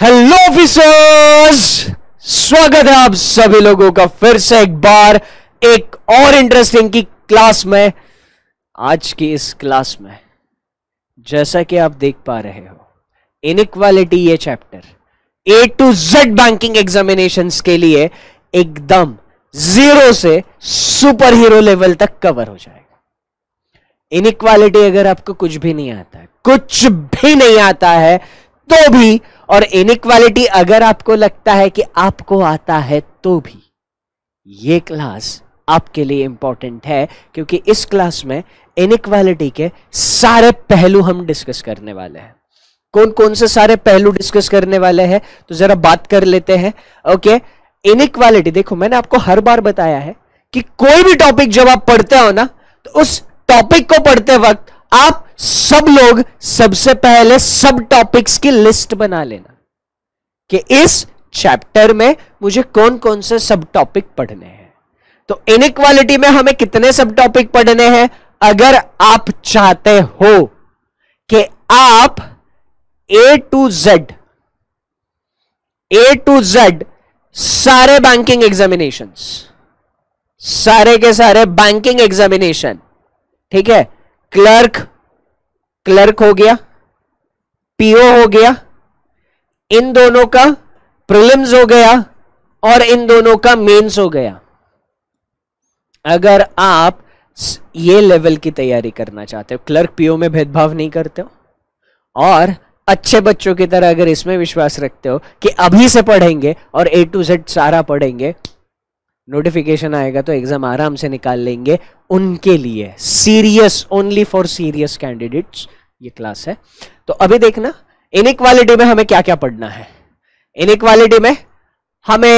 Hello officers स्वागत है आप सभी लोगों का फिर से एक बार एक और इंटरेस्टिंग की क्लास में आज की इस क्लास में जैसा कि आप देख पा रहे हो इनक्वालिटी ये chapter A to Z banking examination के लिए एकदम जीरो से सुपर हीरो लेवल तक कवर हो जाएगा इनक्वालिटी अगर आपको कुछ भी नहीं आता है कुछ भी नहीं आता है तो भी और इनक्वालिटी अगर आपको लगता है कि आपको आता है तो भी ये क्लास आपके लिए इंपॉर्टेंट है क्योंकि इस क्लास में इनक्वालिटी के सारे पहलू हम डिस्कस करने वाले हैं कौन कौन से सारे पहलू डिस्कस करने वाले हैं तो जरा बात कर लेते हैं ओके इनक्वालिटी देखो मैंने आपको हर बार बताया है कि कोई भी टॉपिक जब आप पढ़ते हो ना तो उस टॉपिक को पढ़ते वक्त आप सब लोग सबसे पहले सब टॉपिक्स की लिस्ट बना लेना कि इस चैप्टर में मुझे कौन कौन से सब टॉपिक पढ़ने हैं तो इक्वालिटी में हमें कितने सब टॉपिक पढ़ने हैं अगर आप चाहते हो कि आप A to Z A to Z सारे बैंकिंग एग्जामिनेशंस सारे के सारे बैंकिंग एग्जामिनेशन ठीक है क्लर्क क्लर्क हो गया पीओ हो गया इन दोनों का प्रिलिम्स हो गया और इन दोनों का मेंस हो गया अगर आप ये लेवल की तैयारी करना चाहते हो क्लर्क पीओ में भेदभाव नहीं करते हो और अच्छे बच्चों की तरह अगर इसमें विश्वास रखते हो कि अभी से पढ़ेंगे और ए टू जेड सारा पढ़ेंगे नोटिफिकेशन आएगा तो एग्ज़ाम आराम से निकाल लेंगे उनके लिए serious only for serious candidates ये क्लास है तो अभी देखना इनक्वालिटी में हमें क्या क्या पढ़ना है इनक्वालिटी में हमें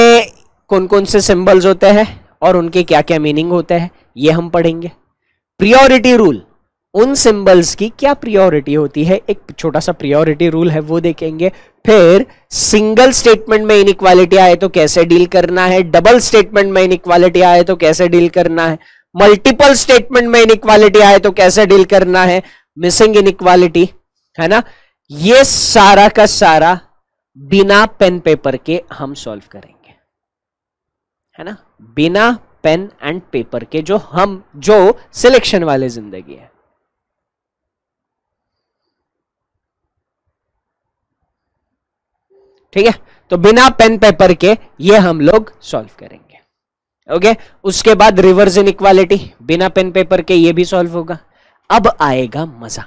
कौन कौन से सिंबल्स होते हैं और उनके क्या क्या मीनिंग होते हैं ये हम पढ़ेंगे प्रियोरिटी रूल उन सिंबल्स की क्या प्रियोरिटी होती है एक छोटा सा प्रियोरिटी रूल है वो देखेंगे फिर सिंगल स्टेटमेंट में इनइक्वालिटी आए तो कैसे डील करना है डबल स्टेटमेंट में इनइक्वालिटी आए तो कैसे डील करना है मल्टीपल स्टेटमेंट में इनइक्वालिटी आए तो कैसे डील करना है मिसिंग इनइक्वालिटी है ना ये सारा का सारा बिना पेन पेपर के हम सॉल्व करेंगे है ना बिना पेन एंड पेपर के जो हम जो सिलेक्शन वाले जिंदगी है ठीक है तो बिना पेन पेपर के ये हम लोग सॉल्व करेंगे ओके उसके बाद इन इक्वालिटी बिना पेन पेपर के ये भी सॉल्व होगा अब आएगा मजा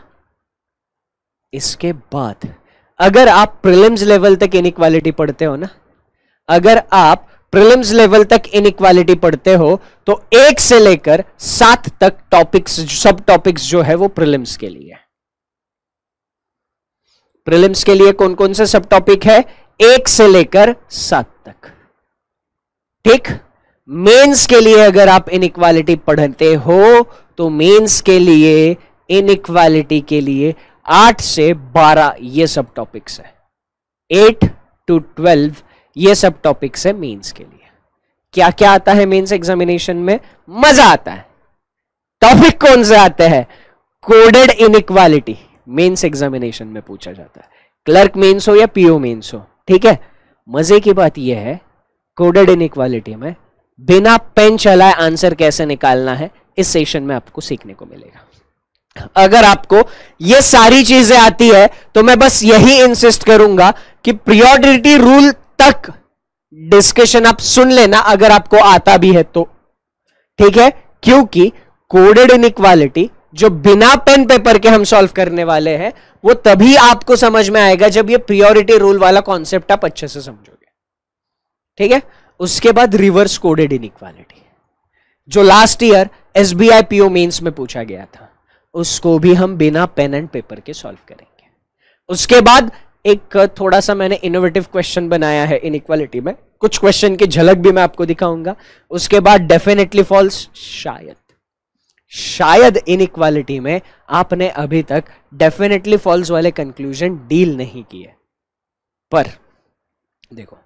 इसके बाद अगर आप प्रिलिम्स लेवल तक इक्वालिटी पढ़ते हो ना अगर आप प्रिलिम्स लेवल तक इनइक्वालिटी पढ़ते हो तो एक से लेकर सात तक टॉपिक्स सब टॉपिक्स जो है वो प्रिलिम्स के लिए प्रिलिम्स के लिए कौन कौन से सब टॉपिक है एक से लेकर सात तक ठीक मेंस के लिए अगर आप इनक्वालिटी पढ़ते हो तो मेंस के लिए इक्वालिटी के लिए आठ से बारह ये सब टॉपिक्स है एट टू ट्वेल्व ये सब टॉपिक्स है मेंस के लिए क्या क्या आता है मेंस एग्जामिनेशन में मजा आता है टॉपिक कौन से आते हैं कोडेड इनइक्वालिटी मेंस एग्जामिनेशन में पूछा जाता है क्लर्क मेंस हो या पीओ मेंस हो ठीक है मजे की बात यह है कोडेड इन इक्वालिटी में बिना पेन चलाए आंसर कैसे निकालना है इस सेशन में आपको सीखने को मिलेगा अगर आपको ये सारी चीजें आती है तो मैं बस यही इंसिस्ट करूंगा कि प्रियोरिटी रूल तक डिस्कशन आप सुन लेना अगर आपको आता भी है तो ठीक है क्योंकि कोडेड इन इक्वालिटी जो बिना पेन पेपर के हम सॉल्व करने वाले हैं वो तभी आपको समझ में आएगा जब ये प्रियोरिटी रूल वाला कॉन्सेप्ट आप अच्छे से समझोगे ठीक है उसके बाद रिवर्स कोडेड इन इक्वालिटी जो last year S B I PO में पूछा गया था उसको भी हम बिना पेन एंड पेपर के सॉल्व करेंगे उसके बाद एक थोड़ा सा मैंने इनोवेटिव क्वेश्चन बनाया है इन में कुछ क्वेश्चन की झलक भी मैं आपको दिखाऊंगा उसके बाद डेफिनेटली फॉल्स शायद शायद इनक्वालिटी में आपने अभी तक डेफिनेटली फॉल्स वाले कंक्लूजन डील नहीं किए पर देखो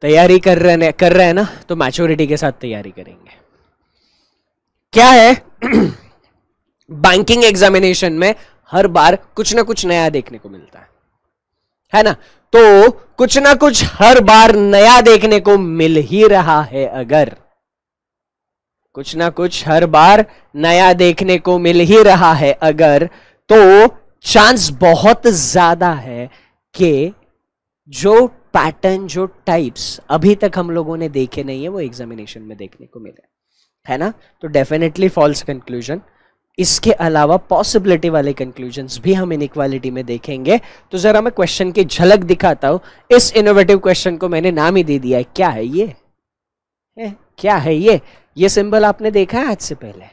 तैयारी कर रहे कर रहे हैं ना तो मैच्योरिटी के साथ तैयारी करेंगे क्या है बैंकिंग एग्जामिनेशन में हर बार कुछ ना कुछ नया देखने को मिलता है है ना तो कुछ ना कुछ हर बार नया देखने को मिल ही रहा है अगर कुछ ना कुछ हर बार नया देखने को मिल ही रहा है अगर तो चांस बहुत ज्यादा है कि जो पैटर्न जो टाइप्स अभी तक हम लोगों ने देखे नहीं है वो एग्जामिनेशन में देखने को मिले है ना तो डेफिनेटली फॉल्स कंक्लूजन इसके अलावा पॉसिबिलिटी वाले कंक्लूजन भी हम इन में देखेंगे तो ज़रा मैं क्वेश्चन की झलक दिखाता हूं इस इनोवेटिव क्वेश्चन को मैंने नाम ही दे दिया है क्या है ये ए, क्या है ये ये सिंबल आपने देखा है आज से पहले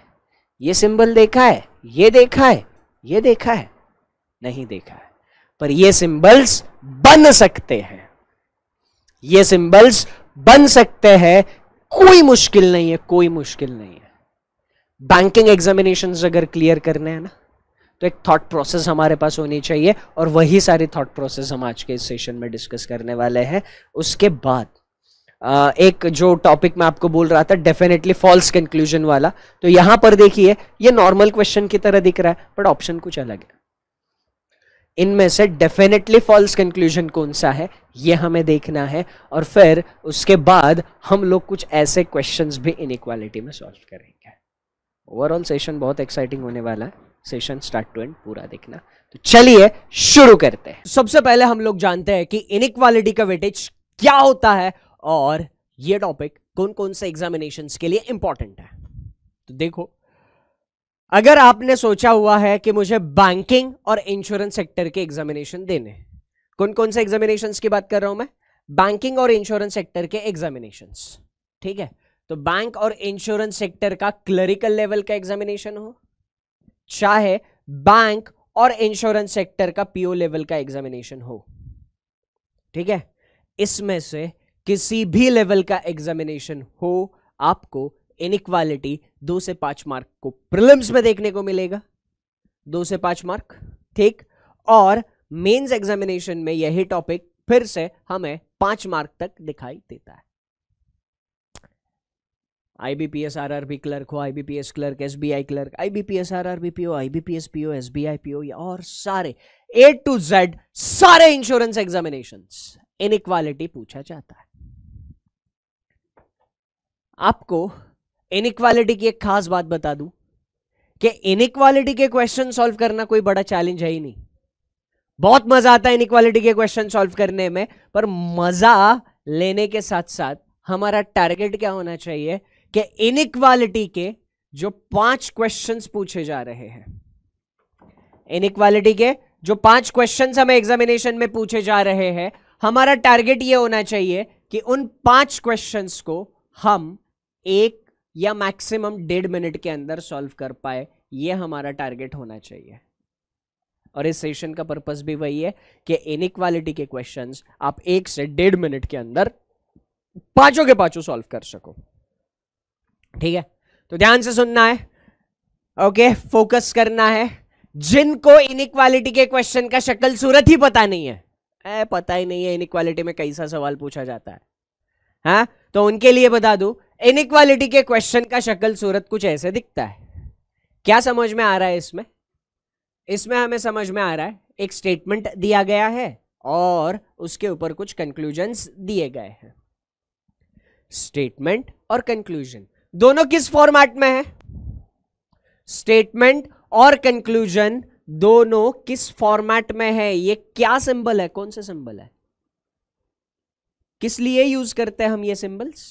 ये सिंबल देखा है ये देखा है ये देखा है नहीं देखा है पर ये सिंबल्स बन सकते हैं ये सिंबल्स बन सकते हैं कोई मुश्किल नहीं है कोई मुश्किल नहीं है बैंकिंग एग्जामिनेशन अगर क्लियर करने हैं ना तो एक थॉट प्रोसेस हमारे पास होनी चाहिए और वही सारी थॉट प्रोसेस हम आज के इस सेशन में डिस्कस करने वाले हैं उसके बाद एक जो टॉपिक मैं आपको बोल रहा था डेफिनेटली फॉल्स कंक्लूजन वाला तो यहां पर देखिए ये नॉर्मल क्वेश्चन की तरह दिख रहा है बट ऑप्शन कुछ अलग है इनमें से डेफिनेटली फॉल्स कंक्लूजन कौन सा है ये हमें देखना है और फिर उसके बाद हम लोग कुछ ऐसे क्वेश्चंस भी इन में सॉल्व करेंगे ओवरऑल सेशन बहुत एक्साइटिंग होने वाला है सेशन स्टार्ट टू एंड पूरा देखना तो चलिए शुरू करते हैं सबसे पहले हम लोग जानते हैं कि इनक्वालिटी का वेटेज क्या होता है और ये टॉपिक कौन कौन से एग्जामिनेशन के लिए इंपॉर्टेंट है तो देखो अगर आपने सोचा हुआ है कि मुझे बैंकिंग और इंश्योरेंस सेक्टर के एग्जामिनेशन देने कौन कौन से एग्जामिनेशन की बात कर रहा हूं मैं बैंकिंग और इंश्योरेंस सेक्टर के एग्जामिनेशन ठीक है तो बैंक और इंश्योरेंस सेक्टर का क्लरिकल लेवल का एग्जामिनेशन हो चाहे बैंक और इंश्योरेंस सेक्टर का पीओ लेवल का एग्जामिनेशन हो ठीक है इसमें से किसी भी लेवल का एग्जामिनेशन हो आपको इनक्वालिटी दो से पांच मार्क को प्रिलिम्स में देखने को मिलेगा दो से पांच मार्क ठीक और मेंस एग्जामिनेशन में यही टॉपिक फिर से हमें पांच मार्क तक दिखाई देता है आईबीपीएस आरआरबी क्लर्क हो IBPS clerk SBI clerk IBPS RRB PO IBPS PO SBI PO और सारे ए टू जेड सारे इंश्योरेंस एग्जामिनेशन इनक्वालिटी पूछा जाता है आपको इनक्वालिटी की एक खास बात बता दूं कि इनक्वालिटी के क्वेश्चन सॉल्व करना कोई बड़ा चैलेंज है ही नहीं बहुत मजा आता है इनक्वालिटी के क्वेश्चन सॉल्व करने में पर मजा लेने के साथ साथ हमारा टारगेट क्या होना चाहिए कि इनक्वालिटी के जो पांच क्वेश्चंस पूछे जा रहे हैं इनक्वालिटी के जो पांच क्वेश्चंस हमें एग्जामिनेशन में पूछे जा रहे हैं हमारा टारगेट यह होना चाहिए कि उन पांच क्वेश्चंस को हम एक या मैक्सिमम डेढ़ मिनट के अंदर सॉल्व कर पाए ये हमारा टारगेट होना चाहिए और इस सेशन का पर्पस भी वही है कि इनक्वालिटी के क्वेश्चंस आप एक से डेढ़ मिनट के अंदर पांचों के पांचों सॉल्व कर सको ठीक है तो ध्यान से सुनना है ओके फोकस करना है जिनको इनक्वालिटी के क्वेश्चन का शक्ल सूरत ही पता नहीं है ए, पता ही नहीं है इनक्वालिटी में कैसा सवाल पूछा जाता है हा? तो उनके लिए बता दू इक्वालिटी के क्वेश्चन का शक्ल सूरत कुछ ऐसे दिखता है क्या समझ में आ रहा है इसमें इसमें हमें समझ में आ रहा है एक स्टेटमेंट दिया गया है और उसके ऊपर कुछ कंक्लूजन्स दिए गए हैं स्टेटमेंट और कंक्लूजन दोनों किस फॉर्मेट में है स्टेटमेंट और कंक्लूजन दोनों किस फॉर्मेट में है ये क्या सिंबल है कौन सा सिंबल है किस लिए यूज करते हैं हम ये सिंबल्स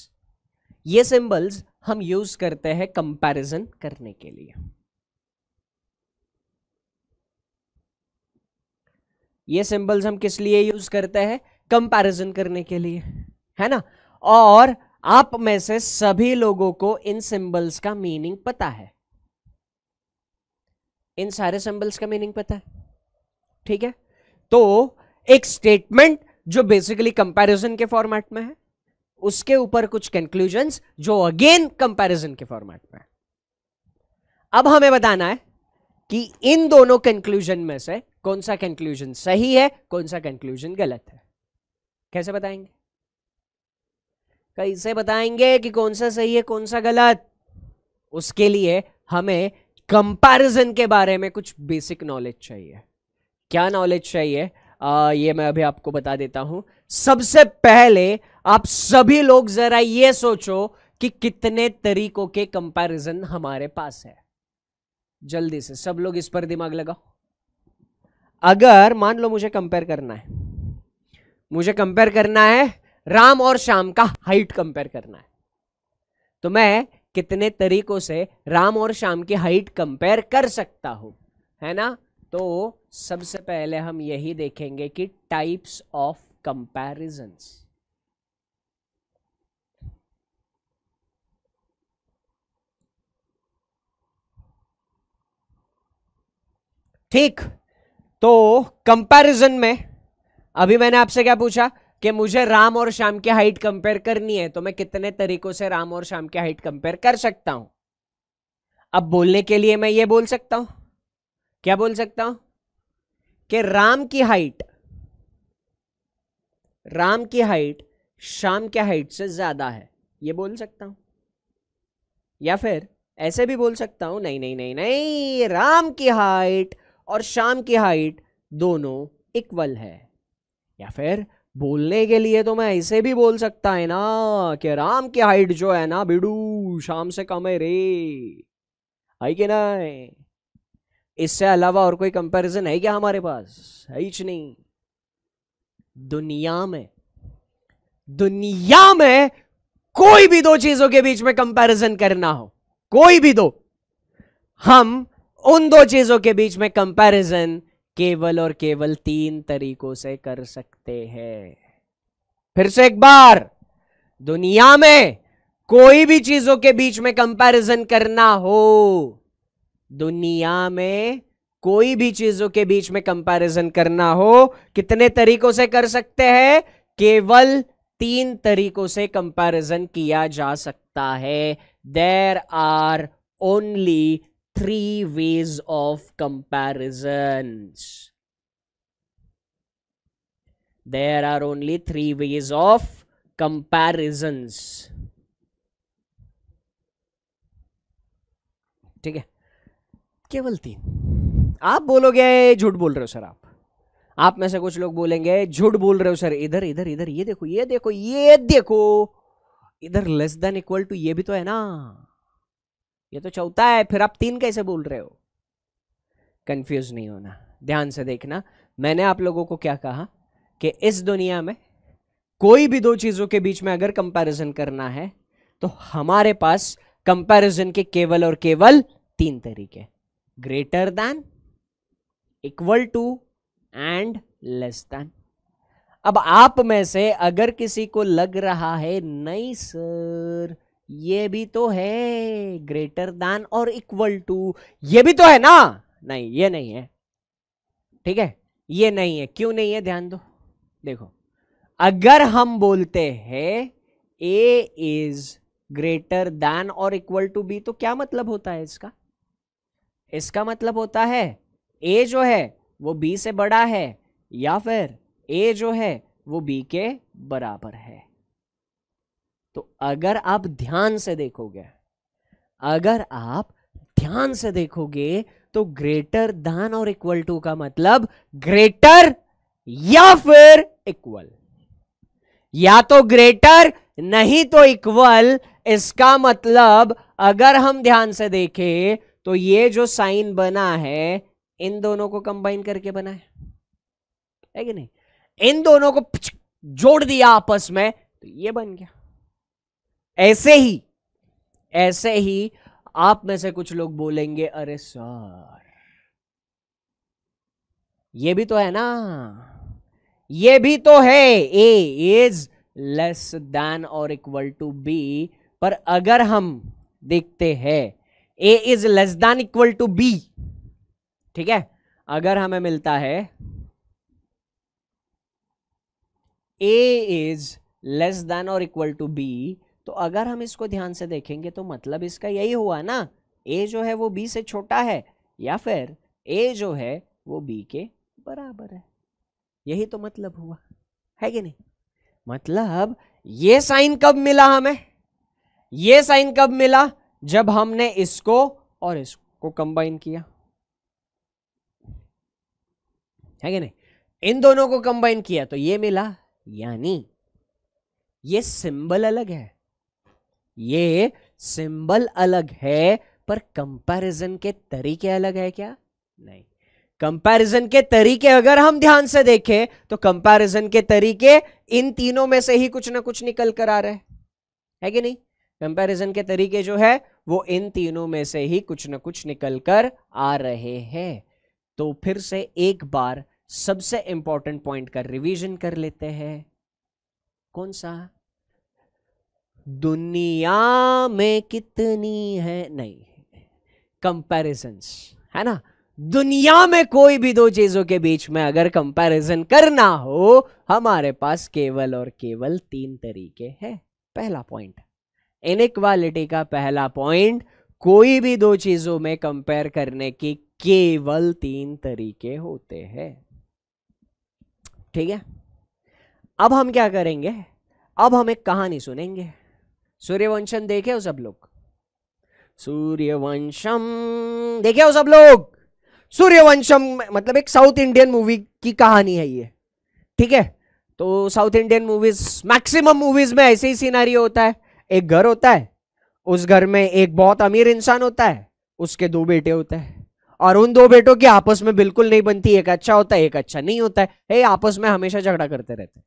ये सिंबल्स हम यूज करते हैं कंपैरिजन करने के लिए ये सिंबल्स हम किस लिए यूज करते हैं कंपैरिजन करने के लिए है ना और आप में से सभी लोगों को इन सिंबल्स का मीनिंग पता है इन सारे सिंबल्स का मीनिंग पता है ठीक है तो एक स्टेटमेंट जो बेसिकली कंपैरिजन के फॉर्मेट में है उसके ऊपर कुछ कंक्लूजन्स जो अगेन कंपैरिजन के फॉर्मेट में अब हमें बताना है कि इन दोनों कंक्लूजन में से कौन सा कंक्लूजन सही है कौन सा कंक्लूजन गलत है कैसे बताएंगे कैसे बताएंगे कि कौन सा सही है कौन सा गलत उसके लिए हमें कंपैरिजन के बारे में कुछ बेसिक नॉलेज चाहिए क्या नॉलेज चाहिए आ, ये मैं अभी आपको बता देता हूं सबसे पहले आप सभी लोग जरा ये सोचो कि कितने तरीकों के कंपैरिजन हमारे पास है जल्दी से सब लोग इस पर दिमाग लगाओ अगर मान लो मुझे कंपेयर करना है मुझे कंपेयर करना है राम और श्याम का हाइट कंपेयर करना है तो मैं कितने तरीकों से राम और श्याम की हाइट कंपेयर कर सकता हूं है ना तो सबसे पहले हम यही देखेंगे कि टाइप्स ऑफ comparisons. ठीक तो कंपैरिजन में अभी मैंने आपसे क्या पूछा कि मुझे राम और श्याम की हाइट कंपेयर करनी है तो मैं कितने तरीकों से राम और श्याम की हाइट कंपेयर कर सकता हूं अब बोलने के लिए मैं ये बोल सकता हूं क्या बोल सकता हूं कि राम की हाइट राम की हाइट शाम के हाइट से ज़्यादा है ये बोल सकता हूं या फिर ऐसे भी बोल सकता हूं नहीं नहीं नहीं नहीं राम की हाइट और शाम की हाइट दोनों इक्वल है या फिर बोलने के लिए तो मैं ऐसे भी बोल सकता है ना कि राम की हाइट जो है ना बिडू शाम से कम है रे है कि ना इससे अलावा और कोई कंपैरिजन है क्या हमारे पास है नहीं दुनिया में दुनिया में कोई भी दो चीजों के बीच में कंपैरिजन करना हो कोई भी दो हम उन दो चीजों के बीच में कंपैरिजन केवल और केवल तीन तरीकों से कर सकते हैं फिर से एक बार दुनिया में कोई भी चीजों के बीच में कंपैरिजन करना हो दुनिया में कोई भी चीजों के बीच में कंपैरिजन करना हो कितने तरीकों से कर सकते हैं केवल तीन तरीकों से कंपैरिजन किया जा सकता है there are only three ways of comparison there are only three ways of comparison ठीक है केवल तीन आप बोलोगे झूठ बोल रहे हो सर आप आप में से कुछ लोग बोलेंगे झूठ बोल रहे हो सर इधर इधर इधर ये देखो ये देखो ये देखो इधर लेस देन इक्वल टू ये भी तो है ना ये तो चौथा है फिर आप तीन कैसे बोल रहे हो कंफ्यूज नहीं होना ध्यान से देखना मैंने आप लोगों को क्या कहा कि इस दुनिया में कोई भी दो चीज़ों के बीच में अगर कंपैरिजन करना है तो हमारे पास कंपैरिजन के केवल और केवल तीन तरीके greater than equal to and less than अब आप में से अगर किसी को लग रहा है नहीं सर ये भी तो है ग्रेटर दैन और इक्वल टू ये भी तो है ना नहीं ये नहीं है ठीक है ये नहीं है क्यों नहीं है ध्यान दो देखो अगर हम बोलते हैं ए इज ग्रेटर दैन और इक्वल टू बी तो क्या मतलब होता है इसका इसका मतलब होता है ए जो है वो बी से बड़ा है या फिर ए जो है वो बी के बराबर है तो अगर आप ध्यान से देखोगे अगर आप ध्यान से देखोगे तो ग्रेटर दान और इक्वल टू का मतलब ग्रेटर या फिर इक्वल या तो ग्रेटर नहीं तो इक्वल इसका मतलब अगर हम ध्यान से देखें तो ये जो साइन बना है इन दोनों को कंबाइन करके बनाए है कि नहीं इन दोनों को जोड़ दिया आपस में तो ये बन गया ऐसे ही ऐसे ही आप में से कुछ लोग बोलेंगे अरे सर ये भी तो है ना ये भी तो है ए इज लेस देन और इक्वल टू बी पर अगर हम देखते हैं A is less than equal to B ठीक है अगर हमें मिलता है ए इज लेस देन और इक्वल टू बी तो अगर हम इसको ध्यान से देखेंगे तो मतलब इसका यही हुआ ना ए जो है वो बी से छोटा है या फिर ए जो है वो बी के बराबर है यही तो मतलब हुआ है कि नहीं मतलब ये साइन कब मिला हमें ये साइन कब मिला जब हमने इसको और इसको कंबाइन किया है कि नहीं इन दोनों को कंबाइन किया तो ये मिला यानी ये सिंबल अलग है ये सिंबल अलग है पर कंपैरिजन के तरीके अलग है क्या नहीं कंपैरिजन के तरीके अगर हम ध्यान से देखें तो कंपैरिजन के तरीके इन तीनों में से ही कुछ ना कुछ निकल कर आ रहे हैं है कि नहीं कंपैरिजन के तरीके जो है वो इन तीनों में से ही कुछ ना कुछ निकल कर आ रहे हैं तो फिर से एक बार सबसे इंपॉर्टेंट पॉइंट का रिवीजन कर लेते हैं कौन सा दुनिया में कितनी है नहीं कंपैरिजन्स है ना दुनिया में कोई भी दो चीजों के बीच में अगर कंपैरिजन करना हो हमारे पास केवल और केवल तीन तरीके हैं पहला पॉइंट इनक्वालिटी का पहला पॉइंट कोई भी दो चीजों में कंपेयर करने की केवल तीन तरीके होते हैं ठीक है अब हम क्या करेंगे अब हम एक कहानी सुनेंगे सूर्यवंशम देखे हो सब लोग सूर्यवंशम देखे हो सब लोग सूर्यवंशम मतलब एक साउथ इंडियन मूवी की कहानी है ये ठीक है तो South Indian movies maximum movies में ऐसे ही सीनारी होता है एक घर होता है उस घर में एक बहुत अमीर इंसान होता है उसके दो बेटे होते हैं और उन दो बेटों की आपस में बिल्कुल नहीं बनती एक अच्छा होता है एक अच्छा नहीं होता है ए, आपस में हमेशा झगड़ा करते रहते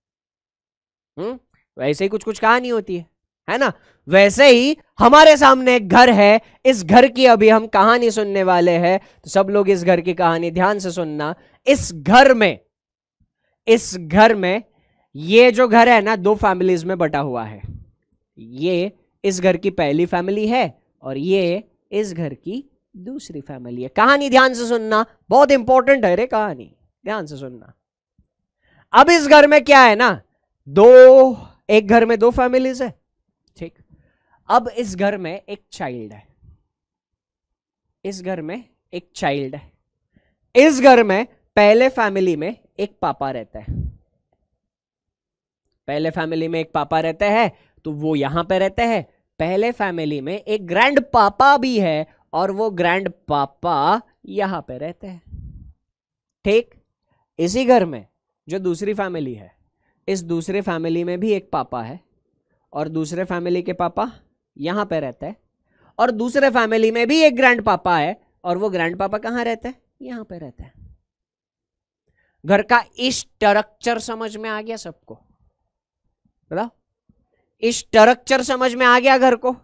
हम्म वैसे ही कुछ कुछ कहानी होती है है ना वैसे ही हमारे सामने एक घर है इस घर की अभी हम कहानी सुनने वाले हैं तो सब लोग इस घर की कहानी ध्यान से सुनना इस घर में इस घर में ये जो घर है ना दो फैमिलीज में बटा हुआ है ये इस घर की पहली फैमिली है और ये इस घर की दूसरी फैमिली है कहानी ध्यान से सुनना बहुत इंपॉर्टेंट है रे कहानी ध्यान से सुनना अब इस घर में क्या है ना दो एक घर में दो फैमिलीज है ठीक अब इस घर में एक चाइल्ड है इस घर में एक चाइल्ड है इस घर में पहले फैमिली में एक पापा रहता है पहले फैमिली में एक पापा रहता है तो वो यहां पे रहते हैं पहले फैमिली में एक ग्रैंड पापा भी है और वो ग्रैंड पापा यहां पे रहते हैं ठीक इसी घर में जो दूसरी फैमिली है इस दूसरे फैमिली में भी एक पापा है और दूसरे फैमिली के पापा यहां पे रहते हैं और दूसरे फैमिली में भी एक ग्रैंड पापा है और वो ग्रैंड पापा कहाँ रहते हैं यहां पे रहते हैं घर का स्ट्रक्चर समझ में आ गया सबको बताओ स्ट्रक्चर समझ में आ गया घर को है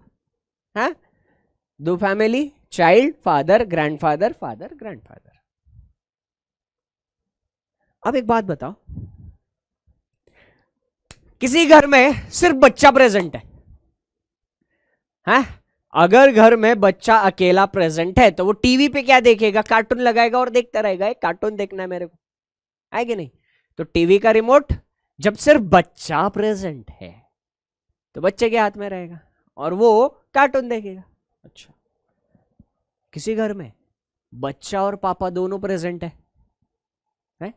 हाँ? दो family child father grand father father grand father अब एक बात बताओ किसी घर में सिर्फ बच्चा प्रेजेंट है हा? अगर घर में बच्चा अकेला प्रेजेंट है तो वो टीवी पे क्या देखेगा कार्टून लगाएगा और देखता रहेगा एक कार्टून देखना है मेरे को है कि नहीं तो टीवी का रिमोट जब सिर्फ बच्चा प्रेजेंट है तो बच्चे के हाथ में रहेगा और वो कार्टून देखेगा अच्छा किसी घर में बच्चा और पापा दोनों प्रेजेंट है हैं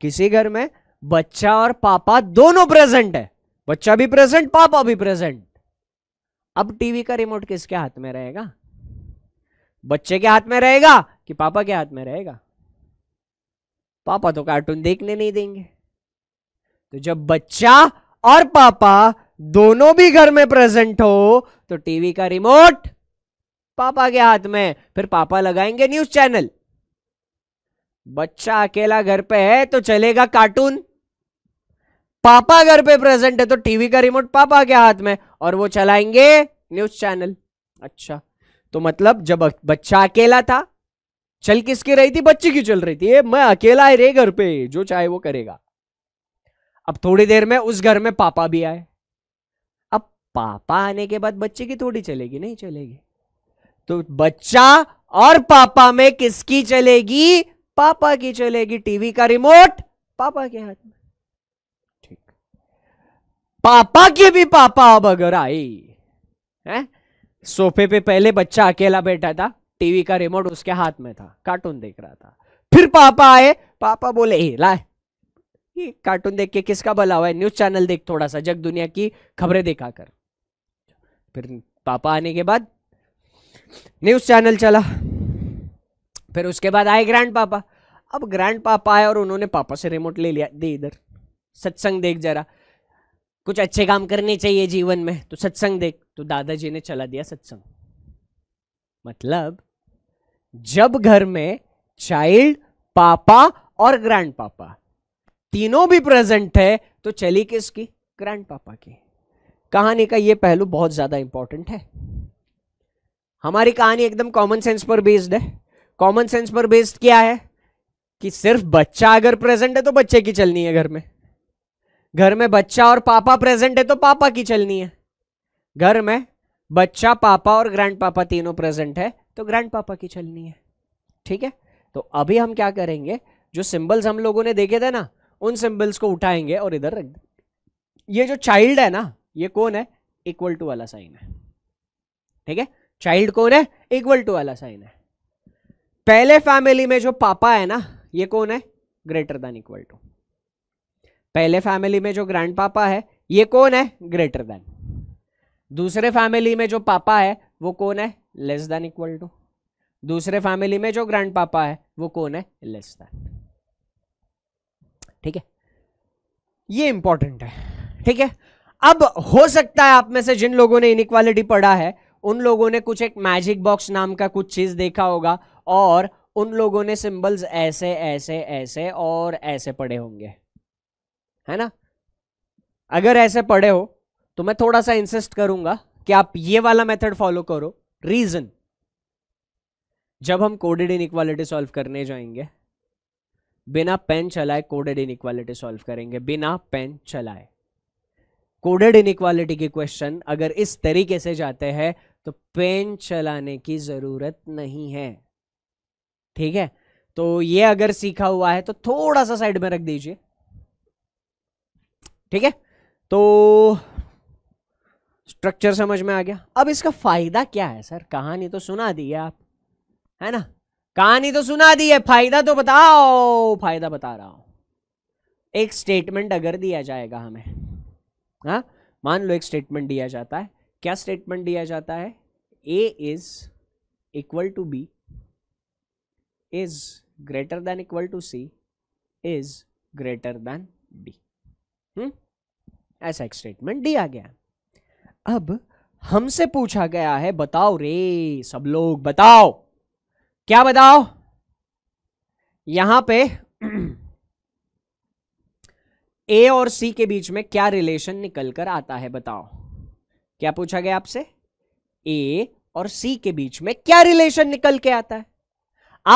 किसी घर में बच्चा और पापा दोनों प्रेजेंट है बच्चा भी प्रेजेंट पापा भी प्रेजेंट अब टीवी का रिमोट किसके हाथ में रहेगा बच्चे के हाथ में रहेगा कि पापा के हाथ में रहेगा पापा तो कार्टून देखने नहीं देंगे तो जब बच्चा और पापा दोनों भी घर में प्रेजेंट हो तो टीवी का रिमोट पापा के हाथ में फिर पापा लगाएंगे न्यूज चैनल बच्चा अकेला घर पे है तो चलेगा कार्टून पापा घर पे प्रेजेंट है तो टीवी का रिमोट पापा के हाथ में और वो चलाएंगे न्यूज चैनल अच्छा तो मतलब जब बच्चा अकेला था चल किसकी रही थी बच्ची की चल रही थी मैं अकेला ही रे घर पे जो चाहे वो करेगा अब थोड़ी देर में उस घर में पापा भी आए अब पापा आने के बाद बच्चे की थोड़ी चलेगी नहीं चलेगी तो बच्चा और पापा में किसकी चलेगी पापा की चलेगी टीवी का रिमोट पापा के हाथ में ठीक पापा की भी पापा अब अगर आई है सोफे पे पहले बच्चा अकेला बैठा था टीवी का रिमोट उसके हाथ में था कार्टून देख रहा था फिर पापा आए पापा बोले ही लाए कार्टून देख के किसका भला हुआ है न्यूज चैनल देख थोड़ा सा जग दुनिया की खबरें देखा कर फिर पापा आने के बाद न्यूज़ चैनल चला फिर उसके बाद आए ग्रैंड पापा अब ग्रैंड पापा आए और उन्होंने पापा से रिमोट ले लिया दे इधर सत्संग देख जरा कुछ अच्छे काम करने चाहिए जीवन में तो सत्संग देख तो दादाजी ने चला दिया सत्संग मतलब जब घर में चाइल्ड पापा और ग्रैंड पापा तीनों भी प्रेजेंट है तो चली किसकी ग्रैंड पापा की कहानी का ये पहलू बहुत ज्यादा इंपॉर्टेंट है हमारी कहानी एकदम कॉमन सेंस पर बेस्ड है कॉमन सेंस पर बेस्ड क्या है कि सिर्फ बच्चा अगर प्रेजेंट है तो बच्चे की चलनी है घर में घर में बच्चा और पापा प्रेजेंट है तो पापा की चलनी है घर में बच्चा पापा और ग्रैंड पापा तीनों प्रेजेंट है तो ग्रैंड पापा की चलनी है ठीक है तो अभी हम क्या करेंगे जो सिंबल्स हम लोगों ने देखे थे ना उन सिंबल्स को उठाएंगे और इधर रख देंगे ये जो चाइल्ड है ना ये कौन है इक्वल टू वाला साइन है ठीक है चाइल्ड कौन है इक्वल टू वाला साइन है पहले फैमिली में जो पापा है ना ये कौन है ग्रेटर देन इक्वल टू पहले फैमिली में जो ग्रैंड पापा है ये कौन है ग्रेटर देन दूसरे फैमिली में जो पापा है वो कौन है लेस देन इक्वल टू दूसरे फैमिली में जो ग्रैंड पापा है वो कौन है लेस देन ठीक है ये इंपॉर्टेंट है ठीक है अब हो सकता है आप में से जिन लोगों ने इनक्वालिटी पढ़ा है उन लोगों ने कुछ एक मैजिक बॉक्स नाम का कुछ चीज़ देखा होगा और उन लोगों ने सिंबल्स ऐसे ऐसे ऐसे और ऐसे पढ़े होंगे है ना अगर ऐसे पढ़े हो तो मैं थोड़ा सा इंसिस्ट करूंगा कि आप ये वाला मेथड फॉलो करो रीजन जब हम कोडेड इन इक्वालिटी सॉल्व करने जाएंगे बिना पेन चलाए कोडेड इन इक्वालिटी सॉल्व करेंगे बिना पेन चलाए कोडेड इन इक्वालिटी के क्वेश्चन अगर इस तरीके से जाते हैं तो पेन चलाने की ज़रूरत नहीं है ठीक है तो ये अगर सीखा हुआ है तो थोड़ा सा साइड में रख दीजिए ठीक है तो स्ट्रक्चर समझ में आ गया अब इसका फायदा क्या है सर कहानी तो सुना दी है आप है ना कहानी तो सुना दी है फायदा तो बताओ फायदा बता रहा हूं एक स्टेटमेंट अगर दिया जाएगा हमें हा मान लो एक स्टेटमेंट दिया जाता है क्या स्टेटमेंट दिया जाता है A is equal to B is greater than equal to C is greater than D ऐसा एक स्टेटमेंट दिया गया अब हमसे पूछा गया है बताओ रे सब लोग बताओ क्या बताओ यहां पे ए और सी के बीच में क्या रिलेशन निकल कर आता है बताओ क्या पूछा गया आपसे ए और सी के बीच में क्या रिलेशन निकल के आता है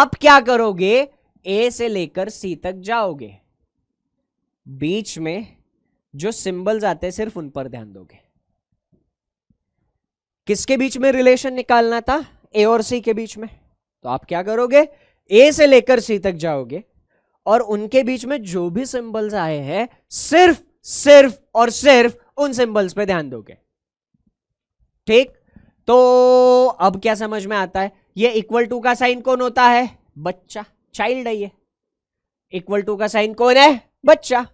आप क्या करोगे ए से लेकर सी तक जाओगे बीच में जो सिंबल्स आते हैं सिर्फ उन पर ध्यान दोगे किसके बीच में रिलेशन निकालना था ए और सी के बीच में तो आप क्या करोगे ए से लेकर सी तक जाओगे और उनके बीच में जो भी सिंबल्स आए हैं सिर्फ सिर्फ और सिर्फ उन सिंबल्स पे ध्यान दोगे ठीक तो अब क्या समझ में आता है ये इक्वल टू का साइन कौन होता है बच्चा चाइल्ड है ये इक्वल टू का साइन कौन है बच्चा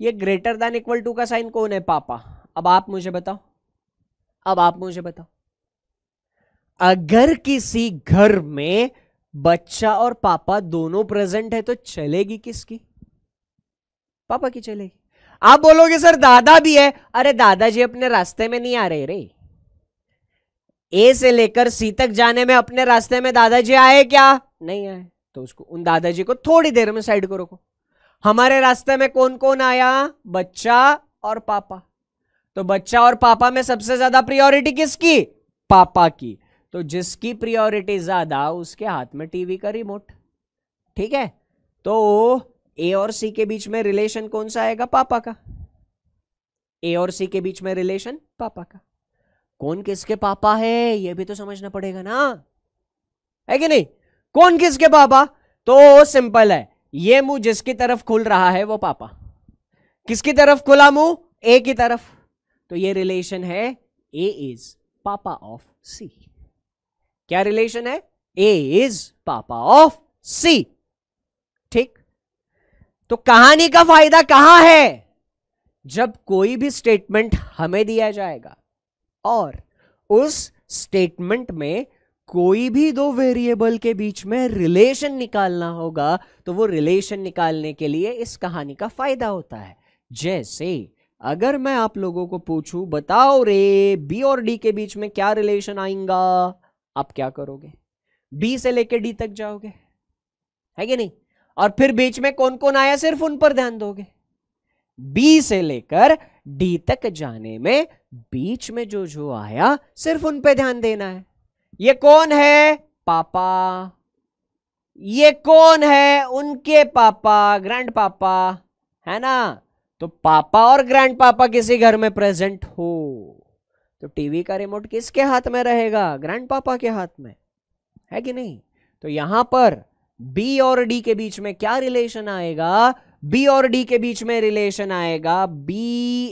ये ग्रेटर देन इक्वल टू का साइन कौन है पापा अब आप मुझे बताओ अब आप मुझे बताओ अगर किसी घर में बच्चा और पापा दोनों प्रेजेंट है तो चलेगी किसकी पापा की चलेगी आप बोलोगे सर दादा भी है अरे दादाजी अपने रास्ते में नहीं आ रहे रे ए से लेकर सी तक जाने में अपने रास्ते में दादाजी आए क्या नहीं आए तो उसको उन दादाजी को थोड़ी देर में साइड को रोको हमारे रास्ते में कौन कौन आया बच्चा और पापा तो बच्चा और पापा में सबसे ज्यादा प्रियोरिटी किसकी पापा की तो जिसकी प्रियोरिटी ज्यादा उसके हाथ में टीवी का रिमोट ठीक है तो ए और सी के बीच में रिलेशन कौन सा आएगा पापा का ए और सी के बीच में रिलेशन पापा का कौन किसके पापा है ये भी तो समझना पड़ेगा ना है कि नहीं कौन किसके पापा तो सिंपल है ये मुंह जिसकी तरफ खुल रहा है वो पापा किसकी तरफ खुला मुंह ए की तरफ तो ये रिलेशन है A is papa of C क्या रिलेशन है ए इज पापा ऑफ सी ठीक तो कहानी का फायदा कहां है जब कोई भी स्टेटमेंट हमें दिया जाएगा और उस स्टेटमेंट में कोई भी दो वेरिएबल के बीच में रिलेशन निकालना होगा तो वो रिलेशन निकालने के लिए इस कहानी का फायदा होता है जैसे अगर मैं आप लोगों को पूछूं बताओ रे बी और डी के बीच में क्या रिलेशन आएगा आप क्या करोगे बी से लेकर डी तक जाओगे है कि नहीं और फिर बीच में कौन कौन आया सिर्फ उन पर ध्यान दोगे बी से लेकर डी तक जाने में बीच में जो जो आया सिर्फ उन पर ध्यान देना है ये कौन है पापा ये कौन है उनके पापा ग्रैंड पापा है ना तो पापा और ग्रैंड पापा किसी घर में प्रेजेंट हो तो टीवी का रिमोट किसके हाथ में रहेगा ग्रैंड पापा के हाथ में है कि नहीं तो यहां पर बी और डी के बीच में क्या रिलेशन आएगा बी और डी के बीच में रिलेशन आएगा B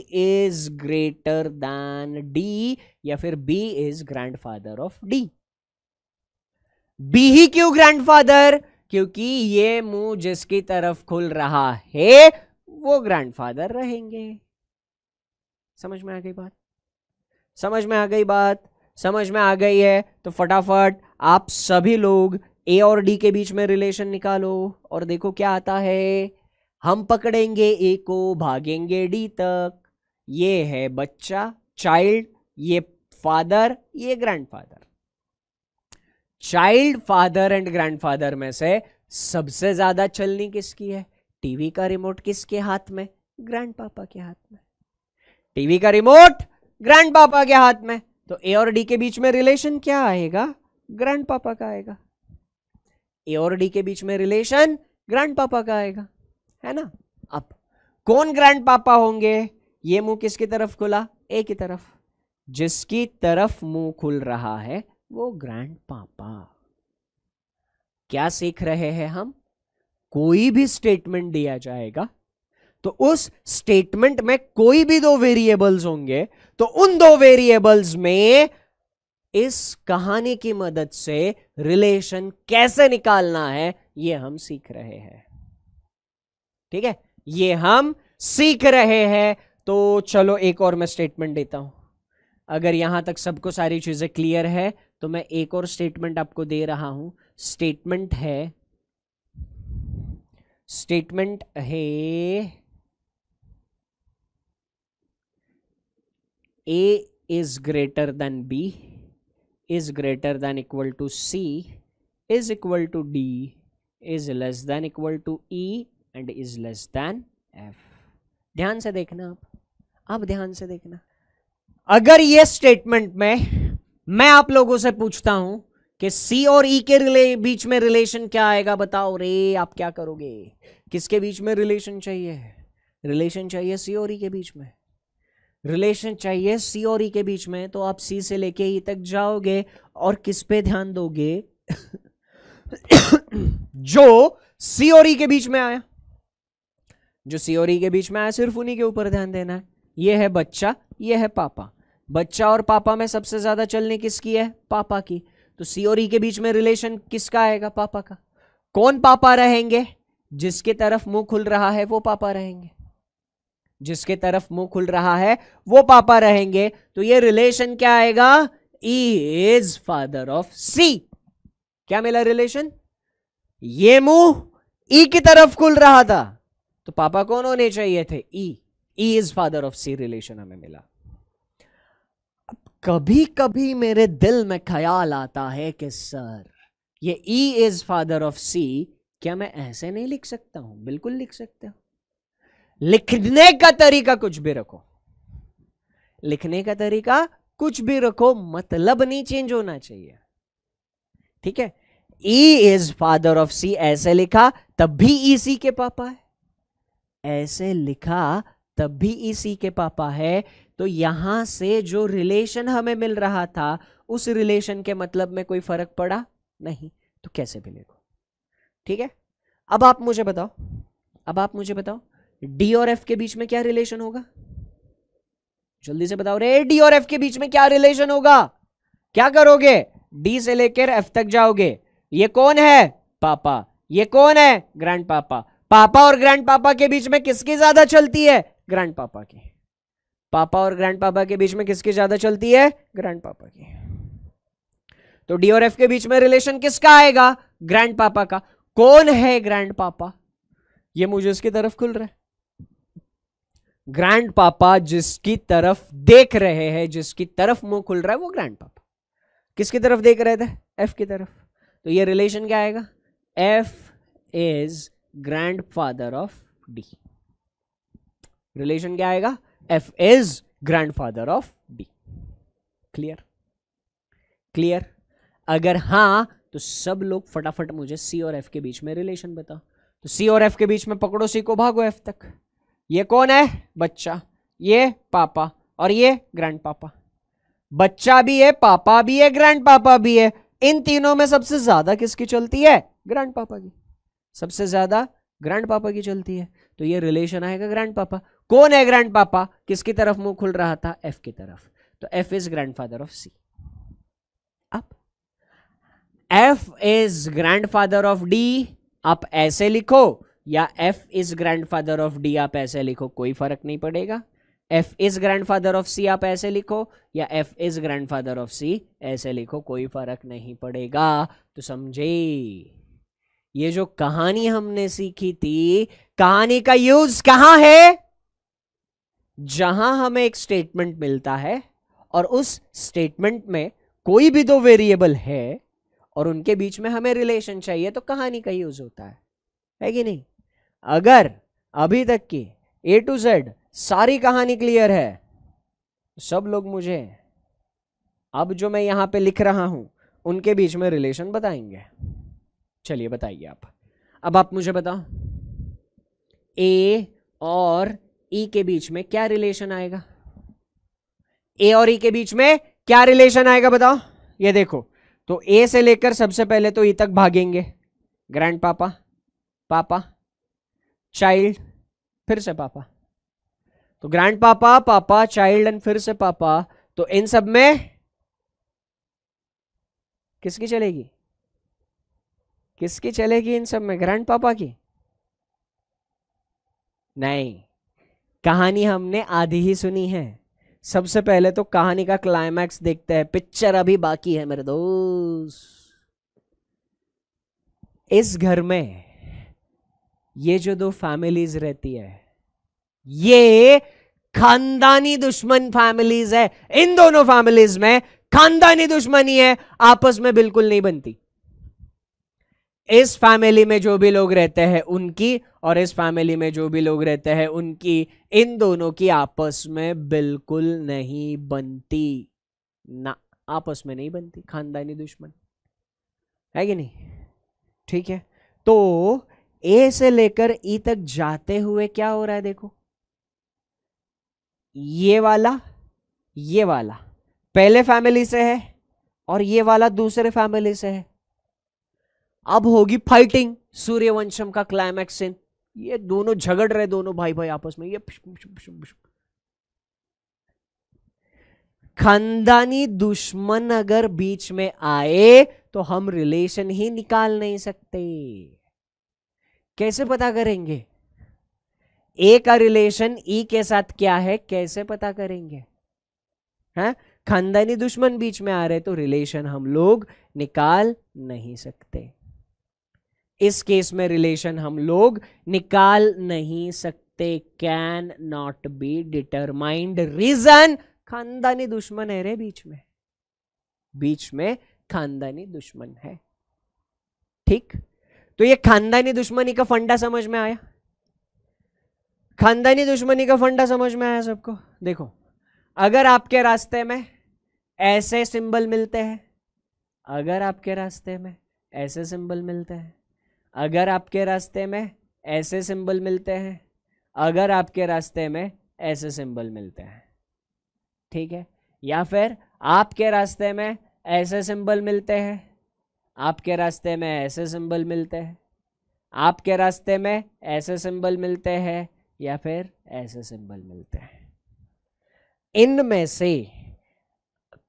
is greater than D या फिर B is grandfather of D B ही क्यों ग्रैंडफादर क्योंकि ये मुंह जिसकी तरफ खुल रहा है वो ग्रैंडफादर रहेंगे समझ में आ गई बात समझ में आ गई बात समझ में आ गई है तो फटाफट आप सभी लोग ए और डी के बीच में रिलेशन निकालो और देखो क्या आता है हम पकड़ेंगे ए को भागेंगे डी तक ये है बच्चा चाइल्ड ये फादर ये grandfather child father and grandfather में से सबसे ज्यादा चलनी किसकी है टीवी का रिमोट किसके हाथ में ग्रैंडपापा के हाथ में टीवी का रिमोट ग्रैंडपापा के हाथ में तो ए और डी के बीच में रिलेशन क्या आएगा ग्रैंडपापा का आएगा ए और डी के बीच में रिलेशन पापा का आएगा है ना अब कौन पापा होंगे ये मुंह किसकी तरफ खुला ए की तरफ जिसकी तरफ मुंह खुल रहा है वो पापा क्या सीख रहे हैं हम कोई भी स्टेटमेंट दिया जाएगा तो उस स्टेटमेंट में कोई भी दो वेरिएबल्स होंगे तो उन दो वेरिएबल्स में इस कहानी की मदद से रिलेशन कैसे निकालना है ये हम सीख रहे हैं ठीक है ये हम सीख रहे हैं तो चलो एक और मैं स्टेटमेंट देता हूं अगर यहां तक सबको सारी चीजें क्लियर है तो मैं एक और स्टेटमेंट आपको दे रहा हूं स्टेटमेंट है स्टेटमेंट है A is greater than B is greater than equal to C is equal to D is less than equal to E and is less than f ध्यान से देखना आप अब ध्यान से देखना अगर ये स्टेटमेंट में मैं आप लोगों से पूछता हूं कि सी और ई e के रिले बीच में रिलेशन क्या आएगा बताओ रे आप क्या करोगे किसके बीच में रिलेशन चाहिए रिलेशन चाहिए सी और ई e के बीच में रिलेशन चाहिए सी और ई के बीच में तो आप सी से लेके ई तक जाओगे और किस पे ध्यान दोगे जो सी और ई के बीच में आया जो सी और ई के बीच में आया सिर्फ उन्हीं के ऊपर ध्यान देना है ये है बच्चा ये है पापा बच्चा और पापा में सबसे ज्यादा चलने किसकी है पापा की तो सी और ई के बीच में रिलेशन किसका आएगा पापा का कौन पापा रहेंगे जिसके तरफ मुंह खुल रहा है वो पापा रहेंगे जिसके तरफ मुंह खुल रहा है वो पापा रहेंगे तो ये रिलेशन क्या आएगा E is father of C क्या मिला रिलेशन ये मुंह ई e की तरफ खुल रहा था तो पापा कौन होने चाहिए थे E E is father of C relation हमें मिला कभी कभी मेरे दिल में ख्याल आता है कि सर ये E is father of C क्या मैं ऐसे नहीं लिख सकता हूं बिल्कुल लिख सकता हूं लिखने का तरीका कुछ भी रखो लिखने का तरीका कुछ भी रखो मतलब नहीं चेंज होना चाहिए ठीक है E is father of C ऐसे लिखा तब भी ई e सी के पापा है ऐसे लिखा तब भी ई e सी के पापा है तो यहां से जो रिलेशन हमें मिल रहा था उस रिलेशन के मतलब में कोई फर्क पड़ा नहीं तो कैसे भी लिखो ठीक है अब आप मुझे बताओ अब आप मुझे बताओ डी और एफ के बीच में क्या रिलेशन होगा जल्दी से बताओ रे डी और एफ के बीच में क्या रिलेशन होगा क्या करोगे डी से लेकर एफ तक जाओगे ये कौन है पापा ये कौन है ग्रैंड पापा पापा और ग्रैंड पापा के बीच में किसकी ज्यादा चलती है ग्रैंड पापा की पापा और ग्रैंड पापा के बीच में किसकी ज्यादा चलती है ग्रैंड पापा की तो डी और एफ के बीच में रिलेशन किसका आएगा ग्रैंड पापा का कौन है ग्रैंड पापा ये मुझे इसकी तरफ खुल रहा है ग्रैंड पापा जिसकी तरफ देख रहे हैं जिसकी तरफ मुंह खुल रहा है वो ग्रैंड पापा किसकी तरफ देख रहे थे एफ की तरफ तो ये रिलेशन क्या आएगा F is grand father of D relation क्या आएगा F is grand father of D clear clear अगर हाँ तो सब लोग फटाफट मुझे सी और एफ के बीच में रिलेशन बताओ तो सी और एफ के बीच में पकड़ो सी को भागो एफ तक ये कौन है बच्चा ये पापा और ये ग्रैंड पापा बच्चा भी है पापा भी है ग्रैंड पापा भी है इन तीनों में सबसे ज्यादा किसकी चलती है ग्रैंड पापा की सबसे ज्यादा ग्रैंड पापा की चलती है तो ये रिलेशन आएगा ग्रैंड पापा कौन है ग्रैंड पापा किसकी तरफ मुंह खुल रहा था एफ की तरफ तो F is grand father of C अब F is grand father of D आप ऐसे लिखो या F is grandfather of D आप ऐसे लिखो कोई फर्क नहीं पड़ेगा F is grandfather of C आप ऐसे लिखो या F is grandfather of C ऐसे लिखो कोई फर्क नहीं पड़ेगा तो समझे ये जो कहानी हमने सीखी थी कहानी का यूज कहां है जहां हमें एक स्टेटमेंट मिलता है और उस स्टेटमेंट में कोई भी दो वेरिएबल है और उनके बीच में हमें रिलेशन चाहिए तो कहानी का यूज होता है है कि नहीं अगर अभी तक की ए टू जेड सारी कहानी क्लियर है सब लोग मुझे अब जो मैं यहां पे लिख रहा हूं उनके बीच में रिलेशन बताएंगे चलिए बताइए आप अब आप मुझे बताओ ए और ई e के बीच में क्या रिलेशन आएगा ए और ई e के बीच में क्या रिलेशन आएगा बताओ ये देखो तो ए से लेकर सबसे पहले तो ई e तक भागेंगे ग्रैंड पापा पापा चाइल्ड फिर से पापा तो ग्रैंड पापा पापा चाइल्ड एंड फिर से पापा तो इन सब में किसकी चलेगी किसकी चलेगी इन सब में ग्रैंड पापा की नहीं कहानी हमने आधी ही सुनी है सबसे पहले तो कहानी का क्लाइमैक्स देखते हैं पिक्चर अभी बाकी है मेरे दोस्त इस घर में ये जो दो फैमिलीज रहती है ये खानदानी दुश्मन फैमिलीज है इन दोनों फैमिलीज में खानदानी दुश्मनी है आपस में बिल्कुल नहीं बनती इस फैमिली में जो भी लोग रहते हैं उनकी और इस फैमिली में जो भी लोग रहते हैं उनकी इन दोनों की आपस में बिल्कुल नहीं बनती ना आपस में नहीं बनती खानदानी दुश्मन है कि नहीं ठीक है तो ए से लेकर ई e तक जाते हुए क्या हो रहा है देखो ये वाला ये वाला पहले फैमिली से है और ये वाला दूसरे फैमिली से है अब होगी फाइटिंग सूर्यवंशम का क्लाइमैक्स सीन ये दोनों झगड़ रहे दोनों भाई भाई आपस में ये खानदानी दुश्मन अगर बीच में आए तो हम रिलेशन ही निकाल नहीं सकते कैसे पता करेंगे ए का रिलेशन ई e के साथ क्या है कैसे पता करेंगे है हाँ? खानदानी दुश्मन बीच में आ रहे तो रिलेशन हम लोग निकाल नहीं सकते इस केस में रिलेशन हम लोग निकाल नहीं सकते can not be determined reason खानदानी दुश्मन है रे बीच में बीच में खानदानी दुश्मन है ठीक तो ये खानदानी दुश्मनी का फंडा समझ में आया खानदानी दुश्मनी का फंडा समझ में आया सबको देखो अगर आपके रास्ते में ऐसे सिंबल मिलते हैं अगर आपके रास्ते में ऐसे सिंबल मिलते हैं अगर आपके रास्ते में ऐसे सिंबल मिलते हैं अगर आपके रास्ते में ऐसे सिंबल मिलते हैं ठीक है या फिर आपके रास्ते में ऐसे सिंबल मिलते हैं आपके रास्ते में ऐसे सिंबल मिलते हैं आपके रास्ते में ऐसे सिंबल मिलते हैं या फिर ऐसे सिंबल मिलते हैं इनमें से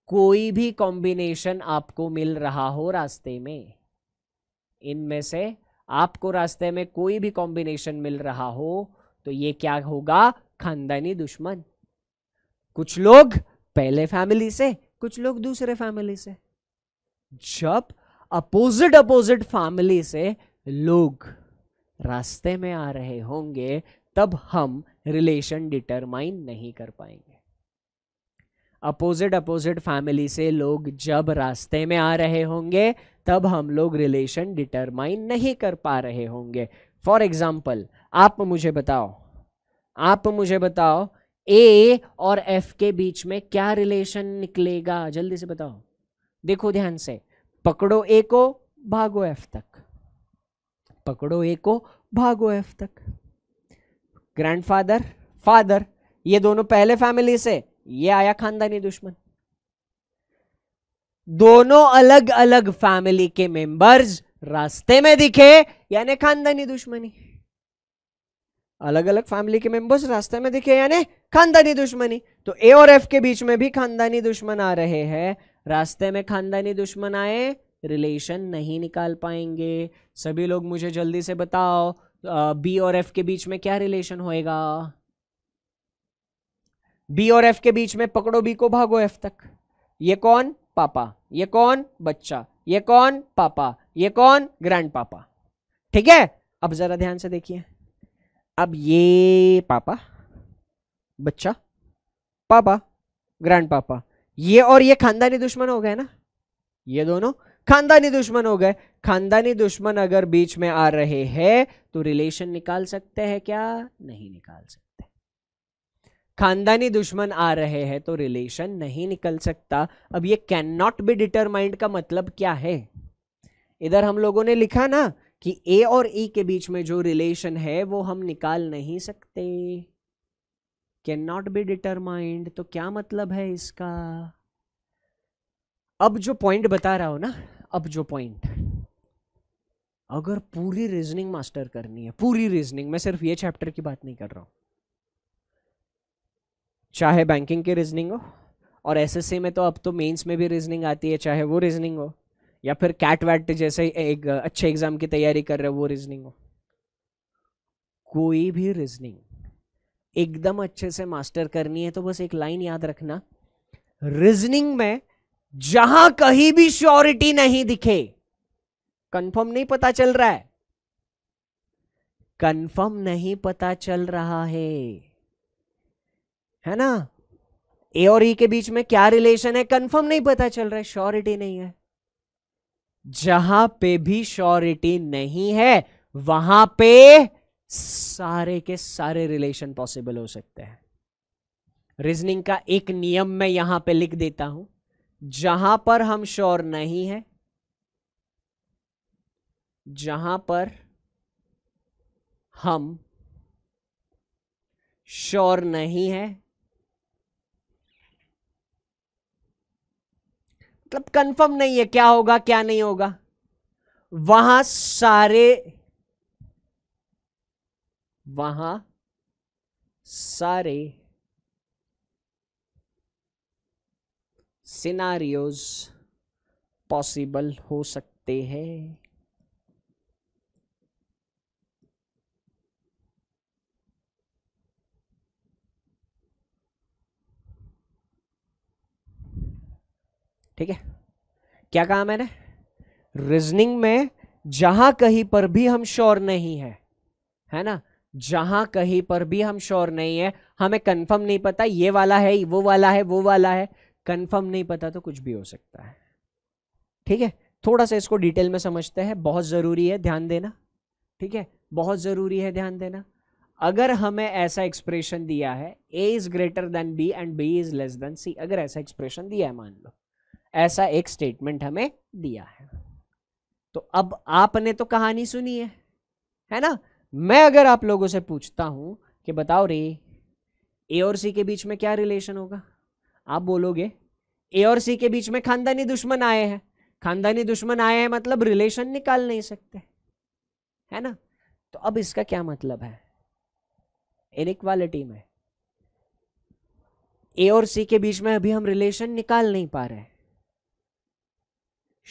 कोई भी कॉम्बिनेशन आपको मिल रहा हो रास्ते में इनमें से आपको रास्ते में कोई भी कॉम्बिनेशन मिल रहा हो तो ये क्या होगा खानदानी दुश्मन कुछ लोग पहले फैमिली से कुछ लोग दूसरे फैमिली से जब अपोजिट अपोजिट फैमिली से लोग रास्ते में आ रहे होंगे तब हम रिलेशन डिटरमाइन नहीं कर पाएंगे अपोजिट अपोजिट फैमिली से लोग जब रास्ते में आ रहे होंगे तब हम लोग रिलेशन डिटरमाइन नहीं कर पा रहे होंगे फॉर एग्जाम्पल आप मुझे बताओ आप मुझे बताओ ए और एफ के बीच में क्या रिलेशन निकलेगा जल्दी से बताओ देखो ध्यान से पकड़ो ए को भागो एफ तक पकड़ो ए को भागो एफ तक ग्रैंडफादर फादर ये दोनों पहले फैमिली से ये आया खानदानी दुश्मन दोनों अलग अलग फैमिली के मेंबर्स रास्ते में दिखे यानी खानदानी दुश्मनी अलग अलग फैमिली के मेंबर्स रास्ते में दिखे यानी खानदानी दुश्मनी तो ए और एफ के बीच में भी खानदानी दुश्मन आ रहे हैं रास्ते में खानदानी दुश्मन आए रिलेशन नहीं निकाल पाएंगे सभी लोग मुझे जल्दी से बताओ बी और एफ के बीच में क्या रिलेशन होएगा बी और एफ के बीच में पकड़ो बी को भागो एफ तक ये कौन पापा ये कौन बच्चा ये कौन पापा ये कौन ग्रैंड पापा ठीक है अब जरा ध्यान से देखिए अब ये पापा बच्चा पापा ग्रैंड पापा ये और ये खानदानी दुश्मन हो गए ना ये दोनों खानदानी दुश्मन हो गए खानदानी दुश्मन अगर बीच में आ रहे हैं तो रिलेशन निकाल सकते हैं क्या नहीं निकाल सकते खानदानी दुश्मन आ रहे हैं तो रिलेशन नहीं निकल सकता अब ये कैन नॉट बी डिटरमाइंड का मतलब क्या है इधर हम लोगों ने लिखा ना कि ए और ई e के बीच में जो रिलेशन है वो हम निकाल नहीं सकते कैन नॉट बी डिटरमाइंड तो क्या मतलब है इसका अब जो पॉइंट बता रहा हो ना अब जो पॉइंट अगर पूरी रीजनिंग मास्टर करनी है पूरी रीजनिंग मैं सिर्फ ये चैप्टर की बात नहीं कर रहा हूं चाहे बैंकिंग की रीजनिंग हो और एसएससी में तो अब तो मेंस में भी रीजनिंग आती है चाहे वो रीजनिंग हो या फिर कैट वैट जैसे एक अच्छे एग्जाम की तैयारी कर रहे हो वो रीजनिंग हो कोई भी रीजनिंग एकदम अच्छे से मास्टर करनी है तो बस एक लाइन याद रखना रीजनिंग में जहां कहीं भी श्योरिटी नहीं दिखे कंफर्म नहीं पता चल रहा है कंफर्म नहीं पता चल रहा है है ना ए और ई e के बीच में क्या रिलेशन है कंफर्म नहीं पता चल रहा है श्योरिटी नहीं है जहां पे भी श्योरिटी नहीं है वहां पे सारे के सारे रिलेशन पॉसिबल हो सकते हैं रीजनिंग का एक नियम मैं यहां पे लिख देता हूं जहां पर हम श्योर नहीं है जहां पर हम श्योर नहीं है मतलब कंफर्म नहीं है क्या होगा क्या नहीं होगा वहां सारे वहां सारे सिनारियोज पॉसिबल हो सकते हैं ठीक है क्या कहा मैंने रीजनिंग में जहां कहीं पर भी हम श्योर नहीं है है ना जहां कहीं पर भी हम श्योर नहीं है हमें कंफर्म नहीं पता ये वाला है वो वाला है वो वाला है कंफर्म नहीं पता तो कुछ भी हो सकता है ठीक है थोड़ा सा इसको डिटेल में समझते हैं बहुत ज़रूरी है ध्यान देना ठीक है बहुत ज़रूरी है ध्यान देना अगर हमें ऐसा एक्सप्रेशन दिया है A is greater than B and B is less than C अगर ऐसा एक्सप्रेशन दिया है मान लो ऐसा एक स्टेटमेंट हमें दिया है तो अब आपने तो कहानी सुनी है है ना मैं अगर आप लोगों से पूछता हूं कि बताओ रे ए और सी के बीच में क्या रिलेशन होगा आप बोलोगे ए और सी के बीच में खानदानी दुश्मन आए हैं खानदानी दुश्मन आए हैं मतलब रिलेशन निकाल नहीं सकते है ना तो अब इसका क्या मतलब है इनक्वालिटी में ए और सी के बीच में अभी हम रिलेशन निकाल नहीं पा रहे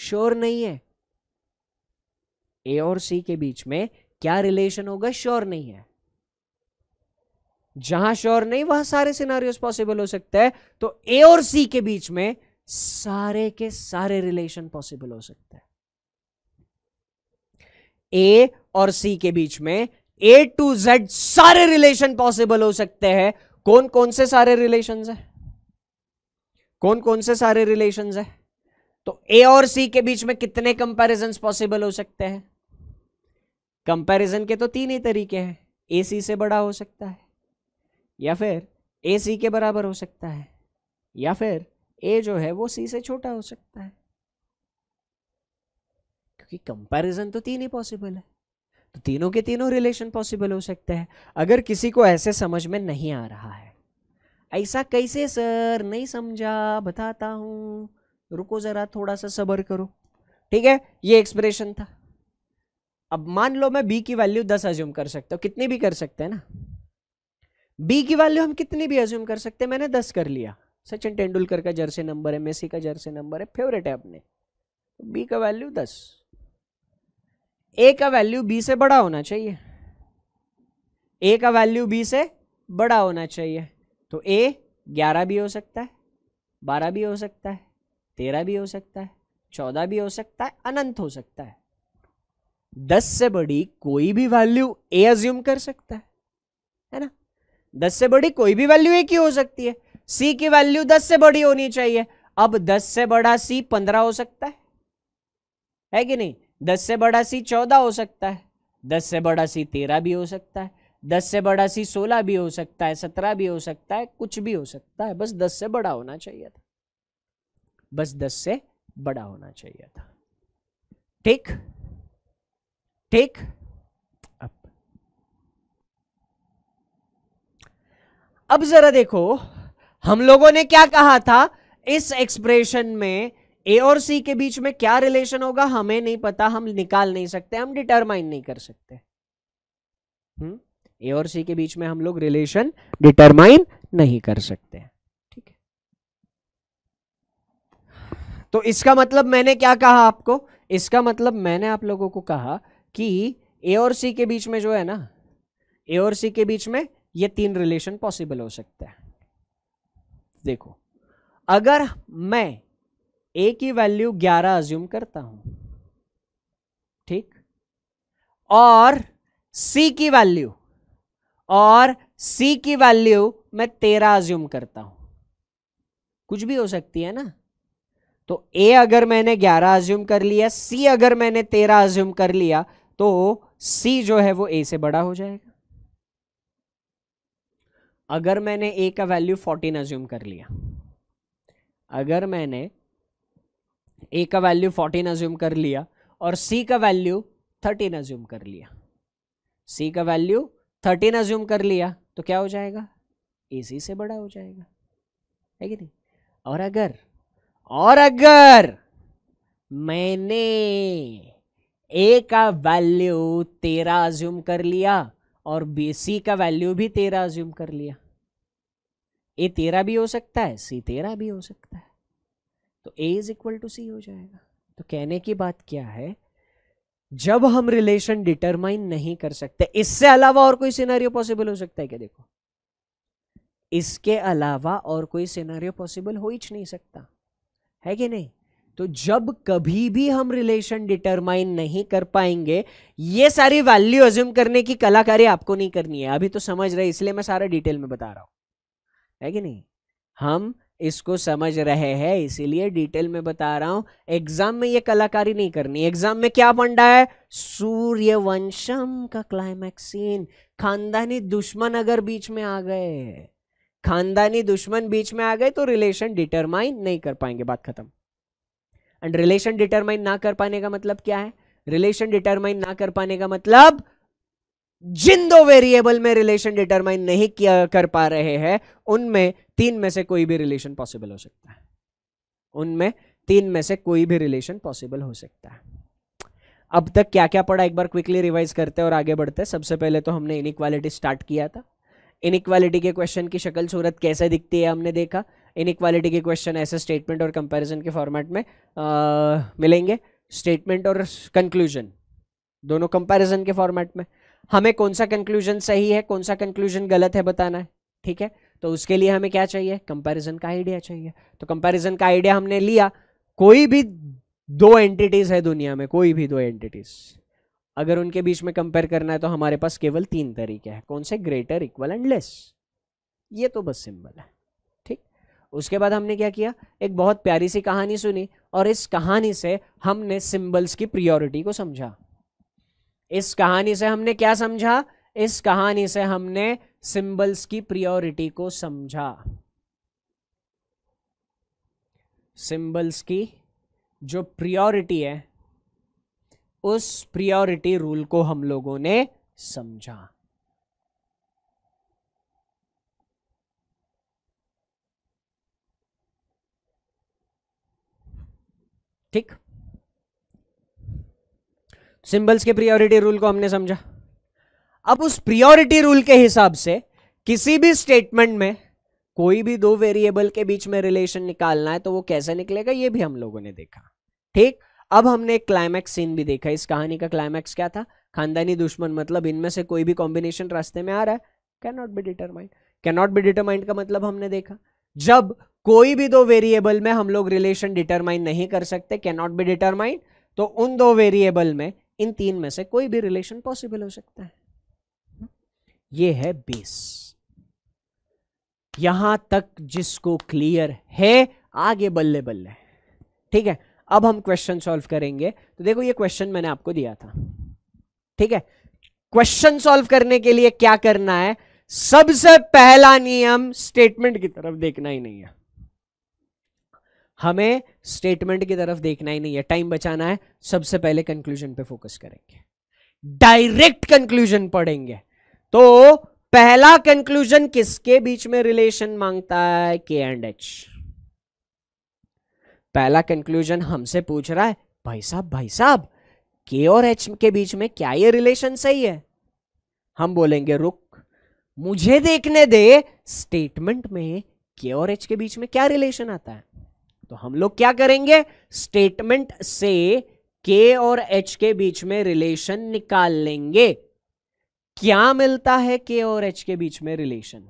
श्योर नहीं है ए और सी के बीच में क्या रिलेशन होगा श्योर नहीं है जहां श्योर नहीं वहां सारे सिनारियोस पॉसिबल हो सकते हैं तो ए और सी के बीच में सारे के सारे रिलेशन पॉसिबल हो सकते हैं ए और सी के बीच में ए टू जेड सारे रिलेशन पॉसिबल हो सकते हैं कौन कौन से सारे रिलेशन है कौन कौन से सारे रिलेशन है तो ए और सी के बीच में कितने कंपेरिजन पॉसिबल हो सकते हैं कंपैरिजन के तो तीन ही तरीके हैं ए सी से बड़ा हो सकता है या फिर ए सी के बराबर हो सकता है या फिर ए जो है वो सी से छोटा हो सकता है क्योंकि कंपैरिजन तो तीन ही पॉसिबल है तो तीनों के तीनों रिलेशन पॉसिबल हो सकते हैं अगर किसी को ऐसे समझ में नहीं आ रहा है ऐसा कैसे सर नहीं समझा बताता हूं रुको ज़रा थोड़ा सा सबर करो ठीक है ये एक्सप्रेशन था अब मान लो मैं बी की वैल्यू दस एज्यूम कर सकता हूँ कितनी भी कर सकते हैं ना बी की वैल्यू हम कितनी भी एज्यूम कर सकते हैं मैंने दस कर लिया सचिन तेंदुलकर का जर्सी नंबर है मेसी का जर्सी नंबर है फेवरेट है अपने बी तो का वैल्यू दस ए का वैल्यू बी से बड़ा होना चाहिए ए का वैल्यू बी से बड़ा होना चाहिए तो ए ग्यारह भी हो सकता है बारह भी हो सकता है तेरह भी हो सकता है चौदह भी हो सकता है अनंत हो सकता है दस से बड़ी कोई भी वैल्यू ए एज्यूम कर सकता है है ना दस से बड़ी कोई भी वैल्यू ए की हो सकती है सी की वैल्यू दस से बड़ी होनी चाहिए अब दस से बड़ा सी पंद्रह हो सकता है है कि नहीं दस से बड़ा सी चौदह हो सकता है दस से बड़ा सी तेरह भी हो सकता है दस से बड़ा सी सोलह भी हो सकता है सत्रह भी हो सकता है कुछ भी हो सकता है बस दस से बड़ा होना चाहिए था बस दस से बड़ा होना चाहिए था ठीक take up अब जरा देखो हम लोगों ने क्या कहा था इस एक्सप्रेशन में ए और सी के बीच में क्या रिलेशन होगा हमें नहीं पता हम निकाल नहीं सकते हम डिटरमाइन नहीं कर सकते ए हम्म? और सी के बीच में हम लोग रिलेशन डिटरमाइन नहीं कर सकते ठीक है तो इसका मतलब मैंने क्या कहा आपको इसका मतलब मैंने आप लोगों को कहा कि ए और सी के बीच में जो है ना ए और सी के बीच में ये तीन रिलेशन पॉसिबल हो सकता है देखो अगर मैं ए की वैल्यू 11 अज्यूम करता हूं ठीक और सी की वैल्यू और सी की वैल्यू मैं 13 अज्यूम करता हूं कुछ भी हो सकती है ना तो ए अगर मैंने 11 अज्यूम कर लिया सी अगर मैंने 13 अज्यूम कर लिया तो सी जो है वो ए से बड़ा हो जाएगा अगर मैंने ए का वैल्यू फोर्टीन अज्यूम कर लिया अगर मैंने ए का वैल्यू फोर्टीन अज्यूम कर लिया और सी का वैल्यू थर्टीन अज्यूम कर लिया सी का वैल्यू थर्टीन अज्यूम कर लिया तो क्या हो जाएगा ए सी से बड़ा हो जाएगा है कि नहीं और अगर और अगर मैंने ए का वैल्यू तेरह अज्यूम कर लिया और बी सी का वैल्यू भी तेरह अज्यूम कर लिया ए तेरह भी हो सकता है सी तेरह भी हो सकता है तो A is equal to C हो जाएगा तो कहने की बात क्या है जब हम रिलेशन डिटरमाइन नहीं कर सकते इससे अलावा और कोई सिनेरियो पॉसिबल हो सकता है क्या देखो इसके अलावा और कोई सिनेरियो पॉसिबल हो ही नहीं सकता है कि नहीं तो जब कभी भी हम रिलेशन डिटरमाइन नहीं कर पाएंगे ये सारी वैल्यू अज्यूम करने की कलाकारी आपको नहीं करनी है अभी तो समझ रहे इसलिए मैं सारा डिटेल में बता रहा हूं है कि नहीं हम इसको समझ रहे हैं इसीलिए डिटेल में बता रहा हूं एग्जाम में ये कलाकारी नहीं करनी एग्जाम में क्या पंडा है सूर्य वंशम का क्लाइमैक्स सीन खानदानी दुश्मन अगर बीच में आ गए खानदानी दुश्मन बीच में आ गए तो रिलेशन डिटरमाइन नहीं कर पाएंगे बात खत्म एंड रिलेशन डिटरमाइन ना कर पाने का मतलब क्या है रिलेशन डिटरमाइन ना कर पाने का मतलब जिन दो वेरिएबल में रिलेशन डिटरमाइन नहीं किया कर पा रहे हैं उनमें तीन में से कोई भी रिलेशन पॉसिबल हो सकता है उनमें तीन में से कोई भी रिलेशन पॉसिबल हो सकता है अब तक क्या क्या पढ़ा एक बार क्विकली रिवाइज करते हैं और आगे बढ़ते हैं सबसे पहले तो हमने इनक्वालिटी स्टार्ट किया था इनक्वालिटी के क्वेश्चन की शक्ल सूरत कैसे दिखती है हमने देखा इनक्वालिटी के क्वेश्चन ऐसे स्टेटमेंट और कंपेरिजन के फॉर्मेट में आ, मिलेंगे स्टेटमेंट और कंक्लूजन दोनों कंपेरिजन के फॉर्मेट में हमें कौन सा कंक्लूजन सही है कौन सा कंक्लूजन गलत है बताना है ठीक है तो उसके लिए हमें क्या चाहिए कंपेरिजन का आइडिया चाहिए तो कंपेरिजन का आइडिया हमने लिया कोई भी दो एंटिटीज़ है दुनिया में कोई भी दो एंटिटीज़ अगर उनके बीच में कंपेयर करना है तो हमारे पास केवल तीन तरीके हैं कौन से ग्रेटर इक्वल एंड लेस ये तो बस सिंपल है उसके बाद हमने क्या किया एक बहुत प्यारी सी कहानी सुनी और इस कहानी से हमने सिंबल्स की प्रियोरिटी को समझा इस कहानी से हमने क्या समझा इस कहानी से हमने सिंबल्स की प्रियोरिटी को समझा सिंबल्स की जो प्रियोरिटी है उस प्रियोरिटी रूल को हम लोगों ने समझा ठीक सिंबल्स के प्रियोरिटी रूल को हमने समझा अब उस प्रियोरिटी रूल के हिसाब से किसी भी स्टेटमेंट में कोई भी दो वेरिएबल के बीच में रिलेशन निकालना है तो वो कैसे निकलेगा ये भी हम लोगों ने देखा ठीक अब हमने एक क्लाइमैक्स सीन भी देखा इस कहानी का क्लाइमैक्स क्या था खानदानी दुश्मन मतलब इनमें से कोई भी कॉम्बिनेशन रास्ते में आ रहा है can not be determined can not be determined का मतलब हमने देखा जब कोई भी दो वेरिएबल में हम लोग रिलेशन डिटरमाइन नहीं कर सकते कैन नॉट बी डिटरमाइन तो उन दो वेरिएबल में इन तीन में से कोई भी रिलेशन पॉसिबल हो सकता है ये है बेस यहां तक जिसको क्लियर है आगे बल्ले बल्ले ठीक है अब हम क्वेश्चन सॉल्व करेंगे तो देखो ये क्वेश्चन मैंने आपको दिया था ठीक है क्वेश्चन सॉल्व करने के लिए क्या करना है सबसे पहला नियम स्टेटमेंट की तरफ देखना ही नहीं है हमें स्टेटमेंट की तरफ देखना ही नहीं है टाइम बचाना है सबसे पहले कंक्लूजन पे फोकस करेंगे डायरेक्ट कंक्लूजन पढ़ेंगे तो पहला कंक्लूजन किसके बीच में रिलेशन मांगता है के एंड एच पहला कंक्लूजन हमसे पूछ रहा है भाई साहब भाई साहब के और एच के बीच में क्या ये रिलेशन सही है हम बोलेंगे रुक मुझे देखने दे स्टेटमेंट में के और एच के बीच में क्या रिलेशन आता है तो हम लोग क्या करेंगे स्टेटमेंट से के और एच के बीच में रिलेशन निकाल लेंगे क्या मिलता है के और एच के बीच में रिलेशन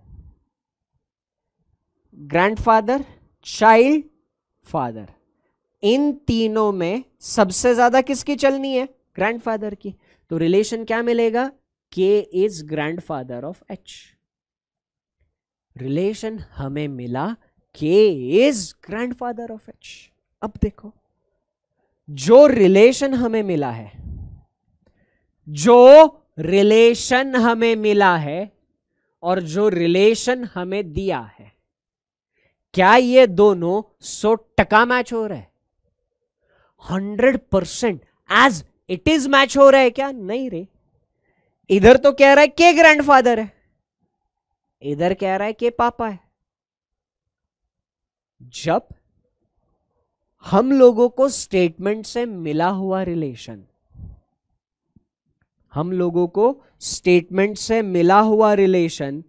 ग्रैंडफादर चाइल्ड फादर इन तीनों में सबसे ज्यादा किसकी चलनी है ग्रैंडफादर की तो रिलेशन क्या मिलेगा K is grandfather of H relation हमें मिला के इज grandfather ऑफ एच अब देखो जो रिलेशन हमें मिला है जो रिलेशन हमें मिला है और जो रिलेशन हमें दिया है क्या ये दोनों सो टका मैच हो रहा है hundred percent as it is match हो रहा है क्या नहीं रे इधर तो कह रहा है के ग्रैंडफादर है इधर कह रहा है के पापा है जब हम लोगों को स्टेटमेंट से मिला हुआ रिलेशन हम लोगों को स्टेटमेंट से मिला हुआ रिलेशन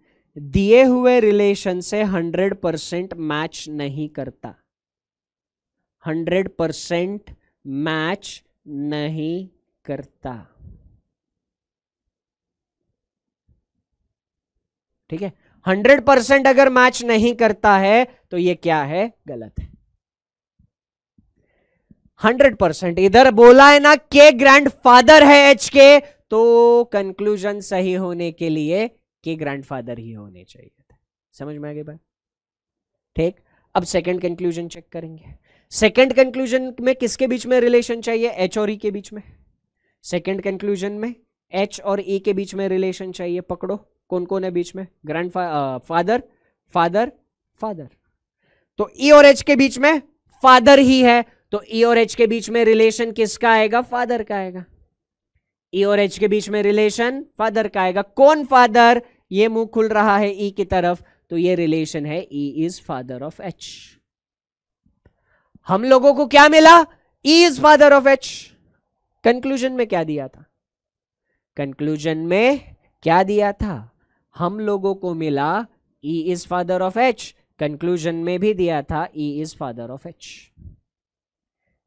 दिए हुए रिलेशन से हंड्रेड परसेंट मैच नहीं करता हंड्रेड परसेंट मैच नहीं करता ठीक है हंड्रेड परसेंट अगर मैच नहीं करता है तो ये क्या है गलत है हंड्रेड परसेंट इधर बोला है ना के ग्रैंड फादर है एच के तो कंक्लूजन सही होने के लिए के ग्रैंडफादर ही होने चाहिए थे समझ में आगे बात ठीक अब सेकंड कंक्लूजन चेक करेंगे सेकंड कंक्लूजन में किसके बीच में रिलेशन चाहिए एच और ई e के बीच में सेकंड कंक्लूजन में एच और ई e के बीच में रिलेशन चाहिए पकड़ो कौन कौन है बीच में ग्रैंड फादर फादर फादर तो ई e और एच के बीच में फादर ही है तो ई e और एच के बीच में रिलेशन किसका आएगा फादर का आएगा ई e और एच के बीच में रिलेशन फादर का आएगा कौन फादर ये मुंह खुल रहा है ई e की तरफ तो ये रिलेशन है E is father of H हम लोगों को क्या मिला E is father of H conclusion में क्या दिया था कंक्लूजन में क्या दिया था हम लोगों को मिला E is father of H conclusion में भी दिया था E is father of H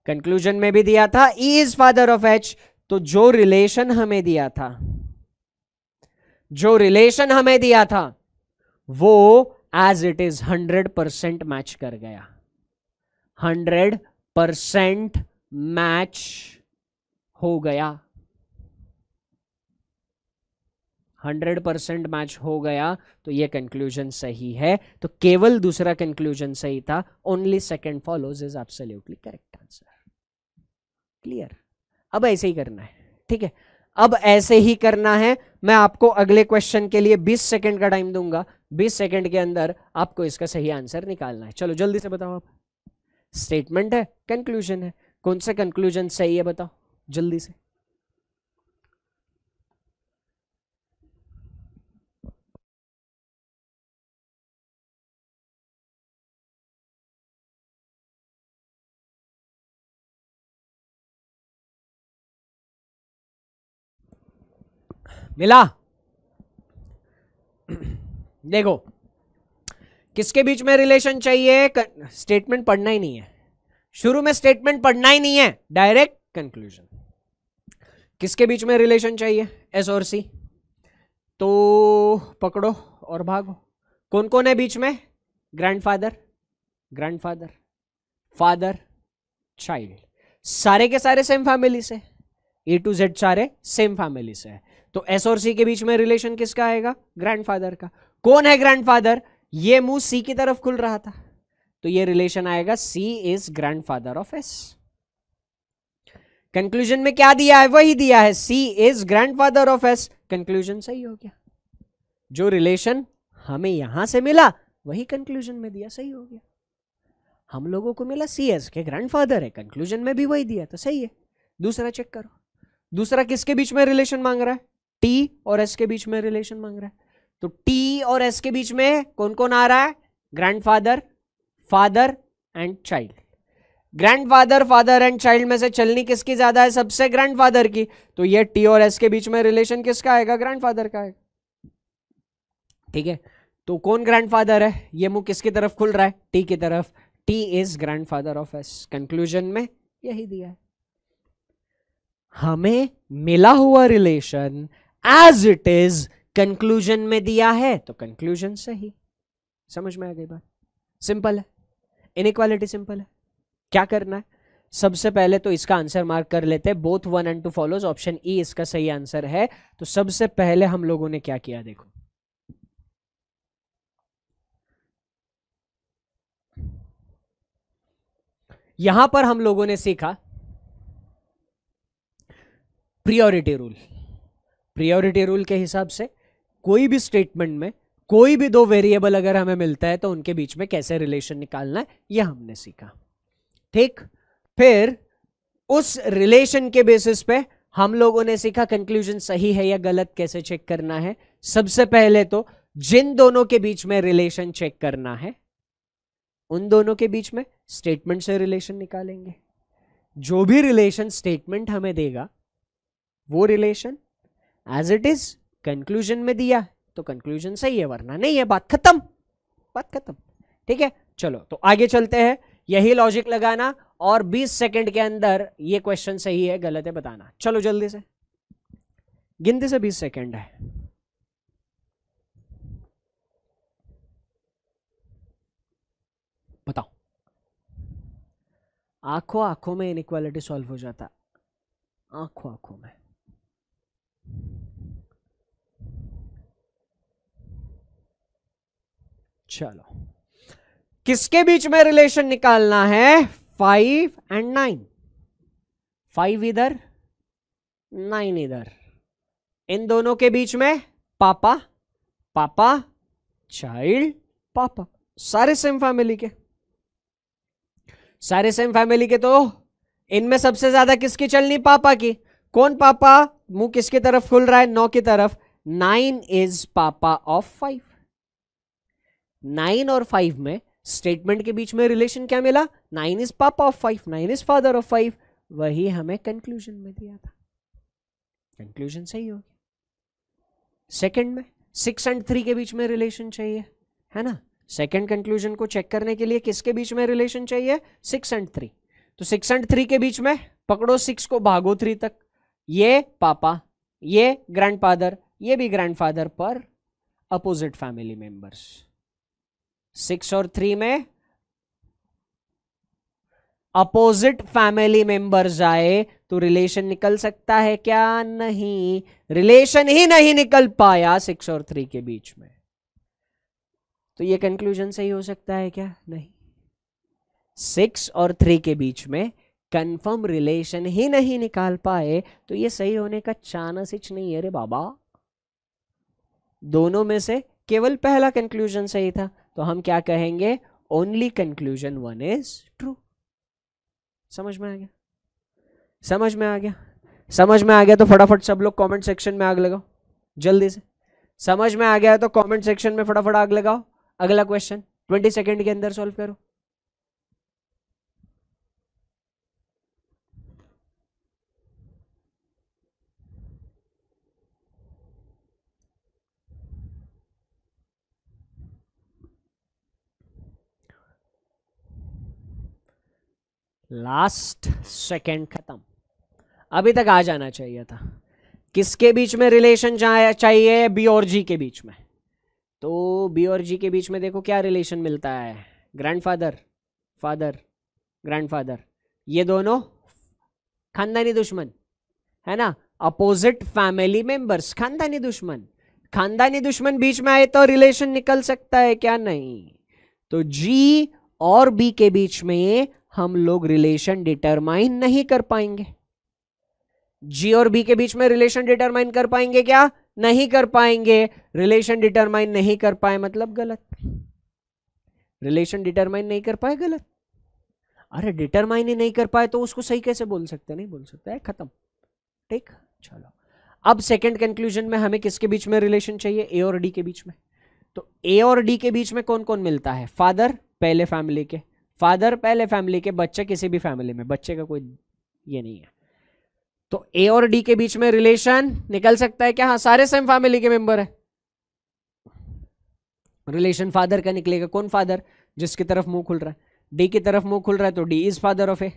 conclusion में भी दिया था E is father of H तो जो रिलेशन हमें दिया था जो रिलेशन हमें दिया था वो as it is hundred percent match कर गया हंड्रेड परसेंट मैच हो गया हंड्रेड परसेंट मैच हो गया तो ये कंक्लूजन सही है तो केवल दूसरा कंक्लूजन सही था only second follows is absolutely correct answer clear अब ऐसे ही करना है ठीक है अब ऐसे ही करना है मैं आपको अगले क्वेश्चन के लिए 20 सेकंड का टाइम दूंगा 20 सेकंड के अंदर आपको इसका सही आंसर निकालना है चलो जल्दी से बताओ आप स्टेटमेंट है कंक्लूजन है कौन सा कंक्लूजन सही है बताओ जल्दी से मिला देखो किसके बीच में रिलेशन चाहिए स्टेटमेंट पढ़ना ही नहीं है शुरू में स्टेटमेंट पढ़ना ही नहीं है डायरेक्ट कंक्लूजन किसके बीच में रिलेशन चाहिए एस और सी तो पकड़ो और भागो कौन कौन है बीच में ग्रैंडफादर ग्रैंडफादर फादर चाइल्ड सारे के सारे सेम फैमिली से ए टू जेड सारे सेम फैमिली से है तो एस और सी के बीच में रिलेशन किसका आएगा ग्रैंडफादर का कौन है ग्रैंडफादर ये मुंह सी की तरफ खुल रहा था तो ये रिलेशन आएगा C is grandfather of S conclusion में क्या दिया है वही दिया है C is grandfather of S conclusion सही हो गया जो रिलेशन हमें यहां से मिला वही कंक्लूजन में दिया सही हो गया हम लोगों को मिला सी एस के ग्रैंडफादर है कंक्लूजन में भी वही दिया तो सही है दूसरा चेक करो दूसरा किसके बीच में रिलेशन मांग रहा है टी और एस के बीच में रिलेशन मांग रहा है तो टी और एस के बीच में कौन कौन आ रहा है grandfather father and child grandfather father and child में से चलनी किसकी ज्यादा है सबसे ग्रैंडफादर की तो ये टी और एस के बीच में रिलेशन किसका आएगा ग्रैंडफादर का आएगा ठीक है तो कौन ग्रैंडफादर है ये मुंह किसकी तरफ खुल रहा है टी की तरफ T is grandfather of S conclusion में यही दिया है हमें मिला हुआ relation as it is conclusion में दिया है तो कंक्लूजन सही समझ में आ गई बात सिंपल है इनक्वालिटी सिंपल है क्या करना है सबसे पहले तो इसका आंसर मार्क कर लेते हैं both one and two follows option E इसका सही आंसर है तो सबसे पहले हम लोगों ने क्या किया देखो यहां पर हम लोगों ने सीखा प्रियोरिटी रूल प्रियोरिटी रूल के हिसाब से कोई भी स्टेटमेंट में कोई भी दो वेरिएबल अगर हमें मिलता है तो उनके बीच में कैसे रिलेशन निकालना है यह हमने सीखा ठीक फिर उस रिलेशन के बेसिस पे हम लोगों ने सीखा कंक्लूजन सही है या गलत कैसे चेक करना है सबसे पहले तो जिन दोनों के बीच में रिलेशन चेक करना है उन दोनों के बीच में स्टेटमेंट से रिलेशन निकालेंगे जो भी रिलेशन स्टेटमेंट हमें देगा वो relation as it is conclusion में दिया तो कंक्लूजन सही है वरना नहीं है बात खत्म बात खत्म ठीक है चलो तो आगे चलते हैं यही लॉजिक लगाना और 20 सेकंड के अंदर ये क्वेश्चन सही है गलत है बताना चलो जल्दी से गिनती से 20 सेकंड है बताओ आंखों आंखों में इनक्वालिटी सॉल्व हो जाता आंखों आंखों में चलो किसके बीच में रिलेशन निकालना है फाइव एंड नाइन फाइव इधर नाइन इधर इन दोनों के बीच में पापा पापा चाइल्ड पापा सारे सेम फैमिली के सारे सेम फैमिली के तो इनमें सबसे ज्यादा किसकी चलनी पापा की कौन पापा मुंह किसकी तरफ खुल रहा है नौ की तरफ nine is papa of five nine और फाइव में स्टेटमेंट के बीच में रिलेशन क्या मिला nine is papa of five nine is father of five वही हमें कंक्लूजन में दिया था कंक्लूजन सही हो गया सेकेंड में सिक्स एंड थ्री के बीच में रिलेशन चाहिए है ना सेकेंड कंक्लूजन को चेक करने के लिए किसके बीच में रिलेशन चाहिए सिक्स एंड थ्री तो सिक्स एंड थ्री के बीच में पकड़ो सिक्स को भागो थ्री तक ये पापा ये ग्रैंडफादर ये भी ग्रैंडफादर पर अपोजिट फैमिली मेंबर्स सिक्स और थ्री में अपोजिट फैमिली मेंबर्स आए तो रिलेशन निकल सकता है क्या नहीं रिलेशन ही नहीं निकल पाया सिक्स और थ्री के बीच में तो ये कंक्लूजन सही हो सकता है क्या नहीं सिक्स और थ्री के बीच में कंफर्म रिलेशन ही नहीं निकाल पाए तो ये सही होने का चांस हिच नहीं है रे बाबा दोनों में से केवल पहला कंक्लूजन सही था तो हम क्या कहेंगे only conclusion one is true समझ में आ गया समझ में आ गया समझ में आ गया तो फटाफट सब लोग कमेंट सेक्शन में आग लगाओ जल्दी से समझ में आ गया तो कमेंट सेक्शन में फटाफट आग लगाओ अगला क्वेश्चन ट्वेंटी सेकेंड के अंदर सॉल्व करो लास्ट सेकेंड खत्म अभी तक आ जाना चाहिए था किसके बीच में रिलेशन चाहिए बी और जी के बीच में तो बी और जी के बीच में देखो क्या रिलेशन मिलता है ग्रैंडफादर फादर ग्रैंडफादर ये दोनों खानदानी दुश्मन है ना अपोजिट फैमिली मेंबर्स खानदानी दुश्मन खानदानी दुश्मन बीच में आए तो रिलेशन निकल सकता है क्या नहीं तो जी और बी के बीच में हम लोग रिलेशन डिटरमाइन नहीं कर पाएंगे जी और बी के बीच में रिलेशन डिटरमाइन कर पाएंगे क्या नहीं कर पाएंगे रिलेशन डिटरमाइन नहीं कर पाए मतलब गलत रिलेशन डिटरमाइन नहीं कर पाए गलत अरे डिटरमाइन ही नहीं कर पाए तो उसको सही कैसे बोल सकते नहीं बोल सकते है खत्म ठीक चलो अब सेकंड कंक्लूजन में हमें किसके बीच में रिलेशन चाहिए ए और डी के बीच में तो ए और डी के बीच में कौन कौन मिलता है फादर पहले फैमिली के फादर पहले फैमिली के बच्चे किसी भी फैमिली में बच्चे का कोई ये नहीं है तो ए और डी के बीच में रिलेशन निकल सकता है क्या हाँ सारे सेम फैमिली के मेंबर है रिलेशन फादर का निकलेगा कौन फादर जिसकी तरफ मुंह खुल रहा है डी की तरफ मुंह खुल रहा है तो D is father of A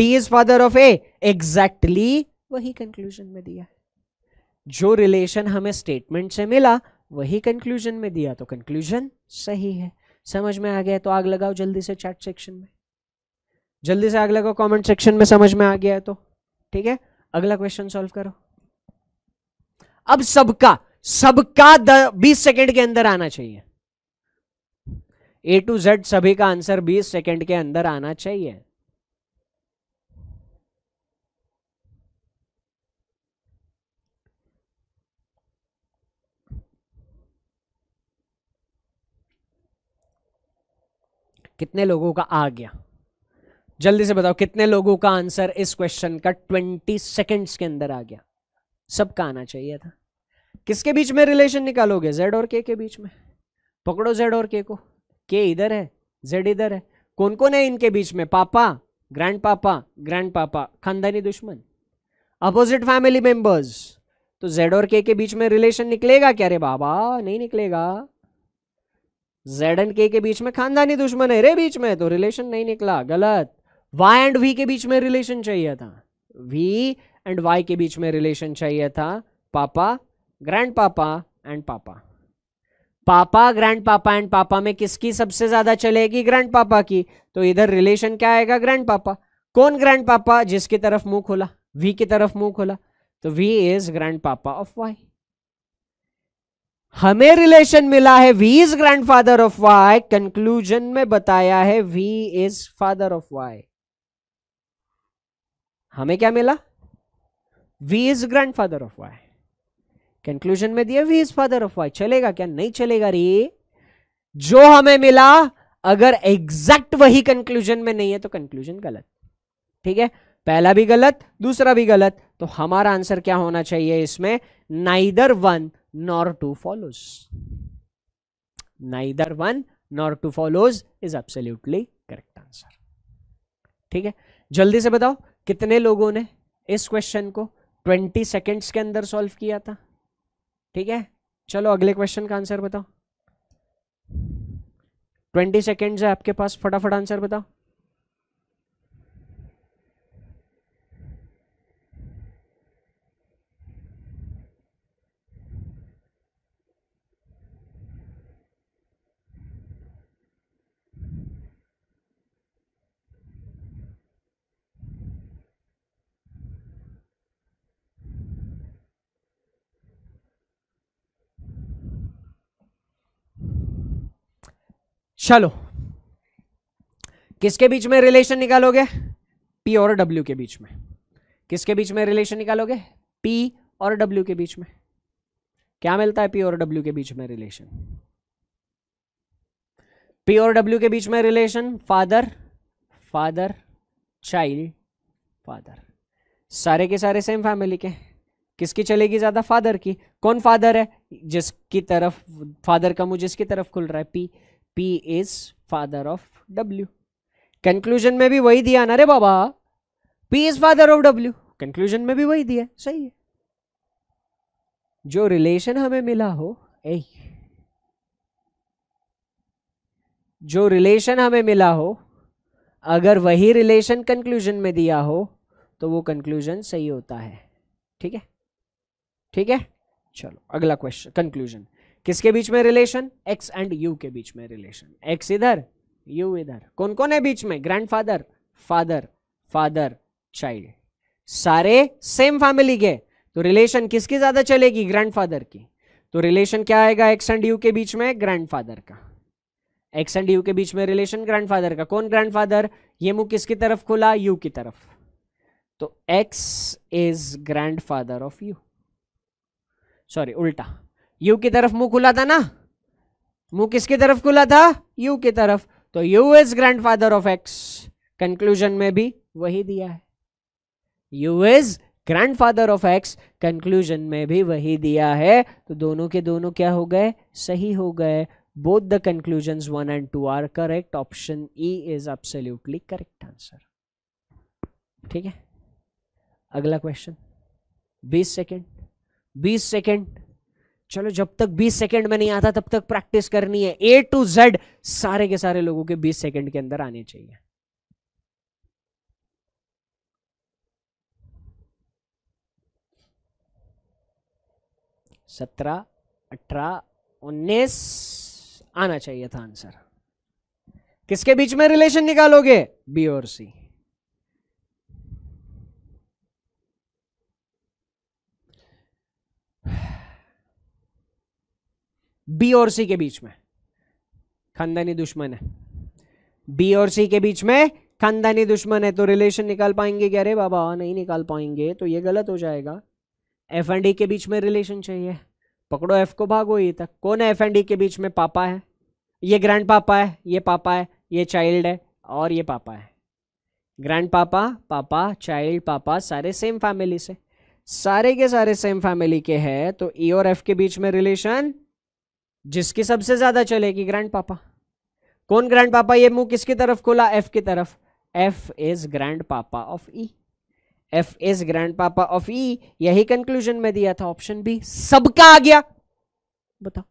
D is father of A exactly वही कंक्लूजन में दिया जो रिलेशन हमें स्टेटमेंट से मिला वही कंक्लूजन में दिया तो कंक्लूजन सही है समझ में आ गया तो आग लगाओ जल्दी से चैट सेक्शन में जल्दी से आग लगाओ कमेंट सेक्शन में समझ में आ गया है तो ठीक है अगला क्वेश्चन सॉल्व करो अब सबका सबका बीस सेकेंड के अंदर आना चाहिए ए टू जेड सभी का आंसर बीस सेकेंड के अंदर आना चाहिए कितने लोगों का आ गया जल्दी से बताओ कितने लोगों का आंसर इस क्वेश्चन का ट्वेंटी सेकेंड्स के अंदर आ गया सबका आना चाहिए था किसके बीच में रिलेशन निकालोगे जेड और के के बीच में पकड़ो जेड और के को के इधर है जेड इधर है कौन कौन है इनके बीच में पापा ग्रैंड पापा ग्रैंड पापा खानदानी दुश्मन अपोजिट फैमिली मेंबर्स तो जेड और के के बीच में रिलेशन निकलेगा क्या रे बाबा नहीं निकलेगा जेड एंड के के बीच में खानदानी दुश्मन है रे बीच में तो रिलेशन नहीं निकला गलत वाई एंड वी के बीच में रिलेशन चाहिए था वी एंड वाई के बीच में रिलेशन चाहिए था पापा ग्रैंड पापा एंड पापा पापा ग्रैंड पापा एंड पापा में किसकी सबसे ज्यादा चलेगी ग्रैंड पापा की तो इधर रिलेशन क्या आएगा ग्रैंड पापा कौन ग्रैंड पापा जिसकी तरफ मुंह खोला वी की तरफ मुंह खोला तो V is grand papa of Y हमें रिलेशन मिला है V is father of Y conclusion में बताया है V is father of Y हमें क्या मिला V is father of Y conclusion में दिया V is father of Y चलेगा क्या नहीं चलेगा रे जो हमें मिला अगर एग्जैक्ट वही कंक्लूजन में नहीं है तो कंक्लूजन गलत ठीक है पहला भी गलत दूसरा भी गलत तो हमारा आंसर क्या होना चाहिए इसमें neither one nor two follows. Neither one nor two follows is absolutely correct answer. ठीक है जल्दी से बताओ कितने लोगों ने इस क्वेश्चन को 20 सेकेंड्स के अंदर सॉल्व किया था ठीक है चलो अगले क्वेश्चन का आंसर बताओ 20 सेकेंड्स है आपके पास फटाफट आंसर बताओ चलो किसके बीच में रिलेशन निकालोगे पी और डब्ल्यू के बीच में किसके बीच में रिलेशन निकालोगे पी और डब्ल्यू के बीच में क्या मिलता है पी और डब्ल्यू के बीच में रिलेशन पी और डब्ल्यू के बीच में relation father father child father सारे के सारे सेम फैमिली के किसकी चलेगी ज्यादा फादर की कौन फादर है जिसकी तरफ फादर का मुंह जिसकी तरफ खुल रहा है P P is father of W. Conclusion में भी वही दिया ना रे बाबा P is father of W. Conclusion में भी वही दिया सही है जो रिलेशन हमें मिला हो ए जो रिलेशन हमें मिला हो अगर वही रिलेशन कंक्लूजन में दिया हो तो वो कंक्लूजन सही होता है ठीक है ठीक है चलो अगला क्वेश्चन कंक्लूजन किसके बीच में रिलेशन एक्स एंड यू के बीच में रिलेशन एक्स इधर यू इधर कौन कौन है बीच में ग्रैंड फादर फादर चाइल्ड सारे सेम फैमिली के तो रिलेशन किसकी ज्यादा चलेगी ग्रैंडफादर की तो रिलेशन क्या आएगा एक्स एंड यू के बीच में ग्रैंडफादर का एक्स एंड यू के बीच में रिलेशन ग्रैंडफादर का कौन ग्रैंडफादर ये मुंह किसकी तरफ खुला यू की तरफ तो X is grandfather of U sorry उल्टा यू की तरफ मुंह खुला था ना मुंह किसकी तरफ खुला था यू की तरफ तो U is grandfather of X conclusion में भी वही दिया है U is grandfather of X conclusion में भी वही दिया है तो दोनों के दोनों क्या हो गए सही हो गए both the conclusion one and two are correct option E is absolutely correct answer ठीक है अगला क्वेश्चन बीस सेकेंड बीस सेकेंड चलो जब तक 20 सेकंड में नहीं आता तब तक प्रैक्टिस करनी है ए टू जेड सारे के सारे लोगों के 20 सेकंड के अंदर आने चाहिए सत्रह अठारह उन्नीस आना चाहिए था आंसर किसके बीच में रिलेशन निकालोगे बी और सी बी और सी के बीच में खानदानी दुश्मन है बी और सी के बीच में खानदानी दुश्मन है तो रिलेशन निकाल पाएंगे क्या अरे बाबा नहीं निकाल पाएंगे तो ये गलत हो जाएगा एफ एंड डी के बीच में रिलेशन चाहिए पकड़ो एफ को भागो ये तक कौन है एफ एंड डी के बीच में पापा है ये ग्रैंड पापा है ये पापा है ये चाइल्ड है और ये पापा है ग्रैंड पापा पापा चाइल्ड पापा सारे सेम फैमिली से सारे के सारे सेम फैमिली के हैं तो ई e और एफ के बीच में रिलेशन जिसकी सबसे ज़्यादा चलेगी ग्रैंड पापा कौन ग्रैंड पापा ये मुंह किसकी तरफ खोला एफ की तरफ F is grand papa of E F is grand papa of E यही कंक्लूजन में दिया था ऑप्शन बी सबका आ गया बताओ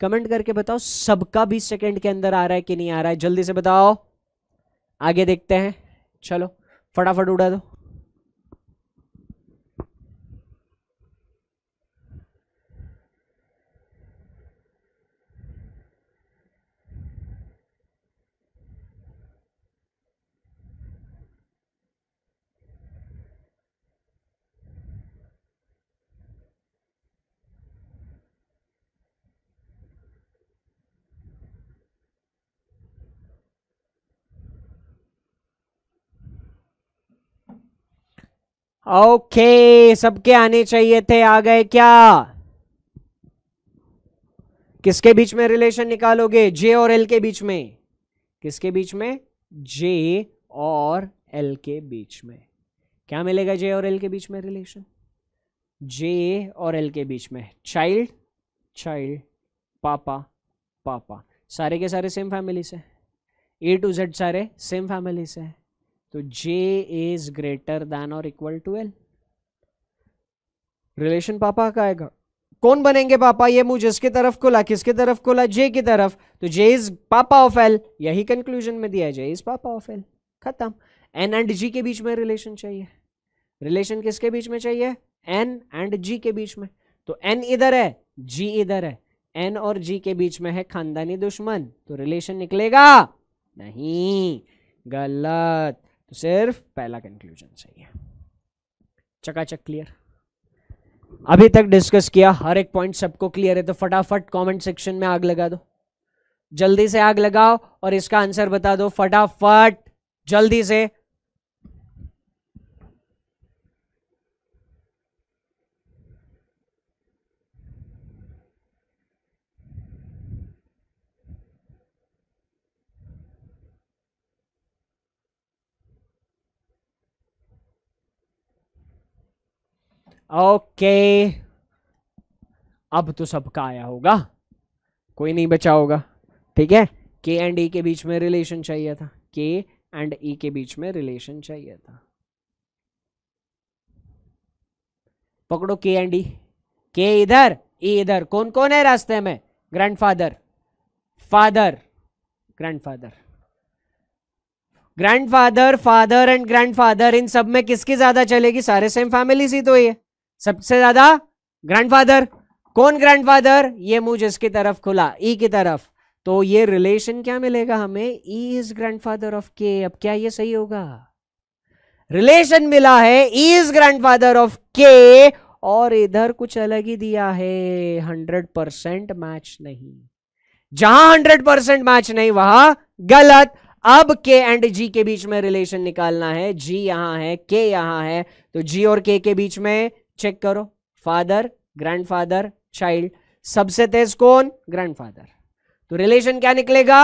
कमेंट करके बताओ सबका बीस सेकेंड के अंदर आ रहा है कि नहीं आ रहा है जल्दी से बताओ आगे देखते हैं चलो फटाफट उड़ा दो ओके सबके आने चाहिए थे आ गए क्या किसके बीच में रिलेशन निकालोगे जे और एल के बीच में किसके बीच में जे और एल के बीच में क्या मिलेगा जे और एल के बीच में रिलेशन जे और एल के बीच में चाइल्ड चाइल्ड पापा पापा सारे के सारे सेम फैमिली से ए टू जेड सारे सेम फैमिली से है तो J इज ग्रेटर देन और equal to L relation papa का आएगा कौन बनेंगे पापा ये मुझे इसके तरफ खोला किसके तरफ खोला जे की तरफ तो J is papa of L यही कंक्लूजन में दिया है J is papa of L खत्म एन एंड जी के बीच में रिलेशन चाहिए रिलेशन किसके बीच में चाहिए एन एंड जी के बीच में तो एन इधर है जी इधर है एन और जी के बीच में है खानदानी दुश्मन तो रिलेशन निकलेगा नहीं गलत सिर्फ पहला कंक्लूजन सही है चकाचक क्लियर अभी तक डिस्कस किया हर एक पॉइंट सबको क्लियर है तो फटाफट कमेंट सेक्शन में आग लगा दो जल्दी से आग लगाओ और इसका आंसर बता दो फटाफट जल्दी से ओके अब तो सबका आया होगा कोई नहीं बचा होगा ठीक है के एंड ई के बीच में रिलेशन चाहिए था के एंड ई के बीच में रिलेशन चाहिए था पकड़ो के एंड ई के इधर ई e इधर कौन कौन है रास्ते में grandfather father grandfather grandfather father and grandfather इन सब में किसकी ज्यादा चलेगी सारे सेम फैमिली सी तो ये सबसे ज्यादा ग्रैंडफादर कौन ग्रैंडफादर ये मुंह जिसकी तरफ खुला ई e की तरफ तो ये रिलेशन क्या मिलेगा हमें ई इज ग्रैंडफादर ऑफ के अब क्या ये सही होगा रिलेशन मिला है ई इज ग्रैंडफादर ऑफ के और इधर कुछ अलग ही दिया है हंड्रेड परसेंट मैच नहीं जहां हंड्रेड परसेंट मैच नहीं वहां गलत अब के एंड जी के बीच में रिलेशन निकालना है जी यहां है के यहां है तो जी और के के बीच में चेक करो फादर ग्रैंडफादर चाइल्ड सबसे तेज कौन ग्रैंडफादर तो रिलेशन क्या निकलेगा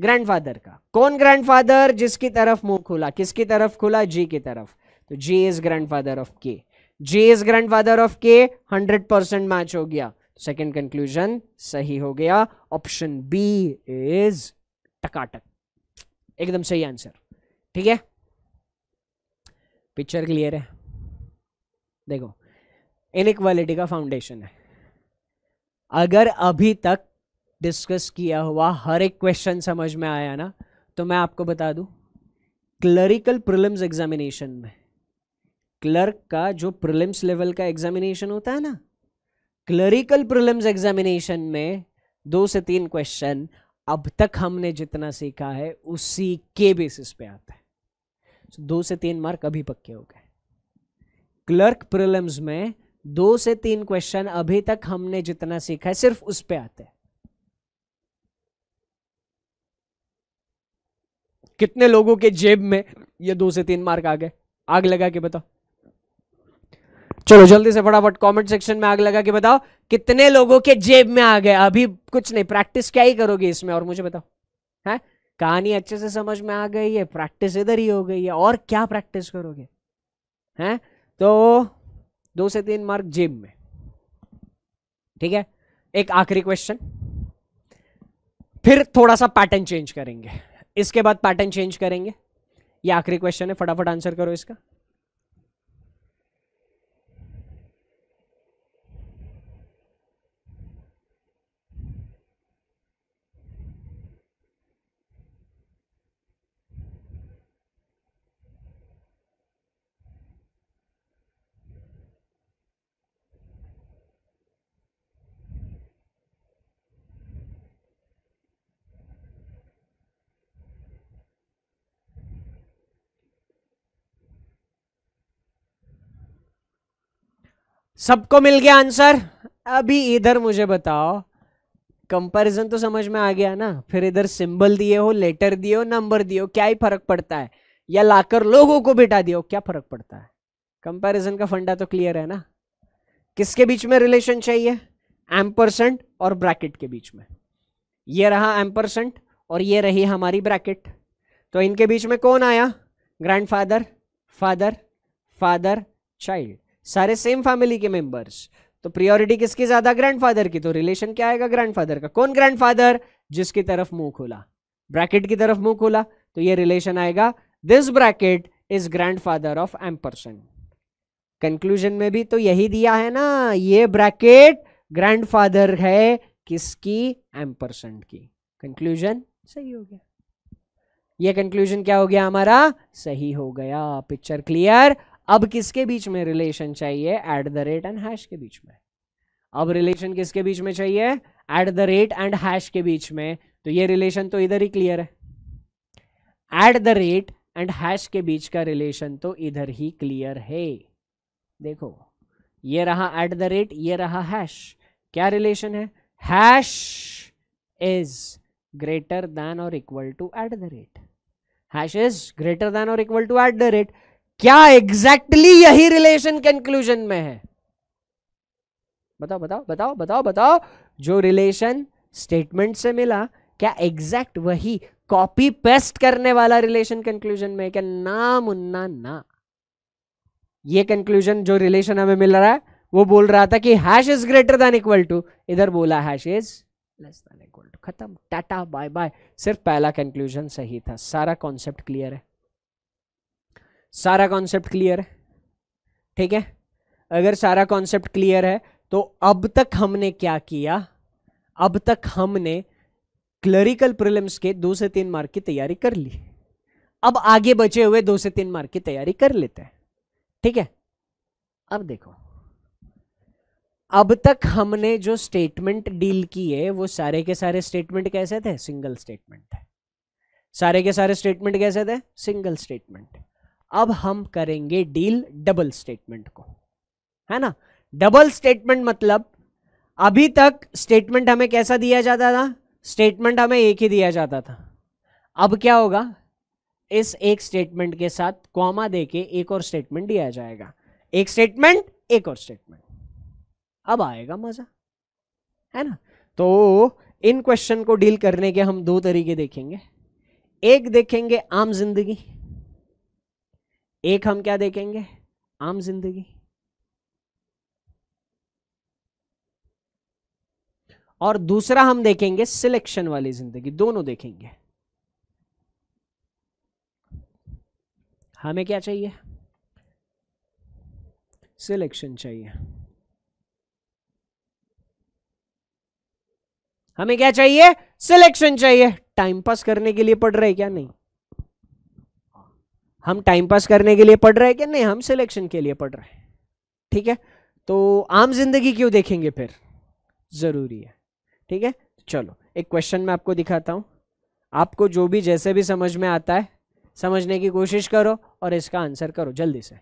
ग्रैंडफादर का कौन ग्रैंडफादर जिसकी तरफ मुंह खुला किसकी तरफ खुला जी की तरफ तो G is grandfather of K G is grandfather of K hundred percent match हो गया सेकेंड कंक्लूजन सही हो गया ऑप्शन बी इज टकाटक एकदम सही आंसर ठीक है पिक्चर क्लियर है देखो इनक्वालिटी का फाउंडेशन है अगर अभी तक डिस्कस किया हुआ हर एक क्वेश्चन समझ में आया ना तो मैं आपको बता दूं क्लरिकल प्रिलिम्स एग्जामिनेशन में क्लर्क का जो प्रिलिम्स लेवल का एग्जामिनेशन होता है ना क्लरिकल प्रिलिम्स एग्जामिनेशन में दो से तीन क्वेश्चन अब तक हमने जितना सीखा है उसी के बेसिस पे आता है दो से तीन मार्क अभी पक्के हो गए क्लर्क प्रिलिम्स में दो से तीन क्वेश्चन अभी तक हमने जितना सीखा है सिर्फ उस पे आते हैं कितने लोगों के जेब में ये दो से तीन मार्क आ गए आग लगा के बताओ चलो जल्दी से फटाफट कमेंट सेक्शन में आग लगा के बताओ कितने लोगों के जेब में आ गए अभी कुछ नहीं प्रैक्टिस क्या ही करोगे इसमें और मुझे बताओ है कहानी अच्छे से समझ में आ गई है प्रैक्टिस इधर ही हो गई है और क्या प्रैक्टिस करोगे हैं तो दो से तीन मार्क जेब में ठीक है एक आखिरी क्वेश्चन फिर थोड़ा सा पैटर्न चेंज करेंगे इसके बाद पैटर्न चेंज करेंगे ये आखिरी क्वेश्चन है फटाफट आंसर करो इसका सबको मिल गया आंसर अभी इधर मुझे बताओ कंपैरिजन तो समझ में आ गया ना फिर इधर सिंबल दिए हो लेटर दिए हो नंबर दिए हो क्या ही फर्क पड़ता है या लाकर लोगों को बिठा दिया हो क्या फर्क पड़ता है कंपैरिजन का फंडा तो क्लियर है ना किसके बीच में रिलेशन चाहिए एम्परसेंट और ब्रैकेट के बीच में ये रहा एम्परसेंट और ये रही हमारी ब्रैकेट तो इनके बीच में कौन आया ग्रैंडफादर फादर फादर चाइल्ड सारे सेम फैमिली के मेंबर्स तो प्रियोरिटी किसकी ज्यादा ग्रैंडफादर की तो रिलेशन क्या आएगा ग्रैंडफादर का कौन ग्रैंडफादर जिसकी तरफ मुंह खोला ब्रैकेट की तरफ मुंह खोला तो ये रिलेशन आएगा this bracket is grandfather of M person conclusion में भी तो यही दिया है ना ये ब्रैकेट ग्रैंडफादर है किसकी एम पर्सन की कंक्लूजन सही हो गया ये कंक्लूजन क्या हो गया हमारा सही हो गया पिक्चर क्लियर अब किसके बीच में रिलेशन चाहिए at the rate and hash के बीच में अब रिलेशन किसके बीच में चाहिए at the rate and hash के बीच में तो ये रिलेशन तो इधर ही क्लियर है at the rate and hash के बीच का रिलेशन तो इधर ही क्लियर है देखो ये रहा एट द रेट ये रहा हैश क्या रिलेशन है हैश इज ग्रेटर देन और equal to at the rate hash is greater than और equal to at the rate क्या एग्जैक्टली exactly यही रिलेशन कंक्लूजन में है बताओ बताओ बताओ बताओ बताओ जो रिलेशन स्टेटमेंट से मिला क्या एग्जैक्ट वही कॉपी पेस्ट करने वाला रिलेशन कंक्लूजन में क्या ना मुन्ना ना ये कंक्लूजन जो रिलेशन हमें मिल रहा है वो बोल रहा था कि hash is greater than equal to इधर बोला hash is less than equal to खत्म टाटा बाय बाय सिर्फ पहला कंक्लूजन सही था सारा कॉन्सेप्ट क्लियर है सारा कॉन्सेप्ट क्लियर है ठीक है अगर सारा कॉन्सेप्ट क्लियर है तो अब तक हमने क्या किया अब तक हमने क्लरिकल प्रिलिम्स के दो से तीन मार्क की तैयारी कर ली अब आगे बचे हुए दो से तीन मार्क की तैयारी कर लेते हैं ठीक है अब देखो अब तक हमने जो स्टेटमेंट डील की है वो सारे के सारे स्टेटमेंट कैसे थे सिंगल स्टेटमेंट थे सारे के सारे स्टेटमेंट कैसे थे सिंगल स्टेटमेंट अब हम करेंगे डील डबल स्टेटमेंट को है ना डबल स्टेटमेंट मतलब अभी तक स्टेटमेंट हमें कैसा दिया जाता था स्टेटमेंट हमें एक ही दिया जाता था अब क्या होगा इस एक स्टेटमेंट के साथ कॉमा देके एक और स्टेटमेंट दिया जाएगा एक स्टेटमेंट एक और स्टेटमेंट अब आएगा मजा है ना तो इन क्वेश्चन को डील करने के हम दो तरीके देखेंगे एक देखेंगे आम जिंदगी एक हम क्या देखेंगे आम जिंदगी और दूसरा हम देखेंगे सिलेक्शन वाली जिंदगी दोनों देखेंगे हमें क्या चाहिए सिलेक्शन चाहिए हमें क्या चाहिए सिलेक्शन चाहिए टाइम पास करने के लिए पढ़ रहे क्या नहीं हम टाइम पास करने के लिए पढ़ रहे हैं क्या नहीं हम सिलेक्शन के लिए पढ़ रहे हैं ठीक है तो आम जिंदगी क्यों देखेंगे फिर ज़रूरी है ठीक है चलो एक क्वेश्चन मैं आपको दिखाता हूँ आपको जो भी जैसे भी समझ में आता है समझने की कोशिश करो और इसका आंसर करो जल्दी से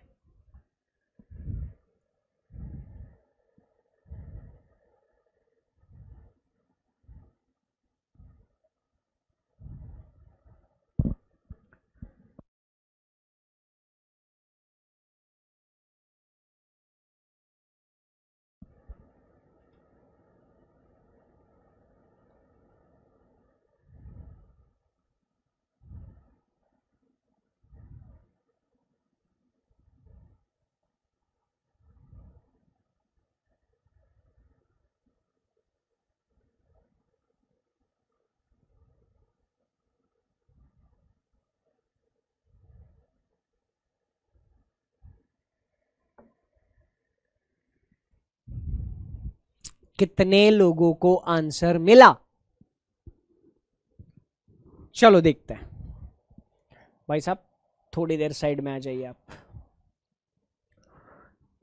कितने लोगों को आंसर मिला चलो देखते हैं भाई साहब थोड़ी देर साइड में आ जाइए आप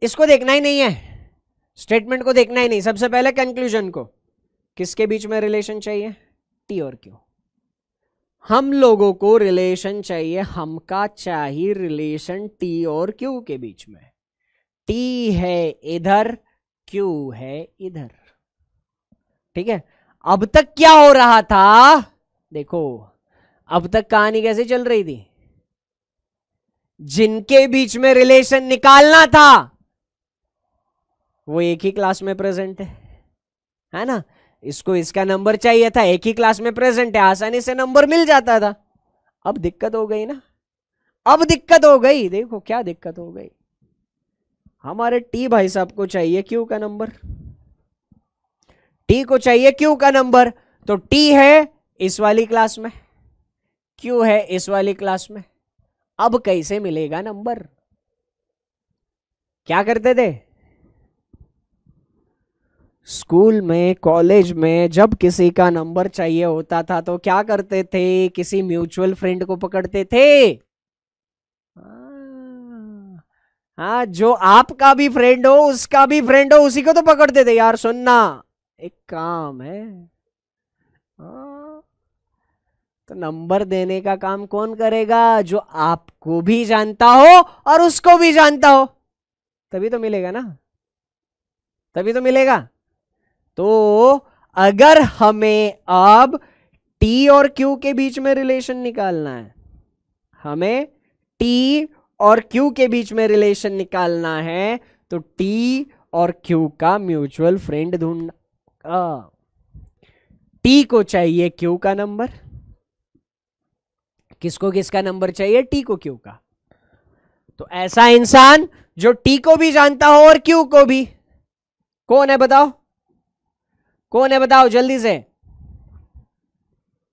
इसको देखना ही नहीं है स्टेटमेंट को देखना ही नहीं सबसे पहले कंक्लूजन को किसके बीच में रिलेशन चाहिए टी और क्यू हम लोगों को रिलेशन चाहिए हम का चाहिए रिलेशन टी और क्यू के बीच में टी है इधर क्यू है इधर ठीक है अब तक क्या हो रहा था देखो अब तक कहानी कैसे चल रही थी जिनके बीच में रिलेशन निकालना था वो एक ही क्लास में प्रेजेंट है है ना इसको इसका नंबर चाहिए था एक ही क्लास में प्रेजेंट है आसानी से नंबर मिल जाता था अब दिक्कत हो गई ना अब दिक्कत हो गई देखो क्या दिक्कत हो गई हमारे टी भाई साहब को चाहिए क्यू का नंबर टी को चाहिए क्यू का नंबर तो टी है इस वाली क्लास में क्यू है इस वाली क्लास में अब कैसे मिलेगा नंबर क्या करते थे स्कूल में कॉलेज में जब किसी का नंबर चाहिए होता था तो क्या करते थे किसी म्यूचुअल फ्रेंड को पकड़ते थे हाँ, हाँ जो आपका भी फ्रेंड हो उसका भी फ्रेंड हो उसी को तो पकड़ते थे यार सुनना एक काम है हाँ। तो नंबर देने का काम कौन करेगा जो आपको भी जानता हो और उसको भी जानता हो तभी तो मिलेगा ना तभी तो मिलेगा तो अगर हमें अब टी और क्यू के बीच में रिलेशन निकालना है हमें टी और क्यू के बीच में रिलेशन निकालना है तो टी और क्यू का म्यूचुअल फ्रेंड ढूंढना टी को चाहिए क्यू का नंबर किसको किसका नंबर चाहिए टी को क्यू का तो ऐसा इंसान जो टी को भी जानता हो और क्यू को भी कौन है बताओ कौन है बताओ जल्दी से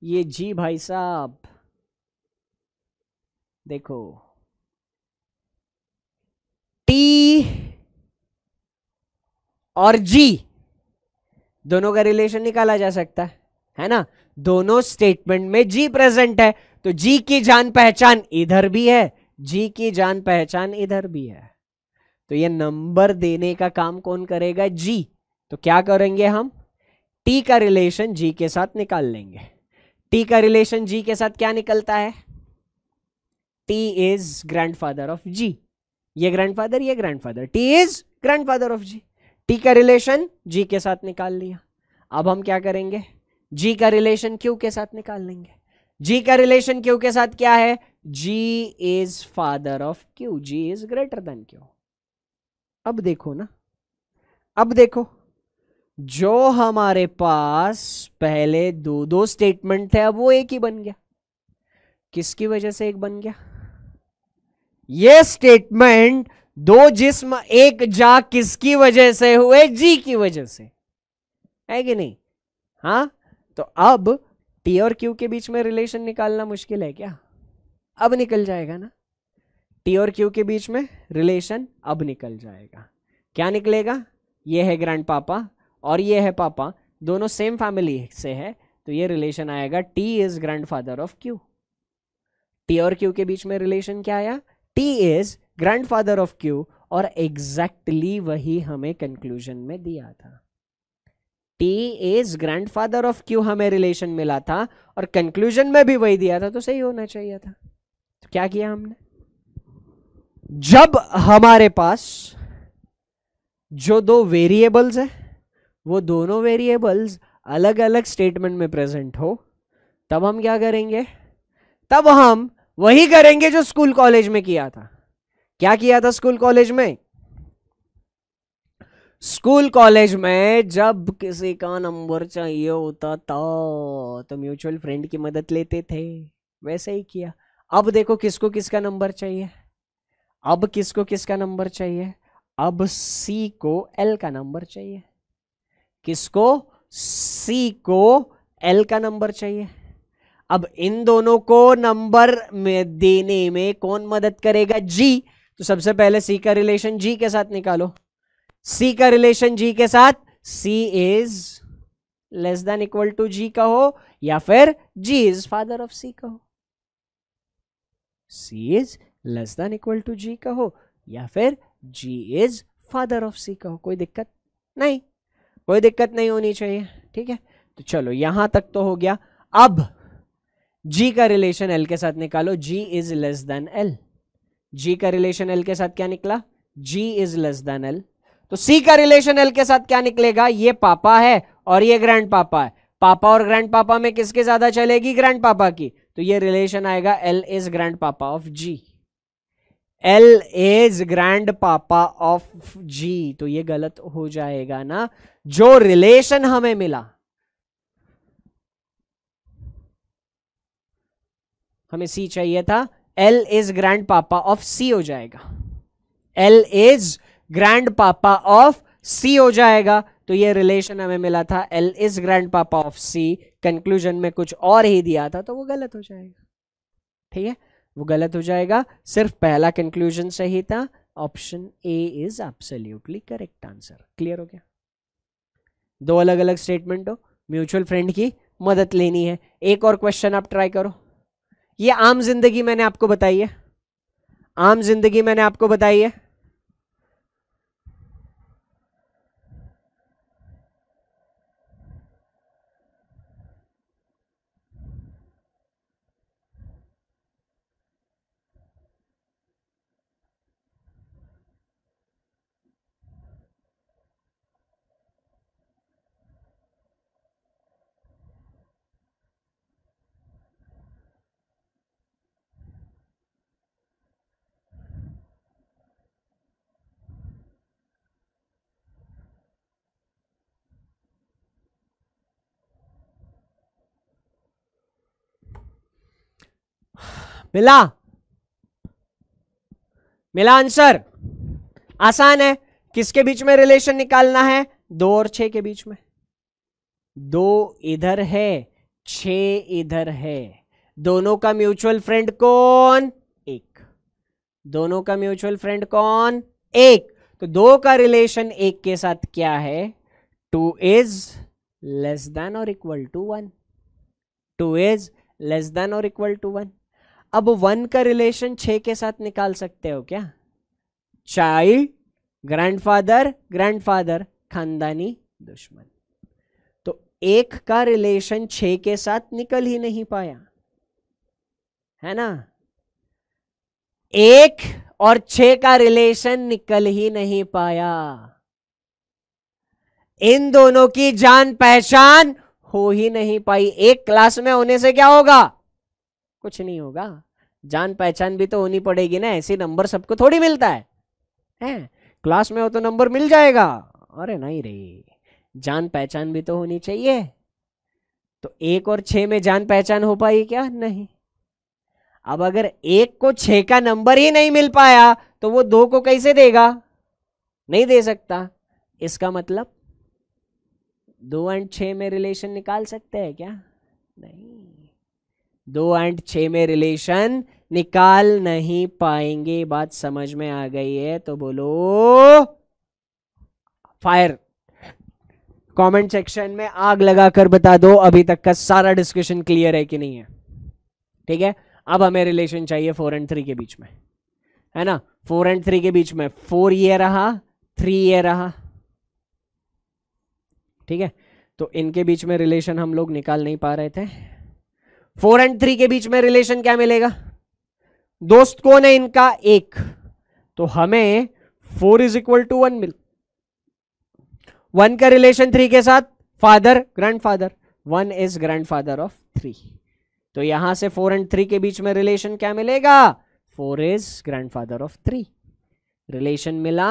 ये जी भाई साहब देखो टी और जी दोनों का रिलेशन निकाला जा सकता है है ना दोनों स्टेटमेंट में जी प्रेजेंट है तो जी की जान पहचान इधर भी है जी की जान पहचान इधर भी है तो ये नंबर देने का काम कौन करेगा जी तो क्या करेंगे हम टी का रिलेशन जी के साथ निकाल लेंगे टी का रिलेशन जी के साथ क्या निकलता है T is grandfather of G ये ग्रैंडफादर ये grandfather T is grandfather of G T का रिलेशन जी के साथ निकाल लिया अब हम क्या करेंगे जी का रिलेशन क्यू के साथ निकाल लेंगे जी का रिलेशन क्यू के साथ क्या है G is father of Q G is greater than Q अब देखो ना अब देखो जो हमारे पास पहले दो दो स्टेटमेंट थे अब वो एक ही बन गया किसकी वजह से एक बन गया ये स्टेटमेंट दो जिस्म एक जा किसकी वजह से हुए जी की वजह से है कि नहीं हाँ तो अब टी और क्यू के बीच में रिलेशन निकालना मुश्किल है क्या अब निकल जाएगा ना टी और क्यू के बीच में रिलेशन अब निकल जाएगा क्या निकलेगा ये है ग्रैंड पापा और ये है पापा दोनों सेम फैमिली से है तो ये रिलेशन आएगा T is grand father of Q T और क्यू के बीच में रिलेशन क्या आया T is grandfather of Q और एग्जैक्टली exactly वही हमें कंक्लूजन में दिया था T is grandfather of Q हमें रिलेशन मिला था और कंक्लूजन में भी वही दिया था तो सही होना चाहिए था तो क्या किया हमने जब हमारे पास जो दो वेरिएबल्स है वो दोनों वेरिएबल्स अलग अलग स्टेटमेंट में प्रेजेंट हो तब हम क्या करेंगे तब हम वही करेंगे जो स्कूल कॉलेज में किया था क्या किया था स्कूल कॉलेज में स्कूल कॉलेज में जब किसी का नंबर चाहिए होता था तो म्यूचुअल फ्रेंड की मदद लेते थे वैसे ही किया अब देखो किसको किसका नंबर चाहिए अब किसको किसका नंबर चाहिए अब सी को एल का नंबर चाहिए किसको सी को एल का नंबर चाहिए अब इन दोनों को नंबर में देने में कौन मदद करेगा जी तो सबसे पहले सी का रिलेशन जी के साथ निकालो सी का रिलेशन जी के साथ C is less than equal to G का हो या फिर G is father of C का हो C is less than equal to G का हो या फिर G is father of C का हो कोई दिक्कत नहीं कोई दिक्कत नहीं होनी चाहिए ठीक है तो चलो यहां तक तो हो गया अब जी का रिलेशन एल के साथ निकालो G is less than L G का रिलेशन एल के साथ क्या निकला G is less than L तो सी का रिलेशन एल के साथ क्या निकलेगा ये पापा है और ये ग्रैंड पापा है पापा और ग्रैंड पापा में किसके ज्यादा चलेगी ग्रैंड पापा की तो ये रिलेशन आएगा L is grand papa of G L is grand papa of G तो ये गलत हो जाएगा ना जो रिलेशन हमें मिला हमें सी चाहिए था L is grand papa of C हो जाएगा L is grand papa of C हो जाएगा तो ये रिलेशन हमें मिला था L is grand papa of C conclusion में कुछ और ही दिया था तो वो गलत हो जाएगा ठीक है वो गलत हो जाएगा सिर्फ पहला कंक्लूजन सही था option A is absolutely correct answer clear हो गया दो अलग अलग स्टेटमेंट हो म्यूचुअल फ्रेंड की मदद लेनी है एक और क्वेश्चन आप ट्राई करो ये आम जिंदगी मैंने आपको बताई है आम जिंदगी मैंने आपको बताई है मिला मिला आंसर आसान है किसके बीच में रिलेशन निकालना है दो और छ के बीच में दो इधर है छ इधर है दोनों का म्यूचुअल फ्रेंड कौन एक दोनों का म्यूचुअल फ्रेंड कौन एक तो दो का रिलेशन एक के साथ क्या है टू इज लेस देन और equal to one two is less than और इक्वल टू वन अब वन का रिलेशन छ के साथ निकाल सकते हो क्या चाइल्ड ग्रैंडफादर ग्रैंडफादर खानदानी दुश्मन तो एक का रिलेशन छ के साथ निकल ही नहीं पाया है ना एक और छ का रिलेशन निकल ही नहीं पाया इन दोनों की जान पहचान हो ही नहीं पाई एक क्लास में होने से क्या होगा कुछ नहीं होगा जान पहचान भी तो होनी पड़ेगी ना ऐसे नंबर सबको थोड़ी मिलता है हैं क्लास में हो तो नंबर मिल जाएगा अरे नहीं रे जान पहचान भी तो होनी चाहिए तो एक और छः में जान पहचान हो पाई क्या नहीं अब अगर एक को छ का नंबर ही नहीं मिल पाया तो वो दो को कैसे देगा नहीं दे सकता इसका मतलब दो एंड छ में रिलेशन निकाल सकते हैं क्या नहीं दो एंड छ में रिलेशन निकाल नहीं पाएंगे बात समझ में आ गई है तो बोलो फायर कमेंट सेक्शन में आग लगाकर बता दो अभी तक का सारा डिस्कशन क्लियर है कि नहीं है ठीक है अब हमें रिलेशन चाहिए फोर एंड थ्री के बीच में है ना फोर एंड थ्री के बीच में फोर ये रहा थ्री ये रहा ठीक है तो इनके बीच में रिलेशन हम लोग निकाल नहीं पा रहे थे फोर एंड थ्री के बीच में रिलेशन क्या मिलेगा दोस्त कौन है इनका एक तो हमें four is equal to one मिल वन का रिलेशन थ्री के साथ father grandfather one is grandfather of three तो यहां से फोर एंड थ्री के बीच में रिलेशन क्या मिलेगा four is grandfather of three relation मिला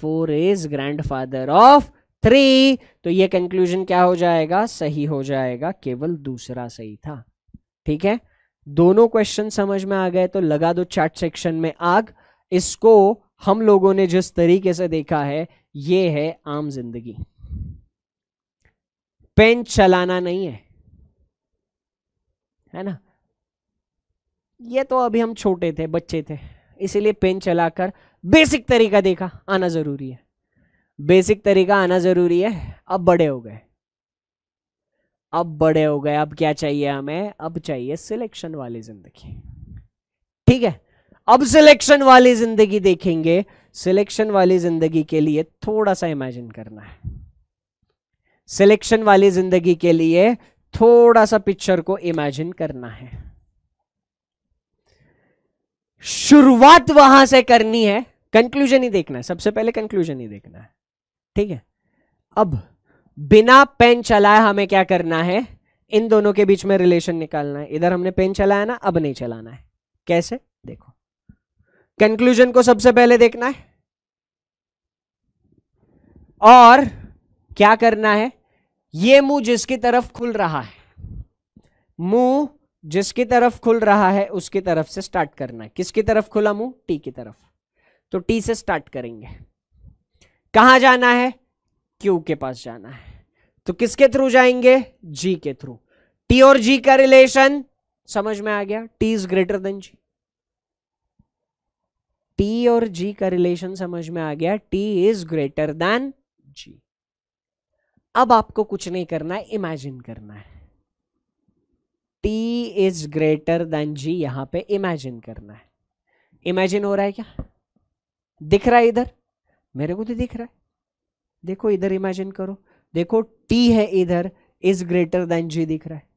four is grandfather of three तो ये कंक्लूजन क्या हो जाएगा सही हो जाएगा केवल दूसरा सही था ठीक है दोनों क्वेश्चन समझ में आ गए तो लगा दो चैट सेक्शन में आग इसको हम लोगों ने जिस तरीके से देखा है ये है आम जिंदगी पेन चलाना नहीं है है ना ये तो अभी हम छोटे थे बच्चे थे इसीलिए पेन चलाकर बेसिक तरीका देखा आना ज़रूरी है बेसिक तरीका आना ज़रूरी है अब बड़े हो गए अब बड़े हो गए अब क्या चाहिए हमें अब चाहिए सिलेक्शन वाली जिंदगी ठीक है अब सिलेक्शन वाली जिंदगी देखेंगे सिलेक्शन वाली जिंदगी के लिए थोड़ा सा इमेजिन करना है सिलेक्शन वाली जिंदगी के लिए थोड़ा सा पिक्चर को इमेजिन करना है शुरुआत वहां से करनी है कंक्लूजन ही देखना है सबसे पहले कंक्लूजन ही देखना है ठीक है अब बिना पेन चलाए हमें क्या करना है इन दोनों के बीच में रिलेशन निकालना है इधर हमने पेन चलाया ना अब नहीं चलाना है कैसे देखो कंक्लूजन को सबसे पहले देखना है और क्या करना है ये मुंह जिसकी तरफ खुल रहा है मुंह जिसकी तरफ खुल रहा है उसकी तरफ से स्टार्ट करना है किसकी तरफ खुला मुंह टी की तरफ तो टी से स्टार्ट करेंगे कहां जाना है क्यू के पास जाना है तो किसके थ्रू जाएंगे जी के थ्रू टी और जी का रिलेशन समझ में आ गया T is greater than G T और जी का रिलेशन समझ में आ गया T is greater than G अब आपको कुछ नहीं करना है इमेजिन करना है T is greater than G यहां पे इमेजिन करना है इमेजिन हो रहा है क्या दिख रहा है इधर मेरे को तो दिख रहा है देखो इधर इमेजिन करो देखो टी है इधर इज ग्रेटर देन जी दिख रहा है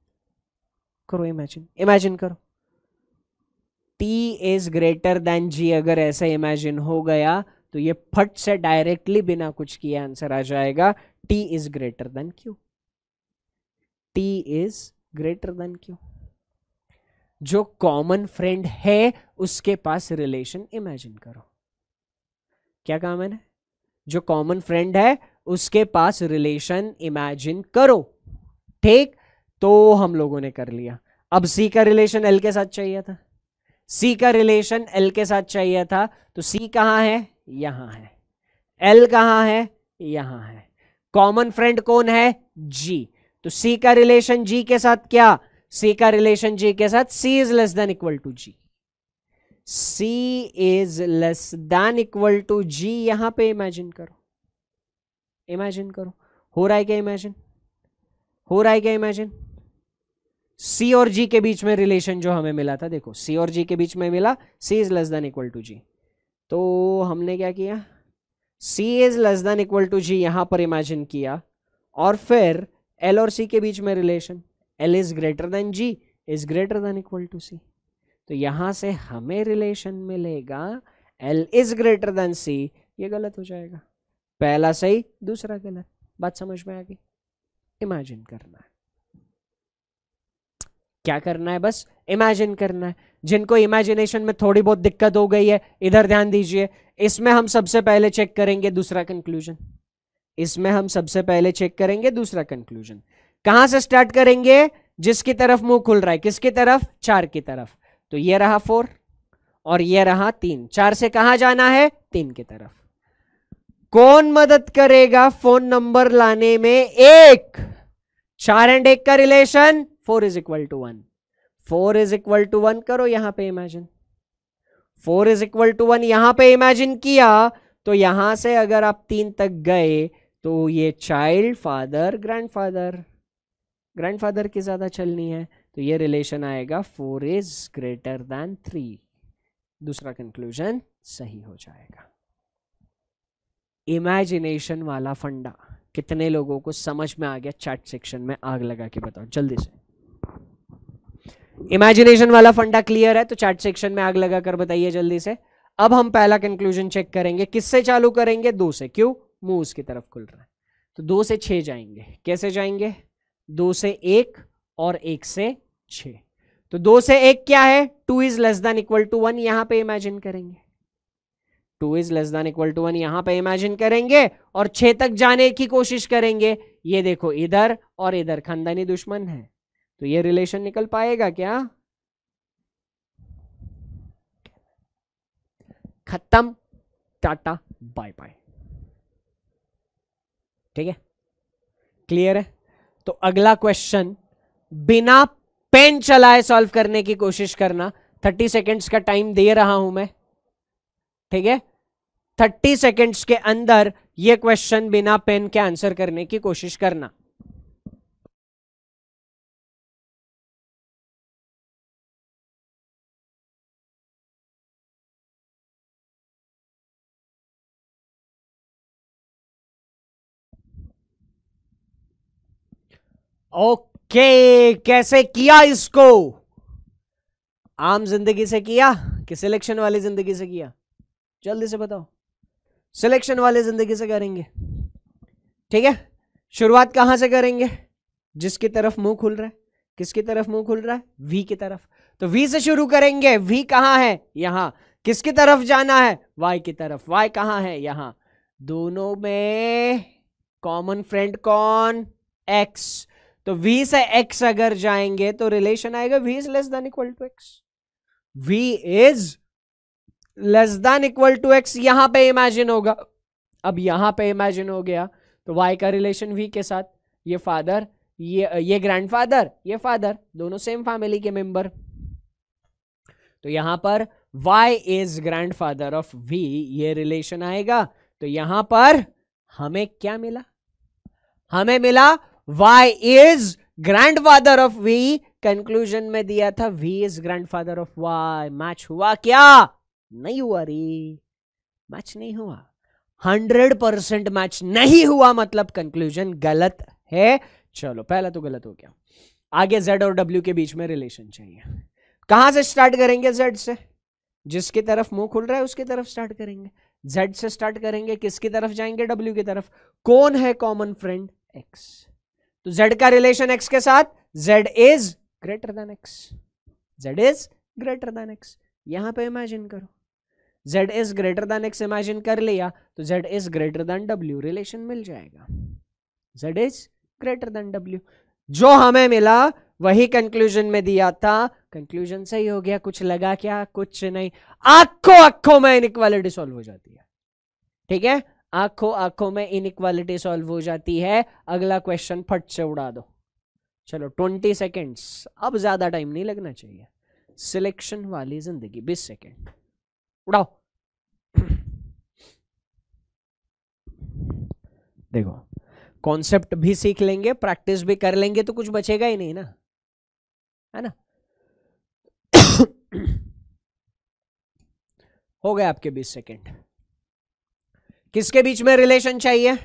करो इमेजिन इमेजिन करो T is greater than G अगर ऐसा इमेजिन हो गया तो ये फट से डायरेक्टली बिना कुछ किए आंसर आ जाएगा T is greater than Q T is greater than Q जो कॉमन फ्रेंड है उसके पास रिलेशन इमेजिन करो क्या कहा मैंने जो कॉमन फ्रेंड है उसके पास रिलेशन इमेजिन करो ठीक तो हम लोगों ने कर लिया अब सी का रिलेशन एल के साथ चाहिए था सी का रिलेशन एल के साथ चाहिए था तो सी कहां है यहां है एल कहां है यहां है कॉमन फ्रेंड कौन है जी तो सी का रिलेशन जी के साथ क्या सी का रिलेशन जी के साथ C is less than equal to G C is less than equal to G यहां पे इमेजिन करो इमेजिन करो हो रहा है क्या इमेजिन हो रहा है क्या इमेजिन सी और जी के बीच में रिलेशन जो हमें मिला था देखो सी और जी के बीच में मिला C is less than equal to G तो हमने क्या किया C is less than equal to G यहां पर इमेजिन किया और फिर एल और सी के बीच में relation L is greater than G is greater than equal to C तो यहां से हमें रिलेशन मिलेगा L is greater than C ये गलत हो जाएगा पहला सही दूसरा गलत बात समझ में आ गई इमेजिन करना है क्या करना है बस इमेजिन करना है जिनको इमेजिनेशन में थोड़ी बहुत दिक्कत हो गई है इधर ध्यान दीजिए इसमें हम सबसे पहले चेक करेंगे दूसरा कंक्लूजन इसमें हम सबसे पहले चेक करेंगे दूसरा कंक्लूजन कहां से स्टार्ट करेंगे जिसकी तरफ मुंह खुल रहा है किसकी तरफ चार की तरफ तो ये रहा फोर और ये रहा तीन चार से कहा जाना है तीन की तरफ कौन मदद करेगा फोन नंबर लाने में एक चार एंड एक का relation four is equal to one four is equal to one करो यहां पे imagine four is equal to one यहां पे इमेजिन किया तो यहां से अगर आप तीन तक गए तो ये चाइल्ड फादर ग्रैंडफादर ग्रैंडफादर की ज्यादा चलनी है तो ये रिलेशन आएगा four is greater than three दूसरा कंक्लूजन सही हो जाएगा इमेजिनेशन वाला फंडा कितने लोगों को समझ में आ गया चैट सेक्शन में आग लगा के बताओ जल्दी से इमेजिनेशन वाला फंडा क्लियर है तो चैट सेक्शन में आग लगा कर बताइए जल्दी से अब हम पहला कंक्लूजन चेक करेंगे किससे चालू करेंगे दो से क्यों मुंह उसकी तरफ खुल रहा है तो दो से छः जाएंगे कैसे जाएंगे दो से एक और एक से छ तो दो से एक क्या है two is less than equal to one यहां पे इमेजिन करेंगे two is less than equal to one यहां पे इमेजिन करेंगे और छे तक जाने की कोशिश करेंगे ये देखो इधर और इधर खानदानी दुश्मन है तो ये रिलेशन निकल पाएगा क्या खत्म टाटा बाय बाय ठीक है क्लियर है तो अगला क्वेश्चन बिना पेन चलाए सॉल्व करने की कोशिश करना थर्टी सेकेंड्स का टाइम दे रहा हूं मैं ठीक है 30 सेकेंड्स के अंदर ये क्वेश्चन बिना पेन के आंसर करने की कोशिश करना ओके okay, कैसे किया इसको आम जिंदगी से किया कि सिलेक्शन वाली जिंदगी से किया जल्दी से बताओ सिलेक्शन वाले ज़िंदगी से करेंगे ठीक है शुरुआत कहां से करेंगे जिसकी तरफ मुंह खुल रहा है किसकी तरफ मुंह खुल रहा है वी की तरफ तो वी से शुरू करेंगे वी कहां है यहां किसकी तरफ जाना है वाई की तरफ वाई कहां है यहां दोनों में कॉमन फ्रेंड कौन एक्स तो वी से एक्स अगर जाएंगे तो रिलेशन आएगा V is less than equal to X V is less than equal to X यहां पे इमेजिन होगा अब यहां पे इमेजिन हो गया तो वाई का रिलेशन वी के साथ ये फादर ये ये ग्रैंडफादर ये फादर दोनों सेम फैमिली के मेंबर तो यहां पर Y is grandfather of V ये रिलेशन आएगा तो यहां पर हमें क्या मिला हमें मिला Y is grandfather of V conclusion में दिया था V is grandfather of Y match हुआ क्या नहीं हुआ रे मैच नहीं हुआ हंड्रेड परसेंट मैच नहीं हुआ मतलब कंक्लूजन गलत है चलो पहला तो गलत हो गया आगे जेड और डब्ल्यू के बीच में रिलेशन चाहिए कहां से स्टार्ट करेंगे जेड से जिसकी तरफ मुंह खुल रहा है उसकी तरफ स्टार्ट करेंगे जेड से स्टार्ट करेंगे किसकी तरफ जाएंगे डब्ल्यू की तरफ कौन है कॉमन फ्रेंड एक्स तो जेड का रिलेशन एक्स के साथ Z is greater than X Z is greater than X यहां पे इमेजिन करो Z is greater than X imagine कर लिया तो Z is greater than W relation मिल जाएगा Z is greater than W जो हमें मिला वही कंक्लूजन में दिया था कंक्लूजन सही हो गया कुछ लगा क्या कुछ नहीं आंखों आंखों में इनक्वालिटी सॉल्व हो जाती है ठीक है आंखों आंखों में इनक्वालिटी सॉल्व हो जाती है अगला क्वेश्चन फट से उड़ा दो चलो ट्वेंटी सेकेंड्स अब ज्यादा टाइम नहीं लगना चाहिए सिलेक्शन वाली जिंदगी बीस सेकेंड उड़ाओ देखो कॉन्सेप्ट भी सीख लेंगे प्रैक्टिस भी कर लेंगे तो कुछ बचेगा ही नहीं ना है ना हो गए आपके बीस सेकेंड किसके बीच में रिलेशन चाहिए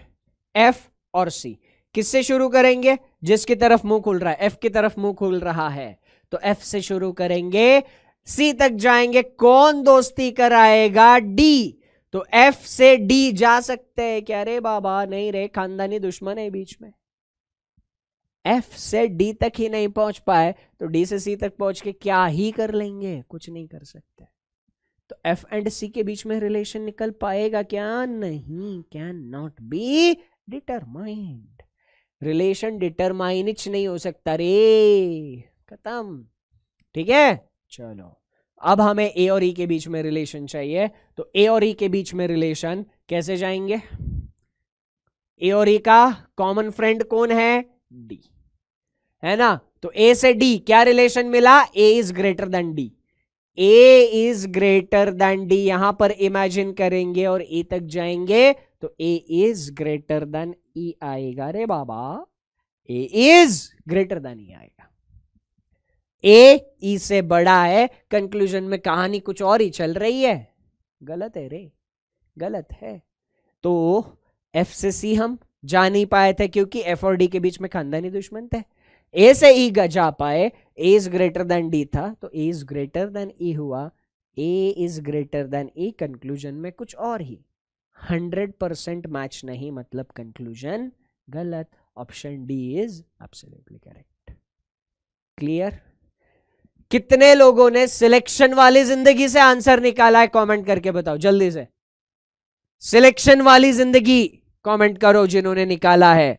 एफ और सी किससे शुरू करेंगे जिसकी तरफ मुंह खुल रहा है एफ की तरफ मुंह खुल रहा है तो एफ से शुरू करेंगे सी तक जाएंगे कौन दोस्ती कराएगा डी तो एफ से डी जा सकते हैं क्या रे बाबा नहीं रे खानदानी दुश्मन है बीच में एफ से डी तक ही नहीं पहुंच पाए तो डी से सी तक पहुंच के क्या ही कर लेंगे कुछ नहीं कर सकते तो एफ एंड सी के बीच में रिलेशन निकल पाएगा क्या नहीं can not be determined relation determine नहीं हो सकता रे खत्म ठीक है चलो अब हमें ए और ई e के बीच में रिलेशन चाहिए तो ए और ई e के बीच में रिलेशन कैसे जाएंगे ए और ई e का कॉमन फ्रेंड कौन है डी है ना तो ए से डी क्या रिलेशन मिला A is greater than D A is greater than D यहां पर इमेजिन करेंगे और ए तक जाएंगे तो A is greater than E आएगा रे बाबा A is greater than E आएगा ए ई e से बड़ा है कंक्लूजन में कहानी कुछ और ही चल रही है गलत है रे गलत है तो एफ से सी हम जा नहीं पाए थे क्योंकि एफ और डी के बीच में खानदानी दुश्मन थे ए से ई e जा पाए A is greater than D था तो A is greater than E हुआ A is greater than E conclusion में कुछ और ही हंड्रेड परसेंट मैच नहीं मतलब कंक्लूजन गलत option D is absolutely correct clear कितने लोगों ने सिलेक्शन वाली जिंदगी से आंसर निकाला है कमेंट करके बताओ जल्दी से सिलेक्शन वाली जिंदगी कमेंट करो जिन्होंने निकाला है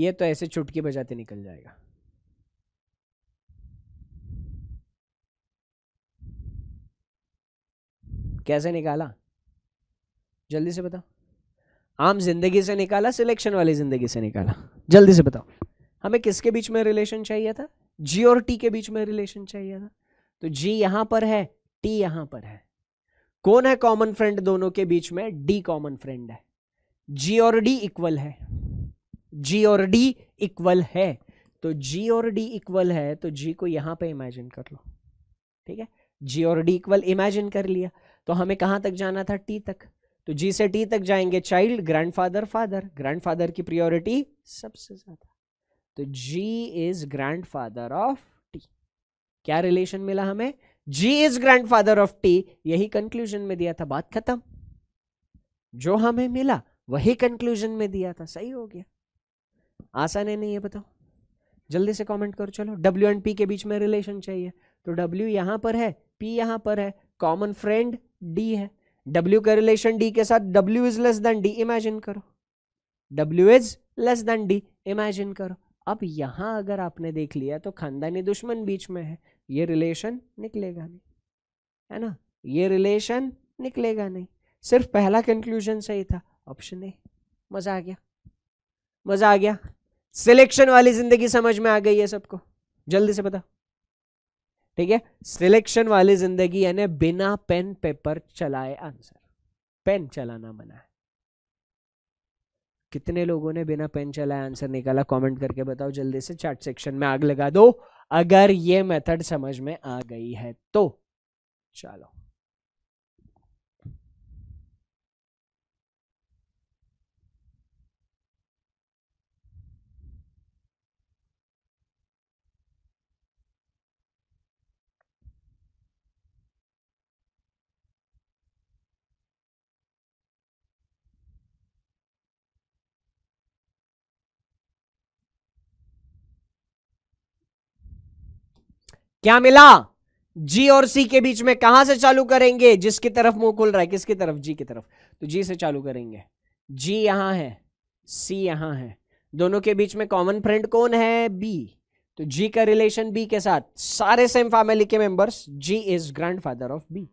ये तो ऐसे चुटकी बजाते निकल जाएगा कैसे निकाला जल्दी से बताओ आम जिंदगी से निकाला सिलेक्शन वाली जिंदगी से निकाला जल्दी से बताओ हमें किसके बीच में रिलेशन चाहिए था जी और टी के बीच में रिलेशन चाहिए था तो जी यहां पर है टी यहां पर है कौन है कॉमन फ्रेंड दोनों के बीच में डी कॉमन फ्रेंड है जी और डी इक्वल है जी और डी इक्वल है तो जी और डी इक्वल है तो जी को यहां पे इमेजिन कर लो ठीक है जी और डी इक्वल इमेजिन कर लिया तो हमें कहां तक जाना था टी तक तो जी से टी तक जाएंगे चाइल्ड ग्रैंडफादर फादर ग्रैंडफादर की प्रियोरिटी सबसे ज्यादा तो G is grandfather of T क्या रिलेशन मिला हमें G is grandfather of T यही कंक्लूजन में दिया था बात खत्म जो हमें मिला वही कंक्लूजन में दिया था सही हो गया आसान है नहीं है बताओ जल्दी से कमेंट करो चलो डब्ल्यू एंड पी के बीच में रिलेशन चाहिए तो डब्ल्यू यहां पर है पी यहां पर है कॉमन फ्रेंड डी है डब्ल्यू के रिलेशन डी के साथ W is less than D imagine करो W is less than D imagine करो अब यहाँ अगर आपने देख लिया तो खानदानी दुश्मन बीच में है ये रिलेशन निकलेगा नहीं है ना ये रिलेशन निकलेगा नहीं सिर्फ पहला कंक्लूजन सही था ऑप्शन ए मज़ा आ गया मज़ा आ गया सिलेक्शन वाली ज़िंदगी समझ में आ गई है सबको जल्दी से बताओ ठीक है सिलेक्शन वाली जिंदगी यानी बिना पेन पेपर चलाए आंसर पेन चलाना मना है कितने लोगों ने बिना पेन चलाए आंसर निकाला कमेंट करके बताओ जल्दी से चैट सेक्शन में आग लगा दो अगर ये मेथड समझ में आ गई है तो चलो क्या मिला जी और सी के बीच में कहां से चालू करेंगे जिसकी तरफ मुंह खुल रहा है किसकी तरफ जी की तरफ तो जी से चालू करेंगे जी यहां है सी यहां है दोनों के बीच में कॉमन फ्रेंड कौन है बी तो जी का रिलेशन बी के साथ सारे सेम फैमिली के members G is grandfather of B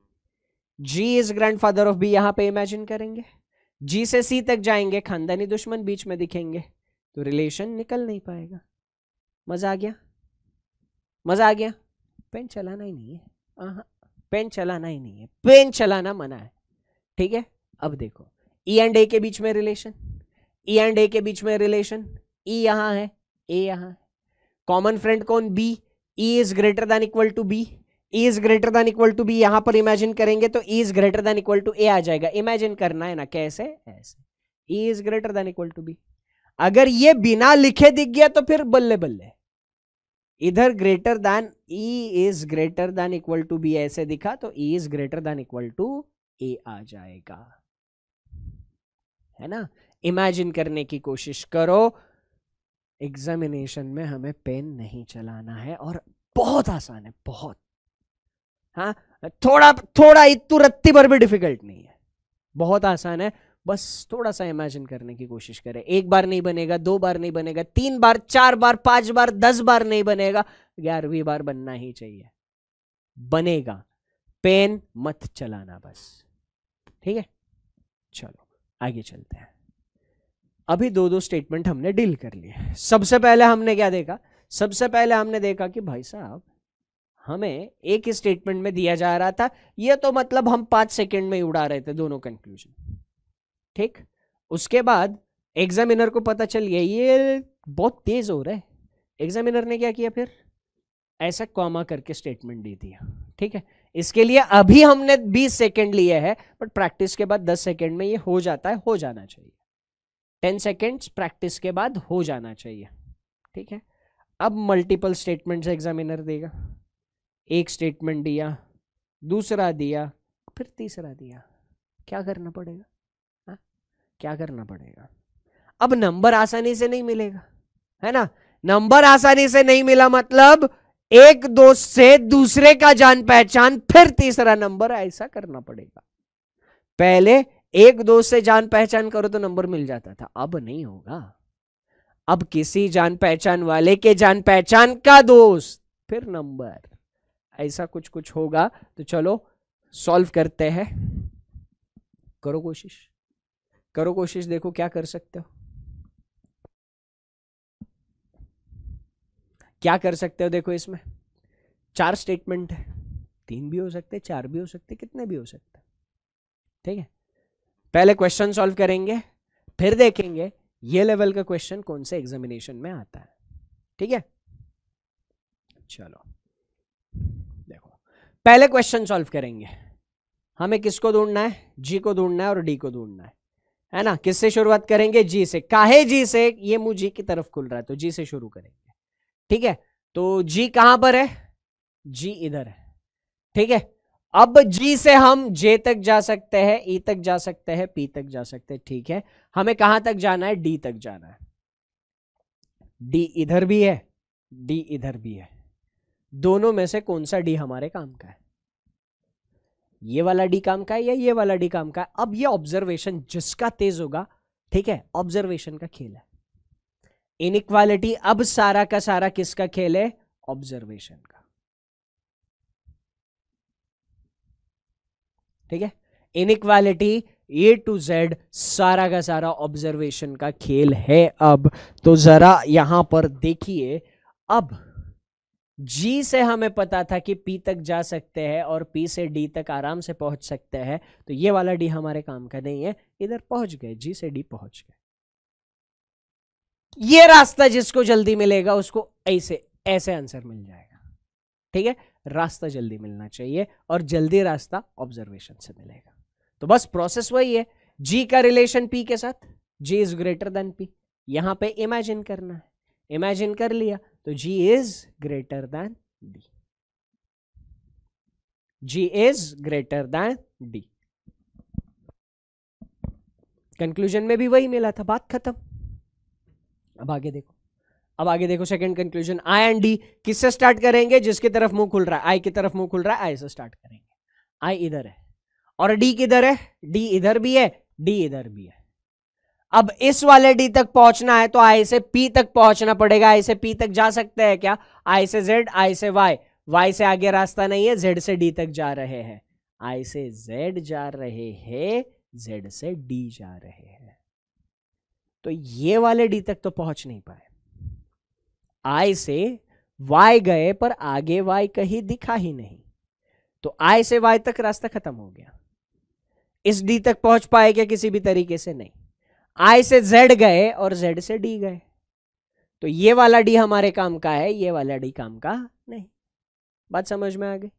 G is grandfather of B यहां पे इमेजिन करेंगे जी से सी तक जाएंगे खानदानी दुश्मन बीच में दिखेंगे तो रिलेशन निकल नहीं पाएगा मजा आ गया मजा आ गया पेन चलाना ही नहीं है पेन चलाना ही नहीं है पेन चलाना मना है ठीक है अब देखो ई एंड ए के बीच में रिलेशन ई एंड ए के बीच में रिलेशन ई e यहाँ है ए यहाँ है कॉमन फ्रेंड कौन B E is greater than equal to B E is greater than equal to B यहाँ पर इमेजिन करेंगे तो E is greater than equal to A आ जाएगा इमेजिन करना है ना कैसे ऐसे E is greater than equal to B अगर ये बिना लिखे दिख गया तो फिर बल्ले बल्ले इधर greater than E is greater than equal to B ऐसे दिखा तो E is greater than equal to A आ जाएगा है ना इमेजिन करने की कोशिश करो एग्जामिनेशन में हमें पेन नहीं चलाना है और बहुत आसान है बहुत हाँ थोड़ा थोड़ा इतुरत्ती पर भी डिफिकल्ट नहीं है बहुत आसान है बस थोड़ा सा इमेजिन करने की कोशिश करें एक बार नहीं बनेगा दो बार नहीं बनेगा तीन बार चार बार पांच बार दस बार नहीं बनेगा ग्यारहवीं बार बनना ही चाहिए बनेगा पेन मत चलाना बस ठीक है चलो आगे चलते हैं अभी दो दो स्टेटमेंट हमने डील कर लिए सबसे पहले हमने क्या देखा सबसे पहले हमने देखा कि भाई साहब हमें एक ही स्टेटमेंट में दिया जा रहा था यह तो मतलब हम पांच सेकेंड में उड़ा रहे थे दोनों कंक्लूजन ठीक उसके बाद एग्जामिनर को पता चल गया ये बहुत तेज़ हो रहा है एग्जामिनर ने क्या किया फिर ऐसा कॉमा करके स्टेटमेंट दे दिया ठीक है इसके लिए अभी हमने 20 सेकंड लिए है बट प्रैक्टिस के बाद 10 सेकंड में ये हो जाता है हो जाना चाहिए 10 सेकंड्स प्रैक्टिस के बाद हो जाना चाहिए ठीक है अब मल्टीपल स्टेटमेंट एग्जामिनर देगा एक स्टेटमेंट दिया दूसरा दिया फिर तीसरा दिया क्या करना पड़ेगा क्या करना पड़ेगा अब नंबर आसानी से नहीं मिलेगा है ना नंबर आसानी से नहीं मिला मतलब एक दोस्त से दूसरे का जान पहचान फिर तीसरा नंबर ऐसा करना पड़ेगा पहले एक दोस्त से जान पहचान करो तो नंबर मिल जाता था अब नहीं होगा अब किसी जान पहचान वाले के जान पहचान का दोस्त फिर नंबर ऐसा कुछ कुछ होगा तो चलो सॉल्व करते हैं करो कोशिश करो कोशिश देखो क्या कर सकते हो क्या कर सकते हो देखो इसमें चार स्टेटमेंट है तीन भी हो सकते चार भी हो सकते कितने भी हो सकते ठीक है पहले क्वेश्चन सॉल्व करेंगे फिर देखेंगे ये लेवल का क्वेश्चन कौन से एग्जामिनेशन में आता है ठीक है चलो देखो पहले क्वेश्चन सॉल्व करेंगे हमें किसको ढूंढना है जी को ढूंढना है और डी को ढूंढना है है ना किससे शुरुआत करेंगे जी से काहे जी से ये मुंह जी की तरफ खुल रहा है तो जी से शुरू करेंगे ठीक है तो जी कहां पर है जी इधर है ठीक है अब जी से हम जे तक जा सकते हैं ई तक जा सकते हैं पी तक जा सकते हैं ठीक है हमें कहां तक जाना है डी तक जाना है डी इधर भी है डी इधर भी है दोनों में से कौन सा डी हमारे काम का है ये वाला डी काम का है या ये वाला डी काम का है अब ये ऑब्जर्वेशन जिसका तेज होगा ठीक है ऑब्जर्वेशन का खेल है इनक्वालिटी अब सारा का सारा किसका खेल है ऑब्जर्वेशन का ठीक है इनिक्वालिटी ए टू जेड सारा का सारा ऑब्जर्वेशन का खेल है अब तो जरा यहां पर देखिए अब जी से हमें पता था कि पी तक जा सकते हैं और पी से डी तक आराम से पहुंच सकते हैं तो ये वाला डी हमारे काम का नहीं है इधर पहुंच गए जी से डी पहुंच गए ये रास्ता जिसको जल्दी मिलेगा उसको ऐसे ऐसे आंसर मिल जाएगा ठीक है रास्ता जल्दी मिलना चाहिए और जल्दी रास्ता ऑब्जर्वेशन से मिलेगा तो बस प्रोसेस वही है जी का रिलेशन पी के साथ G is greater than P यहां पे इमेजिन करना है इमेजिन कर लिया तो G is greater than D G is greater than D conclusion में भी वही मिला था बात खत्म अब आगे देखो अब आगे देखो second conclusion I and D किससे स्टार्ट करेंगे जिसकी तरफ मुंह खुल रहा है आई की तरफ मुंह खुल रहा है आई से स्टार्ट करेंगे आई इधर है और डी किधर है डी इधर भी है डी इधर भी है अब इस वाले डी तक पहुंचना है तो आई से पी तक पहुंचना पड़ेगा आई से पी तक जा सकते हैं क्या आई से जेड आई से वाई वाई से आगे रास्ता नहीं है जेड से डी तक जा रहे हैं आई से जेड जा रहे हैं जेड से डी जा रहे हैं तो ये वाले डी तक तो पहुंच नहीं पाए आई से वाई गए पर आगे वाई कहीं दिखा ही नहीं तो आई से वाई तक रास्ता खत्म हो गया इस डी तक पहुंच पाए क्या किसी भी तरीके से नहीं आई से जेड गए और जेड से डी गए तो ये वाला डी हमारे काम का है ये वाला डी काम का नहीं बात समझ में आ गई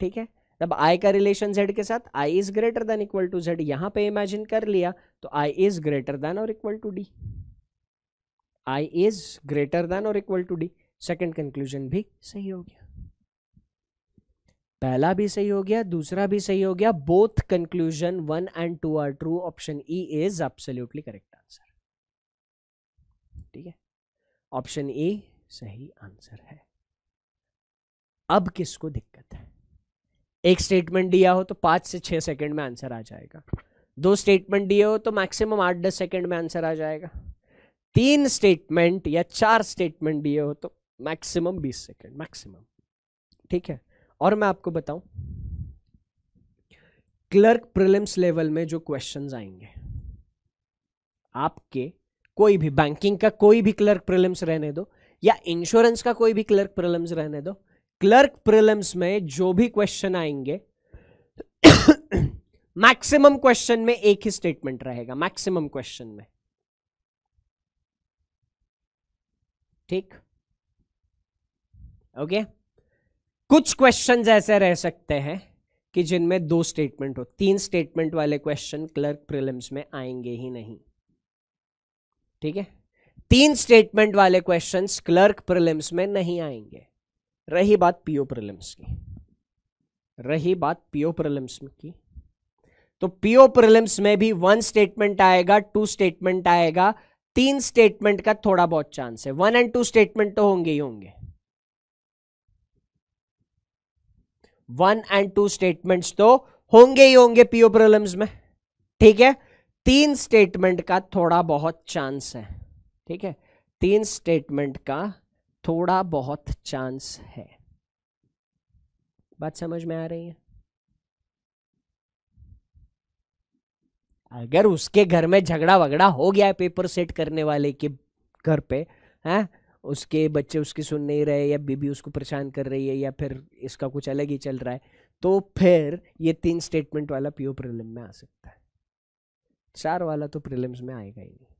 ठीक है तब आई का रिलेशन जेड के साथ I is greater than equal to Z यहां पे इमेजिन कर लिया तो आई इज ग्रेटर देन और equal to D I is greater than और equal to D second conclusion भी सही हो गया पहला भी सही हो गया दूसरा भी सही हो गया both conclusion one and two are true option E is absolutely correct answer ठीक है ऑप्शन ई सही आंसर है अब किसको दिक्कत है एक स्टेटमेंट दिया हो तो पांच से छह सेकंड में आंसर आ जाएगा दो स्टेटमेंट दिए हो तो मैक्सिमम आठ दस सेकंड में आंसर आ जाएगा तीन स्टेटमेंट या चार स्टेटमेंट दिए हो तो मैक्सिमम बीस सेकंड मैक्सिमम ठीक है और मैं आपको बताऊं क्लर्क प्रिलिम्स लेवल में जो क्वेश्चंस आएंगे आपके कोई भी बैंकिंग का कोई भी क्लर्क प्रिलिम्स रहने दो या इंश्योरेंस का कोई भी क्लर्क प्रिलिम्स रहने दो क्लर्क प्रिलिम्स में जो भी क्वेश्चन आएंगे मैक्सिमम क्वेश्चन में एक ही स्टेटमेंट रहेगा मैक्सिमम क्वेश्चन में ठीक ओके okay? कुछ क्वेश्चन ऐसे रह सकते हैं कि जिनमें दो स्टेटमेंट हो तीन स्टेटमेंट वाले क्वेश्चन क्लर्क प्रिलिम्स में आएंगे ही नहीं ठीक है तीन स्टेटमेंट वाले क्वेश्चन क्लर्क प्रिलिम्स में नहीं आएंगे रही बात पीओ प्रिलिम्स की रही बात पीओ प्रिलिम्स की तो पीओ प्रिलिम्स में भी वन स्टेटमेंट आएगा टू स्टेटमेंट आएगा तीन स्टेटमेंट का थोड़ा बहुत चांस है वन एंड टू स्टेटमेंट तो होंगे ही होंगे वन एंड टू स्टेटमेंट्स तो होंगे ही होंगे पीओ प्रॉब्लम्स में ठीक है तीन स्टेटमेंट का थोड़ा बहुत चांस है ठीक है तीन स्टेटमेंट का थोड़ा बहुत चांस है बात समझ में आ रही है अगर उसके घर में झगड़ा वगड़ा हो गया है पेपर सेट करने वाले के घर पे हैं उसके बच्चे उसकी सुन नहीं रहे या बीबी उसको परेशान कर रही है या फिर इसका कुछ अलग ही चल रहा है तो फिर ये तीन स्टेटमेंट वाला पीओ प्रिलिम में आ सकता है चार वाला तो प्रिलिम्स में आएगा ही नहीं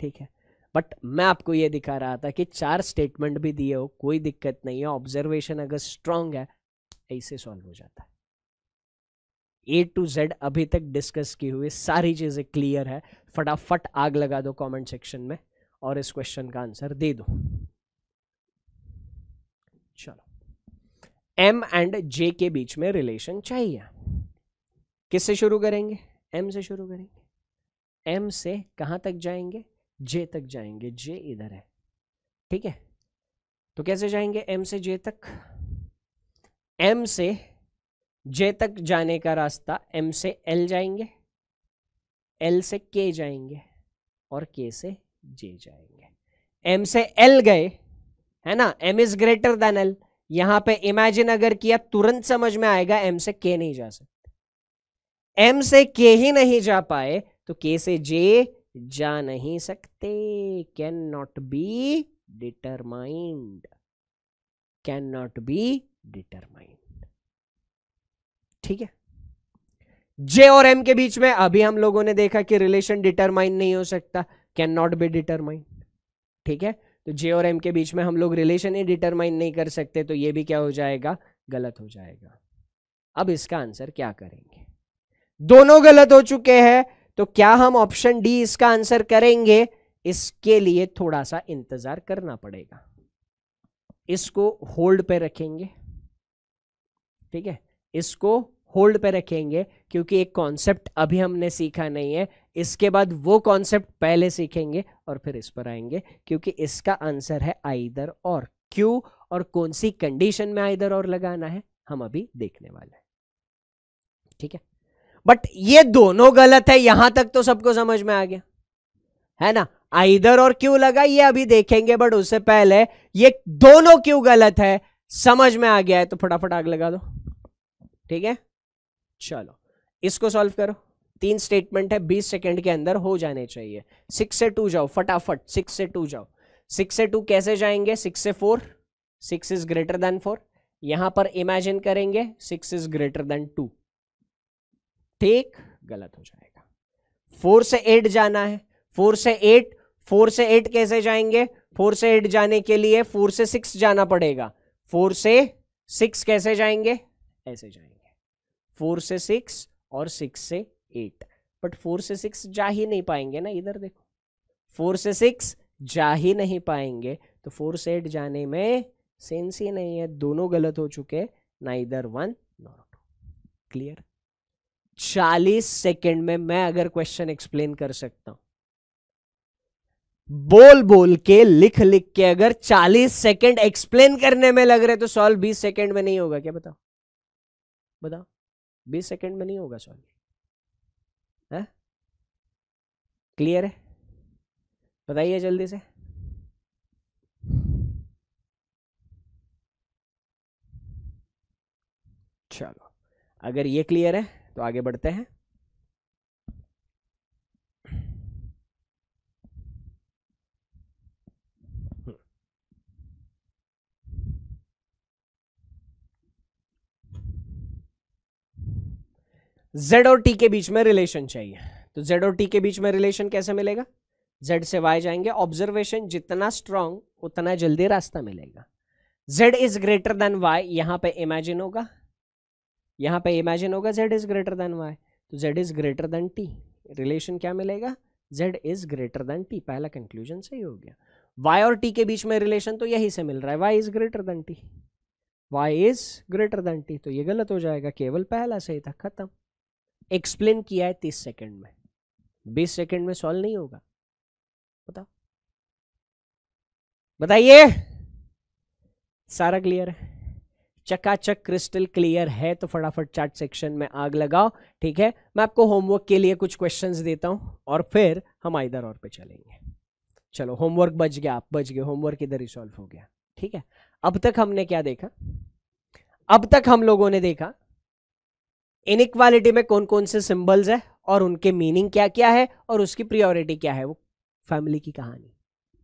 ठीक है बट मैं आपको ये दिखा रहा था कि चार स्टेटमेंट भी दिए हो कोई दिक्कत नहीं है ऑब्जर्वेशन अगर स्ट्रांग है ऐसे सॉल्व हो जाता है ए टू जेड अभी तक डिस्कस की हुई सारी चीज़ें क्लियर है फटाफट आग लगा दो कमेंट सेक्शन में और इस क्वेश्चन का आंसर दे दो चलो एम एंड जे के बीच में रिलेशन चाहिए किससे शुरू करेंगे एम से शुरू करेंगे एम से कहां तक जाएंगे जे तक जाएंगे जे इधर है ठीक है तो कैसे जाएंगे एम से जे तक एम से जे तक जाने का रास्ता एम से एल जाएंगे एल से के जाएंगे और के से जे जाएंगे एम से एल गए है ना M is greater than L यहां पे इमेजिन अगर किया तुरंत समझ में आएगा एम से के नहीं जा सकते एम से के ही नहीं जा पाए तो के से जे जा नहीं सकते can not be determined can not be determined ठीक है जे और एम के बीच में अभी हम लोगों ने देखा कि रिलेशन डिटरमाइन नहीं हो सकता कैन नॉट बी डिटरमाइंड ठीक है तो जे और एम के बीच में हम लोग रिलेशन ही डिटरमाइन नहीं कर सकते तो ये भी क्या हो जाएगा गलत हो जाएगा अब इसका आंसर क्या करेंगे दोनों गलत हो चुके हैं तो क्या हम ऑप्शन डी इसका आंसर करेंगे इसके लिए थोड़ा सा इंतजार करना पड़ेगा इसको होल्ड पे रखेंगे ठीक है इसको होल्ड पे रखेंगे क्योंकि एक कॉन्सेप्ट अभी हमने सीखा नहीं है इसके बाद वो कॉन्सेप्ट पहले सीखेंगे और फिर इस पर आएंगे क्योंकि इसका आंसर है आइदर और क्यों और कौन सी कंडीशन में आइदर और लगाना है हम अभी देखने वाले हैं ठीक है बट ये दोनों गलत है यहां तक तो सबको समझ में आ गया है ना आइदर और क्यों लगा ये अभी देखेंगे बट उससे पहले ये दोनों क्यों गलत है समझ में आ गया है तो फटाफट आग लगा दो ठीक है चलो इसको सॉल्व करो तीन स्टेटमेंट है बीस सेकेंड के अंदर हो जाने चाहिए सिक्स से टू जाओ फटाफट सिक्स से टू जाओ सिक्स से टू कैसे जाएंगे सिक्स से four six is greater than four यहां पर इमेजिन करेंगे six is greater than two ठीक गलत हो जाएगा फोर से एट जाना है फोर से एट फोर से एट कैसे जाएंगे फोर से एट जाने के लिए फोर से सिक्स जाना पड़ेगा फोर से सिक्स कैसे जाएंगे ऐसे जाएंगे फोर से सिक्स और सिक्स से एट बट फोर से सिक्स जा ही नहीं पाएंगे ना इधर देखो फोर से सिक्स जा ही नहीं पाएंगे तो फोर से एट जाने में सेंस ही नहीं है दोनों गलत हो चुके ना इधर वन नॉर टू क्लियर चालीस सेकेंड में मैं अगर क्वेश्चन एक्सप्लेन कर सकता हूं बोल बोल के लिख लिख के अगर 40 सेकंड एक्सप्लेन करने में लग रहे तो सॉल्व 20 सेकंड में नहीं होगा क्या बताओ बताओ 20 सेकंड में नहीं होगा सॉल्व है क्लियर है बताइए जल्दी से चलो अगर ये क्लियर है तो आगे बढ़ते हैं जेड और टी के बीच में रिलेशन चाहिए तो जेड और टी के बीच में रिलेशन कैसे मिलेगा जेड से वाई जाएंगे ऑब्जर्वेशन जितना स्ट्रांग उतना जल्दी रास्ता मिलेगा Z is greater than Y यहां पे इमेजिन होगा यहां पे इमेजिन होगा Z is greater than Y तो Z is greater than T relation क्या मिलेगा Z is greater than T पहला कंक्लूजन सही हो गया वाई और टी के बीच में रिलेशन तो यही से मिल रहा है Y is greater than T Y is greater than T तो ये गलत हो जाएगा केवल पहला सही था खत्म एक्सप्लेन किया है तीस सेकंड में बीस सेकंड में सॉल्व नहीं होगा बताओ बताइए सारा क्लियर है चकाचक क्रिस्टल क्लियर है तो फटाफट चार्ट सेक्शन में आग लगाओ ठीक है मैं आपको होमवर्क के लिए कुछ क्वेश्चंस देता हूं और फिर हम इधर और पे चलेंगे चलो होमवर्क बच गया आप बच गए होमवर्क इधर ही सॉल्व हो गया ठीक है अब तक हमने क्या देखा अब तक हम लोगों ने देखा इक्वालिटी में कौन कौन से सिंबल्स है और उनके मीनिंग क्या क्या है और उसकी प्रियोरिटी क्या है वो फैमिली की कहानी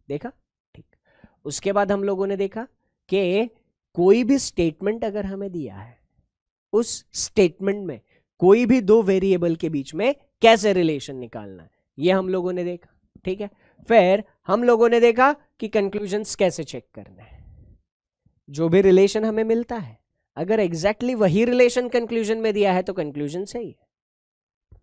देखा ठीक उसके बाद हम लोगों ने देखा कि कोई भी स्टेटमेंट अगर हमें दिया है उस स्टेटमेंट में कोई भी दो वेरिएबल के बीच में कैसे रिलेशन निकालना है ये हम लोगों ने देखा ठीक है फिर हम लोगों ने देखा कि कंक्लूजन कैसे चेक करना है जो भी रिलेशन हमें मिलता है अगर एग्जैक्टली exactly वही रिलेशन कंक्लूजन में दिया है तो कंक्लूजन सही है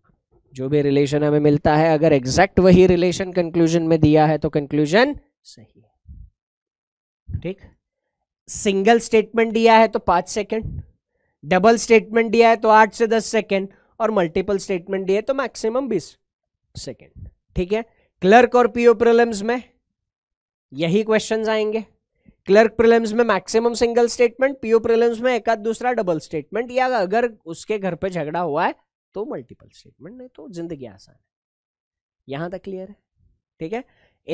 जो भी रिलेशन हमें मिलता है अगर एग्जैक्ट वही रिलेशन कंक्लूजन में दिया है तो कंक्लूजन सही है ठीक सिंगल स्टेटमेंट दिया है तो पांच सेकेंड डबल स्टेटमेंट दिया है तो आठ से दस सेकेंड और मल्टीपल स्टेटमेंट दिया है तो मैक्सिमम बीस सेकेंड ठीक है क्लर्क और पीओ प्रॉब्लम्स में यही क्वेश्चंस आएंगे क्लर्क प्रिलिम्स में maximum single statement PO prelims में एक आध दूसरा डबल स्टेटमेंट या अगर उसके घर पे झगड़ा हुआ है तो मल्टीपल स्टेटमेंट नहीं तो जिंदगी आसान है यहां तक क्लियर है ठीक है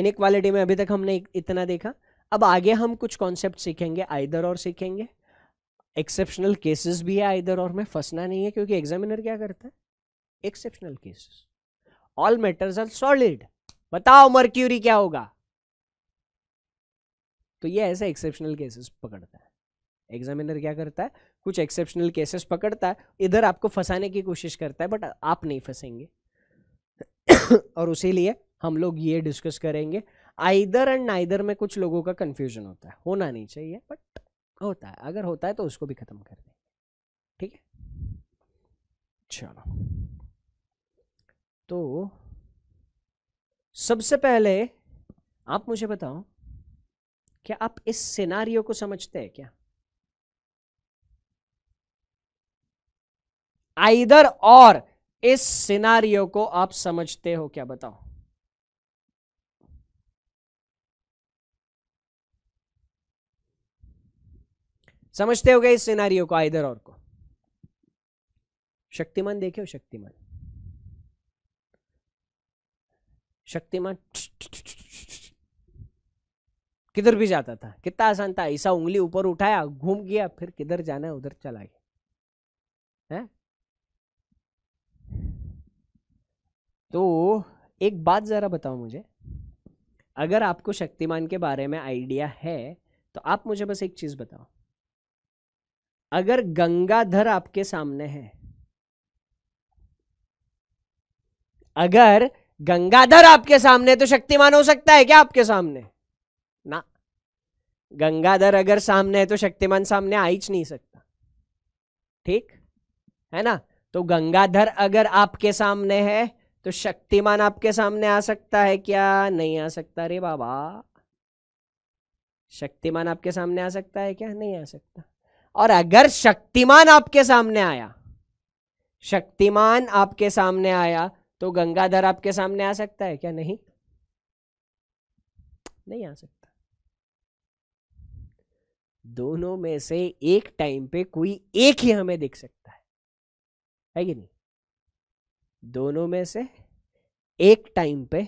इन इक्वालिटी में अभी तक हमने इतना देखा अब आगे हम कुछ कॉन्सेप्ट सीखेंगे आइदर और सीखेंगे एक्सेप्शनल केसेस भी है आइदर और में फंसना नहीं है क्योंकि एग्जामिनर क्या करता है exceptional cases all matters are solid बताओ मर्क्यूरी क्या होगा तो ये ऐसे एक्सेप्शनल केसेस पकड़ता है एग्जामिनर क्या करता है कुछ एक्सेप्शनल केसेस पकड़ता है इधर आपको फंसाने की कोशिश करता है बट आप नहीं फंसेंगे और उसी लिए हम लोग ये डिस्कस करेंगे आइदर एंड नाइदर में कुछ लोगों का कन्फ्यूजन होता है होना नहीं चाहिए बट होता है अगर होता है तो उसको भी ख़त्म कर देंगे ठीक है चलो तो सबसे पहले आप मुझे बताओ क्या आप इस सिनारियो को समझते हैं क्या आइदर और इस सिनारियो को आप समझते हो क्या बताओ समझते हो गए इस सिनारियो को आइदर और को शक्तिमान देखे हो शक्तिमान शक्तिमान किधर भी जाता था कितना आसान था ऐसा उंगली ऊपर उठाया घूम गया फिर किधर जाना है उधर चला गया है तो एक बात ज़रा बताओ मुझे अगर आपको शक्तिमान के बारे में आइडिया है तो आप मुझे बस एक चीज़ बताओ अगर गंगाधर आपके सामने है अगर गंगाधर आपके सामने तो शक्तिमान हो सकता है क्या आपके सामने ना गंगाधर अगर सामने है तो शक्तिमान सामने आ ही नहीं सकता ठीक है ना तो गंगाधर अगर आपके सामने है तो शक्तिमान आपके सामने आ सकता है क्या नहीं आ सकता रे बाबा शक्तिमान आपके सामने आ सकता है क्या नहीं आ सकता और अगर शक्तिमान आपके सामने आया शक्तिमान आपके सामने आया तो गंगाधर आपके सामने आ सकता है क्या नहीं नहीं आ सकता दोनों में से एक टाइम पे कोई एक ही हमें दिख सकता है है कि नहीं दोनों में से एक टाइम पे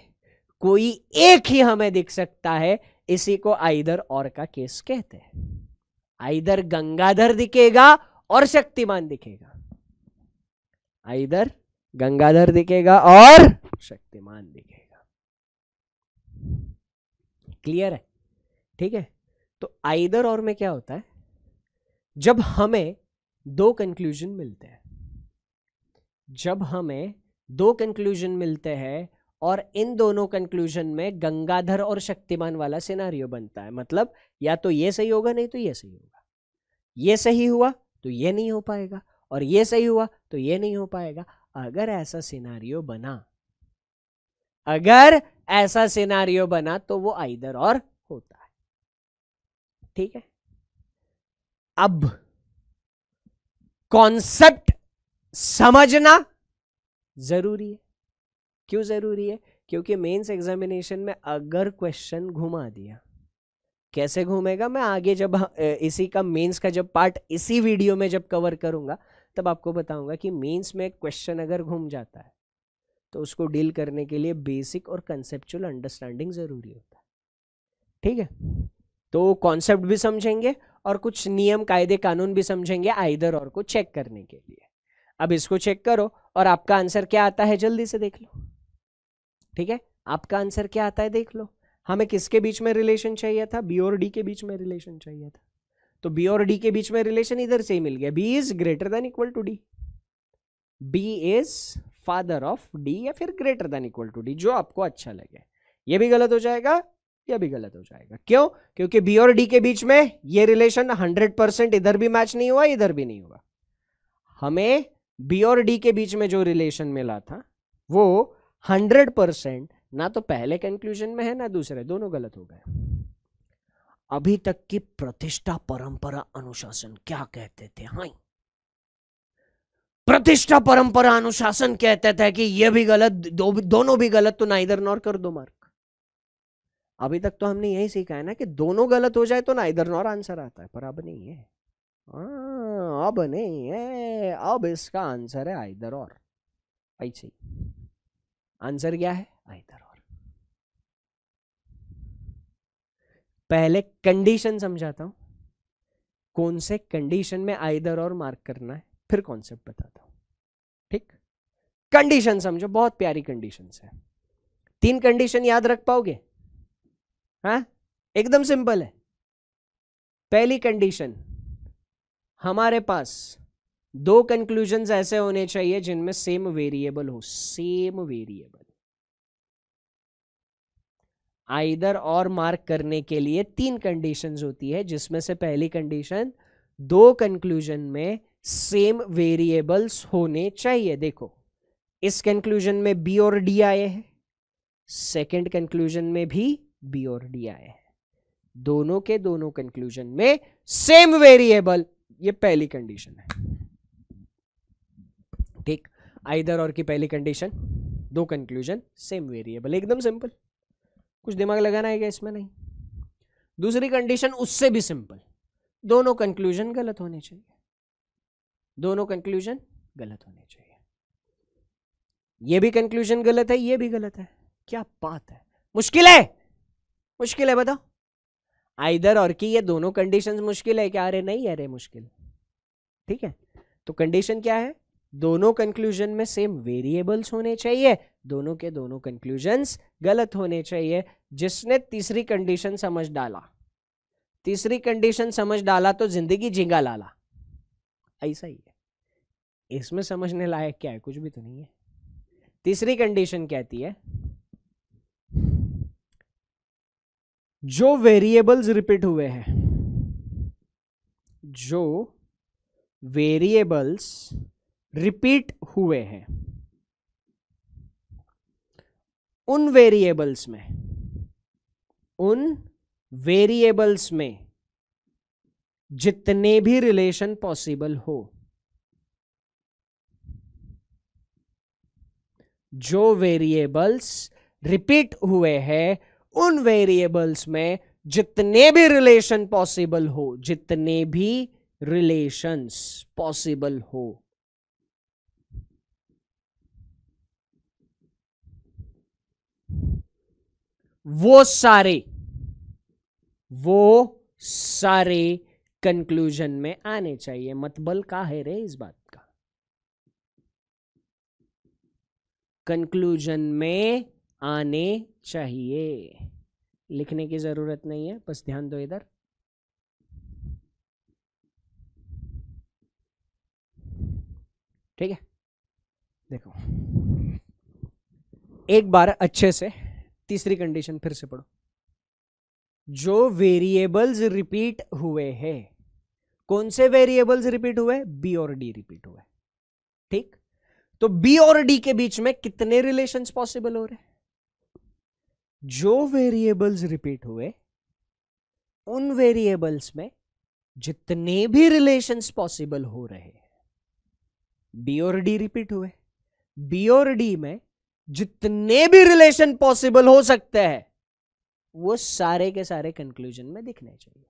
कोई एक ही हमें दिख सकता है इसी को आइदर और का केस कहते हैं आइदर गंगाधर दिखेगा और शक्तिमान दिखेगा आइदर गंगाधर दिखेगा और शक्तिमान दिखेगा क्लियर है ठीक है तो आइदर और में क्या होता है जब हमें दो कंक्लूजन मिलते हैं जब हमें दो कंक्लूजन मिलते हैं और इन दोनों कंक्लूजन में गंगाधर और शक्तिमान वाला सिनारियो बनता है मतलब या तो ये सही होगा नहीं तो ये सही होगा ये सही हुआ तो ये नहीं हो पाएगा और ये सही हुआ तो ये नहीं हो पाएगा अगर ऐसा सिनारियो बना अगर ऐसा सिनारियो बना तो वो आइदर और ठीक है अब कॉन्सेप्ट समझना जरूरी है क्यों जरूरी है क्योंकि मेंस एग्जामिनेशन में अगर क्वेश्चन घुमा दिया कैसे घूमेगा मैं आगे जब इसी का मेंस का जब पार्ट इसी वीडियो में जब कवर करूंगा तब आपको बताऊंगा कि मेंस में क्वेश्चन अगर घूम जाता है तो उसको डील करने के लिए बेसिक और कंसेप्चुअल अंडरस्टैंडिंग ज़रूरी होता है ठीक है तो कॉन्सेप्ट भी समझेंगे और कुछ नियम कायदे कानून भी समझेंगे आइधर और को चेक करने के लिए अब इसको चेक करो और आपका आंसर क्या आता है जल्दी से देख लो ठीक है आपका आंसर क्या आता है देख लो हमें किसके बीच में रिलेशन चाहिए था बी और डी के बीच में रिलेशन चाहिए था तो बी और डी के बीच में रिलेशन इधर से ही मिल गया B is greater than equal to D B is father of D या फिर greater than equal to D जो आपको अच्छा लगे ये भी गलत हो जाएगा यह भी गलत हो जाएगा क्यों क्योंकि बी और डी के बीच में यह रिलेशन 100% इधर भी मैच नहीं हुआ इधर भी नहीं हुआ हमें बी और डी के बीच में जो रिलेशन मिला था वो 100% ना तो पहले कंक्लूजन में है ना दूसरे दोनों गलत हो गए अभी तक की प्रतिष्ठा परंपरा अनुशासन क्या कहते थे हाँ प्रतिष्ठा परंपरा अनुशासन कहते थे कि ये भी गलत दो, दोनों भी गलत तो ना इधर नॉर कर दो मार अभी तक तो हमने यही सीखा है ना कि दोनों गलत हो जाए तो ना इधर नॉर आंसर आता है पर अब नहीं है हाँ, अब नहीं है अब इसका आंसर है आइदर और ऐसे आंसर क्या है आइदर और पहले कंडीशन समझाता हूं कौन से कंडीशन में आइदर और मार्क करना है फिर कॉन्सेप्ट बताता हूं ठीक कंडीशन समझो बहुत प्यारी कंडीशन है तीन कंडीशन याद रख पाओगे हैं हाँ? एकदम सिंपल है पहली कंडीशन हमारे पास दो कंक्लूजन ऐसे होने चाहिए जिनमें सेम वेरिएबल हो same variable either or mark करने के लिए तीन कंडीशंस होती है जिसमें से पहली कंडीशन दो कंक्लूजन में सेम वेरिएबल्स होने चाहिए देखो इस कंक्लूजन में बी और डी आए हैं सेकंड कंक्लूजन में भी बी और डी आए हैं दोनों के दोनों कंक्लूजन में सेम वेरिएबल ये पहली कंडीशन है ठीक आइदर और की पहली कंडीशन दो कंक्लूजन सेम वेरिएबल एकदम सिंपल कुछ दिमाग लगाना है क्या इसमें नहीं दूसरी कंडीशन उससे भी सिंपल दोनों कंक्लूजन गलत होने चाहिए दोनों कंक्लूजन गलत होने चाहिए ये भी कंक्लूजन गलत है ये भी गलत है क्या बात है मुश्किल है मुश्किल है बताओ आइदर और की ये दोनों कंडीशंस मुश्किल है क्या अरे नहीं अरे मुश्किल ठीक है तो कंडीशन क्या है दोनों कंक्लूजन में सेम वेरिएबल्स होने चाहिए दोनों के दोनों कंक्लूजन्स गलत होने चाहिए जिसने तीसरी कंडीशन समझ डाला तीसरी कंडीशन समझ डाला तो जिंदगी झिंगा लाला ऐसा ही है इसमें समझने लायक क्या है कुछ भी तो नहीं है तीसरी कंडीशन कहती है जो वेरिएबल्स रिपीट हुए हैं जो वेरिएबल्स रिपीट हुए हैं उन वेरिएबल्स में उन वेरिएबल्स में जितने भी रिलेशन पॉसिबल हो जो वेरिएबल्स रिपीट हुए हैं उन वेरिएबल्स में जितने भी रिलेशन पॉसिबल हो जितने भी रिलेशंस पॉसिबल हो वो सारे वो सारे कंक्लूजन में आने चाहिए मतबल का है रे इस बात का कंक्लूजन में आने चाहिए लिखने की ज़रूरत नहीं है बस ध्यान दो इधर ठीक है देखो एक बार अच्छे से तीसरी कंडीशन फिर से पढ़ो जो वेरिएबल्स रिपीट हुए हैं कौन से वेरिएबल्स रिपीट हुए बी और डी रिपीट हुए ठीक तो बी और डी के बीच में कितने रिलेशंस पॉसिबल हो रहे हैं जो वेरिएबल्स रिपीट हुए उन वेरिएबल्स में जितने भी रिलेशंस पॉसिबल हो रहे हैं बी और डी रिपीट हुए बी और डी में जितने भी रिलेशन पॉसिबल हो सकते हैं वो सारे के सारे कंक्लूजन में दिखने चाहिए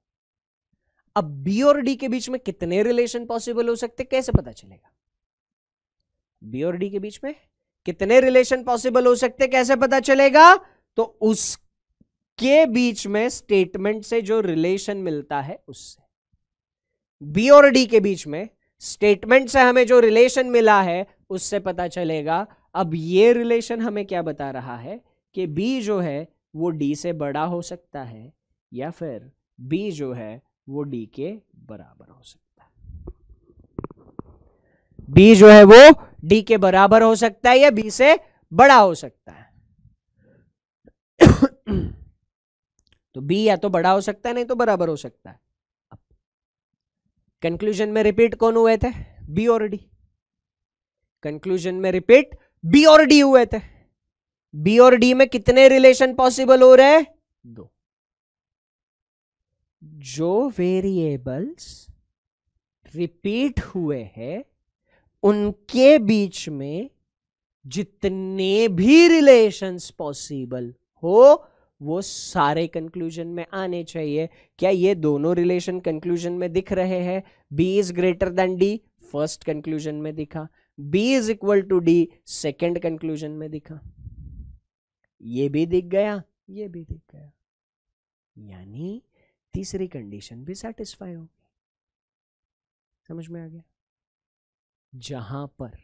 अब बी और डी के बीच में कितने रिलेशन पॉसिबल हो सकते कैसे पता चलेगा बी और डी के बीच में कितने रिलेशन पॉसिबल हो सकते कैसे पता चलेगा तो उसके बीच में स्टेटमेंट से जो रिलेशन मिलता है उससे बी और डी के बीच में स्टेटमेंट से हमें जो रिलेशन मिला है उससे पता चलेगा अब ये रिलेशन हमें क्या बता रहा है कि बी जो है वो डी से बड़ा हो सकता है या फिर बी जो है वो डी के बराबर हो सकता है बी जो है वो डी के बराबर हो सकता है या बी से बड़ा हो सकता है तो बी या तो बड़ा हो सकता है नहीं तो बराबर हो सकता है कंक्लूजन में रिपीट कौन हुए थे बी और डी कंक्लूजन में रिपीट बी और डी हुए थे बी और डी में कितने रिलेशन पॉसिबल हो रहे हैं दो जो वेरिएबल्स रिपीट हुए हैं उनके बीच में जितने भी रिलेशंस पॉसिबल हो वो सारे कंक्लूजन में आने चाहिए क्या ये दोनों रिलेशन कंक्लूजन में दिख रहे हैं B is greater than D first conclusion में दिखा B is equal to D second conclusion में दिखा ये भी दिख गया ये भी दिख गया यानी तीसरी कंडीशन भी सेटिस्फाई होगी समझ में आ गया जहां पर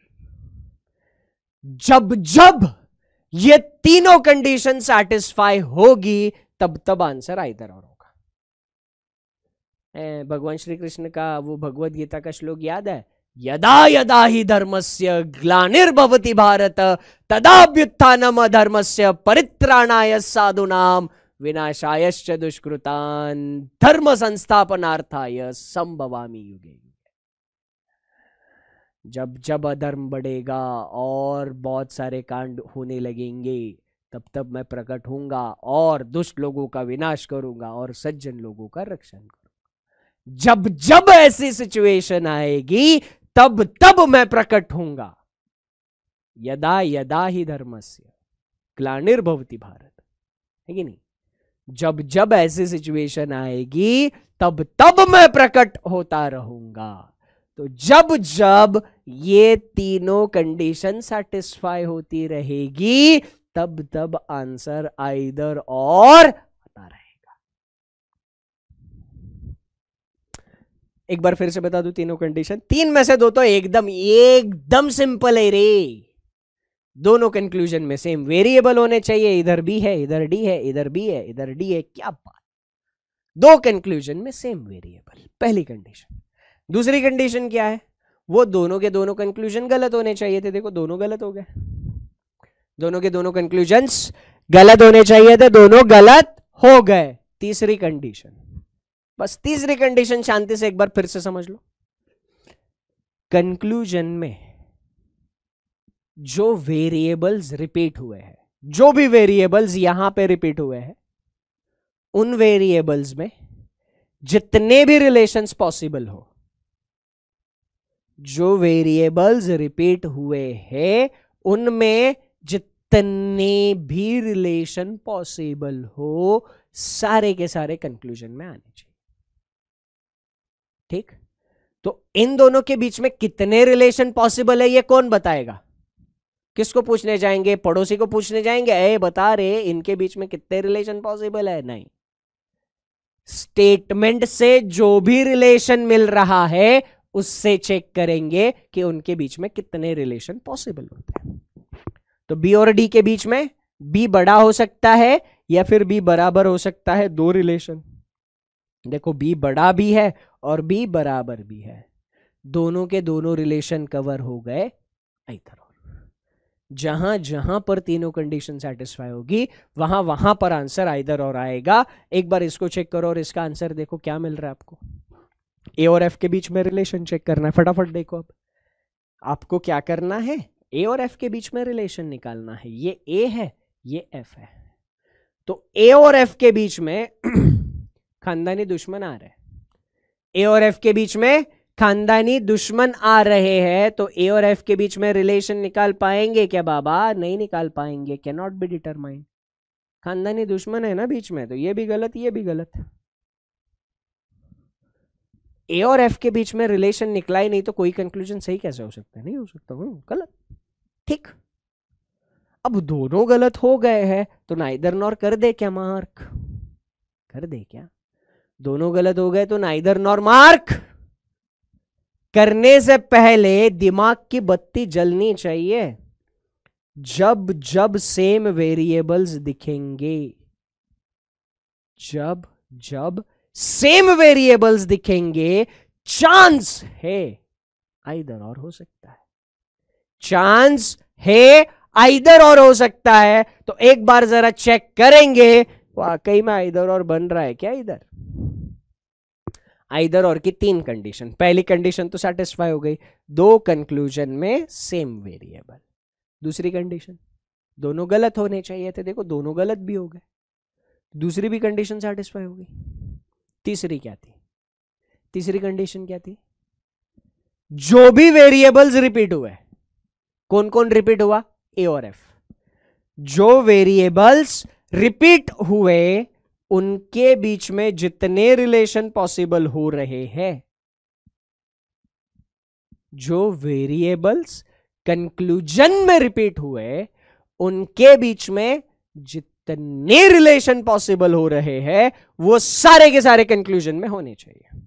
जब जब ये तीनों कंडीशन सेटिस्फाई होगी तब तब आंसर आइदर और होगा भगवान श्री कृष्ण का वो भगवत गीता का श्लोक याद है यदा यदा ही धर्म से ग्लानिर्भवती भारत धर्म से परित्राणाय नाम विनाशायश्च दुष्कृतान धर्म संस्थापनार्थाय संभवामी युगे जब जब अधर्म बढ़ेगा और बहुत सारे कांड होने लगेंगे तब तब मैं प्रकट होऊंगा और दुष्ट लोगों का विनाश करूंगा और सज्जन लोगों का रक्षण करूंगा जब जब ऐसी सिचुएशन आएगी तब तब मैं प्रकट होऊंगा यदा यदा ही धर्म से क्लानिर्भवती भारत है कि नहीं जब जब ऐसी सिचुएशन आएगी तब तब मैं प्रकट होता रहूंगा तो जब जब ये तीनों कंडीशन सेटिस्फाई होती रहेगी तब तब आंसर आइदर और आता रहेगा एक बार फिर से बता दू तीनों कंडीशन तीन में से दो तो एकदम एकदम सिंपल है रे दोनों कंक्लूजन में सेम वेरिएबल होने चाहिए इधर भी है इधर डी है इधर बी है इधर डी है क्या बात दो कंक्लूजन में सेम वेरिएबल पहली कंडीशन दूसरी कंडीशन क्या है वो दोनों के दोनों कंक्लूजन गलत होने चाहिए थे देखो दोनों गलत हो गए दोनों के दोनों कंक्लूजन गलत होने चाहिए थे दोनों गलत हो गए तीसरी कंडीशन बस तीसरी कंडीशन शांति से एक बार फिर से समझ लो कंक्लूजन में जो वेरिएबल्स रिपीट हुए हैं जो भी वेरिएबल्स यहां पे रिपीट हुए हैं उन वेरिएबल्स में जितने भी रिलेशंस पॉसिबल हो जो वेरिएबल्स रिपीट हुए हैं उनमें जितने भी रिलेशन पॉसिबल हो सारे के सारे कंक्लूजन में आने चाहिए ठीक तो इन दोनों के बीच में कितने रिलेशन पॉसिबल है ये कौन बताएगा किसको पूछने जाएंगे पड़ोसी को पूछने जाएंगे ए बता रहे इनके बीच में कितने रिलेशन पॉसिबल है नहीं स्टेटमेंट से जो भी रिलेशन मिल रहा है उससे चेक करेंगे कि उनके बीच में कितने रिलेशन पॉसिबल होते हैं तो बी और डी के बीच में बी बड़ा हो सकता है या फिर बी बराबर हो सकता है दो रिलेशन देखो बी बड़ा भी है और बी बराबर भी है दोनों के दोनों रिलेशन कवर हो गए आइथर जहां जहां पर तीनों कंडीशन सेटिस्फाई होगी वहां वहां पर आंसर आइदर और आएगा एक बार इसको चेक करो और इसका आंसर देखो क्या मिल रहा है आपको ए और एफ के बीच में रिलेशन चेक करना है फटाफट देखो आप आपको क्या करना है ए और एफ के बीच में रिलेशन निकालना है ये ए है ये एफ है तो ए और एफ के बीच में खानदानी दुश्मन आ रहे हैं ए और एफ के बीच में खानदानी दुश्मन आ रहे हैं तो ए और एफ के बीच में रिलेशन निकाल पाएंगे क्या बाबा नहीं निकाल पाएंगे कैन नॉट बी डिटरमाइंड खानदानी दुश्मन है ना बीच में तो ये भी गलत ये भी गलत ए और एफ के बीच में रिलेशन निकला ही नहीं तो कोई कंक्लूजन सही कैसे हो सकता है नहीं हो सकता हूँ गलत ठीक अब दोनों गलत हो गए हैं तो नाइदर नॉर कर दे क्या मार्क कर दे क्या दोनों गलत हो गए तो नाइदर नॉर मार्क करने से पहले दिमाग की बत्ती जलनी चाहिए जब जब सेम वेरिएबल्स दिखेंगे जब जब सेम वेरिएबल्स दिखेंगे चांस है आइदर और हो सकता है चांस है आइदर और हो सकता है तो एक बार जरा चेक करेंगे वाकई में आइदर और बन रहा है क्या इधर आइदर और की तीन कंडीशन पहली कंडीशन तो सेटिस्फाई हो गई दो कंक्लूजन में सेम वेरिएबल दूसरी कंडीशन दोनों गलत होने चाहिए थे देखो दोनों गलत भी हो गए दूसरी भी कंडीशन सेटिस्फाई हो गई तीसरी क्या थी तीसरी कंडीशन क्या थी जो भी वेरिएबल्स रिपीट हुए कौन कौन रिपीट हुआ ए और एफ जो वेरिएबल्स रिपीट हुए उनके बीच में जितने रिलेशन पॉसिबल हो रहे हैं जो वेरिएबल्स कंक्लूजन में रिपीट हुए उनके बीच में जितने कितने रिलेशन पॉसिबल हो रहे हैं वो सारे के सारे कंक्लूजन में होने चाहिए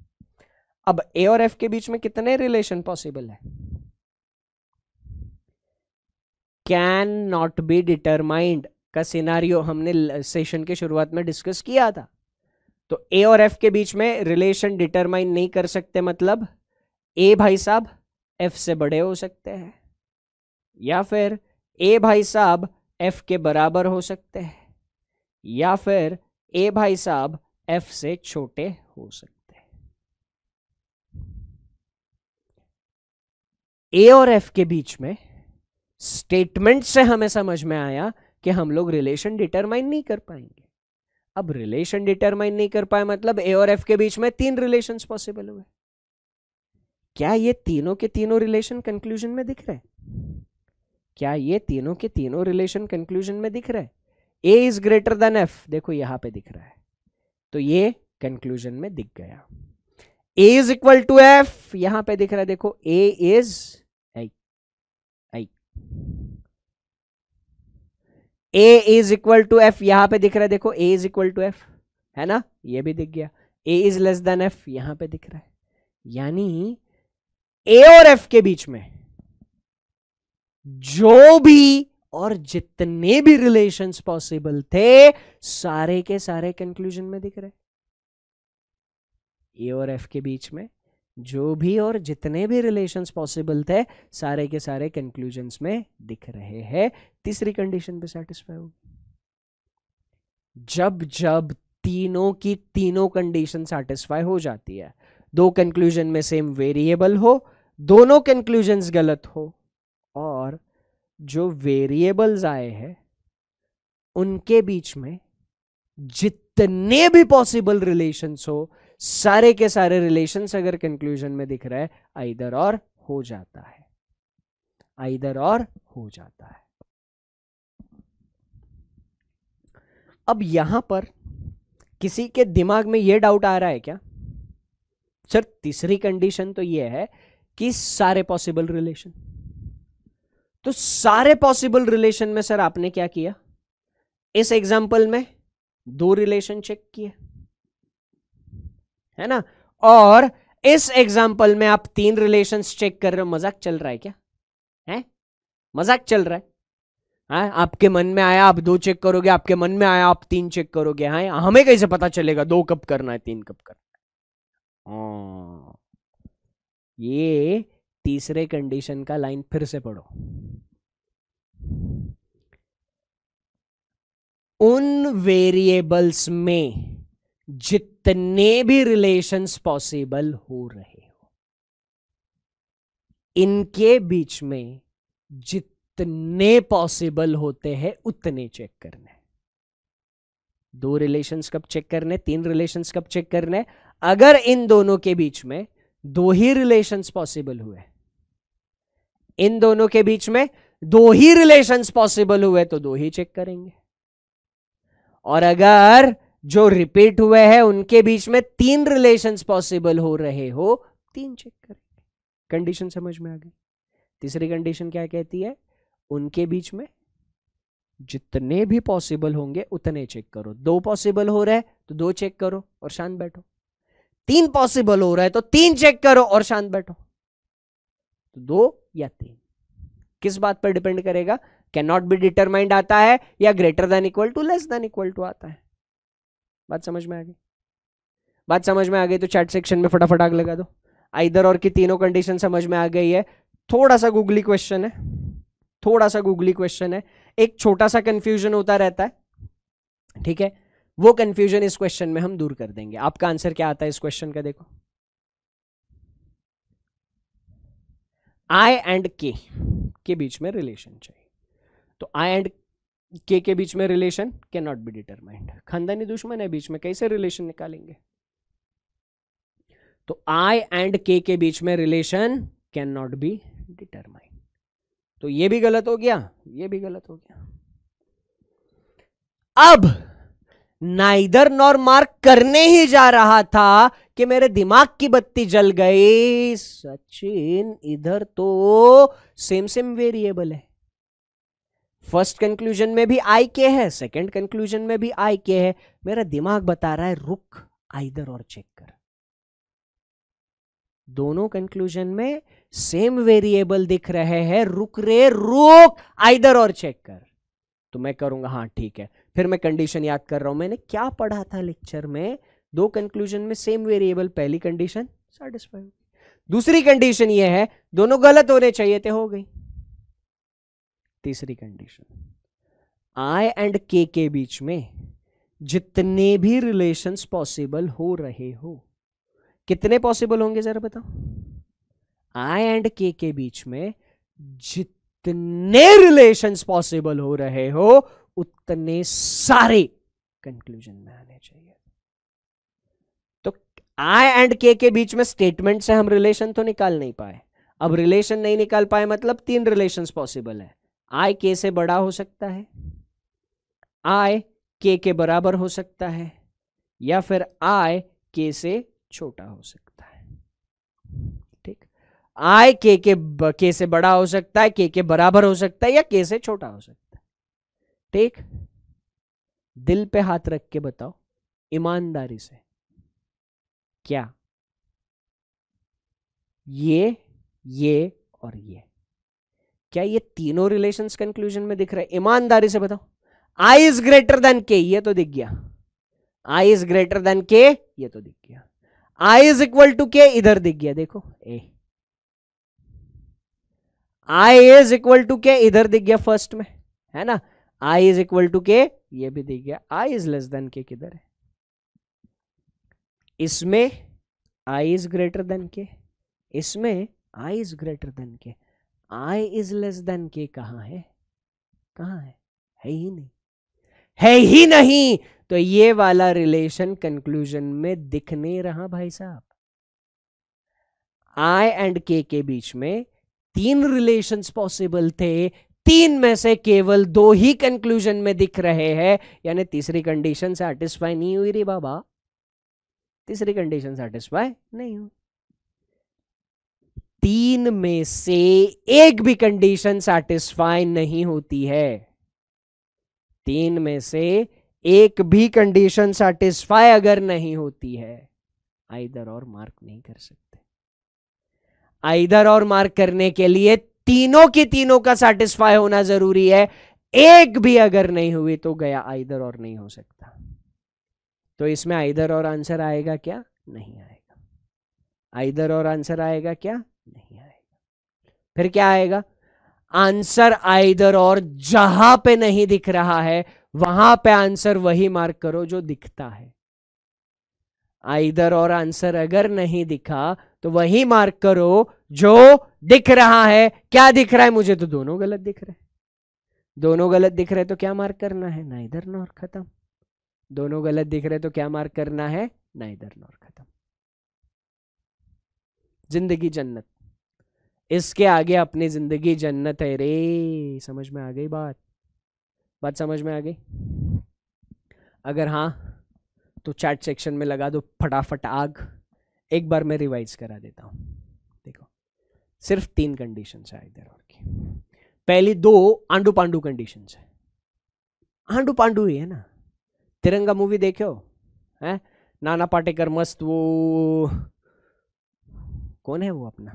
अब ए और एफ के बीच में कितने रिलेशन पॉसिबल है कैन नॉट बी डिटरमाइंड का सिनारियो हमने सेशन के शुरुआत में डिस्कस किया था तो ए और एफ के बीच में रिलेशन डिटरमाइन नहीं कर सकते मतलब ए भाई साहब एफ से बड़े हो सकते हैं या फिर ए भाई साहब एफ के बराबर हो सकते हैं या फिर ए भाई साहब एफ से छोटे हो सकते ए और एफ के बीच में स्टेटमेंट से हमें समझ में आया कि हम लोग रिलेशन डिटरमाइन नहीं कर पाएंगे अब रिलेशन डिटरमाइन नहीं कर पाए मतलब ए और एफ के बीच में तीन रिलेशन पॉसिबल हुए क्या ये तीनों के तीनों रिलेशन कंक्लूजन में दिख रहे क्या ये तीनों के तीनों रिलेशन कंक्लूजन में दिख रहे A is greater than F देखो यहां पे दिख रहा है तो ये कंक्लूजन में दिख गया A is equal to F यहां पे दिख रहा है देखो A is I I A is equal to F यहां पे दिख रहा है देखो A is equal to F है ना ये भी दिख गया A is less than F यहां पे दिख रहा है यानी ए और एफ के बीच में जो भी और जितने भी रिलेशन पॉसिबल थे सारे के सारे कंक्लूजन में दिख रहे ए और एफ के बीच में जो भी और जितने भी रिलेशंस पॉसिबल थे सारे के सारे कंक्लूजन में दिख रहे हैं तीसरी कंडीशन पे सेटिस्फाई होगी जब जब तीनों की तीनों कंडीशन सेटिस्फाई हो जाती है दो कंक्लूजन में सेम वेरिएबल हो दोनों कंक्लूजन गलत हो और जो वेरिएबल्स आए हैं उनके बीच में जितने भी पॉसिबल रिलेशंस हो सारे के सारे रिलेशंस अगर कंक्लूजन में दिख रहा है आइदर और हो जाता है आइदर और हो जाता है अब यहां पर किसी के दिमाग में यह डाउट आ रहा है क्या सर तीसरी कंडीशन तो यह है कि सारे पॉसिबल रिलेशन तो सारे पॉसिबल रिलेशन में सर आपने क्या किया इस एग्जाम्पल में दो रिलेशन चेक किए है ना और इस एग्जाम्पल में आप तीन रिलेशन चेक कर रहे हो मजाक चल रहा है क्या है मजाक चल रहा है हाँ आपके मन में आया आप दो चेक करोगे आपके मन में आया आप तीन चेक करोगे हाँ हमें कैसे पता चलेगा दो कब करना है तीन कब करना है हाँ। ये तीसरे कंडीशन का लाइन फिर से पढ़ो उन वेरिएबल्स में जितने भी रिलेशंस पॉसिबल हो रहे हो इनके बीच में जितने पॉसिबल होते हैं उतने चेक करने दो रिलेशंस कब चेक करने तीन रिलेशंस कब चेक करने अगर इन दोनों के बीच में दो ही रिलेशंस पॉसिबल हुए इन दोनों के बीच में दो ही रिलेशन पॉसिबल हुए तो दो ही चेक करेंगे और अगर जो रिपीट हुए हैं उनके बीच में तीन रिलेशन पॉसिबल हो रहे हो तीन चेक करेंगे कंडीशन समझ में आ गई तीसरी कंडीशन क्या कहती है उनके बीच में जितने भी पॉसिबल होंगे उतने चेक करो दो पॉसिबल हो रहे तो दो चेक करो और शांत बैठो तीन पॉसिबल हो रहा है तो तीन चेक करो और शांत बैठो तो दो या तीन किस बात पर डिपेंड करेगा कैन नॉट बी डिटरमाइंड आता है या greater than equal to less than equal to आता है बात समझ में आ गई बात समझ में आ गई तो चैट सेक्शन में फटाफट आग लगा दो आइदर और की तीनों कंडीशन समझ में आ गई है थोड़ा सा गूगली क्वेश्चन है थोड़ा सा गूगली क्वेश्चन है एक छोटा सा कंफ्यूजन होता रहता है ठीक है वो कंफ्यूजन इस क्वेश्चन में हम दूर कर देंगे आपका आंसर क्या आता है इस क्वेश्चन का देखो आई एंड के के बीच में रिलेशन चाहिए तो आई एंड के के बीच में relation can not be determined खानदानी दुश्मन है बीच में कैसे रिलेशन निकालेंगे तो आई एंड के के बीच में relation can not be determined तो ये भी गलत हो गया ये भी गलत हो गया अब नाइदर नॉर मार्क करने ही जा रहा था कि मेरे दिमाग की बत्ती जल गई सचिन इधर तो सेम सेम वेरिएबल है फर्स्ट कंक्लूजन में भी आई के है सेकंड कंक्लूजन में भी आई के है मेरा दिमाग बता रहा है रुक आइदर और चेक कर दोनों कंक्लूजन में सेम वेरिएबल दिख रहे हैं रुक रे रुक आइदर और चेक कर तो मैं करूंगा हाँ ठीक है फिर मैं कंडीशन याद कर रहा हूं मैंने क्या पढ़ा था लेक्चर में दो कंक्लूजन में सेम वेरिएबल पहली कंडीशन सेटिस्फाई होगी दूसरी कंडीशन ये है दोनों गलत होने चाहिए थे हो गई तीसरी कंडीशन आई एंड के के बीच में जितने भी रिलेशंस पॉसिबल हो रहे हो कितने पॉसिबल होंगे जरा बताओ आई एंड के के बीच में जितने रिलेशंस पॉसिबल हो रहे हो उतने सारे कंक्लूजन में आने चाहिए आई एंड के के बीच में स्टेटमेंट से हम रिलेशन तो निकाल नहीं पाए अब रिलेशन नहीं निकाल पाए मतलब तीन रिलेशन पॉसिबल है आई के से बड़ा हो सकता है आई के के बराबर हो सकता है या फिर आई के से छोटा हो सकता है ठीक आई के के के से बड़ा हो सकता है के के बराबर हो सकता है या के से छोटा हो सकता है ठीक दिल पे हाथ रख के बताओ ईमानदारी से क्या ये ये और ये क्या ये तीनों रिलेशन कंक्लूजन में दिख रहे ईमानदारी से बताओ आई इज ग्रेटर देन के ये तो दिख गया आई इज ग्रेटर देन के ये तो दिख गया आई इज इक्वल टू के इधर दिख गया देखो A I is equal to K इधर दिख गया फर्स्ट में है ना आई इज इक्वल टू के ये भी दिख गया आई इज लेस देन के किधर है इसमें आई इज ग्रेटर देन के इसमें आई इज ग्रेटर देन के आई इज लेस देन के कहा है कहा है है ही नहीं है ही नहीं तो ये वाला रिलेशन कंक्लूजन में दिख नहीं रहा भाई साहब आई एंड के के बीच में तीन रिलेशन पॉसिबल थे तीन में से केवल दो ही कंक्लूजन में दिख रहे हैं यानी तीसरी कंडीशन सेटिस्फाई नहीं हुई रे बाबा तीसरी कंडीशन सेटिस्फाई नहीं हुई तीन में से एक भी कंडीशन सेटिस्फाई नहीं होती है तीन में से एक भी कंडीशन सेटिस्फाई अगर नहीं होती है आइदर और मार्क नहीं कर सकते आइदर और मार्क करने के लिए तीनों की तीनों का सेटिस्फाई होना जरूरी है एक भी अगर नहीं हुई तो गया आइदर और नहीं हो सकता तो इसमें आइधर और आंसर आएगा क्या नहीं आएगा आइधर और आंसर आएगा क्या नहीं आएगा फिर क्या आएगा आंसर आइधर और जहां पे नहीं दिख रहा है वहां पे आंसर वही मार्क करो जो दिखता है आइधर और आंसर अगर नहीं दिखा तो वही मार्क करो जो दिख रहा है क्या दिख रहा है मुझे तो दोनों गलत दिख रहे हैं दोनों गलत दिख रहे तो क्या मार्क करना है ना इधर ना और खत्म दोनों गलत दिख रहे तो क्या मार्क करना है ना इधर नोर खत्म जिंदगी जन्नत इसके आगे अपनी जिंदगी जन्नत है रे समझ में आ गई बात बात समझ में आ गई अगर हाँ तो चैट सेक्शन में लगा दो फटाफट आग एक बार मैं रिवाइज करा देता हूं देखो सिर्फ तीन कंडीशन है इधर और की पहली दो आंडू पांडू कंडीशन है आंडू पांडू ही है ना तिरंगा मूवी देखो हैं नाना पाटेकर मस्त वो कौन है वो अपना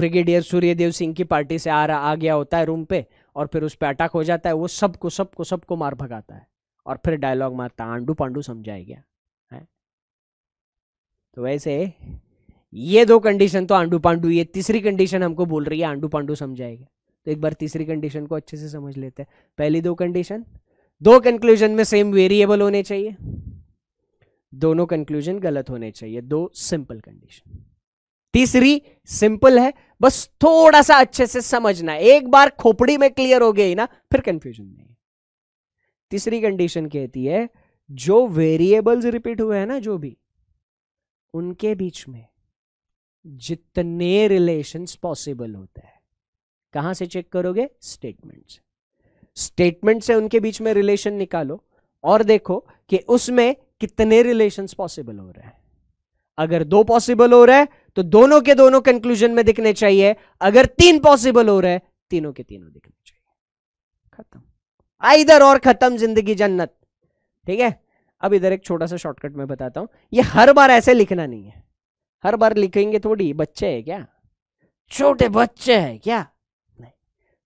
ब्रिगेडियर सूर्यदेव सिंह की पार्टी से आ रहा आ गया होता है रूम पे और फिर उस पर अटैक हो जाता है वो सबको सबको सबको मार भगाता है और फिर डायलॉग मारता है आंडू पांडू समझाया गया है तो वैसे ये दो कंडीशन तो आंडू पांडू ये तीसरी कंडीशन हमको बोल रही है आंडू पांडू समझाएगा तो एक बार तीसरी कंडीशन को अच्छे से समझ लेते हैं पहली दो कंडीशन दो कंक्लूजन में सेम वेरिएबल होने चाहिए दोनों कंक्लूजन गलत होने चाहिए दो सिंपल कंडीशन तीसरी सिंपल है बस थोड़ा सा अच्छे से समझना एक बार खोपड़ी में क्लियर हो गई ना फिर कंफ्यूजन नहीं तीसरी कंडीशन कहती है जो वेरिएबल्स रिपीट हुए हैं ना जो भी उनके बीच में जितने रिलेशंस पॉसिबल होते हैं कहां से चेक करोगे स्टेटमेंट से स्टेटमेंट से उनके बीच में रिलेशन निकालो और देखो कि उसमें कितने रिलेशन पॉसिबल हो रहे हैं अगर दो पॉसिबल हो रहे हैं तो दोनों के दोनों कंक्लूजन में दिखने चाहिए अगर तीन पॉसिबल हो रहे हैं तीनों के तीनों दिखने चाहिए खत्म इधर और खत्म जिंदगी जन्नत ठीक है अब इधर एक छोटा सा शॉर्टकट में बताता हूं ये हर बार ऐसे लिखना नहीं है हर बार लिखेंगे थोड़ी बच्चे है क्या छोटे बच्चे है क्या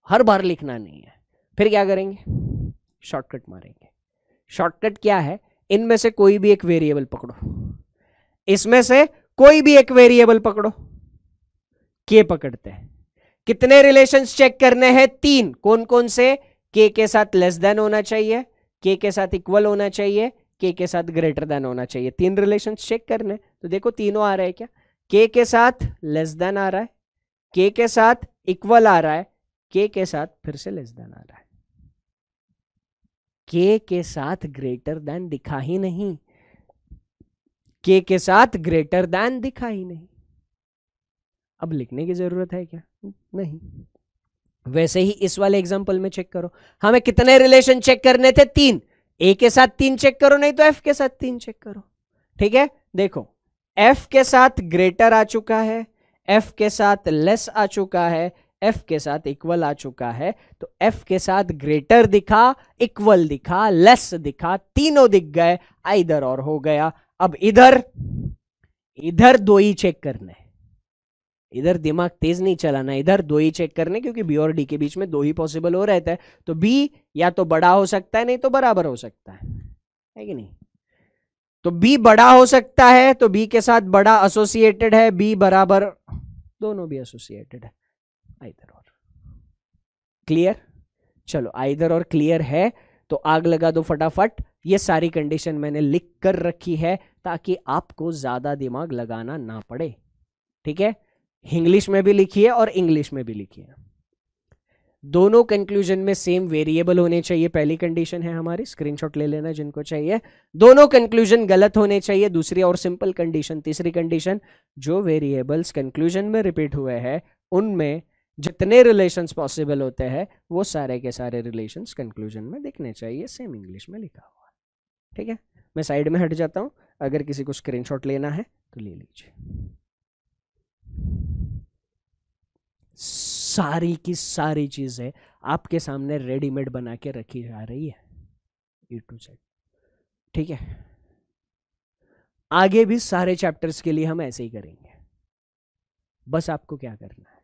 हर बार लिखना नहीं है फिर क्या करेंगे शॉर्टकट मारेंगे शॉर्टकट क्या है इनमें से कोई भी एक वेरिएबल पकड़ो इसमें से कोई भी एक वेरिएबल पकड़ो के पकड़ते हैं कितने रिलेशंस चेक करने हैं तीन कौन कौन से के के साथ लेस देन होना चाहिए के के साथ इक्वल होना चाहिए के के साथ ग्रेटर देन होना चाहिए तीन रिलेशन चेक करने तो देखो तीनों आ रहे हैं क्या के के साथ लेस देन आ रहा है के के साथ इक्वल आ रहा है के के साथ फिर से लेस देन आ रहा है के के साथ ग्रेटर देन दिखा ही नहीं के के साथ ग्रेटर देन दिखा ही नहीं अब लिखने की जरूरत है क्या नहीं वैसे ही इस वाले एग्जाम्पल में चेक करो हमें कितने रिलेशन चेक करने थे तीन ए के साथ तीन चेक करो नहीं तो एफ के साथ तीन चेक करो ठीक है देखो एफ के साथ ग्रेटर आ चुका है एफ के साथ लेस आ चुका है एफ के साथ इक्वल आ चुका है तो एफ के साथ ग्रेटर दिखा इक्वल दिखा लेस दिखा तीनों दिख गए इधर और हो गया अब इधर इधर दो ही चेक करने इधर दिमाग तेज नहीं चलाना इधर दो ही चेक करने क्योंकि बी और डी के बीच में दो ही पॉसिबल हो रहता है तो बी या तो बड़ा हो सकता है नहीं तो बराबर हो सकता है है कि नहीं तो बी बड़ा हो सकता है तो बी के साथ बड़ा एसोसिएटेड है बी बराबर दोनों भी एसोसिएटेड है आइधर और क्लियर चलो आइधर और क्लियर है तो आग लगा दो फटाफट ये सारी कंडीशन मैंने लिख कर रखी है ताकि आपको ज्यादा दिमाग लगाना ना पड़े ठीक है इंग्लिश में भी लिखिए और इंग्लिश में भी लिखिए दोनों कंक्लूजन में सेम वेरिएबल होने चाहिए पहली कंडीशन है हमारी स्क्रीनशॉट ले लेना जिनको चाहिए दोनों कंक्लूजन गलत होने चाहिए दूसरी और सिंपल कंडीशन तीसरी कंडीशन जो वेरिएबल्स कंक्लूजन में रिपीट हुए हैं उनमें जितने रिलेशंस पॉसिबल होते हैं वो सारे के सारे रिलेशंस कंक्लूजन में दिखने चाहिए सेम इंग्लिश में लिखा हुआ ठीक है मैं साइड में हट जाता हूँ अगर किसी को स्क्रीनशॉट लेना है तो ले लीजिए सारी की सारी चीज़ें आपके सामने रेडीमेड बना के रखी जा रही है ए टू जेड ठीक है आगे भी सारे चैप्टर्स के लिए हम ऐसे ही करेंगे बस आपको क्या करना है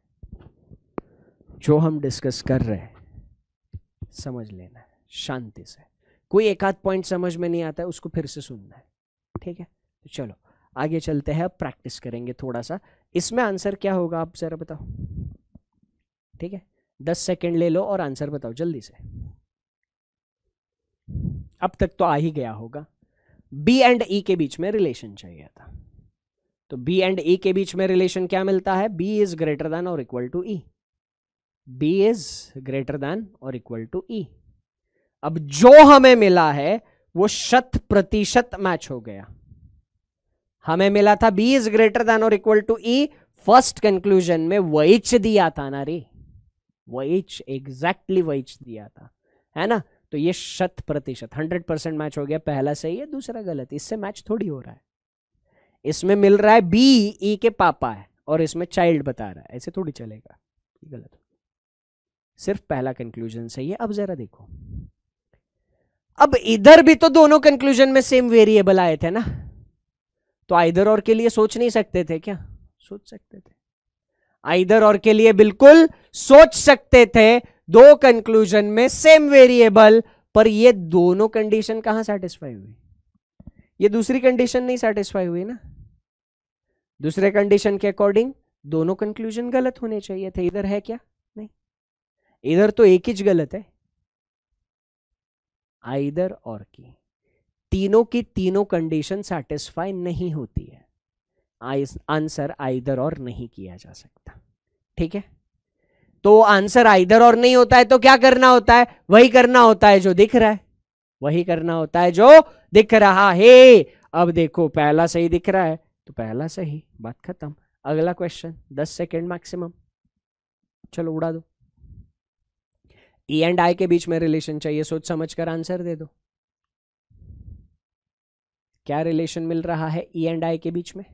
जो हम डिस्कस कर रहे हैं समझ लेना है शांति से कोई एक आध पॉइंट समझ में नहीं आता है उसको फिर से सुनना है ठीक है तो चलो आगे चलते हैं प्रैक्टिस करेंगे थोड़ा सा इसमें आंसर क्या होगा आप ज़रा बताओ ठीक है दस सेकेंड ले लो और आंसर बताओ जल्दी से अब तक तो आ ही गया होगा बी एंड ई के बीच में रिलेशन चाहिए था तो बी एंड ई के बीच में रिलेशन क्या मिलता है बी इज ग्रेटर देन और equal to E b is greater than और इक्वल टू e अब जो हमें मिला है वो शत प्रतिशत मैच हो गया हमें मिला था b इज ग्रेटर देन और equal to e first conclusion में वहीच दिया था ना रे वहीच एग्जैक्टली वहीच दिया था है ना तो ये शत प्रतिशत हंड्रेड परसेंट मैच हो गया पहला सही है दूसरा गलत इससे मैच थोड़ी हो रहा है इसमें मिल रहा है बी ई e के पापा है और इसमें चाइल्ड बता रहा है ऐसे थोड़ी चलेगा गलत हो सिर्फ पहला कंक्लूजन सही है अब जरा देखो अब इधर भी तो दोनों कंक्लूजन में सेम वेरिएबल आए थे ना तो आइधर और के लिए सोच नहीं सकते थे क्या सोच सकते थे आइधर और के लिए बिल्कुल सोच सकते थे दो कंक्लूजन में सेम वेरिएबल पर ये दोनों कंडीशन कहां सेटिस्फाई हुई ये दूसरी कंडीशन नहीं सेटिस्फाई हुई ना दूसरे कंडीशन के अकॉर्डिंग दोनों कंक्लूजन गलत होने चाहिए थे इधर है क्या इधर तो एक ही गलत है आइधर और की तीनों की तीनों कंडीशन सेटिस्फाई नहीं होती है आंसर आइधर और नहीं किया जा सकता ठीक है तो आंसर आइधर और नहीं होता है तो क्या करना होता है वही करना होता है जो दिख रहा है वही करना होता है जो दिख रहा है अब देखो पहला सही दिख रहा है तो पहला सही बात खत्म अगला क्वेश्चन दस सेकेंड मैक्सिमम चलो उड़ा दो ई एंड आई के बीच में रिलेशन चाहिए सोच समझ कर आंसर दे दो क्या रिलेशन मिल रहा है ई एंड आई के बीच में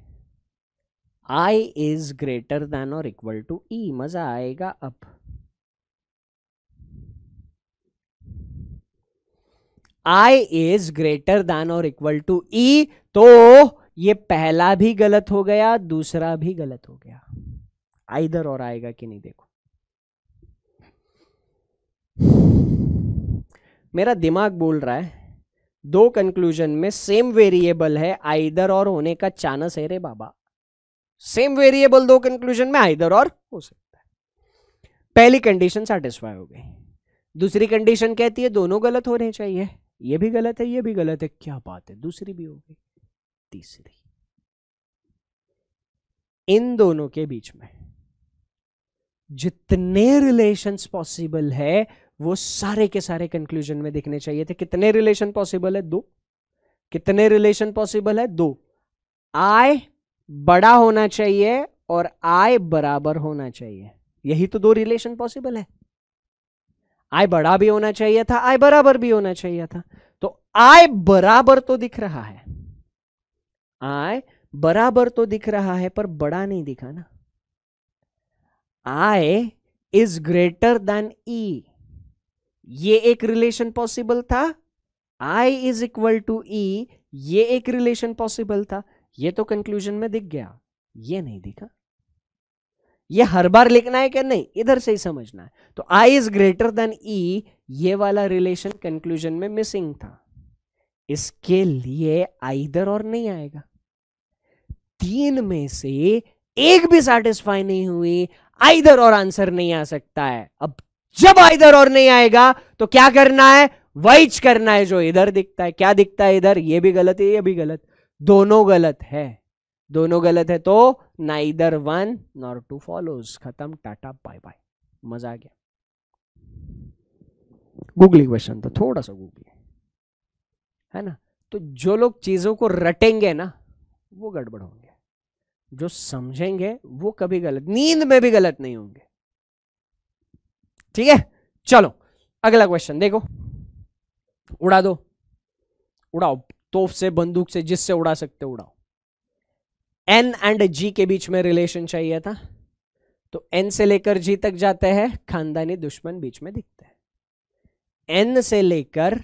आई इज ग्रेटर देन और इक्वल टू ई मजा आएगा अब आई इज ग्रेटर देन और इक्वल टू ई तो ये पहला भी गलत हो गया दूसरा भी गलत हो गया आइधर और आएगा कि नहीं देखो मेरा दिमाग बोल रहा है दो कंक्लूजन में सेम वेरिएबल है आइदर और होने का चांस है रे बाबा सेम वेरिएबल दो कंक्लूजन में आइदर और हो सकता है पहली कंडीशन सेटिस्फाई हो गई दूसरी कंडीशन कहती है दोनों गलत होने चाहिए ये भी गलत है ये भी गलत है क्या बात है दूसरी भी हो गई तीसरी इन दोनों के बीच में जितने रिलेशंस पॉसिबल है वो सारे के सारे कंक्लूजन में दिखने चाहिए थे कितने रिलेशन पॉसिबल है दो कितने रिलेशन पॉसिबल है दो आय बड़ा होना चाहिए और आय बराबर होना चाहिए यही तो दो रिलेशन पॉसिबल है आय बड़ा भी होना चाहिए था आय बराबर भी होना चाहिए था तो आय बराबर तो दिख रहा है आय बराबर तो दिख रहा है पर बड़ा नहीं दिखा ना I is greater than E ये एक रिलेशन पॉसिबल था I is equal to E ये एक रिलेशन पॉसिबल था ये तो कंक्लूजन में दिख गया ये नहीं दिखा ये हर बार लिखना है क्या नहीं इधर से ही समझना है तो I is greater than E ये वाला रिलेशन कंक्लूजन में मिसिंग था इसके लिए आइदर और नहीं आएगा तीन में से एक भी सेटिस्फाई नहीं हुई आइदर और आंसर नहीं आ सकता है अब जब इधर और नहीं आएगा तो क्या करना है वैच करना है जो इधर दिखता है क्या दिखता है इधर ये भी गलत है ये भी गलत दोनों गलत है दोनों गलत है तो ना इधर वन नॉर टू फॉलोज खत्म टाटा बाय बाय मजा आ गया गूगली क्वेश्चन था थोड़ा सा गूगली है ना तो जो लोग चीजों को रटेंगे ना वो गड़बड़ होंगे जो समझेंगे वो कभी गलत नींद में भी गलत नहीं होंगे ठीक है चलो अगला क्वेश्चन देखो उड़ा दो उड़ाओ तोफ से बंदूक से जिससे उड़ा सकते उड़ाओ एन एंड जी के बीच में रिलेशन चाहिए था तो एन से लेकर जी तक जाते हैं खानदानी दुश्मन बीच में दिखते हैं एन से लेकर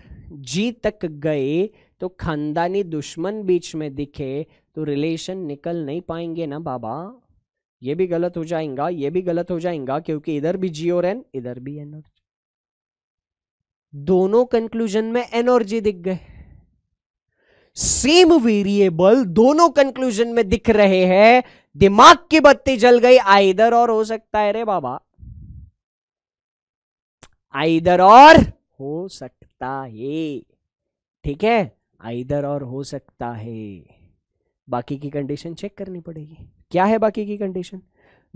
जी तक गए तो खानदानी दुश्मन बीच में दिखे तो रिलेशन निकल नहीं पाएंगे ना बाबा ये भी गलत हो जाएगा ये भी गलत हो जाएगा क्योंकि इधर भी जी और एन इधर भी एन और दोनों कंक्लूजन में एन और जी दिख गए सेम वेरिएबल दोनों कंक्लूजन में दिख रहे हैं दिमाग की बत्ती जल गई आइदर और हो सकता है रे बाबा आइदर और हो सकता है ठीक है आइदर और हो सकता है बाकी की कंडीशन चेक करनी पड़ेगी क्या है बाकी की कंडीशन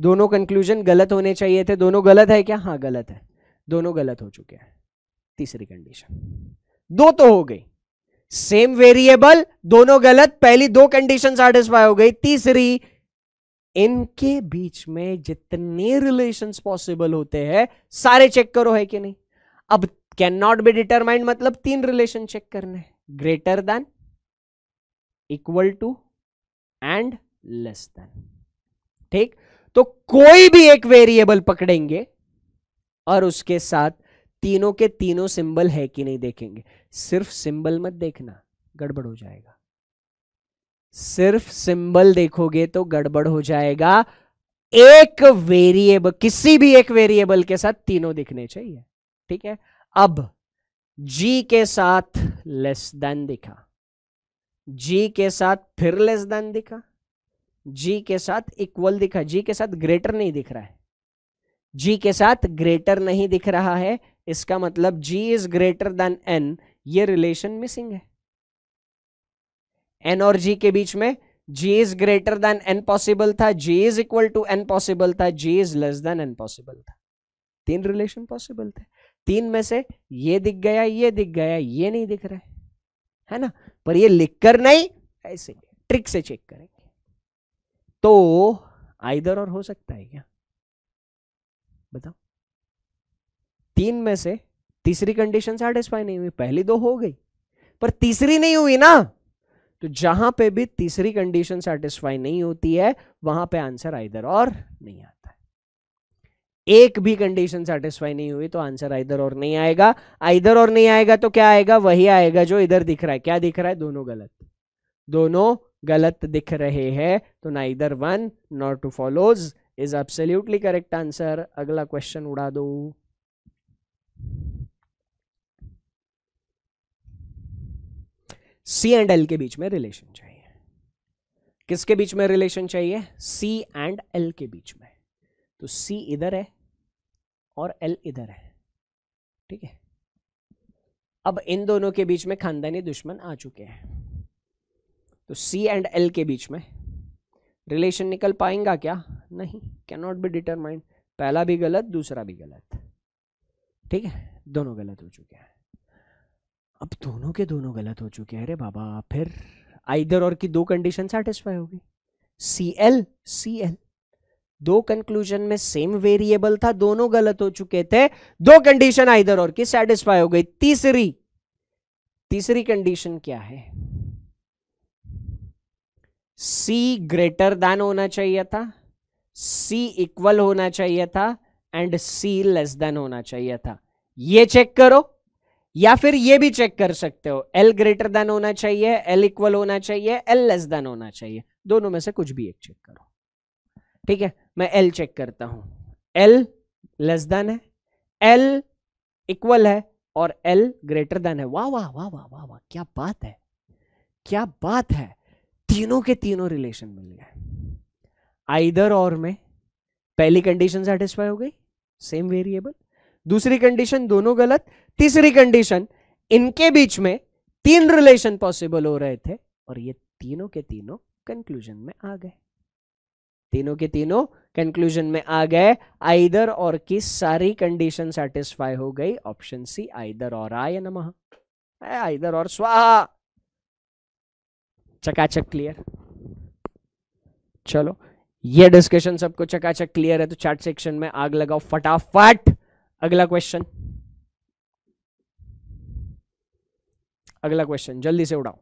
दोनों कंक्लूजन गलत होने चाहिए थे दोनों गलत है क्या हाँ गलत है दोनों गलत हो चुके हैं तीसरी कंडीशन दो तो हो गई सेम वेरिएबल दोनों गलत पहली दो कंडीशन सेटिस्फाई हो गई तीसरी इनके बीच में जितने रिलेशन पॉसिबल होते हैं सारे चेक करो है कि नहीं अब कैन नॉट बी डिटरमाइंड मतलब तीन रिलेशन चेक करने greater than equal to and less than ठीक तो कोई भी एक वेरिएबल पकड़ेंगे और उसके साथ तीनों के तीनों सिंबल है कि नहीं देखेंगे सिर्फ सिंबल मत देखना गड़बड़ हो जाएगा सिर्फ सिंबल देखोगे तो गड़बड़ हो जाएगा एक वेरिएबल किसी भी एक वेरिएबल के साथ तीनों दिखने चाहिए ठीक है अब जी के साथ लेस देन दिखा जी के साथ फिर लेस देन दिखा जी के साथ इक्वल दिखा जी के साथ ग्रेटर नहीं दिख रहा है जी के साथ ग्रेटर नहीं दिख रहा है इसका मतलब G is greater than N ये रिलेशन मिसिंग है एन और जी के बीच में G is greater than N possible था G is equal to N possible था G is less than N possible था तीन रिलेशन पॉसिबल थे तीन में से ये दिख गया ये दिख गया ये नहीं दिख रहा है है ना पर ये लिखकर नहीं ऐसे ट्रिक से चेक करें तो आइदर और हो सकता है क्या बताओ तीन में से तीसरी कंडीशन सेटिस्फाई नहीं हुई पहली दो हो गई पर तीसरी नहीं हुई ना तो जहां पे भी तीसरी कंडीशन सेटिस्फाई नहीं होती है वहां पे आंसर आइदर और नहीं आता है एक भी कंडीशन सेटिस्फाई नहीं हुई तो आंसर आइदर और नहीं आएगा आइदर और नहीं आएगा तो क्या आएगा वही आएगा जो इधर दिख रहा है क्या दिख रहा है दोनों गलत दोनों गलत दिख रहे हैं तो ना इधर one not two follows is absolutely correct answer अगला क्वेश्चन उड़ा दो सी एंड एल के बीच में रिलेशन चाहिए किसके बीच में रिलेशन चाहिए सी एंड एल के बीच में तो सी इधर है और एल इधर है ठीक है अब इन दोनों के बीच में खानदानी दुश्मन आ चुके हैं तो सी एंड एल के बीच में रिलेशन निकल पाएंगा क्या नहीं कैन नॉट बी डिटरमाइंड पहला भी गलत दूसरा भी गलत ठीक है दोनों गलत हो चुके हैं अब दोनों के दोनों गलत हो चुके हैं अरे बाबा फिर आइधर और की दो कंडीशन सेटिस्फाई होगी सी एल सी एल दो कंक्लूजन में सेम वेरिएबल था दोनों गलत हो चुके थे दो कंडीशन आइधर और की सेटिस्फाई हो गई तीसरी तीसरी कंडीशन क्या है C ग्रेटर देन होना चाहिए था C इक्वल होना चाहिए था एंड C लेस देन होना चाहिए था ये चेक करो या फिर ये भी चेक कर सकते हो L ग्रेटर देन होना चाहिए L इक्वल होना चाहिए L लेस देन होना चाहिए दोनों में से कुछ भी एक चेक करो ठीक है मैं L चेक करता हूं L लेस देन है L इक्वल है और L ग्रेटर देन है वाह वाह वाह वाह वाह वाह क्या बात है क्या बात है तीनों के तीनों रिलेशन मिल गए आइदर और में पहली कंडीशन सेटिस्फाई हो गई सेम वेरिएबल दूसरी कंडीशन दोनों गलत तीसरी कंडीशन इनके बीच में तीन रिलेशन पॉसिबल हो रहे थे और ये तीनों के तीनों कंक्लूजन में आ गए तीनों के तीनों कंक्लूजन में आ गए आइदर और की सारी कंडीशन सेटिस्फाई हो गई ऑप्शन सी आइदर और आय नमह आइदर और स्वाहा चकाचक क्लियर चलो ये डिस्कशन सबको चकाचक क्लियर है तो चार्ट सेक्शन में आग लगाओ फटाफट अगला क्वेश्चन अगला क्वेश्चन जल्दी से उड़ाओ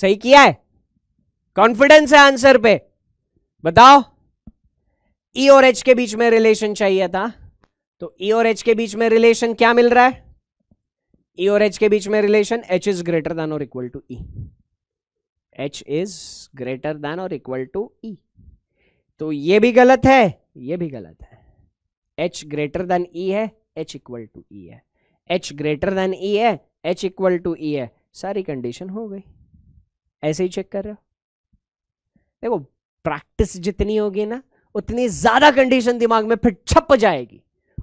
सही किया है कॉन्फिडेंस है आंसर पे बताओ ई e और एच के बीच में रिलेशन चाहिए था तो ई e और एच के बीच में रिलेशन क्या मिल रहा है ई e और एच के बीच में relation H is greater than और equal to E H is greater than और इक्वल टू ई तो ये भी गलत है ये भी गलत है एच ग्रेटर देन ई है एच इक्वल टू ई है एच ग्रेटर देन ई है एच इक्वल टू ई है सारी कंडीशन हो गई ऐसे ही चेक कर रहे हो देखो प्रैक्टिस जितनी होगी ना उतनी ज्यादा कंडीशन दिमाग में फिर छप जाएगी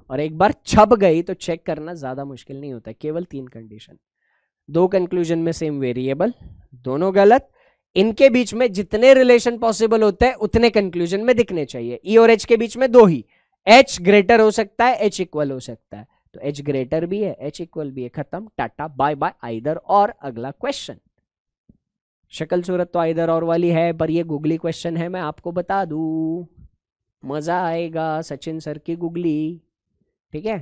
और एक बार छप गई तो चेक करना ज्यादा मुश्किल नहीं होता केवल तीन कंडीशन दो कंक्लूजन में सेम वेरिएबल दोनों गलत इनके बीच में जितने रिलेशन पॉसिबल होते हैं उतने कंक्लूजन में दिखने चाहिए ई e और एच के बीच में दो ही एच ग्रेटर हो सकता है एच इक्वल हो सकता है तो एच ग्रेटर भी है एच इक्वल भी है खत्म टाटा बाय बाय आइदर और अगला क्वेश्चन शक्ल सूरत तो इधर और वाली है पर ये गूगली क्वेश्चन है मैं आपको बता दूँ मज़ा आएगा सचिन सर की गूगली ठीक है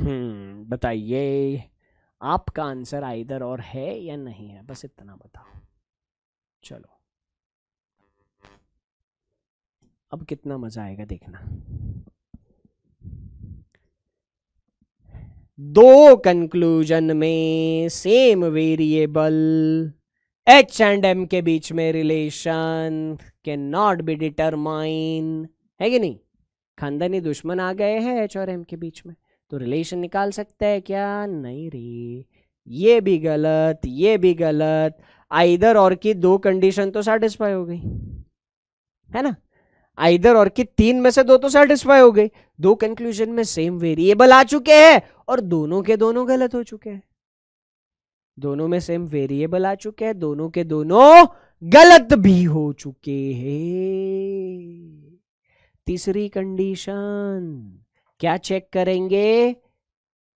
हम्म, बताइए आपका आंसर आइधर और है या नहीं है बस इतना बताओ चलो अब कितना मजा आएगा देखना दो कंक्लूजन में same variable H and M के बीच में relation can not be determine है कि नहीं खानदानी दुश्मन आ गए हैं एच और एम के बीच में तो रिलेशन निकाल सकते हैं क्या नहीं रे ये भी गलत ये भी गलत आइदर और की दो कंडीशन तो सेटिस्फाई हो गई है ना आइदर और की तीन में से दो तो सेटिस्फाई हो गई दो कंक्लूजन में सेम वेरिएबल आ चुके हैं और दोनों के दोनों गलत हो चुके हैं दोनों में सेम वेरिएबल आ चुके हैं दोनों के दोनों गलत भी हो चुके हैं तीसरी कंडीशन क्या चेक करेंगे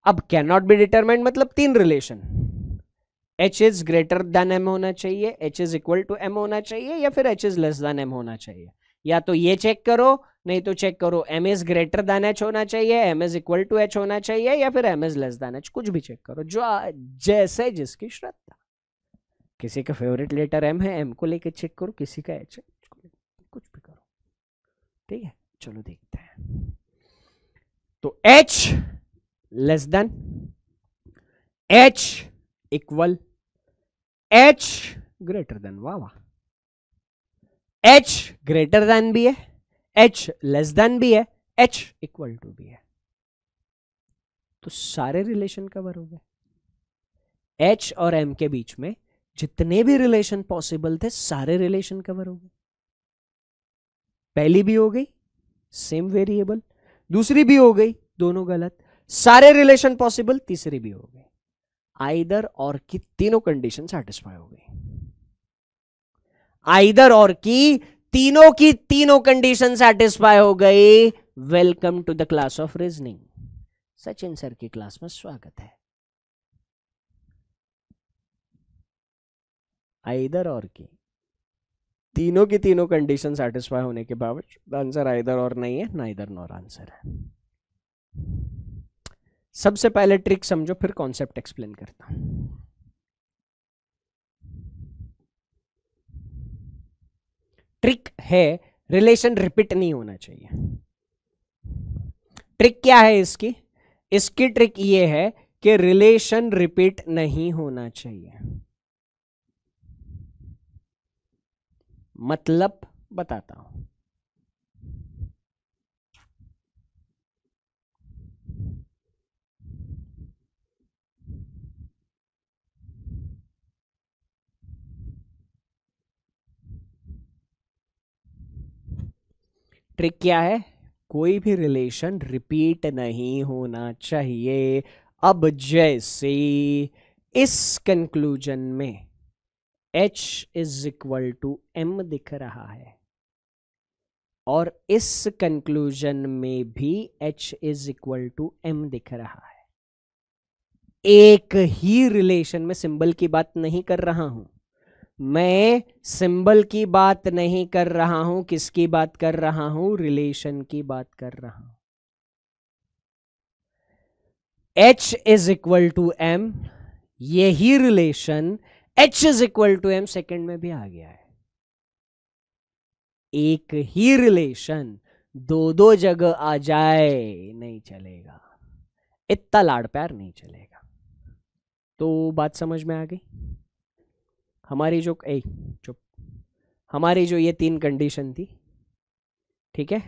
अब कैन नॉट बी डिटरमाइंड मतलब तीन relation H is greater than M होना चाहिए H is equal to M होना चाहिए या फिर H is less than M होना चाहिए या तो ये चेक करो नहीं तो चेक करो M is greater than H होना चाहिए M is equal to H होना चाहिए या फिर M is less than H कुछ भी चेक करो जो जैसे जिसकी श्रद्धा किसी का फेवरेट लेटर एम है एम को लेके चेक करो किसी का एच है कुछ भी करो ठीक है चलो देखते हैं तो H less than H equal H greater than वाह वाह एच ग्रेटर देन भी है एच लेस देन भी है एच इक्वल टू भी है तो सारे रिलेशन कवर हो गए एच और एम के बीच में जितने भी रिलेशन पॉसिबल थे सारे रिलेशन कवर हो गए पहली भी हो गई सेम वेरिएबल दूसरी भी हो गई दोनों गलत सारे रिलेशन पॉसिबल तीसरी भी हो गई आइदर और की तीनों कंडीशन सेटिस्फाई हो गई आइदर और की तीनों की तीनों कंडीशन सेटिस्फाई हो गई welcome to the class of reasoning Sachin sir की क्लास में स्वागत है आइदर और की तीनों की तीनों कंडीशन सेटिस्फाई होने के बावजूद आंसर आइधर और नहीं है ना इधर नॉर आंसर है सबसे पहले ट्रिक समझो फिर कॉन्सेप्ट एक्सप्लेन करता हूं ट्रिक है रिलेशन रिपीट नहीं होना चाहिए ट्रिक क्या है इसकी इसकी ट्रिक ये है कि रिलेशन रिपीट नहीं होना चाहिए मतलब बताता हूं ट्रिक क्या है कोई भी रिलेशन रिपीट नहीं होना चाहिए अब जैसे इस कंक्लूजन में H is equal to M दिख रहा है और इस कंक्लूजन में भी H is equal to M दिख रहा है एक ही रिलेशन में सिंबल की बात नहीं कर रहा हूं मैं सिंबल की बात नहीं कर रहा हूं किसकी बात कर रहा हूं रिलेशन की बात कर रहा हूं H is equal to M यही relation H is equal to M second में भी आ गया है एक ही रिलेशन दो दो जगह आ जाए नहीं चलेगा इतना लाड़ प्यार नहीं चलेगा तो बात समझ में आ गई हमारी जो ए चुप हमारी जो ये तीन कंडीशन थी ठीक है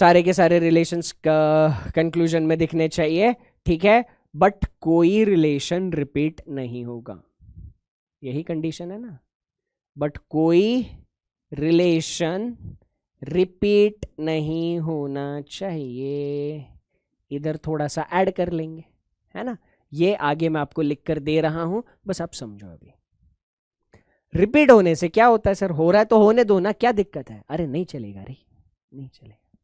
सारे के सारे रिलेशंस कंक्लूजन में दिखने चाहिए ठीक है बट कोई रिलेशन रिपीट नहीं होगा यही कंडीशन है ना बट कोई रिलेशन रिपीट नहीं होना चाहिए इधर थोड़ा सा ऐड कर लेंगे है ना ये आगे मैं आपको लिख कर दे रहा हूं बस आप समझो अभी रिपीट होने से क्या होता है सर हो रहा है तो होने दो ना क्या दिक्कत है अरे नहीं चलेगा रे नहीं चलेगा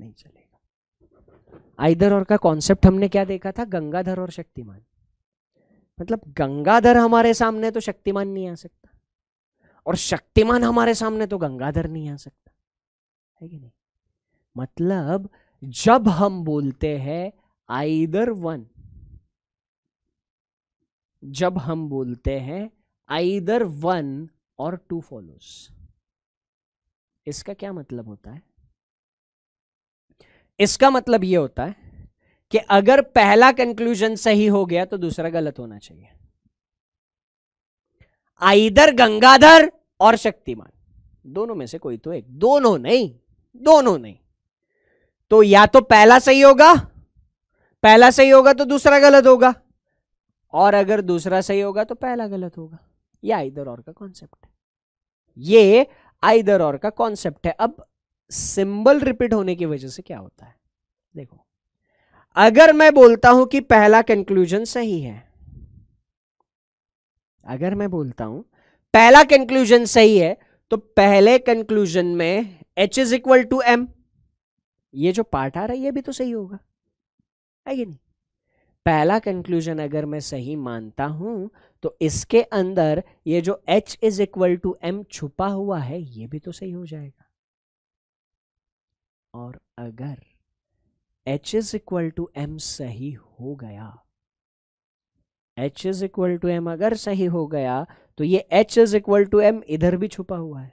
नहीं चलेगा आइधर और का कॉन्सेप्ट हमने क्या देखा था गंगाधर और शक्तिमान मतलब गंगाधर हमारे सामने तो शक्तिमान नहीं आ सकता और शक्तिमान हमारे सामने तो गंगाधर नहीं आ सकता है कि नहीं मतलब जब हम बोलते हैं आइदर वन जब हम बोलते हैं either one or two follows इसका क्या मतलब होता है इसका मतलब यह होता है कि अगर पहला कंक्लूजन सही हो गया तो दूसरा गलत होना चाहिए आइदर गंगाधर और शक्तिमान दोनों में से कोई तो एक दोनों नहीं दोनों नहीं तो या तो पहला सही होगा पहला सही होगा तो दूसरा गलत होगा और अगर दूसरा सही होगा तो पहला गलत होगा या आइदर और का कॉन्सेप्ट है ये आइदर और का कॉन्सेप्ट है अब सिंबल रिपीट होने की वजह से क्या होता है देखो अगर मैं बोलता हूं कि पहला कंक्लूजन सही है अगर मैं बोलता हूं पहला कंक्लूजन सही है तो पहले कंक्लूजन में h is equal to M ये जो पार्ट आ रहा है ये भी तो सही होगा है कि नहीं पहला कंक्लूजन अगर मैं सही मानता हूं तो इसके अंदर ये जो h is equal to M छुपा हुआ है ये भी तो सही हो जाएगा और अगर H is equal to M सही हो गया H is equal to M अगर सही हो गया तो ये H is equal to M इधर भी छुपा हुआ है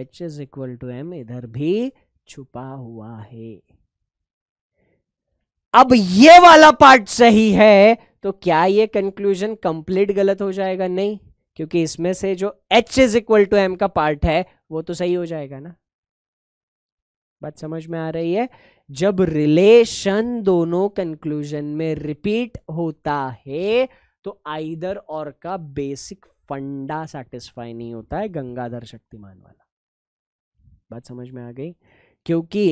H is equal to M इधर भी छुपा हुआ है अब ये वाला पार्ट सही है तो क्या ये कंक्लूजन कंप्लीट गलत हो जाएगा नहीं क्योंकि इसमें से जो H is equal to M का पार्ट है वो तो सही हो जाएगा ना बात समझ में आ रही है जब रिलेशन दोनों कंक्लूजन में रिपीट होता है तो आइदर और का बेसिक फंडा सेटिस्फाई नहीं होता है गंगाधर शक्तिमान वाला बात समझ में आ गई क्योंकि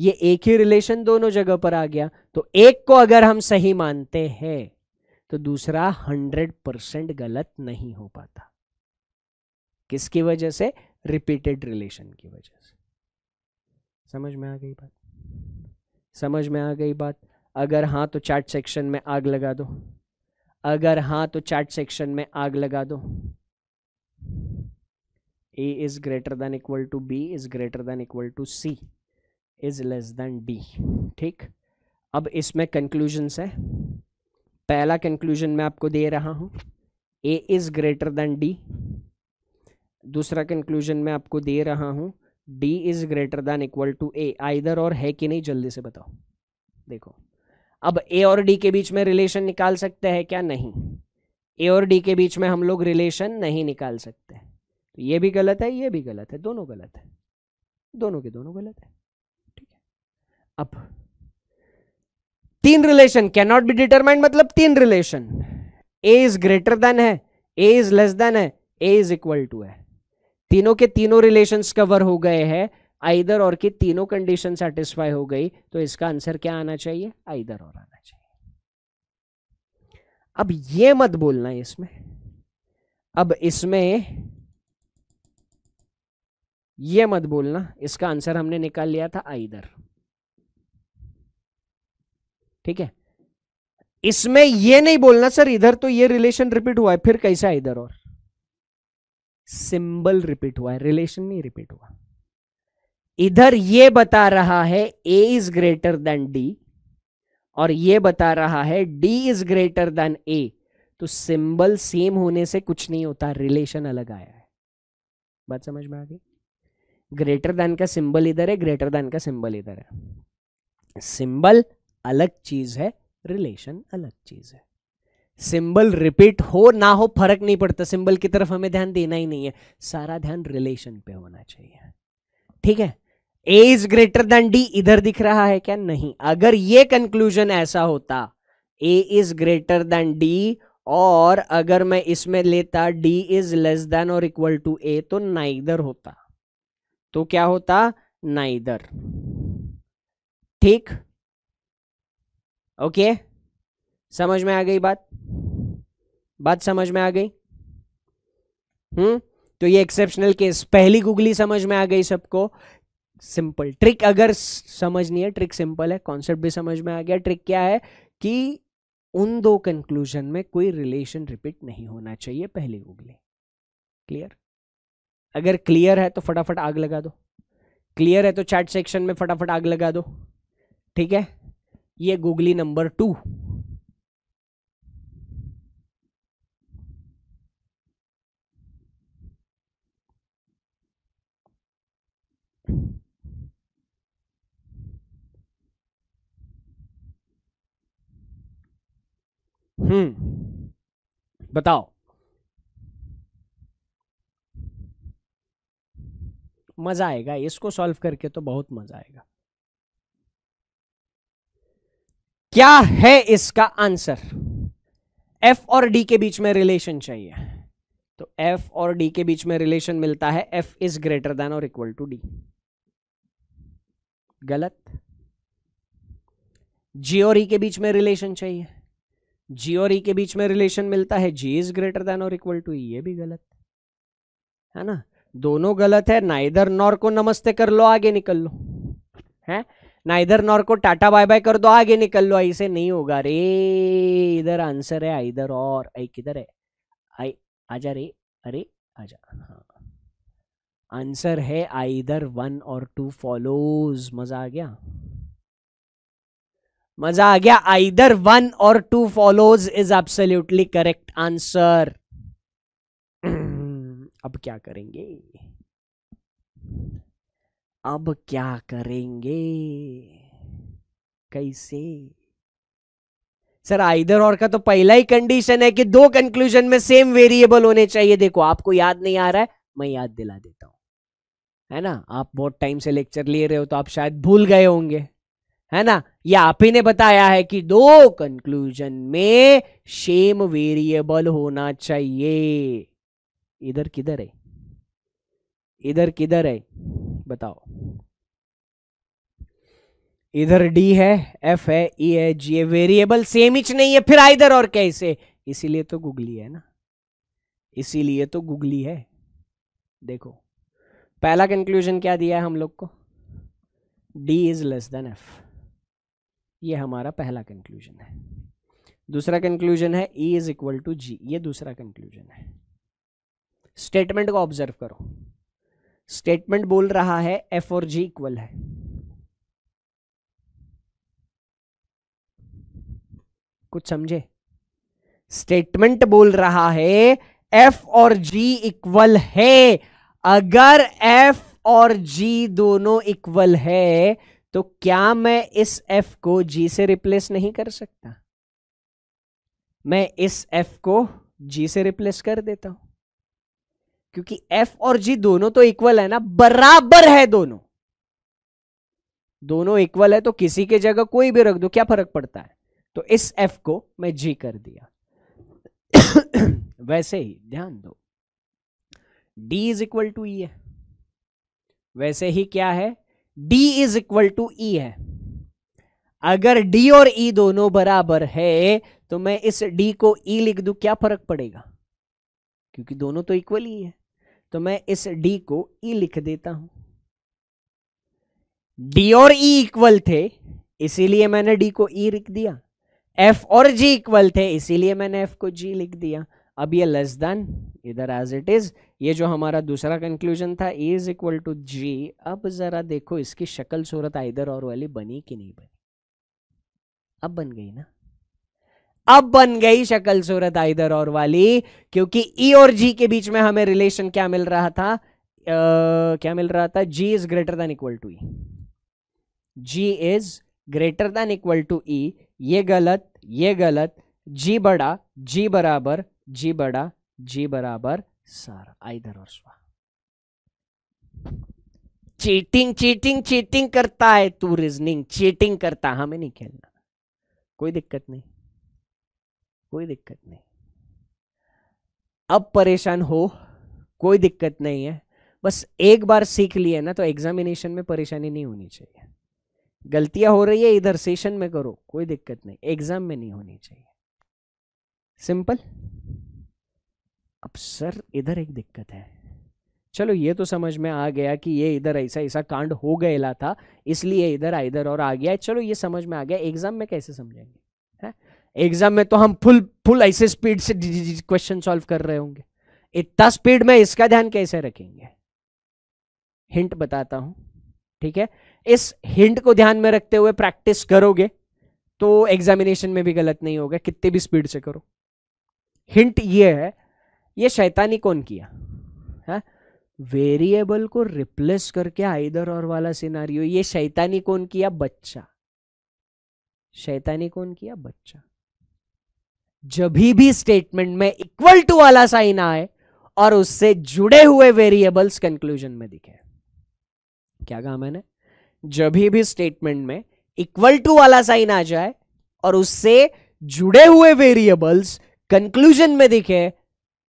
ये एक ही रिलेशन दोनों जगह पर आ गया तो एक को अगर हम सही मानते हैं तो दूसरा हंड्रेड परसेंट गलत नहीं हो पाता किसकी वजह से रिपीटेड रिलेशन की वजह से समझ में आ गई बात समझ में आ गई बात अगर हाँ तो चैट सेक्शन में आग लगा दो अगर हाँ तो चैट सेक्शन में आग लगा दो A is greater than equal to B is greater than equal to C is less than D ठीक अब इसमें कंक्लूजन्स है पहला कंक्लूजन मैं आपको दे रहा हूँ A is greater than D दूसरा कंक्लूजन मैं आपको दे रहा हूँ D is greater than equal to A either or है कि नहीं जल्दी से बताओ देखो अब ए और डी के बीच में रिलेशन निकाल सकते हैं क्या नहीं ए और डी के बीच में हम लोग रिलेशन नहीं निकाल सकते तो ये भी गलत है ये भी गलत है दोनों गलत है दोनों के दोनों गलत है ठीक है अब तीन relation can not be determined मतलब तीन relation A is greater than है ए इज लेस देन है ए इज इक्वल टू है तीनों के तीनों रिलेशंस कवर हो गए हैं आइदर और की तीनों कंडीशन सेटिस्फाई हो गई तो इसका आंसर क्या आना चाहिए आइदर और आना चाहिए अब ये मत बोलना इसमें अब इसमें ये मत बोलना इसका आंसर हमने निकाल लिया था आइदर ठीक है इसमें ये नहीं बोलना सर इधर तो ये रिलेशन रिपीट हुआ है फिर कैसा इधर और सिंबल रिपीट हुआ है रिलेशन नहीं रिपीट हुआ इधर ये बता रहा है A is greater than D और ये बता रहा है D is greater than A तो सिंबल सेम होने से कुछ नहीं होता रिलेशन अलग आया है बात समझ में आ गई ग्रेटर देन का सिंबल इधर है ग्रेटर देन का सिंबल इधर है सिंबल अलग चीज है रिलेशन अलग चीज है सिंबल रिपीट हो ना हो फर्क नहीं पड़ता सिंबल की तरफ हमें ध्यान देना ही नहीं है सारा ध्यान रिलेशन पे होना चाहिए ठीक है A is greater than D इधर दिख रहा है क्या नहीं अगर ये कंक्लूजन ऐसा होता A is greater than D और अगर मैं इसमें लेता डी इज लेस देन और इक्वल टू ए तो नाइदर होता तो क्या होता नाइदर ठीक ओके okay? समझ में आ गई बात बात समझ में आ गई हम्म तो ये एक्सेप्शनल केस पहली गुगली समझ में आ गई सबको सिंपल ट्रिक अगर समझ नहीं है ट्रिक सिंपल है कॉन्सेप्ट भी समझ में आ गया ट्रिक क्या है कि उन दो कंक्लूजन में कोई रिलेशन रिपीट नहीं होना चाहिए पहली गुगली क्लियर अगर क्लियर है तो फटाफट आग लगा दो क्लियर है तो चैट सेक्शन में फटाफट आग लगा दो ठीक है ये गूगली नंबर टू हम्म बताओ मजा आएगा इसको सॉल्व करके तो बहुत मजा आएगा क्या है इसका आंसर एफ और डी के बीच में रिलेशन चाहिए तो एफ और डी के बीच में रिलेशन मिलता है एफ इज ग्रेटर देन और इक्वल टू डी गलत जी और ई e के बीच में रिलेशन चाहिए जी और ई e के बीच में रिलेशन मिलता है जी इज ग्रेटर देन और इक्वल टू ई ये भी गलत है ना दोनों गलत है नाइदर नॉर को नमस्ते कर लो आगे निकल लो है नाइदर नॉर को टाटा बाय बाय कर दो आगे निकल लो ऐसे नहीं होगा रे इधर आंसर है आइधर और आई किधर है आई आजा रे अरे आजा हाँ आंसर है either one or two follows मजा आ गया मजा आ गया either one or two follows is absolutely correct answer अब क्या करेंगे अब क्या करेंगे कैसे सर आइदर और का तो पहला ही कंडीशन है कि दो कंक्लूजन में सेम वेरिएबल होने चाहिए देखो आपको याद नहीं आ रहा है मैं याद दिला देता हूं है ना आप बहुत टाइम से लेक्चर ले रहे हो तो आप शायद भूल गए होंगे है ना या आप ही ने बताया है कि दो कंक्लूजन में सेम वेरिएबल होना चाहिए इधर किधर है इधर किधर है बताओ इधर डी है एफ है ई e है जी है वेरिएबल सेम इच नहीं है फिर इधर और कैसे इसीलिए तो गुगली है ना इसीलिए तो गुगली है देखो पहला कंक्लूजन क्या दिया है हम लोग को D is less than F ये हमारा पहला कंक्लूजन है दूसरा कंक्लूजन है E is equal to G ये दूसरा कंक्लूजन है स्टेटमेंट को ऑब्जर्व करो स्टेटमेंट बोल रहा है एफ और जी इक्वल है कुछ समझे स्टेटमेंट बोल रहा है एफ और जी इक्वल है अगर एफ और जी दोनों इक्वल है तो क्या मैं इस एफ को जी से रिप्लेस नहीं कर सकता मैं इस एफ को जी से रिप्लेस कर देता हूं क्योंकि एफ और जी दोनों तो इक्वल है ना बराबर है दोनों दोनों इक्वल है तो किसी के जगह कोई भी रख दो क्या फर्क पड़ता है तो इस एफ को मैं जी कर दिया वैसे ही ध्यान दो D is equal to E है वैसे ही क्या है D is equal to E है अगर D और E दोनों बराबर है तो मैं इस D को E लिख दू क्या फर्क पड़ेगा क्योंकि दोनों तो इक्वल ही है तो मैं इस D को E लिख देता हूं D और E इक्वल थे इसीलिए मैंने D को E लिख दिया F और G इक्वल थे इसीलिए मैंने F को G लिख दिया अब ये लेस देन इधर एज इट इज ये जो हमारा दूसरा कंक्लूजन था A is equal to G अब ज़रा देखो इसकी शक्ल सूरत आइदर और वाली बनी कि नहीं बनी अब बन गई ना अब बन गई शक्ल सूरत आइदर और वाली क्योंकि ई e और जी के बीच में हमें रिलेशन क्या मिल रहा था आ, क्या मिल रहा था G is greater than equal to E G is greater than equal to E ये गलत ये गलत जी बड़ा जी बराबर जी बड़ा जी बराबर सर आइधर और स्वा चीटिंग चीटिंग चीटिंग करता है तू रीजनिंग चीटिंग करता हमें नहीं खेलना कोई दिक्कत नहीं कोई दिक्कत नहीं अब परेशान हो कोई दिक्कत नहीं है बस एक बार सीख लिए ना तो एग्जामिनेशन में परेशानी नहीं होनी चाहिए गलतियां हो रही है इधर सेशन में करो कोई दिक्कत नहीं एग्जाम में नहीं होनी चाहिए सिंपल अब सर इधर एक दिक्कत है चलो ये तो समझ में आ गया कि ये इधर ऐसा ऐसा कांड हो गया था इसलिए इधर इधर और आ गया चलो ये समझ में आ गया एग्जाम में कैसे समझेंगे है एग्जाम में तो हम फुल फुल ऐसे स्पीड से क्वेश्चन सॉल्व कर रहे होंगे इतना स्पीड में इसका ध्यान कैसे रखेंगे हिंट बताता हूं ठीक है इस हिंट को ध्यान में रखते हुए प्रैक्टिस करोगे तो एग्जामिनेशन में भी गलत नहीं होगा कितने भी स्पीड से करो हिंट ये है ये शैतानी कौन किया है हाँ? वेरिएबल को रिप्लेस करके आइदर और वाला सिनारियो ये शैतानी कौन किया बच्चा शैतानी कौन किया बच्चा जब भी स्टेटमेंट में इक्वल टू वाला साइन आए और उससे जुड़े हुए वेरिएबल्स कंक्लूजन में दिखे क्या कहा मैंने जब भी स्टेटमेंट में इक्वल टू वाला साइन आ जाए और उससे जुड़े हुए वेरिएबल्स कंक्लूजन में दिखे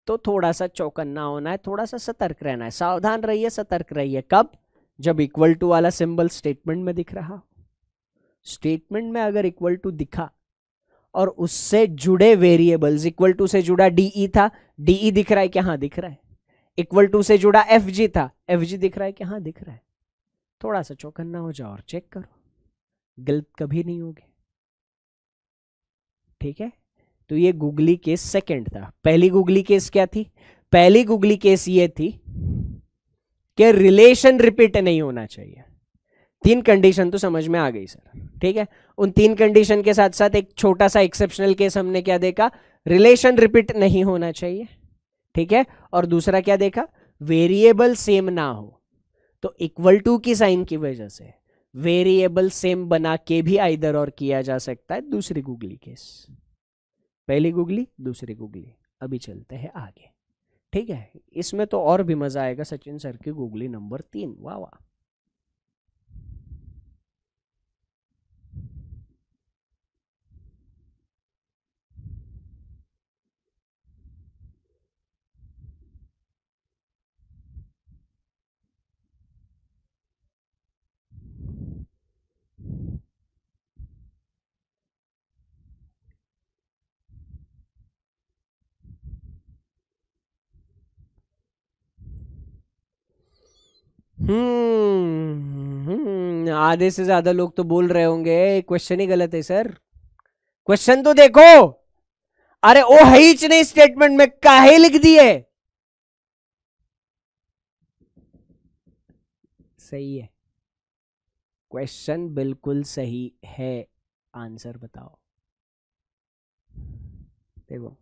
तो थोड़ा सा चौकन्ना होना है थोड़ा सा सतर्क रहना है सावधान रहिए सतर्क रहिए कब जब इक्वल टू वाला सिंबल स्टेटमेंट में दिख रहा हो स्टेटमेंट में अगर इक्वल टू दिखा और उससे जुड़े वेरिएबल्स इक्वल टू से जुड़ा डीई e था डीई e दिख रहा है कि हाँ दिख रहा है इक्वल टू से जुड़ा एफ जी था एफ जी दिख रहा है कि हाँ दिख रहा है थोड़ा सा चौकन्ना हो जाओ और चेक करो गलत कभी नहीं होगी ठीक है तो ये गूगली केस सेकंड था पहली गूगली केस क्या थी पहली गूगली केस ये थी कि रिलेशन रिपीट नहीं होना चाहिए तीन कंडीशन तो समझ में आ गई सर ठीक है उन तीन कंडीशन के साथ साथ एक छोटा सा एक्सेप्शनल केस हमने क्या देखा रिलेशन रिपीट नहीं होना चाहिए ठीक है और दूसरा क्या देखा वेरिएबल सेम ना हो तो इक्वल टू की साइन की वजह से वेरिएबल सेम बना के भी आइदर और किया जा सकता है दूसरी गूगली केस पहली गुगली दूसरी गुगली अभी चलते हैं आगे ठीक है इसमें तो और भी मज़ा आएगा सचिन सर की गुगली नंबर तीन वाह वाह हम्म, हम्म आधे से ज्यादा लोग तो बोल रहे होंगे क्वेश्चन ही गलत है सर क्वेश्चन तो देखो अरे ओ हईच ने स्टेटमेंट में काहे लिख दिए सही है क्वेश्चन बिल्कुल सही है आंसर बताओ देखो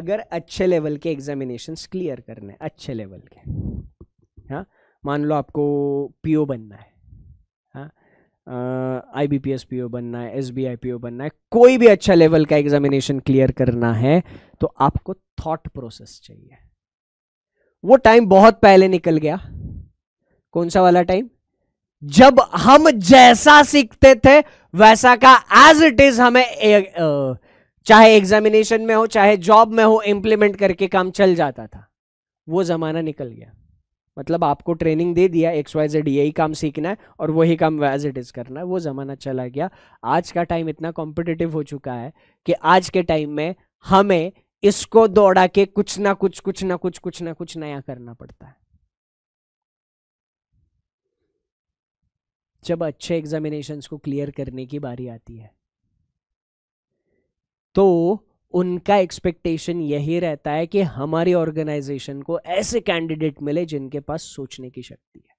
अगर अच्छे लेवल के एग्जामिनेशंस क्लियर करने अच्छे लेवल के हाँ मान लो आपको पीओ बनना है I B P S P O बनना है S B I P O बनना है कोई भी अच्छा लेवल का एग्जामिनेशन क्लियर करना है तो आपको थॉट प्रोसेस चाहिए वो टाइम बहुत पहले निकल गया कौन सा वाला टाइम जब हम जैसा सीखते थे वैसा का एज इट इज हमें ए, ए, चाहे एग्जामिनेशन में हो चाहे जॉब में हो इंप्लीमेंट करके काम चल जाता था वो जमाना निकल गया मतलब आपको ट्रेनिंग दे दिया एक्स वाई जेड यही काम सीखना है और वही काम एज इट इज़ करना है वो ज़माना चला गया आज का टाइम इतना कॉम्पिटिटिव हो चुका है कि आज के टाइम में हमें इसको दौड़ा के कुछ ना कुछ कुछ ना कुछ कुछ ना कुछ नया करना पड़ता है जब अच्छे एग्जामिनेशंस को क्लियर करने की बारी आती है तो उनका एक्सपेक्टेशन यही रहता है कि हमारी ऑर्गेनाइजेशन को ऐसे कैंडिडेट मिले जिनके पास सोचने की शक्ति है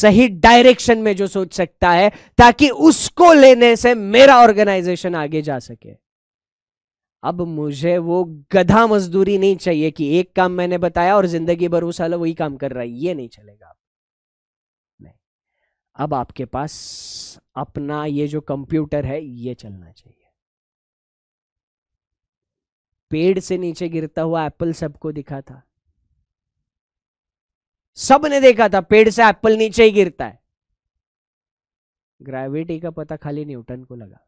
सही डायरेक्शन में जो सोच सकता है ताकि उसको लेने से मेरा ऑर्गेनाइजेशन आगे जा सके अब मुझे वो गधा मजदूरी नहीं चाहिए कि एक काम मैंने बताया और जिंदगी भर वो वही काम कर रहा है ये नहीं चलेगा नहीं अब आपके पास अपना ये जो कंप्यूटर है ये चलना चाहिए पेड़ से नीचे गिरता हुआ एप्पल सबको दिखा था सब ने देखा था पेड़ से एप्पल नीचे ही गिरता है ग्रेविटी का पता खाली न्यूटन को लगा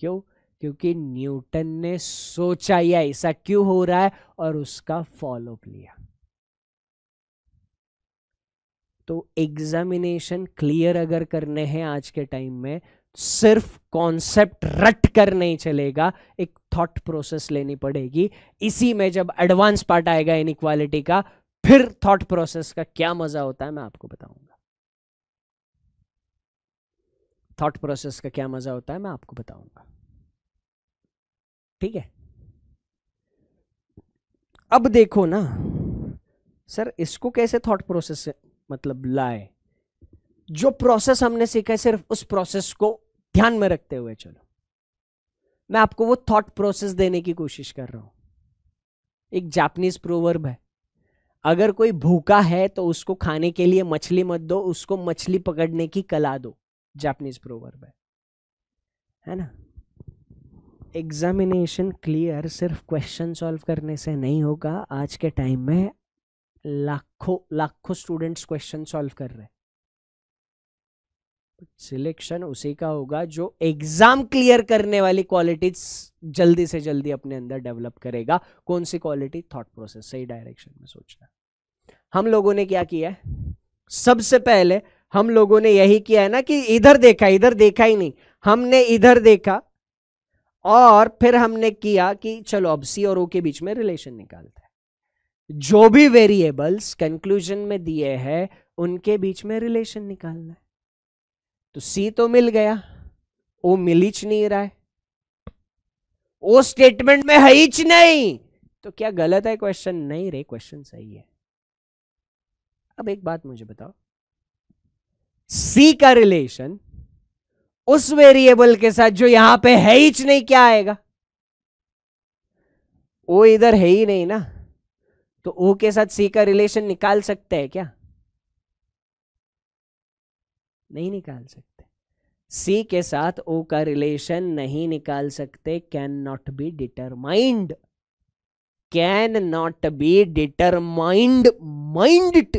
क्यों क्योंकि न्यूटन ने सोचा या ऐसा क्यों हो रहा है और उसका फॉलोअप लिया तो एग्जामिनेशन क्लियर अगर करने हैं आज के टाइम में सिर्फ कॉन्सेप्ट रट कर नहीं चलेगा एक थॉट प्रोसेस लेनी पड़ेगी इसी में जब एडवांस पार्ट आएगा इक्वालिटी का फिर थॉट प्रोसेस का क्या मजा होता है मैं आपको बताऊंगा थॉट प्रोसेस का क्या मजा होता है मैं आपको बताऊंगा ठीक है अब देखो ना सर इसको कैसे थॉट प्रोसेस मतलब लाए जो प्रोसेस हमने सीखा है सिर्फ उस प्रोसेस को ध्यान में रखते हुए चलो मैं आपको वो थॉट प्रोसेस देने की कोशिश कर रहा हूं एक जापनीज प्रोवर्ब है अगर कोई भूखा है तो उसको खाने के लिए मछली मत दो उसको मछली पकड़ने की कला दो जापनीज प्रोवर्ब है है ना एग्जामिनेशन क्लियर सिर्फ क्वेश्चन सॉल्व करने से नहीं होगा आज के टाइम में लाखों लाखों स्टूडेंट्स क्वेश्चन सॉल्व कर रहे हैं सिलेक्शन उसी का होगा जो एग्जाम क्लियर करने वाली क्वालिटीज जल्दी से जल्दी अपने अंदर डेवलप करेगा कौन सी क्वालिटी थॉट प्रोसेस सही डायरेक्शन में सोचना हम लोगों ने क्या किया है सबसे पहले हम लोगों ने यही किया है ना कि इधर देखा इधर देखा ही नहीं हमने इधर देखा और फिर हमने किया कि चलो अब सी और ओ के बीच में रिलेशन निकालते हैं जो भी वेरिएबल्स कंक्लूजन में दिए हैं उनके बीच में रिलेशन निकालना है तो सी तो मिल गया ओ मिल ही नहीं रहा है ओ स्टेटमेंट में है ही नहीं तो क्या गलत है क्वेश्चन नहीं रे क्वेश्चन सही है अब एक बात मुझे बताओ सी का रिलेशन उस वेरिएबल के साथ जो यहां पे है ही नहीं क्या आएगा वो इधर है ही नहीं ना तो ओ के साथ सी का रिलेशन निकाल सकते हैं क्या नहीं निकाल सकते सी के साथ ओ का रिलेशन नहीं निकाल सकते can not be determined can not be determined mind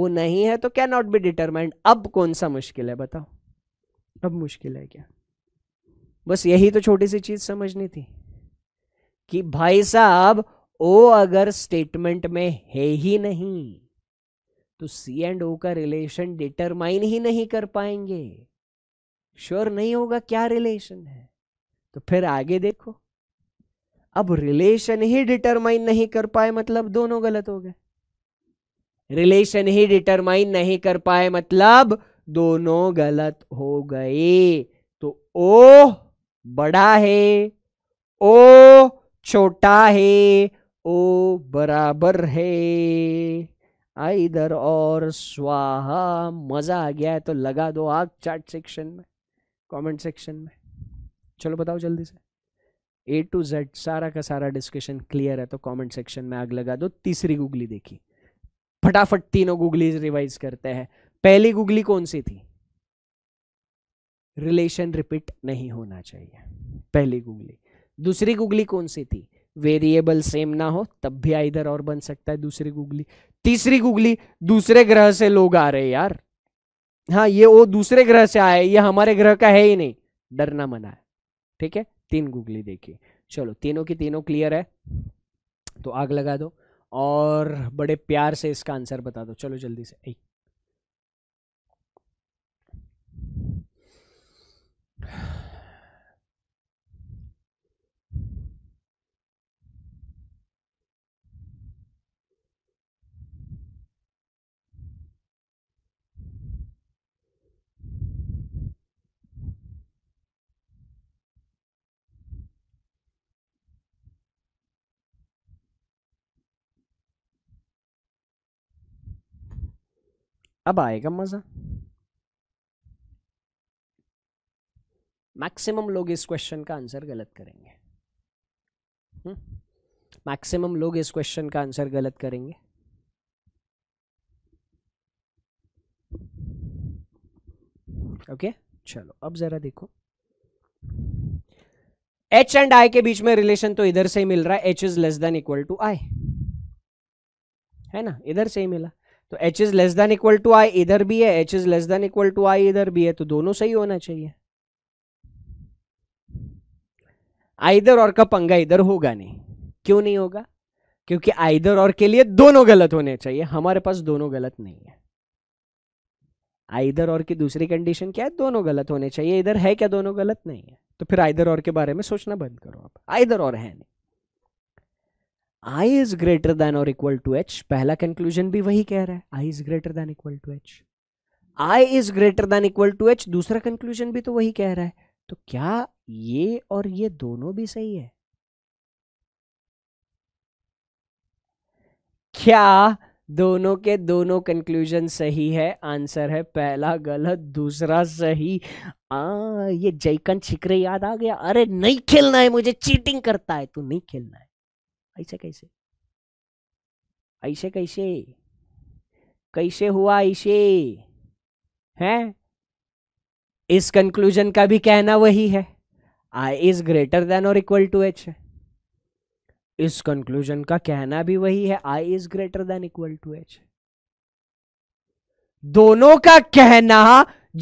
ओ नहीं है तो कैन नॉट बी डिटरमाइंड अब कौन सा मुश्किल है बताओ अब मुश्किल है क्या बस यही तो छोटी सी चीज समझनी थी कि भाई साहब ओ अगर स्टेटमेंट में है ही नहीं तो सी एंड ओ का रिलेशन डिटरमाइन ही नहीं कर पाएंगे श्योर नहीं होगा क्या रिलेशन है तो फिर आगे देखो अब रिलेशन ही डिटरमाइन नहीं कर पाए मतलब दोनों गलत हो गए रिलेशन ही डिटरमाइन नहीं कर पाए मतलब दोनों गलत हो गए तो ओ बड़ा है ओ छोटा है ओ बराबर है इधर और स्वाहा मज़ा आ गया है तो लगा दो आग चैट सेक्शन में कमेंट सेक्शन में चलो बताओ जल्दी से ए टू जेड सारा का सारा डिस्कशन क्लियर है तो कमेंट सेक्शन में आग लगा दो तीसरी गूगली देखी फटाफट तीनों गूगलीज रिवाइज करते हैं पहली गूगली कौन सी थी रिलेशन रिपीट नहीं होना चाहिए पहली गूगली दूसरी गूगली कौन सी थी वेरिएबल सेम ना हो तब भी आइधर और बन सकता है दूसरी गूगली तीसरी गुगली दूसरे ग्रह से लोग आ रहे यार हाँ ये वो दूसरे ग्रह से आए ये हमारे ग्रह का है ही नहीं डरना मना है ठीक है तीन गुगली देखिए चलो तीनों की तीनों क्लियर है तो आग लगा दो और बड़े प्यार से इसका आंसर बता दो चलो जल्दी से एक अब आएगा मज़ा मैक्सिमम लोग इस क्वेश्चन का आंसर गलत करेंगे मैक्सिमम लोग इस क्वेश्चन का आंसर गलत करेंगे ओके okay? चलो अब जरा देखो एच एंड आई के बीच में रिलेशन तो इधर से ही मिल रहा है H is less than equal to I है ना इधर से ही मिला तो H is less than equal to I इधर भी है H is less than equal to I इधर भी है तो दोनों सही होना चाहिए आइदर और का पंगा इधर होगा नहीं क्यों नहीं होगा क्योंकि आइदर और के लिए दोनों गलत होने चाहिए हमारे पास दोनों गलत नहीं है आइदर और की दूसरी कंडीशन क्या है दोनों गलत होने चाहिए इधर है क्या दोनों गलत नहीं है तो फिर आइदर और के बारे में सोचना बंद करो आप आइदर और है नहीं आई इज ग्रेटर देन और इक्वल टू एच पहला कंक्लूजन भी वही कह रहा है I is greater than equal to H I is greater than equal to H दूसरा कंक्लूजन भी तो वही कह रहा है तो क्या ये और ये दोनों भी सही है क्या दोनों के दोनों कंक्लूजन सही है आंसर है पहला गलत दूसरा सही आ ये जयकन छिकरे याद आ गया अरे नहीं खेलना है मुझे चीटिंग करता है तू नहीं खेलना है ऐसे कैसे ऐसे कैसे कैसे हुआ ऐसे हैं इस कंक्लूजन का भी कहना वही है आई इज ग्रेटर देन और इक्वल टू एच है इस कंक्लूजन का कहना भी वही है I is greater than equal to H दोनों का कहना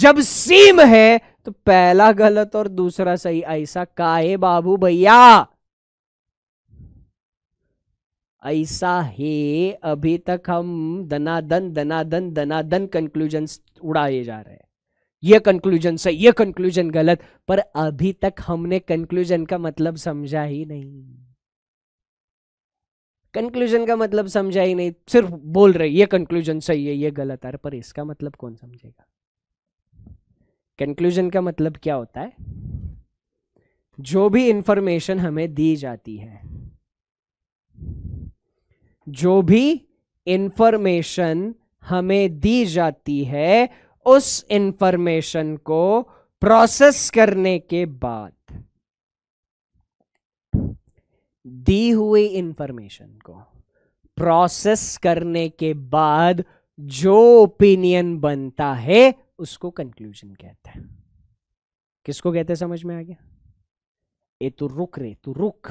जब सेम है तो पहला गलत और दूसरा सही ऐसा काहे बाबू भैया ऐसा है अभी तक हम दनादन दनादन दनादन कंक्लूजन उड़ाए जा रहे हैं ये कंक्लूजन सही ये कंक्लूजन गलत पर अभी तक हमने कंक्लूजन का मतलब समझा ही नहीं कंक्लूजन का मतलब समझा ही नहीं सिर्फ बोल रहे ये कंक्लूजन सही है ये गलत है पर इसका मतलब कौन समझेगा कंक्लूजन का मतलब क्या होता है जो भी इंफॉर्मेशन हमें दी जाती है जो भी इंफॉर्मेशन हमें दी जाती है उस इंफॉर्मेशन को प्रोसेस करने के बाद दी हुई इंफॉर्मेशन को प्रोसेस करने के बाद जो ओपिनियन बनता है उसको कंक्लूजन कहते हैं किसको कहते हैं समझ में आ गया ए तू रुक रे तू रुक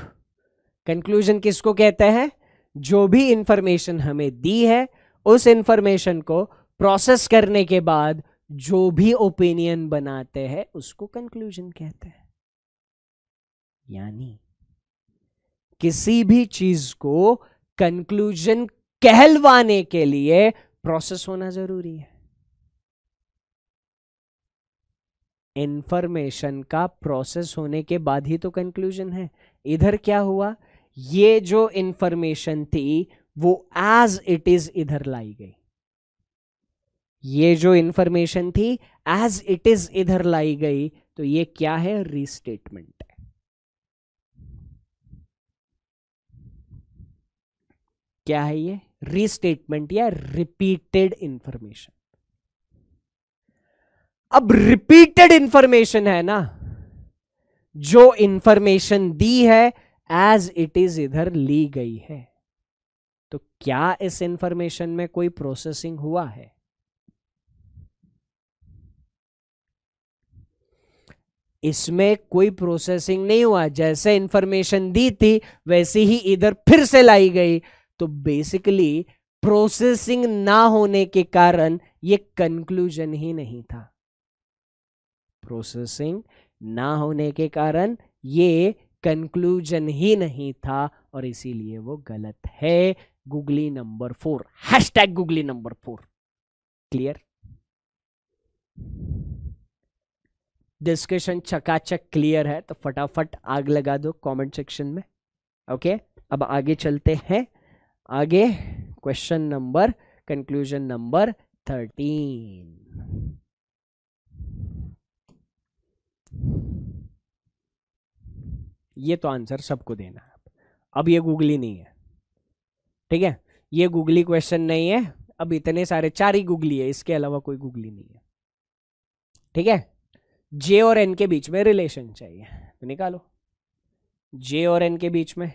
कंक्लूजन किसको कहते हैं जो भी इंफॉर्मेशन हमें दी है उस इंफॉर्मेशन को प्रोसेस करने के बाद जो भी ओपिनियन बनाते हैं उसको कंक्लूजन कहते हैं यानी किसी भी चीज को कंक्लूजन कहलवाने के लिए प्रोसेस होना जरूरी है इंफॉर्मेशन का प्रोसेस होने के बाद ही तो कंक्लूजन है इधर क्या हुआ ये जो इंफॉर्मेशन थी वो एज इट इज इधर लाई गई ये जो इंफॉर्मेशन थी एज इट इज इधर लाई गई तो ये क्या है रीस्टेटमेंट है क्या है ये रीस्टेटमेंट या रिपीटेड इंफॉर्मेशन अब रिपीटेड इंफॉर्मेशन है ना जो इंफॉर्मेशन दी है एज इट इज इधर ली गई है तो क्या इस इंफॉर्मेशन में कोई प्रोसेसिंग हुआ है इसमें कोई प्रोसेसिंग नहीं हुआ जैसे इंफॉर्मेशन दी थी वैसे ही इधर फिर से लाई गई तो बेसिकली प्रोसेसिंग ना होने के कारण ये कंक्लूजन ही नहीं था प्रोसेसिंग ना होने के कारण ये कंक्लूजन ही नहीं था और इसीलिए वो गलत है googly number four hashtag googly number four clear discussion चकाचक क्लियर है तो फटाफट आग लगा दो कमेंट सेक्शन में ओके okay? अब आगे चलते हैं आगे question number conclusion number thirteen ये तो आंसर सबको देना है अब ये गूगली नहीं है ठीक है ये गूगली क्वेश्चन नहीं है अब इतने सारे चार ही गूगली है इसके अलावा कोई गूगली नहीं है ठीक है जे और एन के बीच में रिलेशन चाहिए तो निकालो जे और एन के बीच में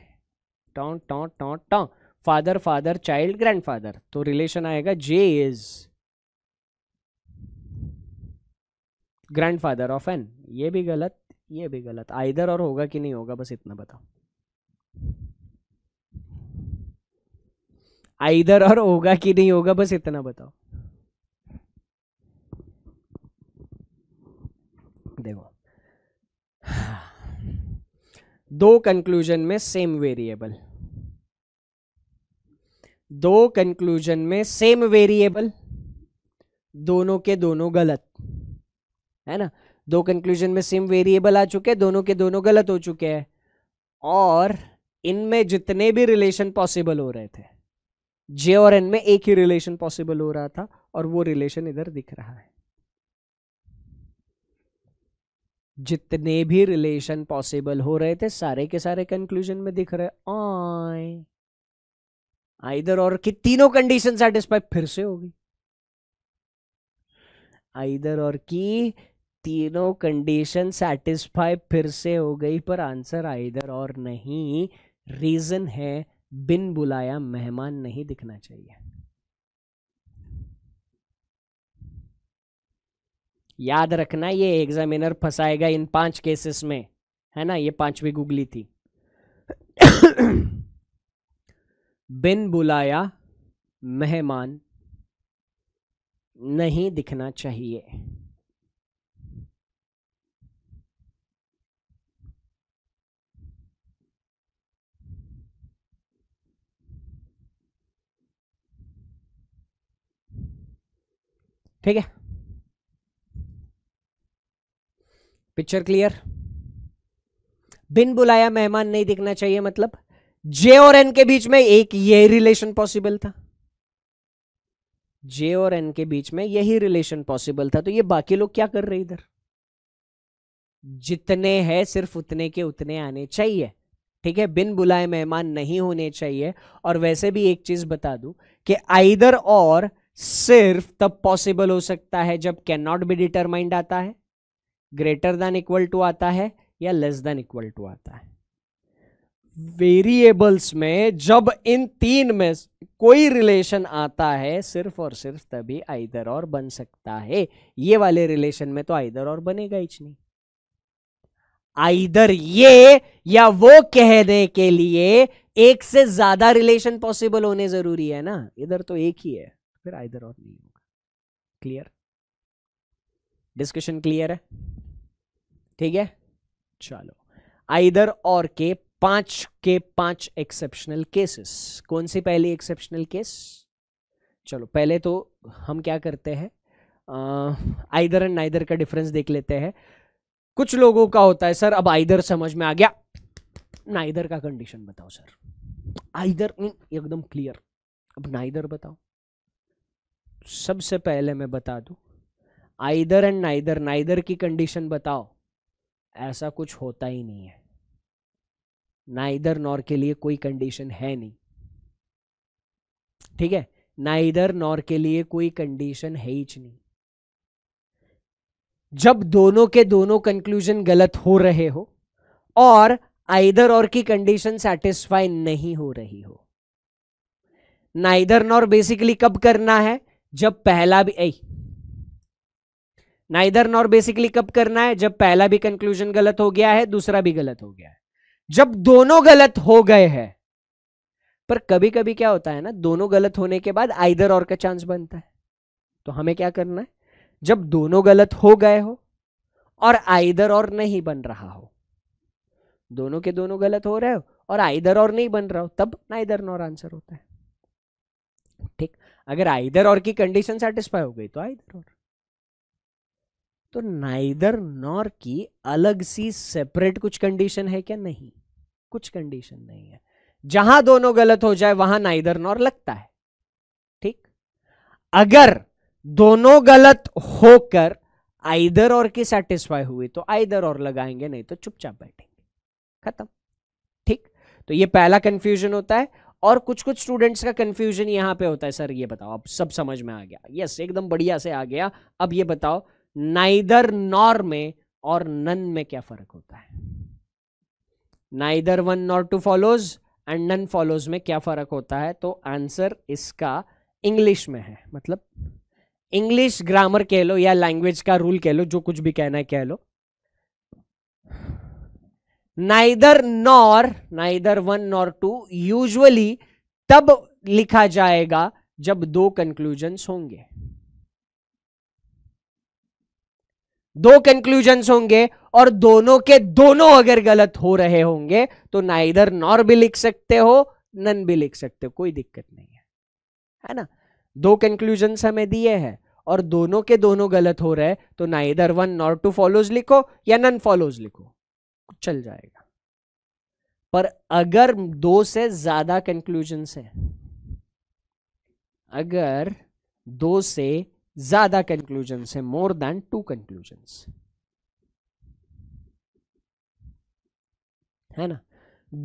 टॉ टॉ टॉ टॉ फादर फादर चाइल्ड ग्रैंडफादर तो रिलेशन आएगा J is grandfather of N ये भी गलत ये भी गलत आइधर और होगा कि नहीं होगा बस इतना बताओ आइधर और होगा कि नहीं होगा बस इतना बताओ देखो दो कंक्लूजन में सेम वेरिएबल दो कंक्लूजन में सेम वेरिएबल दोनों के दोनों गलत है ना दो कंक्लूजन में सेम वेरिएबल आ चुके हैं दोनों के दोनों गलत हो चुके हैं और इनमें जितने भी रिलेशन पॉसिबल हो रहे थे जे और एन में एक ही रिलेशन पॉसिबल हो रहा था और वो रिलेशन इधर दिख रहा है जितने भी रिलेशन पॉसिबल हो रहे थे सारे के सारे कंक्लूजन में दिख रहे आए आइदर और की तीनों कंडीशन सेटिस्फाई फिर से होगी आइदर और की तीनों कंडीशन सेटिस्फाई फिर से हो गई पर आंसर आइधर और नहीं रीजन है बिन बुलाया मेहमान नहीं दिखना चाहिए याद रखना ये एग्जामिनर फंसाएगा इन पांच केसेस में है ना ये पांचवी गुगली थी बिन बुलाया मेहमान नहीं दिखना चाहिए ठीक है पिक्चर क्लियर बिन बुलाया मेहमान नहीं दिखना चाहिए मतलब जे और एन के बीच में एक यही रिलेशन पॉसिबल था जे और एन के बीच में यही रिलेशन पॉसिबल था तो ये बाकी लोग क्या कर रहे इधर जितने हैं सिर्फ उतने के उतने आने चाहिए ठीक है बिन बुलाए मेहमान नहीं होने चाहिए और वैसे भी एक चीज बता दूं कि आइदर और सिर्फ तब पॉसिबल हो सकता है जब कैन नॉट बी डिटरमाइंड आता है ग्रेटर देन इक्वल टू आता है या लेस देन इक्वल टू आता है वेरिएबल्स में जब इन तीन में कोई रिलेशन आता है सिर्फ और सिर्फ तभी आइदर और बन सकता है ये वाले रिलेशन में तो आइदर और बनेगा ही नहीं आइदर ये या वो कहने के लिए एक से ज्यादा रिलेशन पॉसिबल होने जरूरी है ना इधर तो एक ही है फिर आइदर और नहीं होगा क्लियर डिस्कशन क्लियर है ठीक है चलो आइदर और के पांच के पांच एक्सेप्शनल केसेस कौन सी पहली एक्सेप्शनल केस चलो पहले तो हम क्या करते हैं आइदर एंड नाइदर का डिफरेंस देख लेते हैं कुछ लोगों का होता है सर अब आइदर समझ में आ गया नाइदर का कंडीशन बताओ सर आइदर एकदम क्लियर अब नाइदर बताओ सबसे पहले मैं बता दूं आइदर एंड नाइदर नाइदर की कंडीशन बताओ ऐसा कुछ होता ही नहीं है ना इधर नॉर के लिए कोई कंडीशन है नहीं ठीक है ना इधर नॉर के लिए कोई कंडीशन है ही नहीं जब दोनों के दोनों कंक्लूजन गलत हो रहे हो और आइदर और की कंडीशन सेटिस्फाई नहीं हो रही हो नाइदर नॉर बेसिकली कब करना है जब पहला भी ऐ नाइदर नॉर बेसिकली कब करना है जब पहला भी कंक्लूजन गलत हो गया है दूसरा भी गलत हो गया है जब दोनों गलत हो गए हैं पर कभी कभी क्या होता है ना दोनों गलत होने के बाद आइदर और का चांस बनता है तो हमें क्या करना है जब दोनों गलत हो गए हो और आइदर और नहीं बन रहा हो दोनों के दोनों गलत हो रहे हो और आइदर और नहीं बन रहा हो तब ना इधर नॉर आंसर होता है ठीक अगर आइधर और की कंडीशन सेटिस्फाई हो गई तो आइधर और तो नाइदर नॉर की अलग सी सेपरेट कुछ कंडीशन है क्या नहीं कुछ कंडीशन नहीं है जहां दोनों गलत हो जाए वहां नाइदर नॉर लगता है ठीक अगर दोनों गलत होकर आइधर और की सेटिस्फाई हुई तो आइधर और लगाएंगे नहीं तो चुपचाप बैठेंगे खत्म ठीक तो ये पहला कंफ्यूजन होता है और कुछ कुछ स्टूडेंट्स का कंफ्यूजन यहाँ पे होता है सर ये बताओ अब सब समझ में आ गया यस एकदम बढ़िया से आ गया अब ये बताओ नाइदर नॉर में और नन में क्या फर्क होता है neither one nor two follows and none follows में क्या फर्क होता है तो आंसर इसका इंग्लिश में है मतलब इंग्लिश ग्रामर कह लो या लैंग्वेज का रूल कह लो जो कुछ भी कहना है कह लो neither nor neither one nor two usually तब लिखा जाएगा जब दो कंक्लूजन्स होंगे दो कंक्लूजन्स होंगे और दोनों के दोनों अगर गलत हो रहे होंगे तो ना इधर नॉर भी लिख सकते हो नन भी लिख सकते हो कोई दिक्कत नहीं है है ना दो कंक्लूजन हमें दिए हैं और दोनों के दोनों गलत हो रहे हैं तो ना इधर वन नॉर टू फॉलोज लिखो या नन फॉलोज लिखो चल जाएगा पर अगर दो से ज्यादा कंक्लूजन है अगर दो से ज्यादा कंक्लूजन है मोर देन टू कंक्लूजन है ना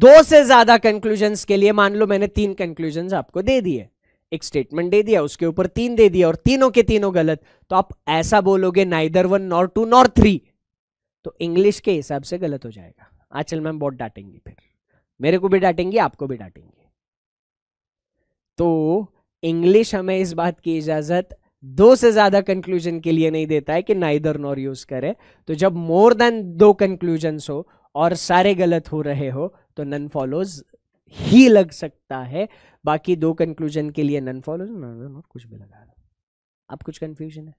दो से ज्यादा कंक्लूजन के लिए मान लो मैंने तीन कंक्लूजन आपको दे दिए एक स्टेटमेंट दे दिया उसके ऊपर तीन दे दिया और तीनों के तीनों गलत तो आप ऐसा बोलोगे neither one nor two nor three तो इंग्लिश के हिसाब से गलत हो जाएगा आंचल मैम बहुत डांटेंगी फिर मेरे को भी डांटेंगी आपको भी डांटेंगी तो इंग्लिश हमें इस बात की इजाजत दो से ज्यादा कंक्लूजन के लिए नहीं देता है कि ना इधर नॉर यूज करे तो जब मोर देन दो कंक्लूजन हो और सारे गलत हो रहे हो तो नन फॉलोज ही लग सकता है बाकी दो कंक्लूजन के लिए नन फॉलोज नॉर कुछ भी लगा रहा आप कुछ कंफ्यूजन है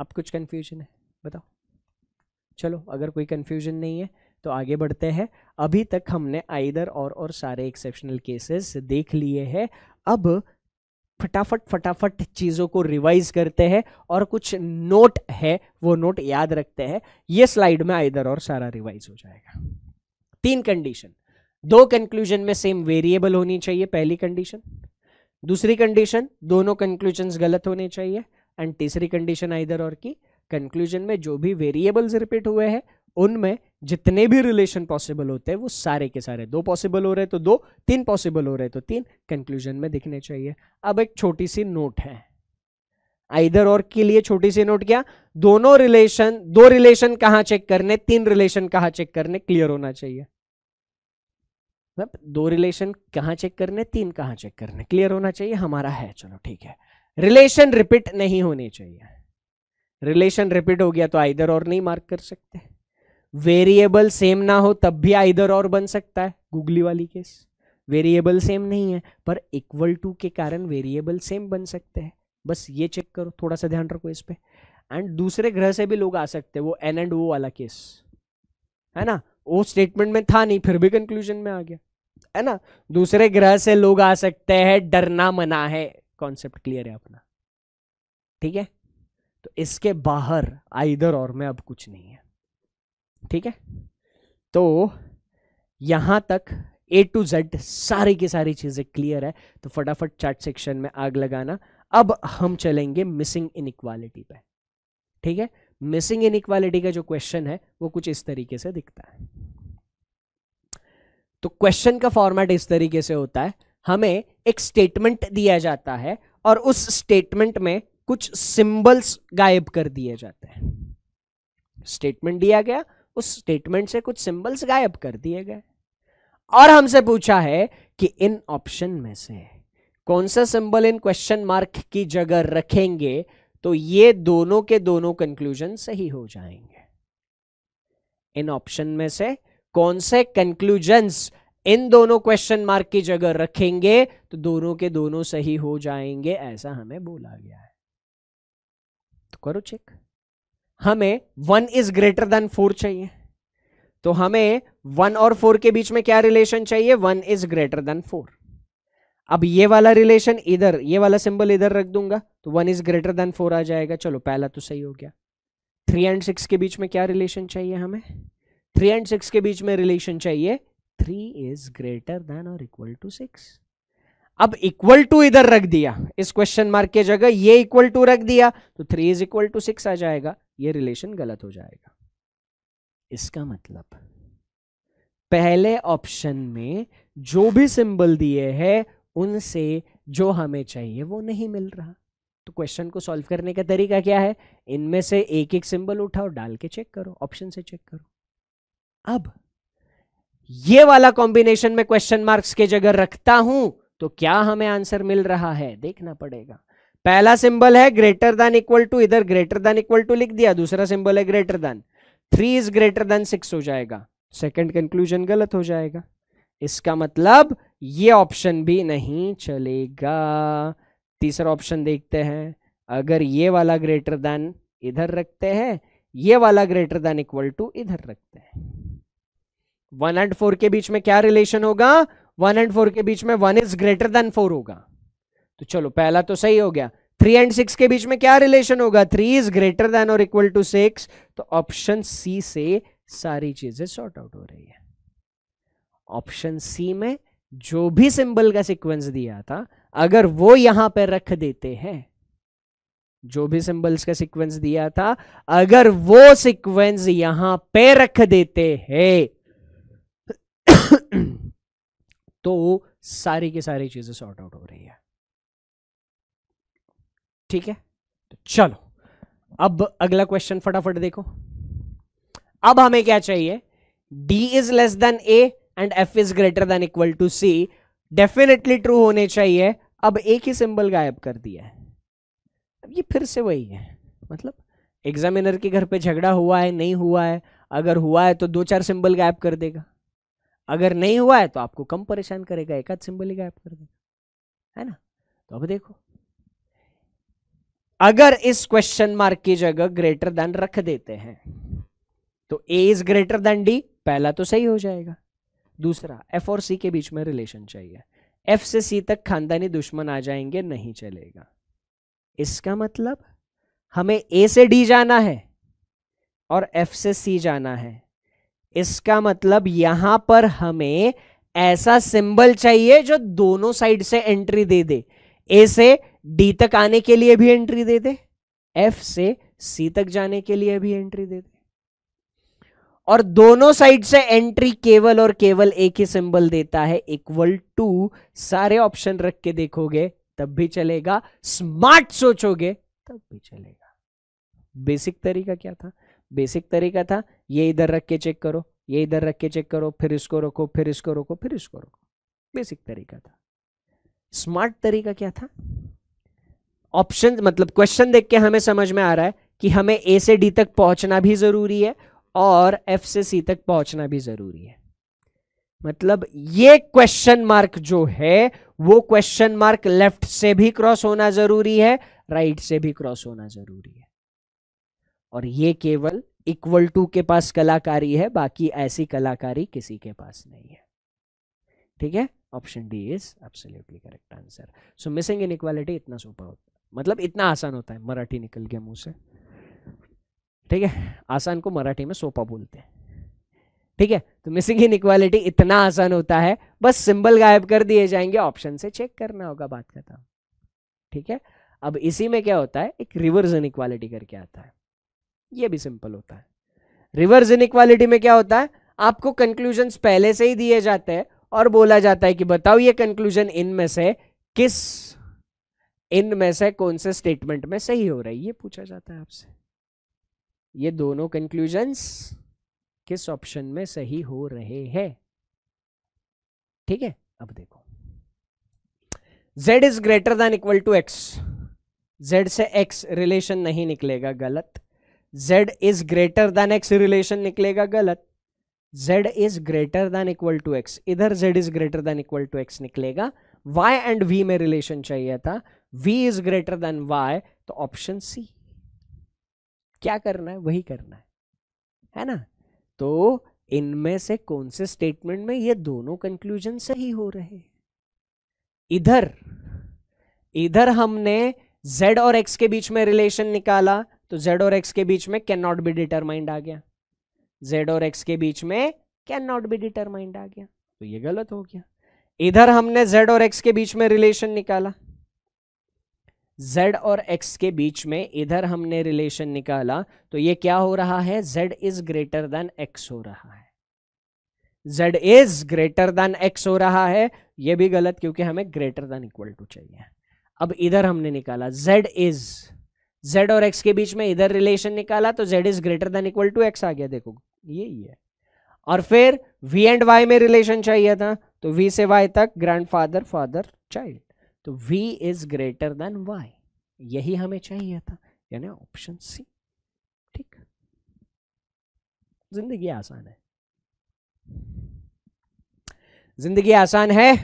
आप कुछ कंफ्यूजन है बताओ चलो अगर कोई कन्फ्यूजन नहीं है तो आगे बढ़ते हैं अभी तक हमने आइदर और और सारे एक्सेप्शनल केसेस देख लिए हैं अब फटाफट फटाफट चीज़ों को रिवाइज करते हैं और कुछ नोट है वो नोट याद रखते हैं ये स्लाइड में आइदर और सारा रिवाइज हो जाएगा तीन कंडीशन दो कंक्लूजन में सेम वेरिएबल होनी चाहिए पहली कंडीशन दूसरी कंडीशन दोनों कंक्लूजन गलत होने चाहिए एंड तीसरी कंडीशन आइदर और की कंक्लूजन में जो भी वेरिएबल्स रिपीट हुए हैं उनमें जितने भी रिलेशन पॉसिबल होते हैं वो सारे के सारे दो पॉसिबल हो रहे तो दो तीन पॉसिबल हो रहे तो तीन कंक्लूजन में दिखने चाहिए अब एक छोटी सी नोट है आइधर और के लिए छोटी सी नोट क्या दोनों रिलेशन दो रिलेशन कहां चेक करने तीन रिलेशन कहां चेक करने क्लियर होना चाहिए मतलब दो रिलेशन कहां चेक करने तीन कहां चेक करने क्लियर होना चाहिए हमारा है चलो ठीक है रिलेशन रिपीट नहीं होनी चाहिए रिलेशन रिपीट हो गया तो आइधर और नहीं मार्क कर सकते वेरिएबल सेम ना हो तब भी आइधर और बन सकता है गूगली वाली केस वेरिएबल सेम नहीं है पर इक्वल टू के कारण वेरिएबल सेम बन सकते हैं बस ये चेक करो थोड़ा सा ध्यान रखो इस पर एंड दूसरे ग्रह से भी लोग आ सकते हैं वो एन एंड वो वाला केस है ना वो स्टेटमेंट में था नहीं फिर भी कंक्लूजन में आ गया है ना दूसरे ग्रह से लोग आ सकते हैं डरना मना है कॉन्सेप्ट क्लियर है अपना ठीक है तो इसके बाहर आइधर और में अब कुछ नहीं है ठीक है तो यहां तक ए टू जेड सारी की सारी चीज़ें क्लियर है तो फटाफट चार्ट सेक्शन में आग लगाना अब हम चलेंगे मिसिंग इक्वालिटी पे ठीक है मिसिंग इक्वालिटी का जो क्वेश्चन है वो कुछ इस तरीके से दिखता है तो क्वेश्चन का फॉर्मेट इस तरीके से होता है हमें एक स्टेटमेंट दिया जाता है और उस स्टेटमेंट में कुछ सिंबल्स गायब कर दिए जाते हैं स्टेटमेंट दिया गया उस स्टेटमेंट से कुछ सिंबल्स गायब कर दिए गए और हमसे पूछा है कि इन ऑप्शन में से कौन सा सिंबल इन क्वेश्चन मार्क की जगह रखेंगे तो ये दोनों के दोनों कंक्लूजन सही हो जाएंगे इन ऑप्शन में से कौन से कंक्लूजन्स इन दोनों क्वेश्चन मार्क की जगह रखेंगे तो दोनों के दोनों सही हो जाएंगे ऐसा हमें बोला गया है करो चेक हमें one is greater than four चाहिए तो हमें वन और फोर के बीच में क्या रिलेशन चाहिए one is greater than four अब ये वाला रिलेशन इधर ये वाला सिंबल इधर रख दूंगा तो one is greater than four आ जाएगा चलो पहला तो सही हो गया थ्री एंड सिक्स के बीच में क्या रिलेशन चाहिए हमें थ्री एंड सिक्स के बीच में रिलेशन चाहिए थ्री इज ग्रेटर देन और इक्वल टू सिक्स अब इक्वल टू इधर रख दिया इस क्वेश्चन मार्क के जगह ये इक्वल टू रख दिया तो three is equal to six आ जाएगा ये रिलेशन गलत हो जाएगा इसका मतलब पहले ऑप्शन में जो भी सिंबल दिए हैं उनसे जो हमें चाहिए वो नहीं मिल रहा तो क्वेश्चन को सॉल्व करने का तरीका क्या है इनमें से एक एक सिंबल उठाओ डाल के चेक करो ऑप्शन से चेक करो अब ये वाला कॉम्बिनेशन में क्वेश्चन मार्क्स के जगह रखता हूं तो क्या हमें आंसर मिल रहा है देखना पड़ेगा पहला सिंबल है ग्रेटर दैन इक्वल टू इधर ग्रेटर दैन इक्वल टू लिख दिया दूसरा सिंबल है greater than three is greater than six हो जाएगा सेकेंड कंक्लूजन गलत हो जाएगा इसका मतलब ये ऑप्शन भी नहीं चलेगा तीसरा ऑप्शन देखते हैं अगर ये वाला ग्रेटर देन इधर रखते हैं ये वाला ग्रेटर दैन इक्वल टू इधर रखते हैं वन एंड फोर के बीच में क्या रिलेशन होगा वन एंड फोर के बीच में one is greater than four होगा तो चलो पहला तो सही हो गया थ्री एंड सिक्स के बीच में क्या रिलेशन होगा थ्री इज ग्रेटर देन और इक्वल टू सिक्स तो ऑप्शन सी से सारी चीजें सॉर्ट आउट हो रही है ऑप्शन सी में जो भी सिंबल का सीक्वेंस दिया था अगर वो यहां पर रख देते हैं जो भी सिंबल्स का सीक्वेंस दिया था अगर वो सीक्वेंस यहां पे रख देते हैं तो सारी की सारी चीज़ें सॉर्ट आउट हो रही है ठीक है तो चलो अब अगला क्वेश्चन फटाफट देखो अब हमें क्या चाहिए D is less than A and F is greater than equal to C definitely true होने चाहिए अब एक ही सिंबल गायब कर दिया है अब ये फिर से वही है मतलब एग्जामिनर के घर पे झगड़ा हुआ है नहीं हुआ है अगर हुआ है तो दो चार सिंबल गायब कर देगा अगर नहीं हुआ है तो आपको कम परेशान करेगा एक आध सिंबल ही गायब कर देगा है ना तो अब देखो अगर इस क्वेश्चन मार्क की जगह ग्रेटर देन रख देते हैं तो A is greater than D पहला तो सही हो जाएगा दूसरा एफ और सी के बीच में रिलेशन चाहिए एफ से सी तक खानदानी दुश्मन आ जाएंगे नहीं चलेगा इसका मतलब हमें ए से डी जाना है और एफ से सी जाना है इसका मतलब यहां पर हमें ऐसा सिंबल चाहिए जो दोनों साइड से एंट्री दे दे ए से डी तक आने के लिए भी एंट्री दे दे एफ से सी तक जाने के लिए भी एंट्री दे दे और दोनों साइड से एंट्री केवल और केवल एक ही सिंबल देता है इक्वल टू सारे ऑप्शन रख के देखोगे तब भी चलेगा स्मार्ट सोचोगे तब भी चलेगा बेसिक तरीका क्या था बेसिक तरीका था ये इधर रख के चेक करो ये इधर रख के चेक करो फिर इसको रोको फिर इसको रोको फिर इसको रोको बेसिक तरीका था स्मार्ट तरीका क्या था ऑप्शन मतलब क्वेश्चन देख के हमें समझ में आ रहा है कि हमें ए से डी तक पहुंचना भी जरूरी है और एफ से सी तक पहुंचना भी जरूरी है मतलब ये क्वेश्चन मार्क जो है वो क्वेश्चन मार्क लेफ्ट से भी क्रॉस होना जरूरी है राइट right से भी क्रॉस होना जरूरी है और ये केवल इक्वल टू के पास कलाकारी है बाकी ऐसी कलाकारी किसी के पास नहीं है ठीक है option D is absolutely correct answer so missing inequality इतना सुपर होता है मतलब इतना आसान होता है मराठी निकल गया मुंह से ठीक है आसान को मराठी में सोपा बोलते हैं ठीक है तो मिसिंग इन इक्वालिटी इतना आसान होता है बस सिंबल गायब कर दिए जाएंगे ऑप्शन से चेक करना होगा बात खत्म ठीक है अब इसी में क्या होता है एक रिवर्स इन इक्वालिटी करके आता है ये भी सिंपल होता है रिवर्स इनक्वालिटी में क्या होता है आपको कंक्लूजन पहले से ही दिए जाते हैं और बोला जाता है कि बताओ ये कंक्लूजन इनमें से किस इनमें से कौन से स्टेटमेंट में सही हो रही है ये पूछा जाता है आपसे ये दोनों कंक्लूजन किस ऑप्शन में सही हो रहे हैं ठीक है अब देखो z is greater than equal to x z से x रिलेशन नहीं निकलेगा गलत z is greater than x relation निकलेगा गलत z is greater than equal to x इधर z is greater than equal to x निकलेगा y एंड v में relation चाहिए था v is greater than y तो ऑप्शन सी क्या करना है वही करना है है ना तो इनमें से कौन से स्टेटमेंट में ये दोनों कंक्लूजन सही हो रहे हैं इधर इधर हमने z और x के बीच में रिलेशन निकाला तो जेड और एक्स के बीच में कैन नॉट बी डिटरमाइंड आ गया जेड और एक्स के बीच में कैन नॉट बी डिटरमाइंड आ गया तो ये गलत हो गया इधर हमने जेड और एक्स के बीच में रिलेशन निकाला जेड और एक्स के बीच में इधर हमने रिलेशन निकाला तो ये क्या हो रहा है Z is greater than X हो रहा है Z is greater than X हो रहा है ये भी गलत क्योंकि हमें ग्रेटर देन इक्वल टू चाहिए अब इधर हमने निकाला जेड इज z और x के बीच में इधर रिलेशन निकाला तो z is greater than equal to x आ गया देखो यही है और फिर v एंड y में रिलेशन चाहिए था तो v से y तक ग्रैंड फादर चाइल्ड तो v is greater than y यही हमें चाहिए था यानी ऑप्शन सी ठीक जिंदगी आसान है जिंदगी आसान है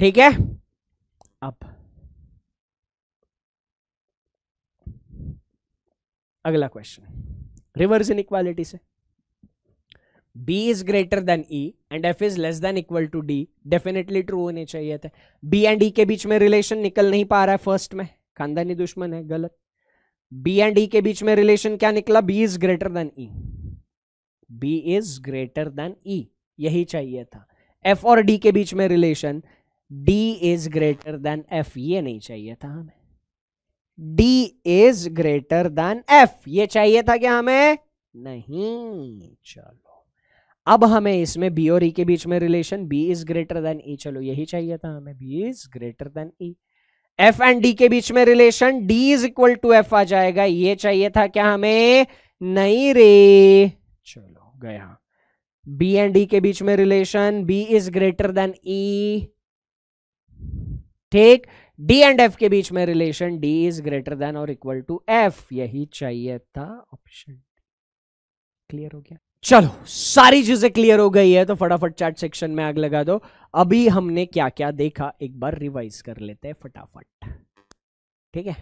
ठीक है अब अगला क्वेश्चन रिवर्स इन इक्वालिटी से b is greater than e and f is less than equal to d definitely true होने चाहिए थे b एंड e के बीच में रिलेशन निकल नहीं पा रहा है फर्स्ट में खानदानी दुश्मन है गलत b एंड e के बीच में रिलेशन क्या निकला b is greater than e b is greater than e यही चाहिए था f और d के बीच में relation d is greater than f ये नहीं चाहिए था हमें D is greater than F ये चाहिए था क्या हमें नहीं चलो अब हमें इसमें बी और ई e के बीच में relation B is greater than E चलो यही चाहिए था हमें B is greater than E F and D के बीच में relation D is equal to F आ जाएगा ये चाहिए था क्या हमें नहीं रे चलो गया बी एंड डी के बीच में relation B is greater than E ठीक डी एंड एफ के बीच में relation D is greater than और इक्वल टू एफ यही चाहिए था ऑप्शन क्लियर हो गया चलो सारी चीजें क्लियर हो गई है तो फटाफट चैट सेक्शन में आग लगा दो अभी हमने क्या क्या देखा एक बार रिवाइज कर लेते हैं फटाफट ठीक है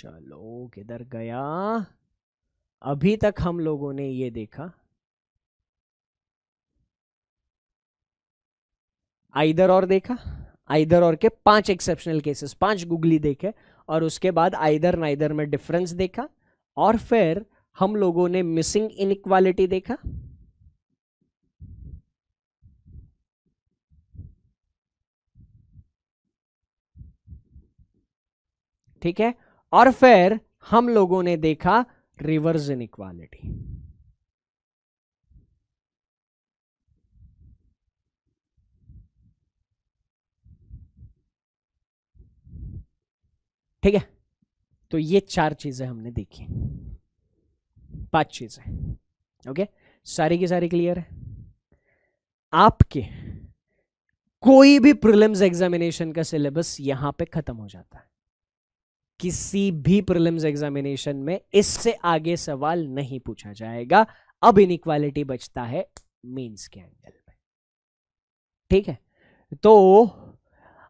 चलो किधर गया अभी तक हम लोगों ने ये देखा आइधर और देखा आइधर और के पांच एक्सेप्शनल केसेस पांच गुगली देखे और उसके बाद आइधर नाइधर में डिफरेंस देखा और फिर हम लोगों ने मिसिंग इनक्वालिटी देखा ठीक है और फिर हम लोगों ने देखा रिवर्स इनक्वालिटी ठीक है तो ये चार चीज़ें हमने देखी पांच चीज़ें ओके सारी की सारी क्लियर है आपके कोई भी प्रिलिम्स एग्जामिनेशन का सिलेबस यहां पे खत्म हो जाता है किसी भी प्रिलिम्स एग्जामिनेशन में इससे आगे सवाल नहीं पूछा जाएगा अब इनक्वालिटी बचता है मेंस के एंगल में ठीक है तो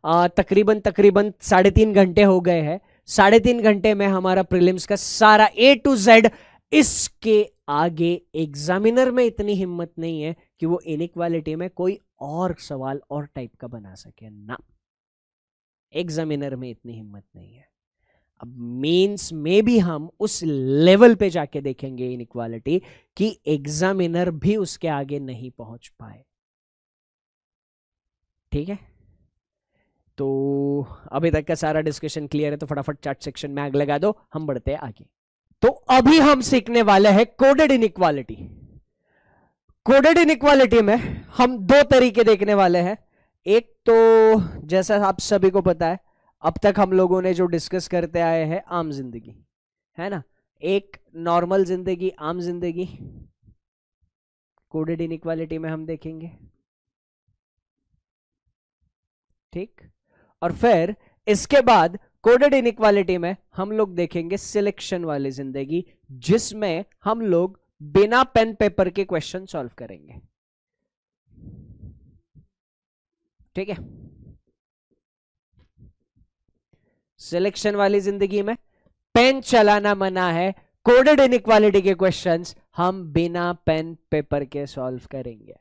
आ, तकरीबन तकरीबन साढ़े तीन घंटे हो गए हैं साढ़े तीन घंटे में हमारा प्रीलिम्स का सारा ए टू जेड इसके आगे एग्जामिनर में इतनी हिम्मत नहीं है कि वो इक्वालिटी में कोई और सवाल और टाइप का बना सके ना एग्जामिनर में इतनी हिम्मत नहीं है अब मेंस में भी हम उस लेवल पे जाके देखेंगे इनक्वालिटी कि एग्जामिनर भी उसके आगे नहीं पहुंच पाए ठीक है तो अभी तक का सारा डिस्कशन क्लियर है तो फटाफट चार्ट सेक्शन में आग लगा दो हम बढ़ते हैं आगे तो अभी हम सीखने वाले हैं कोडेड इनइक्वालिटी कोडेड इनइक्वालिटी में हम दो तरीके देखने वाले हैं एक तो जैसा आप सभी को पता है अब तक हम लोगों ने जो डिस्कस करते आए हैं आम जिंदगी है ना एक नॉर्मल जिंदगी आम जिंदगी कोडेड इनइक्वालिटी में हम देखेंगे ठीक और फिर इसके बाद कोडेड इनक्वालिटी में हम लोग देखेंगे सिलेक्शन वाली जिंदगी जिसमें हम लोग बिना पेन पेपर के क्वेश्चन सॉल्व करेंगे ठीक है सिलेक्शन वाली जिंदगी में पेन चलाना मना है कोडेड इनक्वालिटी के क्वेश्चंस हम बिना पेन पेपर के सॉल्व करेंगे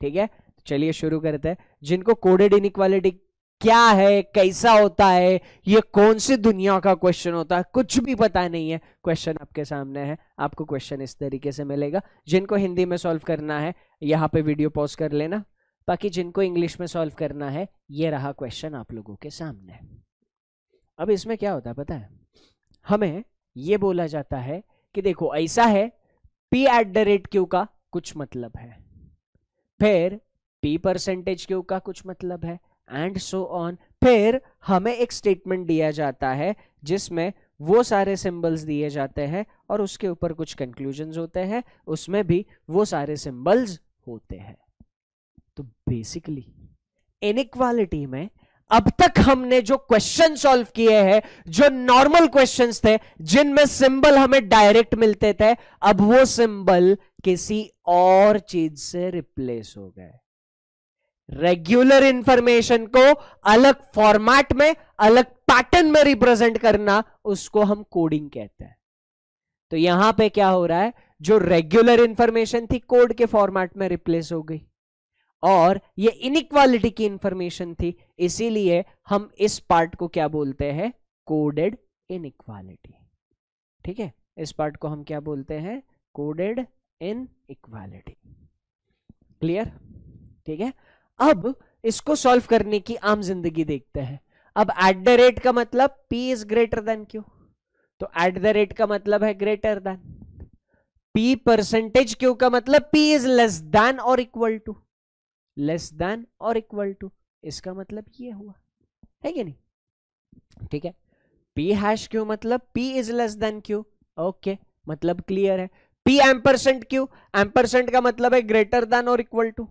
ठीक है चलिए शुरू करते हैं जिनको कोडेड इनक्वालिटी क्या है कैसा होता है ये कौन सी दुनिया का क्वेश्चन होता है कुछ भी पता नहीं है क्वेश्चन आपके सामने है आपको क्वेश्चन इस तरीके से मिलेगा जिनको हिंदी में सॉल्व करना है यहाँ पे वीडियो पॉज कर लेना बाकी जिनको इंग्लिश में सॉल्व करना है ये रहा क्वेश्चन आप लोगों के सामने अब इसमें क्या होता है पता है हमें ये बोला जाता है कि देखो ऐसा है P at the rate Q का कुछ मतलब है फिर पी परसेंटेज क्यू का कुछ मतलब है एंड सो ऑन फिर हमें एक स्टेटमेंट दिया जाता है जिसमें वो सारे सिंबल्स दिए जाते हैं और उसके ऊपर कुछ कंक्लूजन्स होते हैं उसमें भी वो सारे सिंबल्स होते हैं तो बेसिकली इनक्वालिटी में अब तक हमने जो क्वेश्चन सॉल्व किए हैं जो नॉर्मल क्वेश्चंस थे जिनमें सिंबल हमें डायरेक्ट मिलते थे अब वो सिंबल किसी और चीज से रिप्लेस हो गए रेगुलर इंफॉर्मेशन को अलग फॉर्मेट में अलग पैटर्न में रिप्रेजेंट करना उसको हम कोडिंग कहते हैं तो यहां पे क्या हो रहा है जो रेगुलर इंफॉर्मेशन थी कोड के फॉर्मेट में रिप्लेस हो गई और ये इनक्वालिटी की इंफॉर्मेशन थी इसीलिए हम इस पार्ट को क्या बोलते हैं कोडेड इनक्वालिटी ठीक है इस पार्ट को हम क्या बोलते हैं कोडेड इनक्वालिटी क्लियर ठीक है अब इसको सॉल्व करने की आम जिंदगी देखते हैं अब एट द रेट का मतलब P is greater than Q तो एट द रेट का मतलब है greater than P percentage Q का मतलब पी इज लेस देन और इक्वल टू लेस देन और इक्वल टू इसका मतलब ये हुआ है कि नहीं ठीक है पी हैश क्यू मतलब P is less than Q okay मतलब क्लियर है P ampersand Q ampersand का मतलब है ग्रेटर देन और इक्वल टू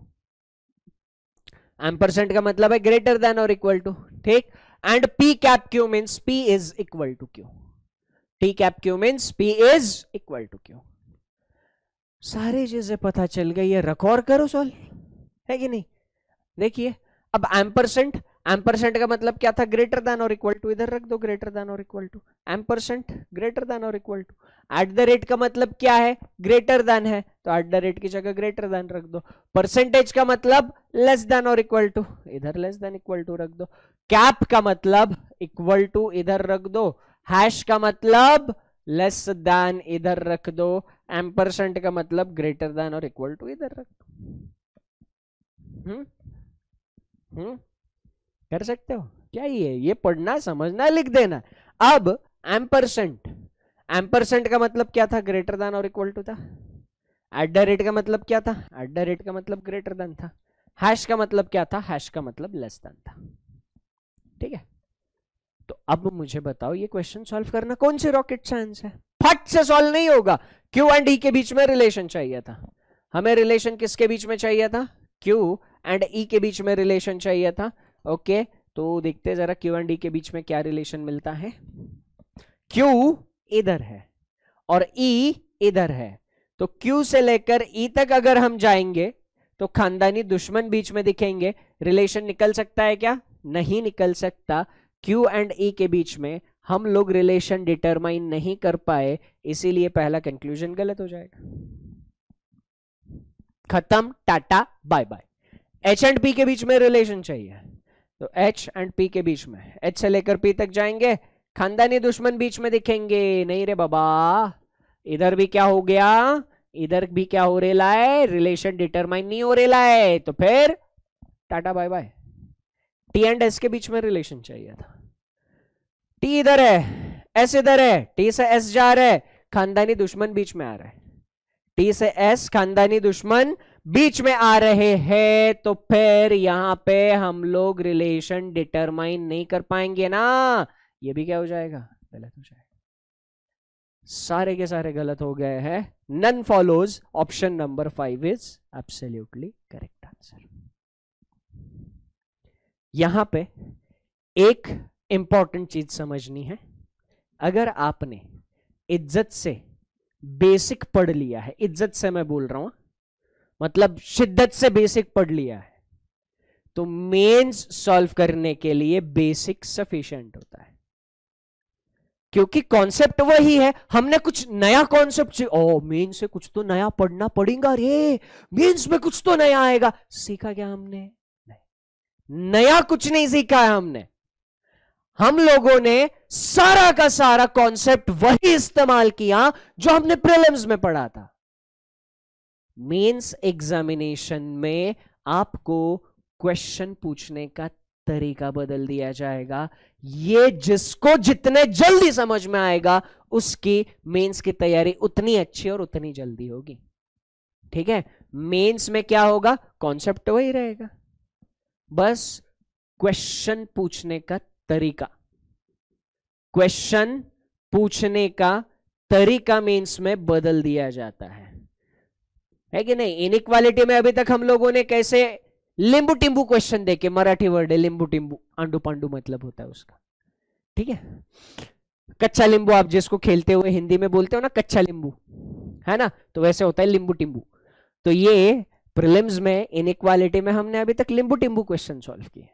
एम्परसेंट का मतलब है ग्रेटर देन और इक्वल टू ठीक and P cap Q means P is equal to Q T cap Q means P is equal to Q सारी चीजें पता चल गई है रिकॉर्ड करो सॉल्व है कि नहीं देखिए अब एम्परसेंट एम परसेंट का मतलब क्या था ग्रेटर देन और इक्वल टू इधर रख दो ग्रेटर देन और equal to ampersand greater than और equal to at the rate का मतलब क्या है ग्रेटर देन है तो एट द रेट की जगह ग्रेटर देन रख दो परसेंटेज का मतलब लेस देन और इक्वल टू इधर लेस देन इक्वल टू रख दो कैप का मतलब इक्वल टू इधर रख दो हैश का मतलब लेस देन इधर रख दो एम परसेंट का मतलब ग्रेटर देन और इक्वल टू इधर रख दो हम्म हम्म कर सकते हो क्या ये ये पढ़ना समझना लिख देना अब एम परसेंट का मतलब क्या था ग्रेटर देन और इक्वल टू था एट द रेट का मतलब क्या था एट द रेट का मतलब ग्रेटर देन था हैश का मतलब क्या था हैश का मतलब लेस देन था ठीक है तो अब मुझे बताओ ये क्वेश्चन सॉल्व करना कौन से रॉकेट साइंस है फट से सॉल्व नहीं होगा क्यू एंड ई के बीच में रिलेशन चाहिए था हमें रिलेशन किसके बीच में चाहिए था क्यू एंड ई के बीच में रिलेशन चाहिए था ओके तो देखते हैं जरा क्यू एंड डी के बीच में क्या रिलेशन मिलता है क्यू इधर है और ई e इधर है तो क्यू से लेकर ई e तक अगर हम जाएंगे तो खानदानी दुश्मन बीच में दिखेंगे रिलेशन निकल सकता है क्या नहीं निकल सकता क्यू एंड ई के बीच में हम लोग रिलेशन डिटरमाइन नहीं कर पाए इसीलिए पहला कंक्लूजन गलत हो जाएगा खत्म Tata bye bye H and P के बीच में रिलेशन चाहिए तो एच एंड पी के बीच में एच से लेकर पी तक जाएंगे खानदानी दुश्मन बीच में दिखेंगे नहीं रे बाबा इधर भी क्या हो गया इधर भी क्या हो रहा है रिलेशन डिटरमाइन नहीं हो रहा है तो फिर tata bye bye T and S के बीच में रिलेशन चाहिए था टी इधर है एस इधर है टी से एस जा रहा है खानदानी दुश्मन बीच में आ रहा है टी से एस खानदानी दुश्मन बीच में आ रहे हैं तो फिर यहां पे हम लोग रिलेशन डिटरमाइन नहीं कर पाएंगे ना ये भी क्या हो जाएगा गलत हो जाएगा सारे के सारे गलत हो गए हैं none follows option number five is absolutely correct answer यहां पे एक इंपॉर्टेंट चीज समझनी है अगर आपने इज्जत से बेसिक पढ़ लिया है इज्जत से मैं बोल रहा हूं मतलब शिद्दत से बेसिक पढ़ लिया है तो मेंस सॉल्व करने के लिए बेसिक सफिशिएंट होता है क्योंकि कॉन्सेप्ट वही है हमने कुछ नया कॉन्सेप्ट ओ मेंस से कुछ तो नया पढ़ना पड़ेगा अरे मेंस में कुछ तो नया आएगा सीखा क्या हमने नहीं नया कुछ नहीं सीखा है हमने हम लोगों ने सारा का सारा कॉन्सेप्ट वही इस्तेमाल किया जो हमने प्रिलिम्स में पढ़ा था मेंस एग्जामिनेशन में आपको क्वेश्चन पूछने का तरीका बदल दिया जाएगा ये जिसको जितने जल्दी समझ में आएगा उसकी मेंस की तैयारी उतनी अच्छी और उतनी जल्दी होगी ठीक है मेंस में क्या होगा कॉन्सेप्ट वही रहेगा बस क्वेश्चन पूछने का तरीका क्वेश्चन पूछने का तरीका मेंस में बदल दिया जाता है है कि नहीं इनइक्वालिटी में अभी तक हम लोगों ने कैसे लिंबू टिंबू क्वेश्चन देखे मराठी वर्ड है लिंबू टिंबू आंडू पांडू मतलब होता है उसका ठीक है कच्चा लिंबू आप जिसको खेलते हुए हिंदी में बोलते हो ना कच्चा लिंबू है ना तो वैसे होता है लिंबू टिंबू तो ये प्रिलिम्स में इक्वालिटी में हमने अभी तक लिंबू टिंबू क्वेश्चन सॉल्व किए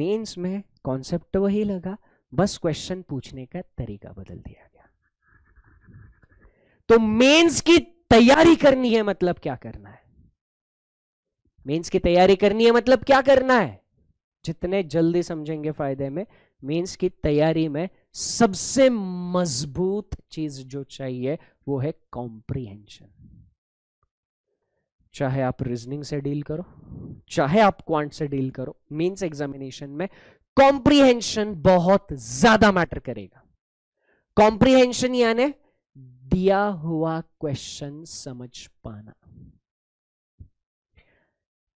मेंस में कॉन्सेप्ट वही लगा बस क्वेश्चन पूछने का तरीका बदल दिया गया तो मेंस की तैयारी करनी है मतलब क्या करना है मेंस की तैयारी करनी है मतलब क्या करना है जितने जल्दी समझेंगे फायदे में मेंस की तैयारी में सबसे मजबूत चीज जो चाहिए वो है कॉम्प्रिहेंशन चाहे आप रीजनिंग से डील करो चाहे आप क्वांट से डील करो मेंस एग्जामिनेशन में कॉम्प्रिहेंशन बहुत ज्यादा मैटर करेगा कॉम्प्रिहेंशन यानी दिया हुआ क्वेश्चन समझ पाना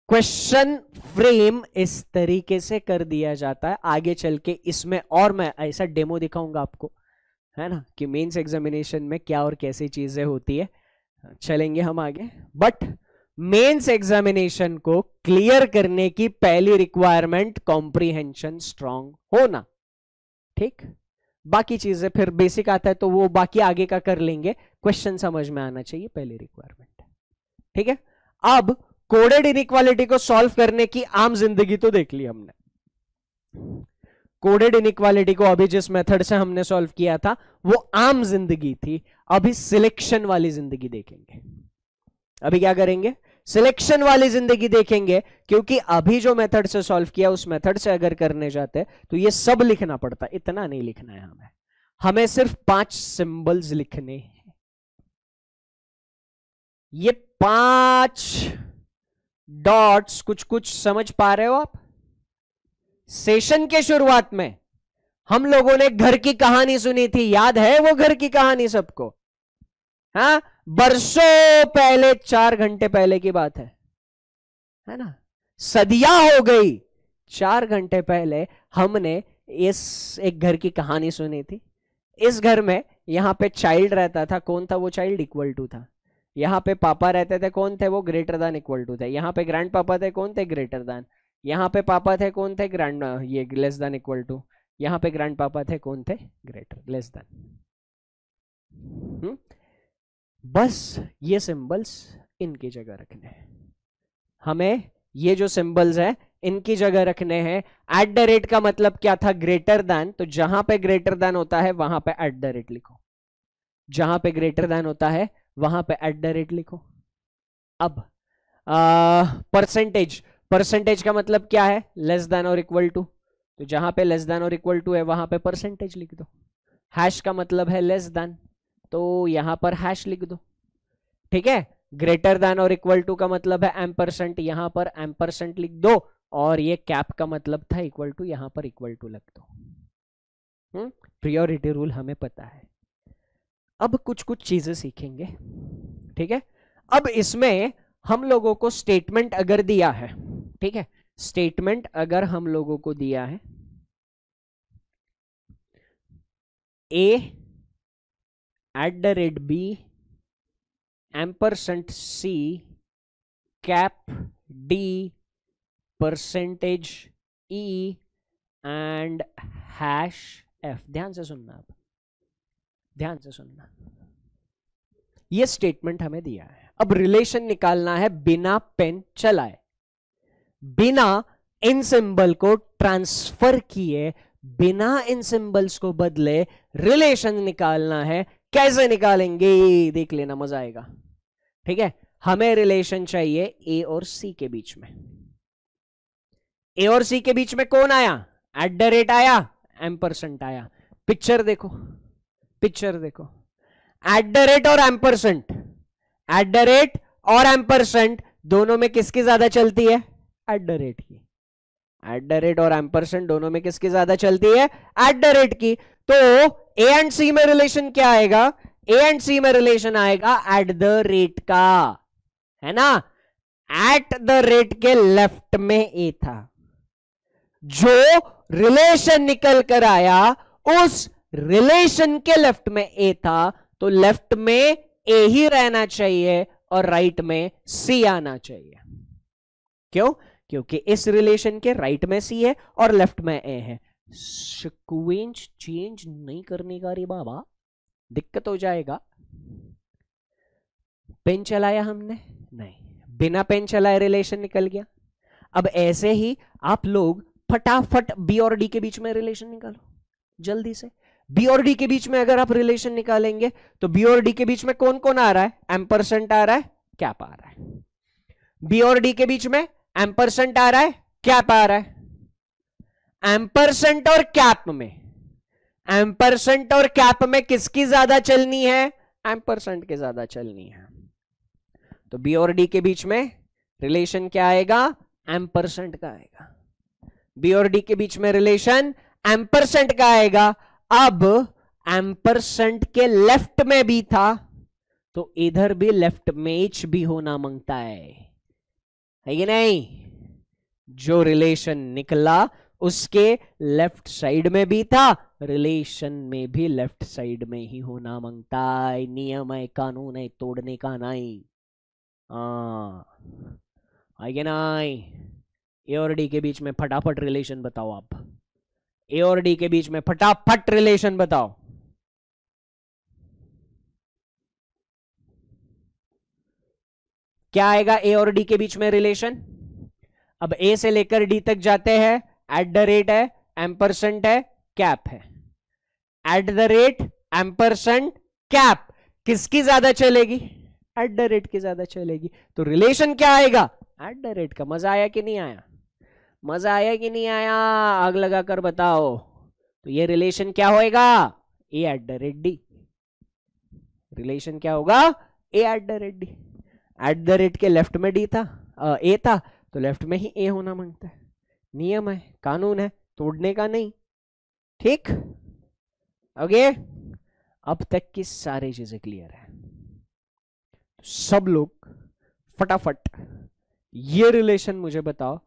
क्वेश्चन फ्रेम इस तरीके से कर दिया जाता है आगे चल के इसमें और मैं ऐसा डेमो दिखाऊंगा आपको है ना कि मेंस एग्जामिनेशन में क्या और कैसी चीजें होती है चलेंगे हम आगे बट मेंस एग्जामिनेशन को क्लियर करने की पहली रिक्वायरमेंट कॉम्प्रिहेंशन स्ट्रांग होना ठीक बाकी चीजें फिर बेसिक आता है तो वो बाकी आगे का कर लेंगे क्वेश्चन समझ में आना चाहिए पहली रिक्वायरमेंट है ठीक है अब कोडेड इनइक्वालिटी को सॉल्व करने की आम जिंदगी तो देख ली हमने कोडेड इनइक्वालिटी को अभी जिस मेथड से हमने सॉल्व किया था वो आम जिंदगी थी अभी सिलेक्शन वाली जिंदगी देखेंगे अभी क्या करेंगे सिलेक्शन वाली जिंदगी देखेंगे क्योंकि अभी जो मेथड से सॉल्व किया उस मेथड से अगर करने जाते तो ये सब लिखना पड़ता इतना नहीं लिखना है हमें हमें सिर्फ पांच सिंबल्स लिखने हैं ये पांच डॉट्स कुछ कुछ समझ पा रहे हो आप सेशन के शुरुआत में हम लोगों ने घर की कहानी सुनी थी याद है वो घर की कहानी सबको हाँ बरसों पहले चार घंटे पहले की बात है है ना सदिया हो गई चार घंटे पहले हमने इस एक घर की कहानी सुनी थी इस घर में यहां पे चाइल्ड रहता था कौन था वो चाइल्ड इक्वल टू था यहाँ पे पापा रहते थे कौन थे वो ग्रेटर दैन इक्वल टू थे यहाँ पे ग्रैंड पापा थे कौन थे ग्रेटर दैन यहाँ पे पापा थे कौन थे ग्रैंड ये लेस दैन इक्वल टू यहां पे ग्रैंड पापा थे कौन थे ग्रेटर लेस दान बस ये सिंबल्स इनकी जगह रखने हैं हमें ये जो सिंबल्स है इनकी जगह रखने हैं एट द रेट का मतलब क्या था ग्रेटर दैन तो जहां पे ग्रेटर दैन होता है वहां पे एट द रेट लिखो जहां पे ग्रेटर दैन होता है वहां पे एट द रेट लिखो अब परसेंटेज परसेंटेज का मतलब क्या है लेस देन और इक्वल टू तो जहां पे लेस देन और इक्वल टू है वहां पे परसेंटेज लिख दो हैश का मतलब है लेस देन तो यहां पर हैश लिख दो ठीक है ग्रेटर देन और इक्वल टू का मतलब है एम परसेंट यहां पर एम परसेंट लिख दो और ये कैप का मतलब था इक्वल टू यहां पर इक्वल टू लिख दो प्रियोरिटी हम्म? रूल हमें पता है अब कुछ कुछ चीजें सीखेंगे ठीक है अब इसमें हम लोगों को स्टेटमेंट अगर दिया है ठीक है स्टेटमेंट अगर हम लोगों को दिया है A at the rate B ampersand C cap D percentage E and hash F ध्यान से सुनना आप ध्यान से सुनना ये स्टेटमेंट हमें दिया है अब रिलेशन निकालना है बिना पेन चलाए बिना इन सिंबल को ट्रांसफर किए बिना इन सिंबल्स को बदले रिलेशन निकालना है कैसे निकालेंगे देख लेना मजा आएगा ठीक है हमें रिलेशन चाहिए ए और सी के बीच में ए और सी के बीच में कौन आया एट द रेट आया एम परसेंट आया पिक्चर देखो पिक्चर देखो एट द रेट और M percent at the rate और एम परसेंट दोनों में किसकी ज्यादा चलती है एट द रेट की एट द रेट और एम परसेंट दोनों में किसकी ज्यादा चलती है एट द रेट की तो ए एंड सी में रिलेशन क्या आएगा ए एंड सी में रिलेशन आएगा एट द रेट का है ना एट द रेट के लेफ्ट में ए था जो रिलेशन निकल कर आया उस रिलेशन के लेफ्ट में ए था तो लेफ्ट में ए ही रहना चाहिए और राइट right में सी आना चाहिए क्यों क्योंकि इस रिलेशन के राइट right में सी है और लेफ्ट में ए है सिक्वेंस चेंज नहीं करने का रे बाबा दिक्कत हो जाएगा पेन चलाया हमने नहीं बिना पेन चलाए रिलेशन निकल गया अब ऐसे ही आप लोग फटाफट बी और डी के बीच में रिलेशन निकालो जल्दी से बी और डी के बीच में अगर आप रिलेशन निकालेंगे तो बी और डी के बीच में कौन कौन आ रहा है एम परसेंट आ रहा है कैप आ रहा है बी और डी के बीच में एम परसेंट आ रहा है कैप आ रहा है एम्परसेंट और कैप में एम्परसेंट और कैप में किसकी ज्यादा चलनी है एम्परसेंट की ज्यादा चलनी है तो बी और डी के बीच में रिलेशन क्या आएगा एम्परसेंट का आएगा बी और डी के बीच में रिलेशन एम्परसेंट का आएगा अब एम्परसेंट के लेफ्ट में भी था तो इधर भी लेफ्ट मेच भी होना मांगता है है कि नहीं जो रिलेशन निकला उसके लेफ्ट साइड में भी था रिलेशन में भी लेफ्ट साइड में ही होना मांगता है नियम है कानून है तोड़ने का नहीं हाँ आइए ना ए और डी के बीच में फटाफट रिलेशन बताओ आप ए और डी के बीच में फटाफट रिलेशन बताओ क्या आएगा ए और डी के बीच में रिलेशन अब ए से लेकर डी तक जाते हैं एट द रेट है एम्परसेंट है कैप है at the rate ampersand cap किसकी ज्यादा चलेगी एट द रेट की ज्यादा चलेगी तो रिलेशन क्या आएगा एट द रेट का मजा आया कि नहीं आया मजा आया कि नहीं आया आग लगा कर बताओ तो ये रिलेशन क्या होएगा A at the rate D relation क्या होगा A at the rate D at the rate के लेफ्ट में डी था ए था तो लेफ्ट में ही ए होना मांगता है नियम है कानून है तोड़ने का नहीं ठीक ओके अब तक की सारी चीजें क्लियर है तो सब लोग फटाफट ये रिलेशन मुझे बताओ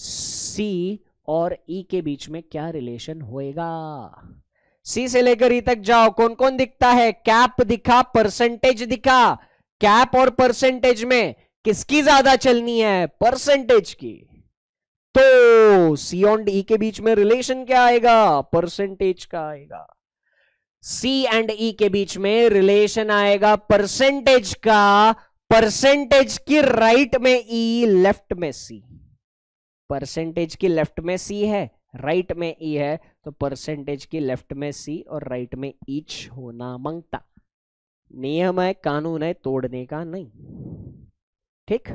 सी और ई e के बीच में क्या रिलेशन होएगा सी से लेकर ई e तक जाओ कौन कौन दिखता है कैप दिखा परसेंटेज दिखा कैप और परसेंटेज में किसकी ज्यादा चलनी है परसेंटेज की तो सी एंड ई के बीच में रिलेशन क्या आएगा परसेंटेज का आएगा सी एंड ई के बीच में रिलेशन आएगा परसेंटेज का परसेंटेज की राइट में ई e, लेफ्ट में सी परसेंटेज की लेफ्ट में सी है राइट में ई e है तो परसेंटेज की लेफ्ट में सी और राइट में ईच होना मांगता नियम है कानून है तोड़ने का नहीं ठीक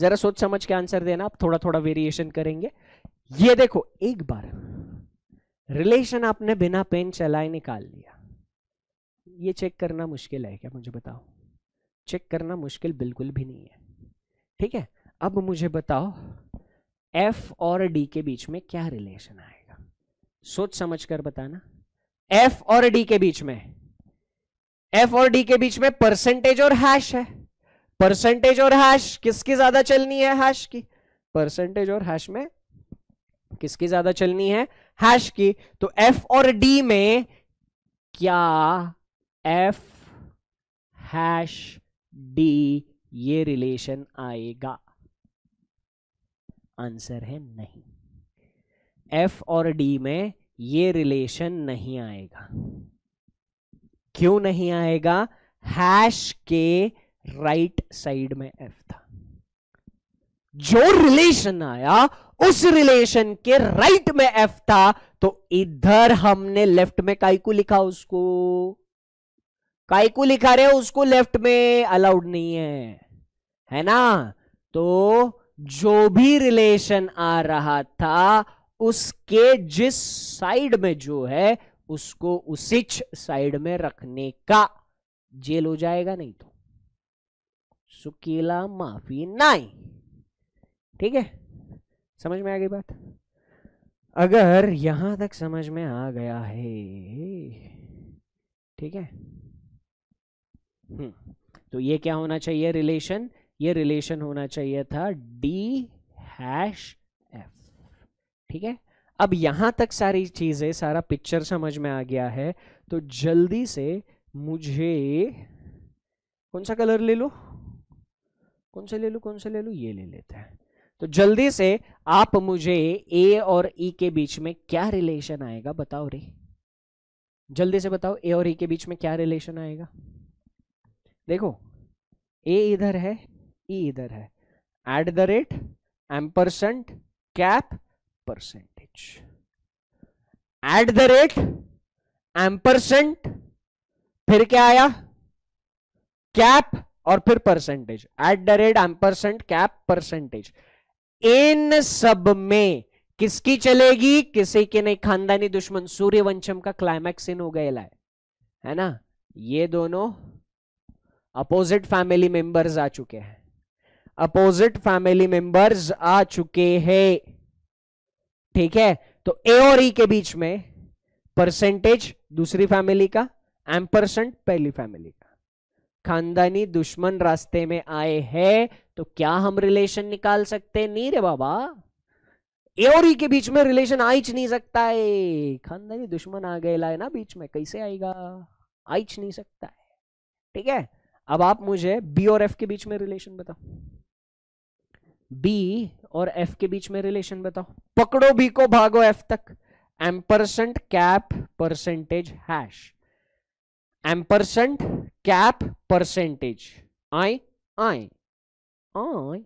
जरा सोच समझ के आंसर देना आप थोड़ा थोड़ा वेरिएशन करेंगे ये देखो एक बार रिलेशन आपने बिना पेन चलाए निकाल लिया ये चेक करना मुश्किल है क्या मुझे बताओ चेक करना मुश्किल बिल्कुल भी नहीं है ठीक है अब मुझे बताओ एफ और डी के बीच में क्या रिलेशन आएगा सोच समझ कर बताना एफ और डी के बीच में एफ और डी के बीच में परसेंटेज और हैश है परसेंटेज और हैश किसकी ज्यादा चलनी है हैश की परसेंटेज और हैश में किसकी ज्यादा चलनी है हैश की तो एफ और डी में क्या एफ हैश डी ये रिलेशन आएगा आंसर है नहीं एफ और डी में ये रिलेशन नहीं आएगा क्यों नहीं आएगा हैश के राइट right साइड में एफ था जो रिलेशन आया उस रिलेशन के राइट में एफ था तो इधर हमने लेफ्ट में काइकू लिखा उसको काइकू लिखा रहे उसको लेफ्ट में अलाउड नहीं है है ना तो जो भी रिलेशन आ रहा था उसके जिस साइड में जो है उसको उसी साइड में रखने का जेल हो जाएगा नहीं तो सुकीला माफी नाई ठीक है समझ में आ गई बात अगर यहां तक समझ में आ गया है ठीक है हम्म, तो ये क्या होना चाहिए रिलेशन ये रिलेशन होना चाहिए था डी हैश एफ ठीक है अब यहां तक सारी चीजें सारा पिक्चर समझ में आ गया है तो जल्दी से मुझे कौन सा कलर ले लो कौन से ले लू कौन से ले लू ये ले लेते हैं तो जल्दी से आप मुझे ए और ई e के बीच में क्या रिलेशन आएगा बताओ रे जल्दी से बताओ ए और ई e के बीच में क्या रिलेशन आएगा देखो ए इधर है ई e इधर है at the rate ampersand cap percentage at the rate ampersand फिर क्या आया कैप और फिर percentage at the rate ampersand cap percentage इन सब में किसकी चलेगी किसी के नहीं खानदानी दुश्मन सूर्यवंशम का क्लाइमैक्स इन हो गया है है ना ये दोनों अपोजिट फैमिली मेंबर्स आ चुके हैं अपोजिट फैमिली मेंबर्स आ चुके हैं ठीक है तो ए और ई e के बीच में परसेंटेज दूसरी फैमिली का एम परसेंट पहली फैमिली का खानदानी दुश्मन रास्ते में आए हैं तो क्या हम रिलेशन निकाल सकते नहीं रे बाबा ए के बीच में रिलेशन आ ही नहीं सकता है खानदानी दुश्मन आ गए ना बीच में कैसे आएगा आ ही नहीं सकता है ठीक है अब आप मुझे बी और एफ के बीच में रिलेशन बताओ बी और एफ के बीच में रिलेशन बताओ पकड़ो बी को भागो एफ तक ampersand cap percentage hash ampersand cap percentage आए आए आए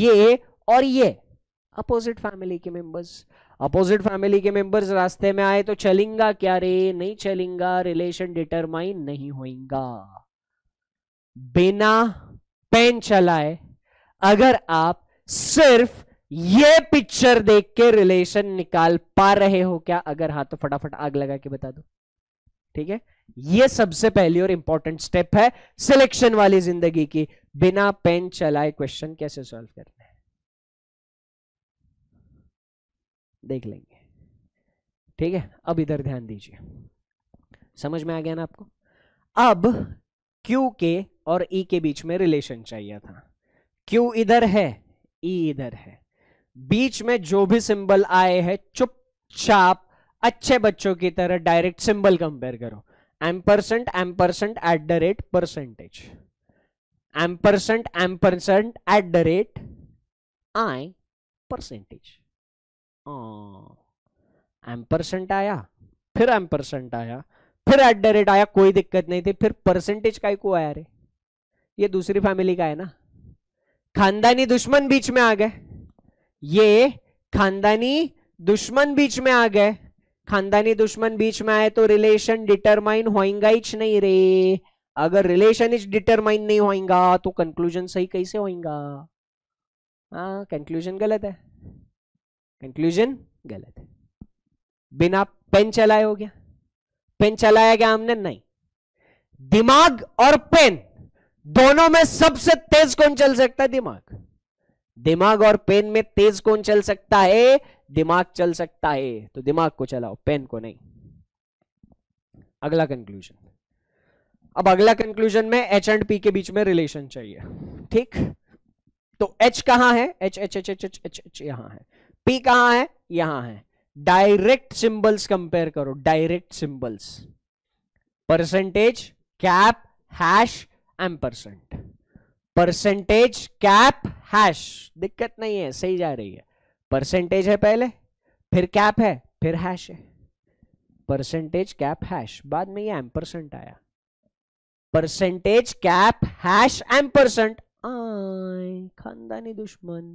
ये और ये अपोजिट फैमिली के मेंबर्स अपोजिट फैमिली के मेंबर्स रास्ते में आए तो चलेंगा क्या रे नहीं चलेंगा रिलेशन डिटरमाइन नहीं होएगा बिना पेन चलाए अगर आप सिर्फ ये पिक्चर देख के रिलेशन निकाल पा रहे हो क्या अगर हाँ तो फटाफट आग लगा के बता दो ठीक है ये सबसे पहली और इंपॉर्टेंट स्टेप है सिलेक्शन वाली जिंदगी की बिना पेन चलाए क्वेश्चन कैसे सॉल्व करना है देख लेंगे ठीक है अब इधर ध्यान दीजिए समझ में आ गया ना आपको अब क्यू के और ई e के बीच में रिलेशन चाहिए था क्यू इधर है ई e इधर है बीच में जो भी सिंबल आए हैं चुपचाप अच्छे बच्चों की तरह डायरेक्ट सिंबल कंपेयर करो ampersand M percent at the rate percentage ampersand M percent at the rate I percentage ampersand आया फिर एम परसेंट आया फिर एट द रेट आया कोई दिक्कत नहीं थी फिर परसेंटेज का को आया रे ये दूसरी फैमिली का है ना खानदानी दुश्मन बीच में आ गए ये खानदानी दुश्मन बीच में आ गए खानदानी दुश्मन बीच में आए तो रिलेशन डिटरमाइन होएगा ही नहीं रे अगर रिलेशन इज डिटरमाइन नहीं होएगा तो कंक्लूजन सही कैसे होएगा हाँ कंक्लूजन गलत है कंक्लूजन गलत है बिना पेन चलाए हो गया पेन चलाया गया हमने नहीं दिमाग और पेन दोनों में सबसे तेज कौन चल सकता है दिमाग दिमाग और पेन में तेज कौन चल सकता है दिमाग चल सकता है तो दिमाग को चलाओ पेन को नहीं अगला कंक्लूजन अब अगला कंक्लूजन में एच एंड पी के बीच में रिलेशन चाहिए ठीक तो एच कहां है H H H H H H H यहां है पी कहां है यहां है डायरेक्ट सिंबल्स कंपेयर करो direct symbols percentage cap hash ampersand percentage cap hash दिक्कत नहीं है सही जा रही है परसेंटेज है पहले फिर कैप है फिर हैश है परसेंटेज कैप हैश बाद में ये एम परसेंट आया percentage cap hash ampersand खानदानी दुश्मन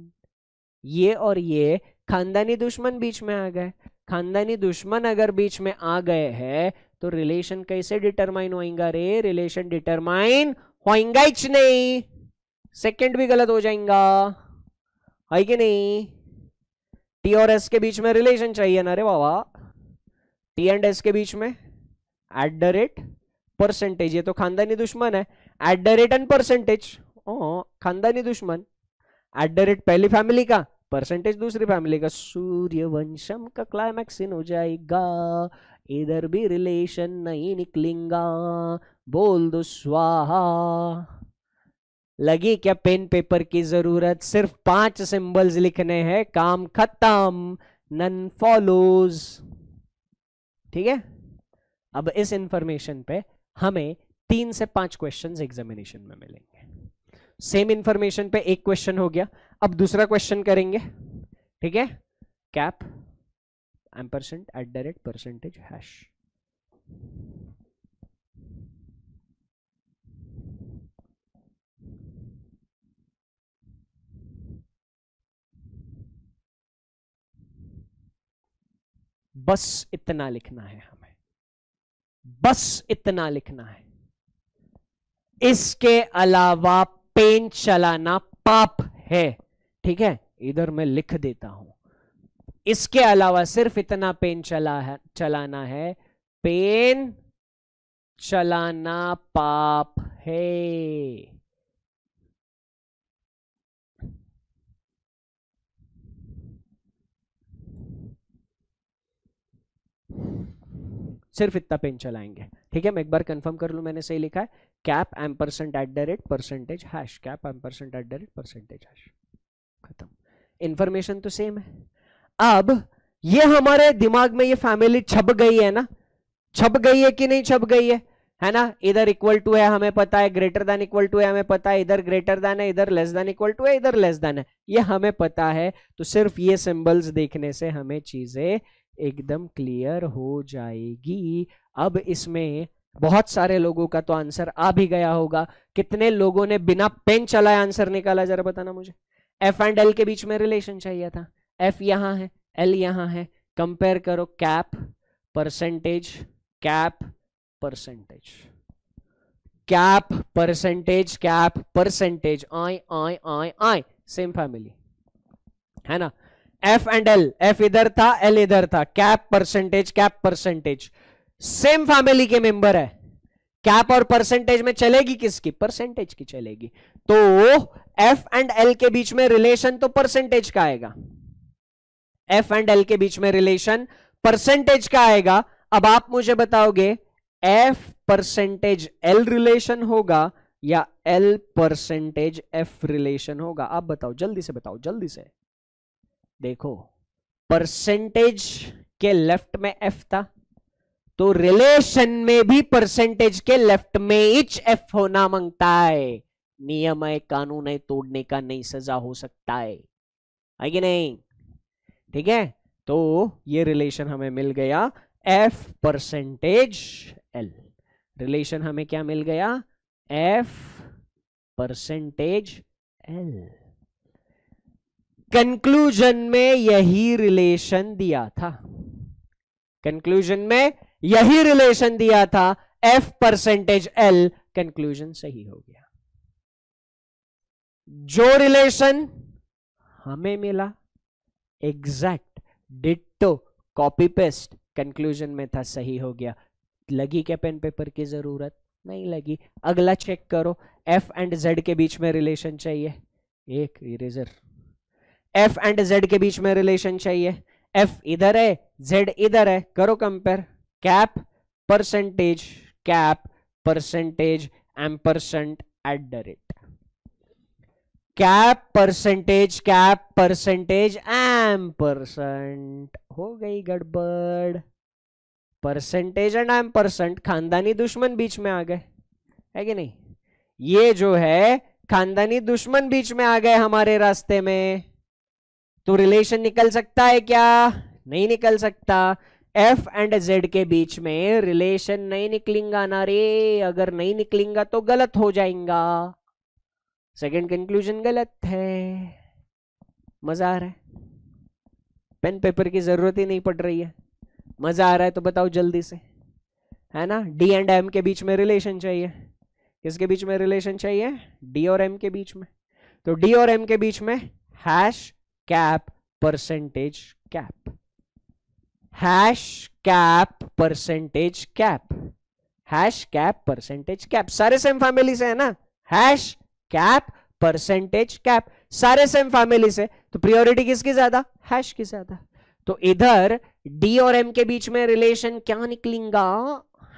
ये और ये खानदानी दुश्मन बीच में आ गए खानदानी दुश्मन अगर बीच में आ गए हैं तो रिलेशन कैसे डिटरमाइन होएगा रे रिलेशन डिटरमाइन होएगा इच नहीं सेकंड भी गलत हो जाएगा है कि नहीं टी और एस के बीच में रिलेशन चाहिए ना रे बाबा टी एंड एस के बीच में एट द रेट परसेंटेज ये तो खानदानी दुश्मन है at the rate and percentage खानदानी दुश्मन एट द रेट पहली फैमिली का परसेंटेज दूसरी फैमिली का सूर्य वंशम का क्लाइमैक्स इन हो जाएगा इधर भी रिलेशन नहीं निकलेगा बोल दो स्वाहा लगी क्या पेन पेपर की जरूरत सिर्फ पांच सिंबल्स लिखने हैं काम खत्म नन फॉलोज ठीक है अब इस इंफॉर्मेशन पे हमें तीन से पांच क्वेश्चंस एग्जामिनेशन में मिलेंगे सेम इंफॉर्मेशन पे एक क्वेश्चन हो गया अब दूसरा क्वेश्चन करेंगे ठीक है cap M percent at the rate percentage hash बस इतना लिखना है हमें बस इतना लिखना है इसके अलावा पेन चलाना पाप है ठीक है इधर मैं लिख देता हूं इसके अलावा सिर्फ इतना पेन चला है चलाना है पेन चलाना पाप है सिर्फ इतना पेन चलाएंगे ठीक है मैं एक बार कंफर्म कर लूँ मैंने सही लिखा है cap M percent at the rate percentage hash cap M percent at the rate percentage hash खत्म इन्फॉर्मेशन तो सेम है अब ये हमारे दिमाग में ये फैमिली छप गई है ना छप गई है कि नहीं छप गई है है ना इधर इक्वल टू है हमें पता है ग्रेटर देन इक्वल टू है हमें पता है इधर ग्रेटर देन है इधर लेस देन इक्वल टू है इधर लेस देन है ये हमें पता है तो सिर्फ ये सिंबल्स देखने से हमें चीजें एकदम क्लियर हो जाएगी अब इसमें बहुत सारे लोगों का तो आंसर आ भी गया होगा कितने लोगों ने बिना पेन चलाए आंसर निकाला जरा बताना मुझे एफ एंड एल के बीच में रिलेशन चाहिए था एफ यहां है एल यहां है कंपेयर करो cap percentage cap percentage cap percentage cap percentage I I I I same family है ना एफ एंड एल एफ इधर था एल इधर था cap percentage cap percentage same family के मेंबर है कैप और परसेंटेज में चलेगी किसकी परसेंटेज की चलेगी तो एफ एंड एल के बीच में रिलेशन तो परसेंटेज का आएगा एफ एंड एल के बीच में रिलेशन परसेंटेज का आएगा अब आप मुझे बताओगे एफ परसेंटेज एल रिलेशन होगा या एल परसेंटेज एफ रिलेशन होगा आप बताओ जल्दी से बताओ जल्दी से देखो परसेंटेज के लेफ्ट में एफ था तो रिलेशन में भी परसेंटेज के लेफ्ट में इच एफ होना मांगता है नियम है कानून है तोड़ने का नहीं सजा हो सकता है है कि नहीं ठीक है तो ये रिलेशन हमें मिल गया एफ परसेंटेज एल रिलेशन हमें क्या मिल गया एफ परसेंटेज एल कंक्लूजन में यही रिलेशन दिया था कंक्लूजन में यही रिलेशन दिया था एफ परसेंटेज एल कंक्लूजन सही हो गया जो रिलेशन हमें मिला exact ditto copy paste conclusion में था सही हो गया लगी क्या पेन पेपर की जरूरत नहीं लगी अगला चेक करो एफ एंड जेड के बीच में रिलेशन चाहिए एक इरेजर एफ एंड जेड के बीच में रिलेशन चाहिए एफ इधर है जेड इधर है करो compare cap percentage cap percentage M percent at the rate cap percentage cap percentage ampersand हो गई गड़बड़ परसेंटेज एंड एम परसेंट खानदानी दुश्मन बीच में आ गए है कि नहीं ये जो है खानदानी दुश्मन बीच में आ गए हमारे रास्ते में तो रिलेशन निकल सकता है क्या नहीं निकल सकता एफ एंड जेड के बीच में रिलेशन नहीं निकलेगा ना रे अगर नहीं निकलेगा तो गलत हो जाएगा सेकेंड कंक्लूजन गलत है मजा आ रहा है पेन पेपर की जरूरत ही नहीं पड़ रही है मजा आ रहा है तो बताओ जल्दी से है ना डी एंड एम के बीच में रिलेशन चाहिए किसके बीच में रिलेशन चाहिए डी और एम के बीच में तो डी और एम के बीच में hash cap percentage cap hash cap percentage cap hash cap percentage cap सारे सेम फैमिली से है ना hash cap परसेंटेज कैप सारे सेम फैमिली से तो प्रियोरिटी किसकी ज्यादा हैश की ज्यादा तो इधर डी और एम के बीच में रिलेशन क्या निकलेगा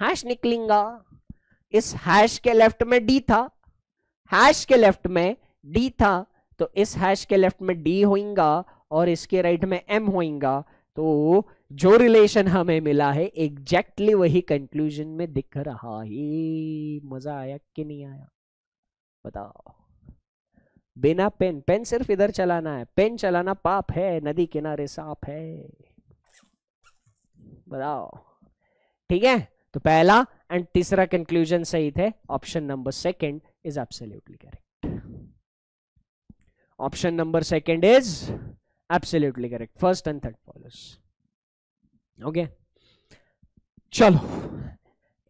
हैश निकलेगा इस हैश के लेफ्ट में डी था हैश के लेफ्ट में डी था तो इस हैश के लेफ्ट में डी होएगा और इसके राइट में एम होएगा तो जो रिलेशन हमें मिला है एग्जैक्टली वही कंक्लूजन में दिख रहा है मजा आया कि नहीं आया बताओ बिना पेन पेन सिर्फ इधर चलाना है पेन चलाना पाप है नदी किनारे साफ है बताओ ठीक है तो पहला एंड तीसरा कंक्लूजन सही थे option number second is absolutely correct option number second is absolutely correct first and third follows okay चलो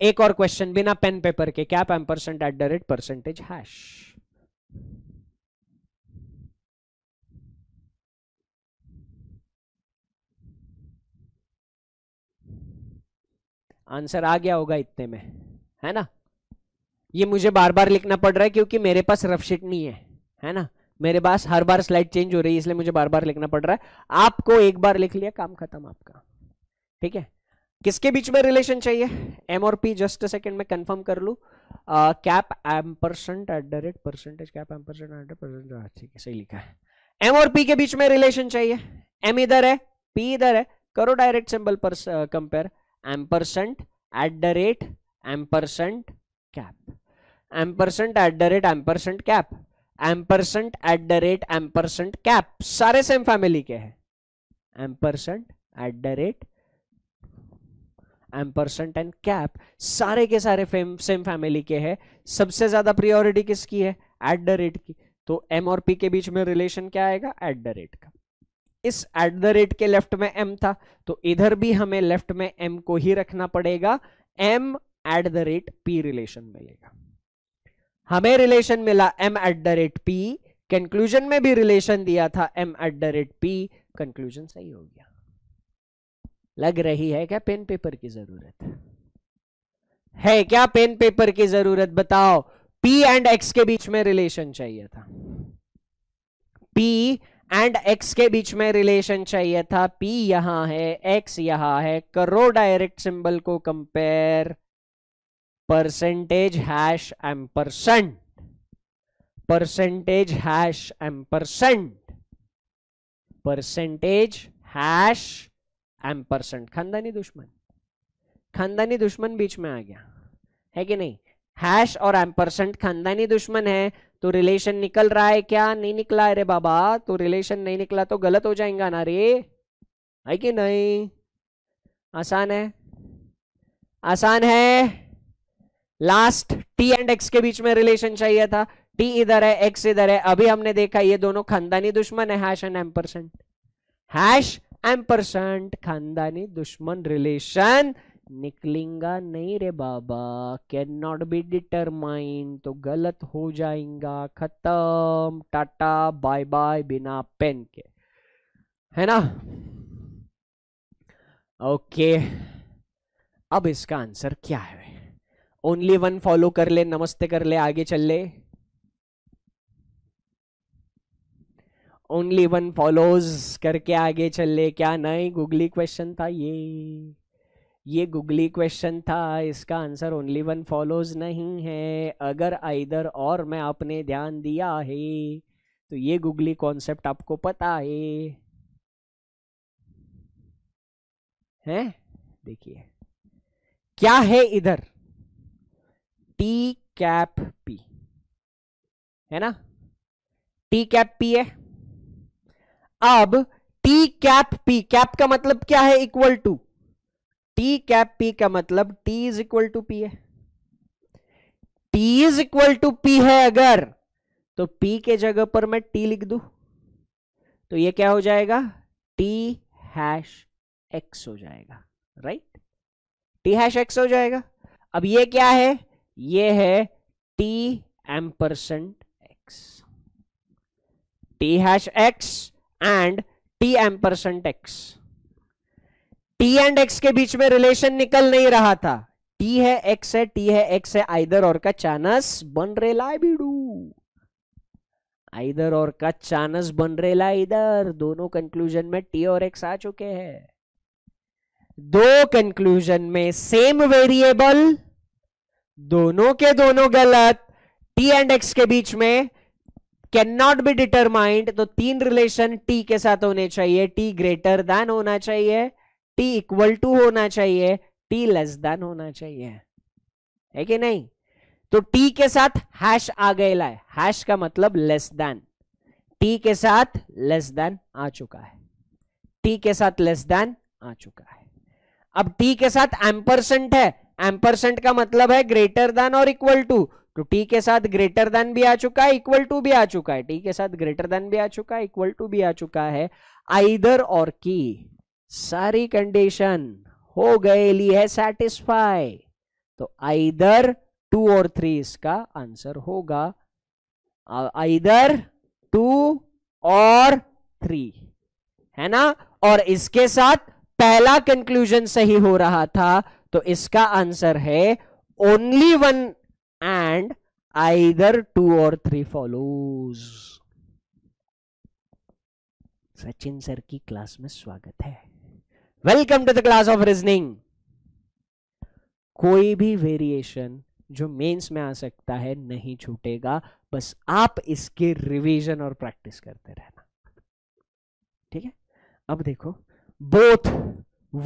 एक और क्वेश्चन बिना पेन पेपर के cap M percent at the rate percentage hash answer आ गया होगा इतने में है ना ये मुझे बार बार लिखना पड़ रहा है क्योंकि मेरे पास रफशीट नहीं है है ना मेरे पास हर बार स्लाइड चेंज हो रही है इसलिए मुझे बार बार लिखना पड़ रहा है आपको एक बार लिख लिया काम खत्म आपका ठीक है किसके बीच में रिलेशन चाहिए एम और पी जस्ट सेकेंड में कंफर्म कर लू cap M percent at the rate percentage cap M percent at percent ठीक है सही लिखा है एम और पी के बीच में रिलेशन चाहिए एम इधर है पी इधर है करो डायरेक्ट सिंबल पर compare M percent at the rate ampersand cap M percent at the rate ampersand cap ampersand at the rate ampersand cap सारे सेम फैमिली के हैं ampersand at the rate ampersand and cap सारे के सारे fame same family के हैं सबसे ज्यादा प्रियोरिटी किसकी है एट द रेट की तो एम और पी के बीच में रिलेशन क्या आएगा एट द रेट का इस एट द रेट के लेफ्ट में एम था तो इधर भी हमें लेफ्ट में एम को ही रखना पड़ेगा M at the rate P relation मिलेगा हमें रिलेशन मिला M at the rate P conclusion में भी रिलेशन दिया था M at the rate P conclusion सही हो गया लग रही है क्या पेन पेपर की जरूरत है क्या पेन पेपर की जरूरत बताओ पी एंड एक्स के बीच में रिलेशन चाहिए था पी एंड एक्स के बीच में रिलेशन चाहिए था पी यहां है एक्स यहां है करो डायरेक्ट सिंबल को compare percentage hash ampersand percentage hash ampersand percentage hash ampersand खानदानी दुश्मन खानदानी दुश्मन बीच में आ गया है कि नहीं हैश और एम परसेंट खानदानी दुश्मन है तो रिलेशन निकल रहा है क्या नहीं निकला अरे बाबा तो रिलेशन नहीं निकला तो गलत हो जाएगा ना रे है कि नहीं आसान है आसान है लास्ट टी एंड एक्स के बीच में रिलेशन चाहिए था टी इधर है एक्स इधर है अभी हमने देखा ये दोनों खानदानी दुश्मन है hash and ampersand hash ampersand खानदानी दुश्मन रिलेशन निकलेगा नहीं रे बाबा कैन नॉट बी डिटरमाइंड तो गलत हो जाएगा खत्म टाटा बाय बाय बिना पेन के है ना ओके okay. अब इसका आंसर क्या है ओनली वन फॉलो कर ले नमस्ते कर ले आगे चल ले ओनली वन फॉलोज करके आगे चल ले क्या नहीं गूगली क्वेश्चन था ये ये गूगली क्वेश्चन था इसका आंसर ओनली वन फॉलोज नहीं है अगर आइदर और मैं आपने ध्यान दिया है तो ये गूगली कॉन्सेप्ट आपको पता है हैं देखिए क्या है इधर टी कैप पी है ना टी कैप पी है अब टी कैप पी कैप का मतलब क्या है equal to T cap P का मतलब T is equal to P है T is equal to P है अगर तो पी के जगह पर मैं टी लिख दू तो ये क्या हो जाएगा टी हैश एक्स हो जाएगा राइट टी हैश एक्स हो जाएगा अब ये क्या है ये है T percent X T hash X and T percent X T and X के बीच में रिलेशन निकल नहीं रहा था टी है एक्स है टी है एक्स है आइदर और का चानस बन रेला बीडू आइदर और का चानस बन रेला इधर दोनों कंक्लूजन में टी और एक्स आ चुके हैं दो कंक्लूजन में सेम वेरिएबल दोनों के दोनों गलत टी एंड एक्स के बीच में कैन नॉट बी डिटरमाइंड तो तीन रिलेशन टी के साथ होने चाहिए टी ग्रेटर दैन होना चाहिए टी इक्वल टू होना चाहिए टी लेस देन होना चाहिए है कि नहीं तो टी के साथ हैश आ गया है हैश का मतलब लेस देन टी के साथ लेस देन आ चुका है टी के साथ लेस देन आ चुका है अब टी के साथ एम्परसेंट है एम्परसेंट का मतलब है ग्रेटर देन और इक्वल टू तो टी के साथ ग्रेटर देन भी आ चुका है इक्वल टू भी आ चुका है टी के साथ ग्रेटर देन भी आ चुका है इक्वल टू भी आ चुका है आइदर और की सारी कंडीशन हो गएली है सेटिस्फाई तो आइदर टू और थ्री इसका आंसर होगा आइदर टू और थ्री है ना और इसके साथ पहला कंक्लूजन सही हो रहा था तो इसका आंसर है only one and either two और थ्री फॉलोज सचिन सर की क्लास में स्वागत है welcome to the class of reasoning कोई भी वेरिएशन जो मेंस में आ सकता है नहीं छूटेगा बस आप इसके रिवीजन और प्रैक्टिस करते रहना ठीक है अब देखो both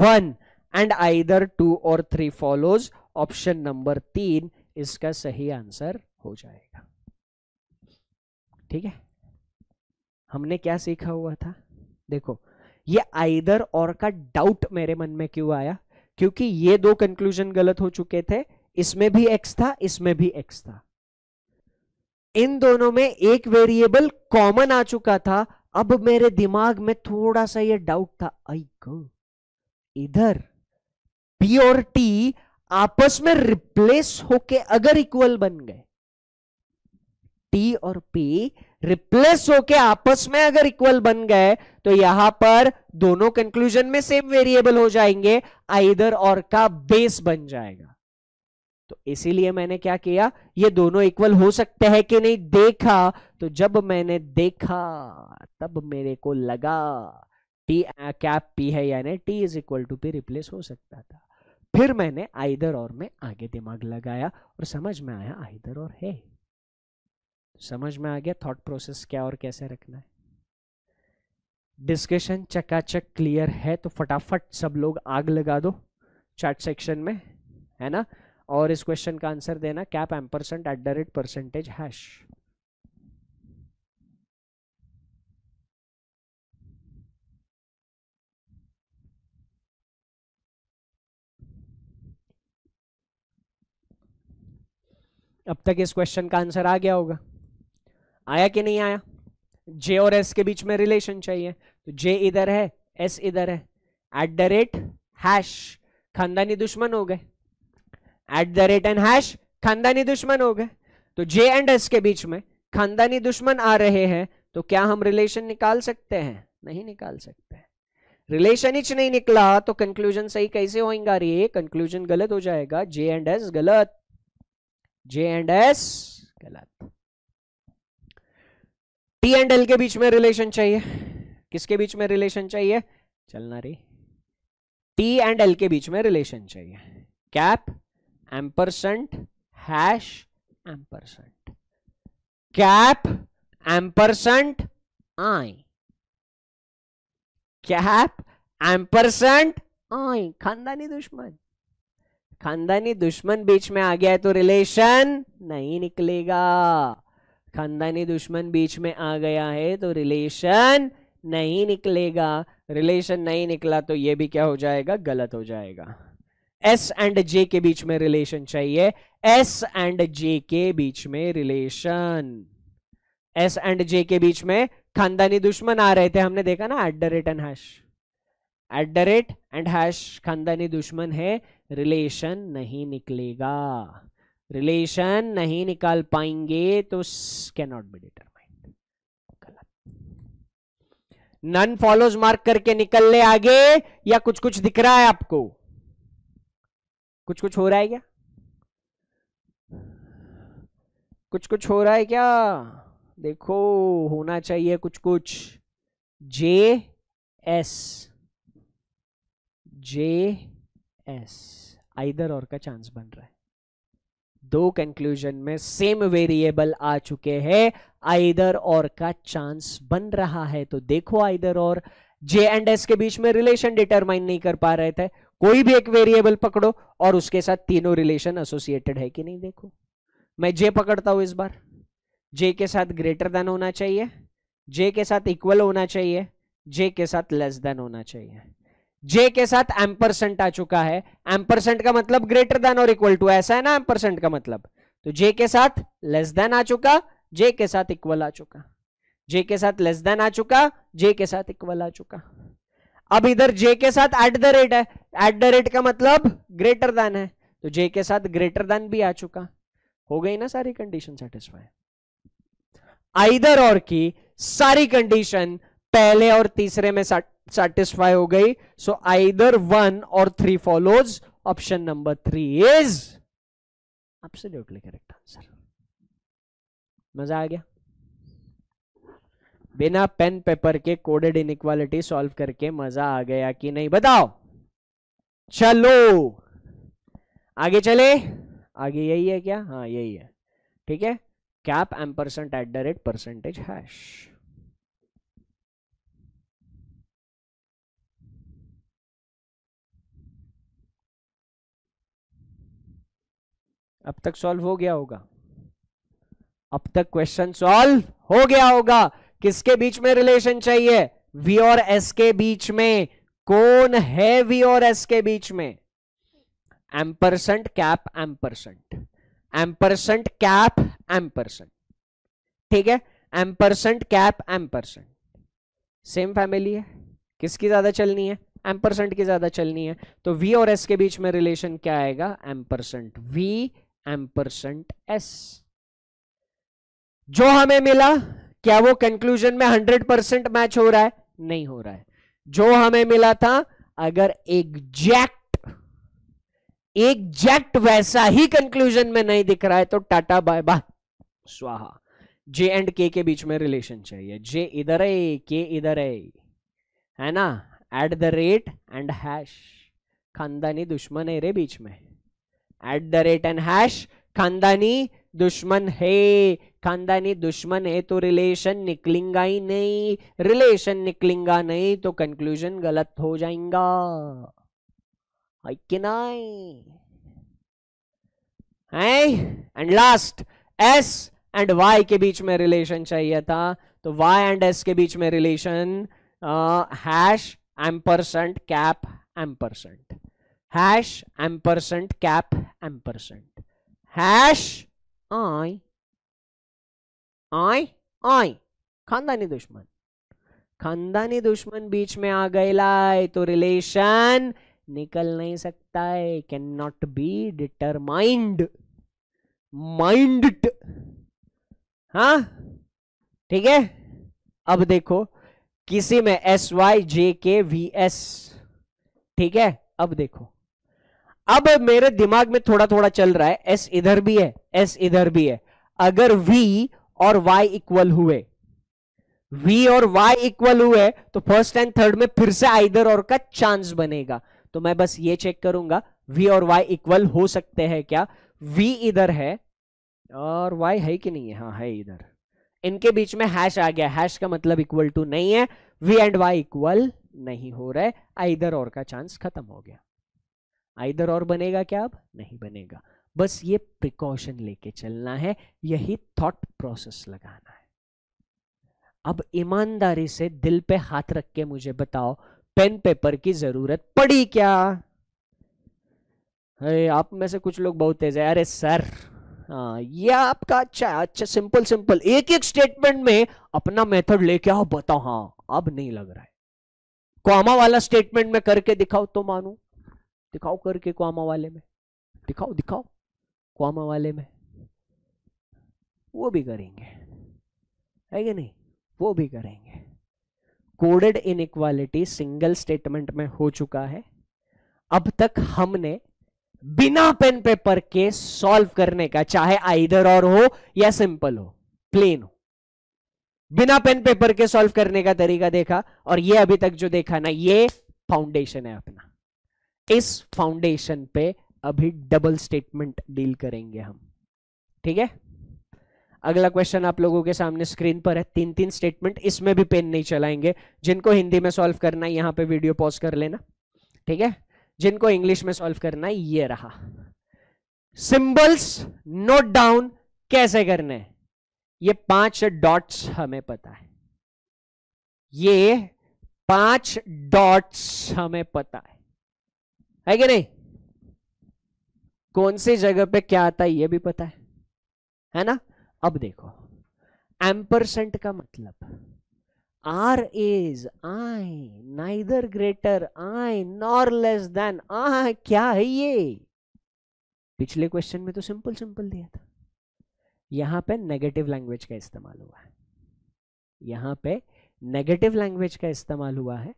one and either two और थ्री फॉलोज ऑप्शन नंबर तीन इसका सही आंसर हो जाएगा ठीक है हमने क्या सीखा हुआ था देखो ये आइदर और का डाउट मेरे मन में क्यों आया क्योंकि ये दो कंक्लूजन गलत हो चुके थे इसमें भी एक्स था इसमें भी एक्स था इन दोनों में एक वेरिएबल कॉमन आ चुका था अब मेरे दिमाग में थोड़ा सा ये डाउट था आई गो इधर पी और टी आपस में रिप्लेस होके अगर इक्वल बन गए टी और पी रिप्लेस होके आपस में अगर इक्वल बन गए तो यहां पर दोनों कंक्लूजन में सेम वेरिएबल हो जाएंगे आइदर और का बेस बन जाएगा तो इसीलिए मैंने क्या किया ये दोनों इक्वल हो सकते हैं कि नहीं देखा तो जब मैंने देखा तब मेरे को लगा टी कैप पी है यानी T is equal to P replace हो सकता था फिर मैंने आइदर और में आगे दिमाग लगाया और समझ में आया आइदर और है तो समझ में आ गया थॉट प्रोसेस क्या और कैसे रखना है डिस्कशन चकाचक क्लियर है तो फटाफट सब लोग आग लगा दो चैट सेक्शन में है ना और इस क्वेश्चन का आंसर देना cap M percent at the rate percentage hash अब तक इस क्वेश्चन का आंसर आ गया होगा आया कि नहीं आया जे और एस के बीच में रिलेशन चाहिए तो जे इधर है एस इधर है एट द रेट हैश खानदानी दुश्मन हो गए at the rate and hash खानदानी दुश्मन हो गए तो जे एंड एस के बीच में खानदानी दुश्मन आ रहे हैं तो क्या हम रिलेशन निकाल सकते हैं नहीं निकाल सकते रिलेशन इच नहीं निकला तो कंक्लूजन सही कैसे होएगा रे कंक्लूजन गलत हो जाएगा जे एंड एस गलत जे एंड एस कहलाते टी एंड एल के बीच में रिलेशन चाहिए किसके बीच में रिलेशन चाहिए चलना रे टी एंड एल के बीच में रिलेशन चाहिए cap ampersand hash ampersand cap ampersand I cap ampersand I खानदानी दुश्मन खानदानी दुश्मन बीच में आ गया है तो रिलेशन नहीं निकलेगा खानदानी दुश्मन बीच में आ गया है तो रिलेशन नहीं निकलेगा रिलेशन नहीं निकला तो ये भी क्या हो जाएगा गलत हो जाएगा एस एंड जे के बीच में रिलेशन चाहिए एस एंड जे के बीच में रिलेशन एस एंड जे के बीच में खानदानी दुश्मन आ रहे थे हमने देखा ना at the return hash hash at the rate and hash खानदानी दुश्मन है रिलेशन नहीं निकलेगा रिलेशन नहीं निकाल पाएंगे तो नॉट बी डिटरमाइंड गलत नन फॉलोज मार्क करके निकल ले आगे या कुछ कुछ दिख रहा है आपको कुछ कुछ हो रहा है क्या कुछ कुछ हो रहा है क्या देखो होना चाहिए कुछ कुछ J S J S either और का चांस बन रहा है दो कंक्लूजन में सेम वेरिएबल आ चुके हैं आइदर और का चांस बन रहा है तो देखो आइदर और जे एंड एस के बीच में रिलेशन डिटरमाइन नहीं कर पा रहे थे कोई भी एक वेरिएबल पकड़ो और उसके साथ तीनों रिलेशन एसोसिएटेड है कि नहीं देखो मैं जे पकड़ता हूं इस बार जे के साथ ग्रेटर देन होना चाहिए जे के साथ इक्वल होना चाहिए जे के साथ लेस देन होना चाहिए जे के साथ एम्परसेंट आ चुका है एम्परसेंट का मतलब ग्रेटर देन और इक्वल टू ऐसा है ना एम्परसेंट का मतलब तो जे के साथ लेस देन आ चुका जे के साथ इक्वल आ चुका जे के साथ लेस देन आ चुका जे के साथ इक्वल आ चुका अब इधर जे के साथ एट द रेट है एट द रेट का मतलब ग्रेटर देन है तो जे के साथ ग्रेटर देन भी आ चुका हो गई ना सारी कंडीशन सेटिस्फाई आइदर और की सारी कंडीशन पहले और तीसरे में गई so gayi so either 1 or 3 follows option number 3 is absolutely correct answer मजा आ गया बिना पेन पेपर के कोडेड इनक्वालिटी सॉल्व करके मजा आ गया कि नहीं बताओ चलो आगे चले आगे यही है क्या हाँ यही है ठीक है cap M percent at the rate percentage hash अब तक सॉल्व हो गया होगा अब तक क्वेश्चन सॉल्व हो गया होगा किसके बीच में रिलेशन चाहिए वी और एस के बीच में कौन है वी और एस के बीच में ampersand cap ampersand ampersand cap ampersand ठीक है ampersand cap ampersand same family है किसकी ज्यादा चलनी है एम्परसेंट की ज्यादा चलनी है तो वी और एस के बीच में रिलेशन क्या आएगा एम्परसेंट वी एम्परसेंट एस जो हमें मिला क्या वो कंक्लूजन में हंड्रेड परसेंट मैच हो रहा है नहीं हो रहा है जो हमें मिला था अगर एग्जैक्ट एग्जैक्ट वैसा ही कंक्लूजन में नहीं दिख रहा है तो टाटा बाय बाय स्वाहा जे एंड के के बीच में रिलेशन चाहिए जे इधर है के इधर है है ना at the rate and hash खानदानी दुश्मन है रे बीच में at the rate and hash खानदानी दुश्मन है खानदानी दुश्मन है तो रिलेशन निकलेंगा ही नहीं रिलेशन निकलेंगा नहीं तो कंक्लूजन गलत हो जाएगा and last S and Y के बीच में रिलेशन चाहिए था तो वाई एंड एस के बीच में relation hash ampersand cap M percent hash percent cap M percent hash I I I खानदानी दुश्मन खानदानी दुश्मन बीच में आ गए है तो रिलेशन निकल नहीं सकता है can not be determined mind हा ठीक है अब देखो किसी में एस वाई जे के वी एस ठीक है अब देखो अब मेरे दिमाग में थोड़ा थोड़ा चल रहा है एस इधर भी है एस इधर भी है अगर वी और वाई इक्वल हुए वी और वाई इक्वल हुए तो फर्स्ट एंड थर्ड में फिर से आइदर और का चांस बनेगा तो मैं बस ये चेक करूंगा वी और वाई इक्वल हो सकते हैं क्या वी इधर है और वाई है कि नहीं है हाँ है इधर इनके बीच में हैश आ गया हैश का मतलब इक्वल टू नहीं है वी एंड वाई इक्वल नहीं हो रहा है आइदर और का चांस खत्म हो गया आइधर और बनेगा क्या अब नहीं बनेगा बस ये प्रिकॉशन लेके चलना है यही थॉट प्रोसेस लगाना है अब ईमानदारी से दिल पे हाथ रख के मुझे बताओ पेन पेपर की जरूरत पड़ी क्या अरे आप में से कुछ लोग बहुत तेज है अरे सर हाँ ये आपका अच्छा अच्छा सिंपल सिंपल एक एक स्टेटमेंट में अपना मेथड लेके आओ बताओ हाँ अब नहीं लग रहा है कोमा वाला स्टेटमेंट में करके दिखाओ तो मानू दिखाओ करके क्वामा वाले में दिखाओ दिखाओ क्वामा वाले में वो भी करेंगे है कि नहीं वो भी करेंगे कोडेड इनक्वालिटी सिंगल स्टेटमेंट में हो चुका है अब तक हमने बिना पेन पेपर के सॉल्व करने का चाहे आइदर और हो या सिंपल हो प्लेन हो बिना पेन पेपर के सॉल्व करने का तरीका देखा और ये अभी तक जो देखा ना ये फाउंडेशन है अपना इस फाउंडेशन पे अभी डबल स्टेटमेंट डील करेंगे हम ठीक है अगला क्वेश्चन आप लोगों के सामने स्क्रीन पर है तीन तीन स्टेटमेंट इसमें भी पेन नहीं चलाएंगे जिनको हिंदी में सॉल्व करना है यहां पे वीडियो पॉज कर लेना ठीक है जिनको इंग्लिश में सॉल्व करना है ये रहा सिंबल्स नोट डाउन कैसे करने है? ये पांच डॉट्स हमें पता है ये पांच डॉट्स हमें पता है है कि नहीं कौन सी जगह पे क्या आता है ये भी पता है है ना अब देखो एम्परसेंट का मतलब R is I neither greater I nor less than आ क्या है ये पिछले क्वेश्चन में तो सिंपल सिंपल दिया था यहां पे नेगेटिव लैंग्वेज का इस्तेमाल हुआ है यहां पे नेगेटिव लैंग्वेज का इस्तेमाल हुआ है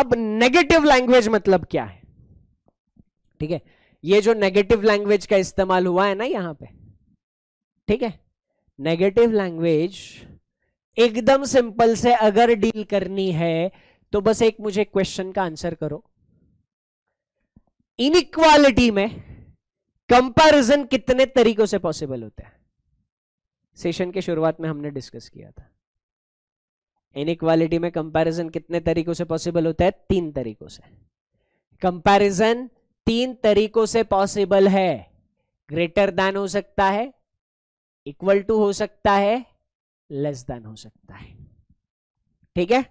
अब नेगेटिव लैंग्वेज मतलब क्या है ठीक है ये जो नेगेटिव लैंग्वेज का इस्तेमाल हुआ है ना यहां पे ठीक है नेगेटिव लैंग्वेज एकदम सिंपल से अगर डील करनी है तो बस एक मुझे क्वेश्चन का आंसर करो इनइक्वालिटी में कंपैरिजन कितने तरीकों से पॉसिबल होता है सेशन के शुरुआत में हमने डिस्कस किया था इनइक्वालिटी में कंपैरिजन कितने तरीकों से पॉसिबल होता है तीन तरीकों से कंपैरिजन तीन तरीकों से पॉसिबल है ग्रेटर दैन हो सकता है इक्वल टू हो सकता है लेस देन हो सकता है ठीक है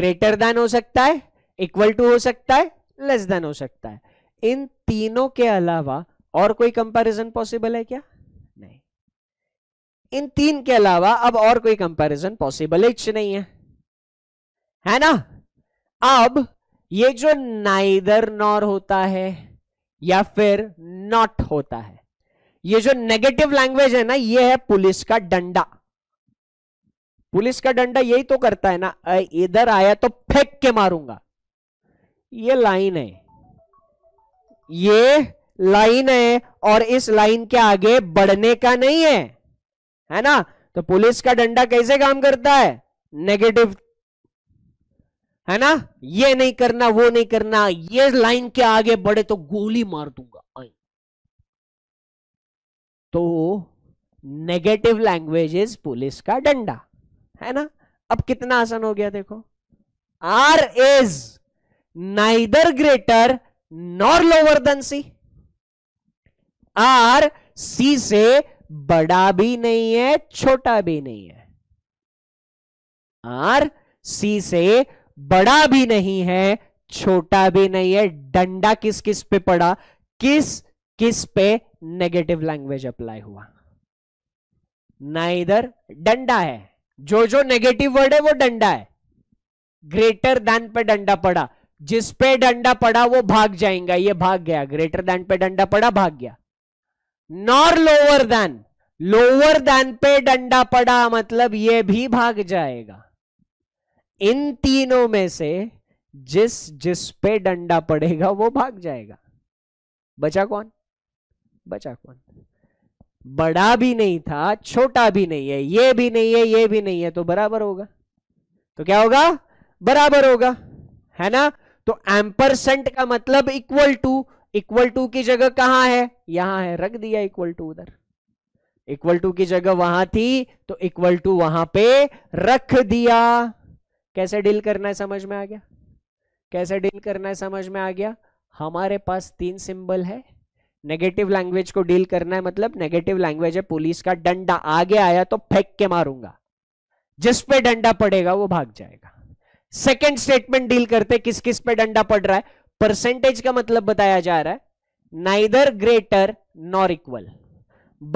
ग्रेटर दैन हो सकता है इक्वल टू हो सकता है लेस देन हो सकता है इन तीनों के अलावा और कोई कंपैरिजन पॉसिबल है क्या नहीं इन तीन के अलावा अब और कोई कंपैरिजन पॉसिबल ही नहीं है है ना अब ये जो नाइदर नॉर होता है या फिर नॉट होता है ये जो नेगेटिव लैंग्वेज है ना ये है पुलिस का डंडा पुलिस का डंडा यही तो करता है ना इधर आया तो फेंक के मारूंगा ये लाइन है ये लाइन है और इस लाइन के आगे बढ़ने का नहीं है है ना तो पुलिस का डंडा कैसे काम करता है नेगेटिव है ना ये नहीं करना वो नहीं करना ये लाइन के आगे बढ़े तो गोली मार दूंगा तो नेगेटिव लैंग्वेज इज पुलिस का डंडा है ना अब कितना आसान हो गया देखो R is neither greater nor lower than C R C से बड़ा भी नहीं है छोटा भी नहीं है आर सी से बड़ा भी नहीं है छोटा भी नहीं है डंडा किस किस पे पड़ा किस किस पे नेगेटिव लैंग्वेज अप्लाई हुआ ना इधर डंडा है जो जो नेगेटिव वर्ड है वो डंडा है ग्रेटर दैन पे डंडा पड़ा जिस पे डंडा पड़ा वो भाग जाएगा ये भाग गया ग्रेटर दैन पे डंडा पड़ा भाग गया nor lower than lower than पे डंडा पड़ा मतलब ये भी भाग जाएगा इन तीनों में से जिस जिस पे डंडा पड़ेगा वो भाग जाएगा बचा कौन बचा कौन बड़ा भी नहीं था छोटा भी नहीं है ये भी नहीं है ये भी नहीं है तो बराबर होगा तो क्या होगा बराबर होगा है ना तो एम्परसेंट का मतलब इक्वल टू इक्वल टू की जगह कहां है यहां है रख दिया इक्वल टू उधर इक्वल टू की जगह वहां थी तो इक्वल टू वहां पे रख दिया कैसे डील करना है समझ में आ गया कैसे डील करना है समझ में आ गया हमारे पास तीन सिंबल है नेगेटिव लैंग्वेज को डील करना है मतलब नेगेटिव लैंग्वेज है पुलिस का डंडा आगे आया तो फेंक के मारूंगा जिस पे डंडा पड़ेगा वो भाग जाएगा सेकंड स्टेटमेंट डील करते किस किस पे डंडा पड़ रहा है परसेंटेज का मतलब बताया जा रहा है नाइदर ग्रेटर नॉर इक्वल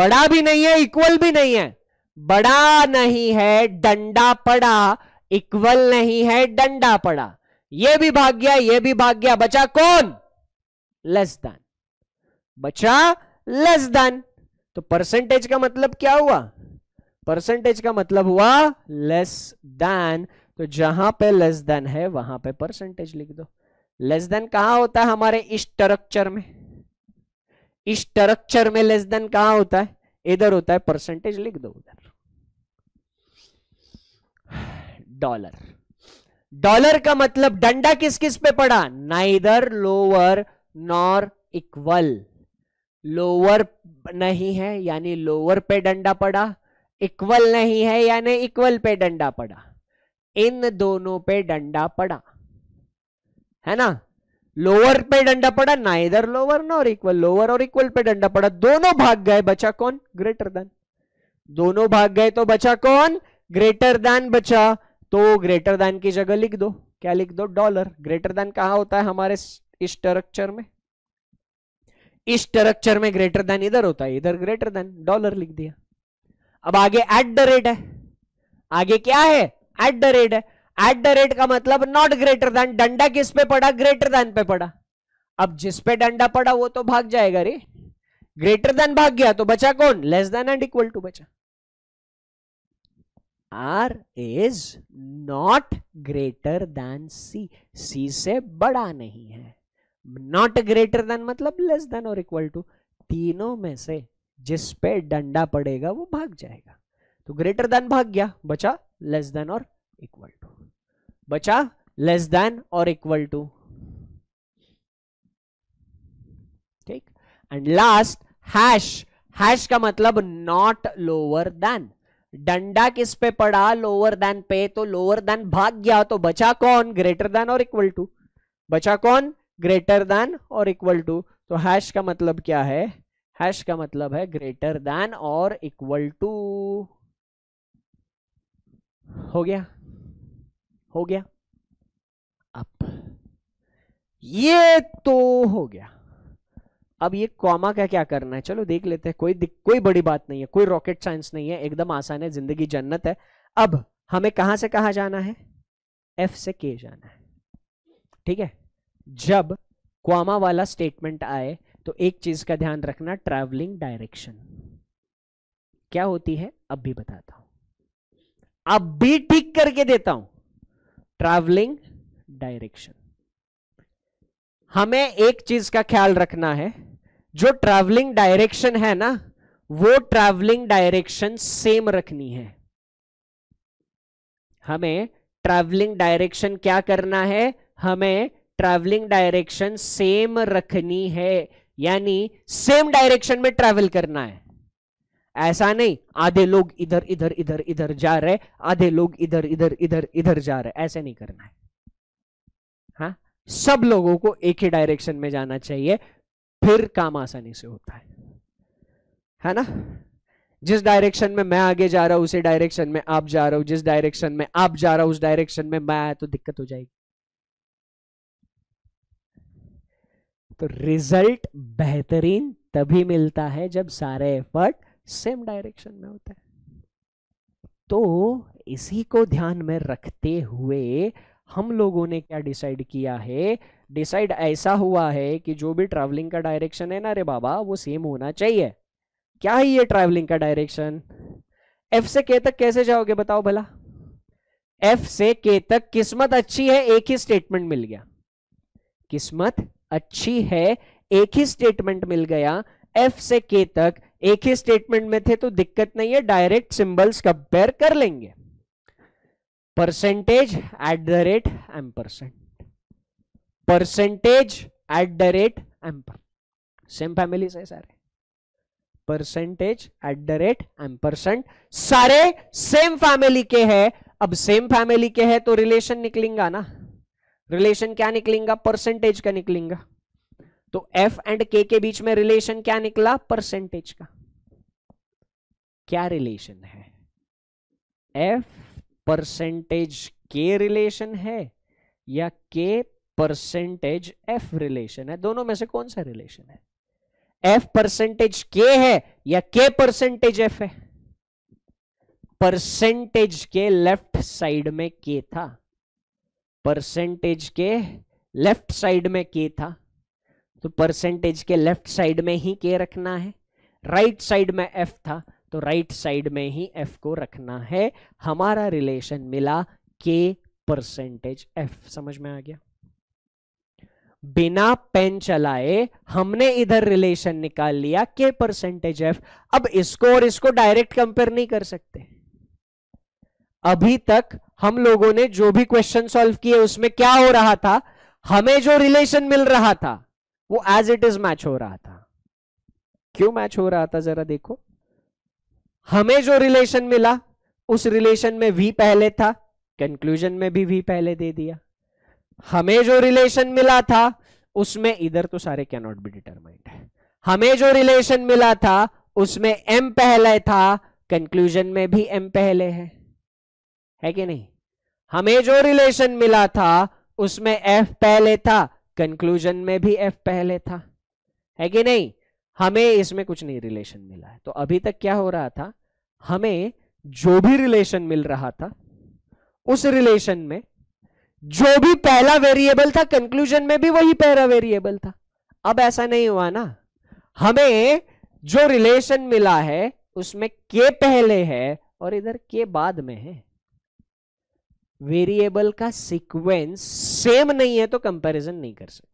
बड़ा भी नहीं है इक्वल भी नहीं है बड़ा नहीं है डंडा पड़ा इक्वल नहीं है डंडा पड़ा ये भी भाग गया ये भी भाग गया बचा कौन लेस देन बचा लेस देन तो परसेंटेज का मतलब क्या हुआ परसेंटेज का मतलब हुआ लेस देन तो जहां पे लेस देन है वहां पे परसेंटेज लिख दो लेस देन कहा होता है हमारे स्ट्रक्चर में स्ट्रक्चर में लेस देन कहा होता है इधर होता है परसेंटेज लिख दो उधर डॉलर डॉलर का मतलब डंडा किस किस पे पड़ा neither lower nor equal lower नहीं है यानी लोअर पे डंडा पड़ा इक्वल नहीं है यानी इक्वल पे डंडा पड़ा इन दोनों पे डंडा पड़ा है ना लोअर पे डंडा पड़ा ना इधर लोअर ना और इक्वल लोअर और इक्वल पे डंडा पड़ा दोनों भाग गए बचा कौन ग्रेटर देन दोनों भाग गए तो बचा कौन ग्रेटर देन बचा तो ग्रेटर दैन की जगह लिख दो क्या लिख दो डॉलर ग्रेटर दैन कहा होता है हमारे स्ट्रक्चर में स्ट्रक्चर में ग्रेटर दैन इधर होता है इधर ग्रेटर दैन डॉलर लिख दिया अब आगे एट द रेट है आगे क्या है एट द रेट है एट द रेट का मतलब नॉट ग्रेटर दैन डंडा किस पे पड़ा ग्रेटर दैन पे पड़ा अब जिस पे डंडा पड़ा वो तो भाग जाएगा रे ग्रेटर देन भाग गया तो बचा कौन less than and equal to बचा R is not greater than C C से बड़ा नहीं है नॉट ग्रेटर देन मतलब लेस देन और इक्वल टू तीनों में से जिस पे डंडा पड़ेगा वो भाग जाएगा तो ग्रेटर देन भाग गया बचा लेस देन और इक्वल टू बचा लेस देन और इक्वल टू ठीक एंड लास्ट हैश हैश का मतलब नॉट लोअर देन डंडा किस पे पड़ा लोअर देन पे तो लोअर देन भाग गया तो बचा कौन ग्रेटर देन और इक्वल टू बचा कौन ग्रेटर देन और इक्वल टू तो हैश का मतलब क्या है हैश का मतलब है ग्रेटर देन और इक्वल टू हो गया हो गया अब ये तो हो गया अब ये कॉमा का क्या करना है चलो देख लेते हैं कोई कोई बड़ी बात नहीं है कोई रॉकेट साइंस नहीं है एकदम आसान है जिंदगी जन्नत है अब हमें कहां से कहा जाना है एफ से के जाना है ठीक है जब क्वामा वाला स्टेटमेंट आए तो एक चीज का ध्यान रखना ट्रैवलिंग डायरेक्शन क्या होती है अब भी बताता हूं अब भी ठीक करके देता हूं ट्रैवलिंग डायरेक्शन हमें एक चीज का ख्याल रखना है जो ट्रैवलिंग डायरेक्शन है ना वो ट्रैवलिंग डायरेक्शन सेम रखनी है हमें ट्रैवलिंग डायरेक्शन क्या करना है हमें ट्रैवलिंग डायरेक्शन सेम रखनी है यानी सेम डायरेक्शन में ट्रैवल करना है ऐसा नहीं आधे लोग इधर इधर इधर इधर जा रहे आधे लोग इधर इधर इधर इधर जा रहे ऐसे नहीं करना है हा सब लोगों को एक ही डायरेक्शन में जाना चाहिए फिर काम आसानी से होता है है ना जिस डायरेक्शन में मैं आगे जा रहा हूं उसी डायरेक्शन में आप जा रहा हूं जिस डायरेक्शन में आप जा रहा हो उस डायरेक्शन में मैं आया तो दिक्कत हो जाएगी तो रिजल्ट बेहतरीन तभी मिलता है जब सारे एफर्ट सेम डायरेक्शन में होता है तो इसी को ध्यान में रखते हुए हम लोगों ने क्या डिसाइड किया है डिसाइड ऐसा हुआ है कि जो भी ट्रैवलिंग का डायरेक्शन है ना रे बाबा वो सेम होना चाहिए क्या है ये ट्रैवलिंग का डायरेक्शन एफ से के तक कैसे जाओगे बताओ भला एफ से के तक किस्मत अच्छी है एक ही स्टेटमेंट मिल गया किस्मत अच्छी है एक ही स्टेटमेंट मिल गया एफ से के तक एक ही स्टेटमेंट में थे तो दिक्कत नहीं है डायरेक्ट सिंबल्स कंपेयर कर लेंगे percentage at the rate ampersand percentage at the rate M same family से सारे percentage at the rate ampersand सारे सेम फैमिली के हैं अब सेम फैमिली के है तो रिलेशन निकलेगा ना रिलेशन क्या निकलेगा परसेंटेज का निकलेगा तो एफ एंड के के बीच में रिलेशन क्या निकला परसेंटेज का क्या रिलेशन है एफ परसेंटेज के रिलेशन है या के परसेंटेज एफ रिलेशन है दोनों में से कौन सा रिलेशन है एफ परसेंटेज के है या के परसेंटेज एफ है परसेंटेज के लेफ्ट साइड में के था परसेंटेज के लेफ्ट साइड में के था तो परसेंटेज के लेफ्ट साइड में ही के रखना है राइट right साइड में एफ था तो राइट साइड में ही एफ को रखना है हमारा रिलेशन मिला के परसेंटेज एफ समझ में आ गया बिना पेन चलाए हमने इधर रिलेशन निकाल लिया के परसेंटेज एफ अब इसको और इसको डायरेक्ट कंपेयर नहीं कर सकते अभी तक हम लोगों ने जो भी क्वेश्चन सॉल्व किए उसमें क्या हो रहा था हमें जो रिलेशन मिल रहा था वो एज इट इज मैच हो रहा था क्यों मैच हो रहा था जरा देखो हमें जो रिलेशन मिला उस रिलेशन में वी पहले था कंक्लूजन में भी वी पहले दे दिया हमें जो रिलेशन मिला था उसमें इधर तो सारे कैन नॉट बी डिटरमाइंड है हमें जो रिलेशन मिला था उसमें एम पहले था कंक्लूजन में भी एम पहले है है कि नहीं हमें जो रिलेशन मिला था उसमें एफ पहले था कंक्लूजन में भी एफ पहले था है कि नहीं हमें इसमें कुछ नहीं रिलेशन मिला है तो अभी तक क्या हो रहा था हमें जो भी रिलेशन मिल रहा था उस रिलेशन में जो भी पहला वेरिएबल था कंक्लूजन में भी वही पहला वेरिएबल था अब ऐसा नहीं हुआ ना हमें जो रिलेशन मिला है उसमें के पहले है और इधर के बाद में है वेरिएबल का सीक्वेंस सेम नहीं है तो कंपैरिजन नहीं कर सकते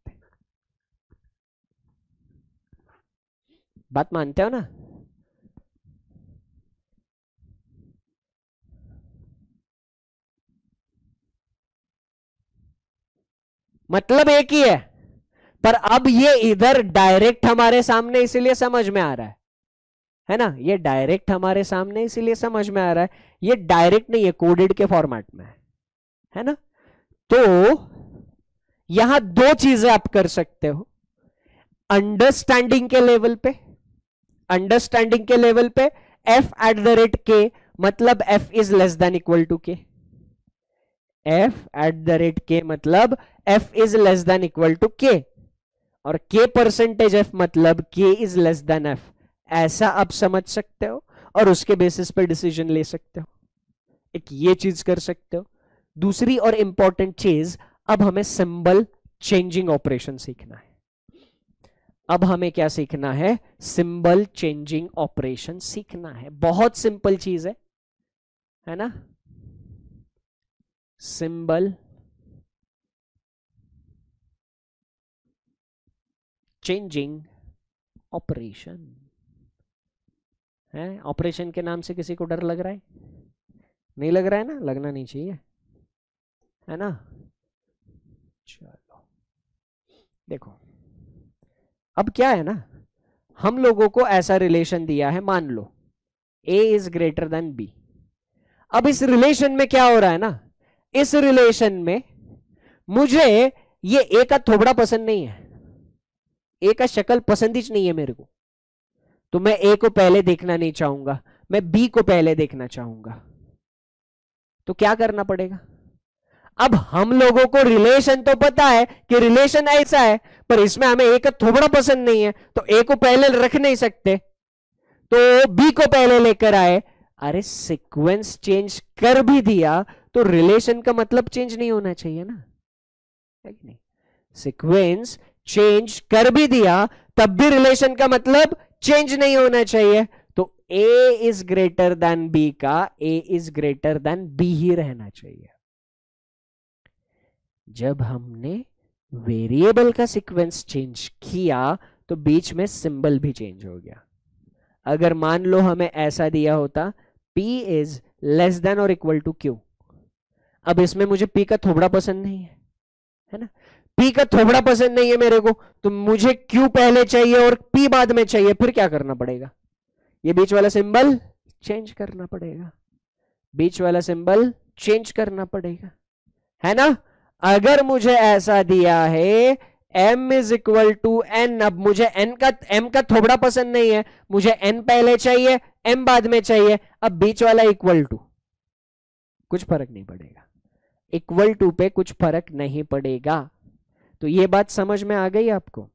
बात मानते हो ना मतलब एक ही है पर अब ये इधर डायरेक्ट हमारे सामने इसीलिए समझ में आ रहा है है ना ये डायरेक्ट हमारे सामने इसीलिए समझ में आ रहा है ये डायरेक्ट नहीं है कोडेड के फॉर्मेट में है ना तो यहां दो चीजें आप कर सकते हो अंडरस्टैंडिंग के लेवल पे अंडरस्टैंडिंग के लेवल पे एफ एट द रेट के मतलब F is less than equal to K F at the rate के मतलब F is less than equal to K और के परसेंटेज एफ मतलब के इज लेस देन एफ ऐसा आप समझ सकते हो और उसके बेसिस पर डिसीजन ले सकते हो एक ये चीज कर सकते हो दूसरी और इंपॉर्टेंट चीज अब हमें सिंबल चेंजिंग ऑपरेशन सीखना है अब हमें क्या सीखना है सिंबल चेंजिंग ऑपरेशन सीखना है बहुत सिंपल चीज है है ना सिंबल चेंजिंग ऑपरेशन है ऑपरेशन के नाम से किसी को डर लग रहा है नहीं लग रहा है ना लगना नहीं चाहिए है ना चलो देखो अब क्या है ना हम लोगों को ऐसा रिलेशन दिया है मान लो A is greater than B अब इस रिलेशन में क्या हो रहा है ना इस रिलेशन में मुझे ये ए का थोबड़ा पसंद नहीं है ए का शक्ल ही नहीं है मेरे को तो मैं ए को पहले देखना नहीं चाहूंगा मैं बी को पहले देखना चाहूंगा तो क्या करना पड़ेगा अब हम लोगों को रिलेशन तो पता है कि रिलेशन ऐसा है पर इसमें हमें ए का पसंद नहीं है तो ए को पहले रख नहीं सकते तो बी को पहले लेकर आए अरे सीक्वेंस चेंज कर भी दिया तो रिलेशन का मतलब चेंज नहीं होना चाहिए ना कि नहीं सीक्वेंस चेंज कर भी दिया तब भी रिलेशन का मतलब चेंज नहीं होना चाहिए तो A is greater than B का A is greater than B ही रहना चाहिए जब हमने वेरिएबल का सीक्वेंस चेंज किया तो बीच में सिंबल भी चेंज हो गया अगर मान लो हमें ऐसा दिया होता p इज लेस देन और इक्वल टू q अब इसमें मुझे p का थोबड़ा पसंद नहीं है है ना p का थोबड़ा पसंद नहीं है मेरे को तो मुझे q पहले चाहिए और p बाद में चाहिए फिर क्या करना पड़ेगा ये बीच वाला सिंबल चेंज करना पड़ेगा बीच वाला सिंबल चेंज करना पड़ेगा है ना अगर मुझे ऐसा दिया है m is equal to N अब मुझे n का m का थोड़ा पसंद नहीं है मुझे n पहले चाहिए m बाद में चाहिए अब बीच वाला इक्वल टू कुछ फर्क नहीं पड़ेगा इक्वल टू पे कुछ फर्क नहीं पड़ेगा तो ये बात समझ में आ गई आपको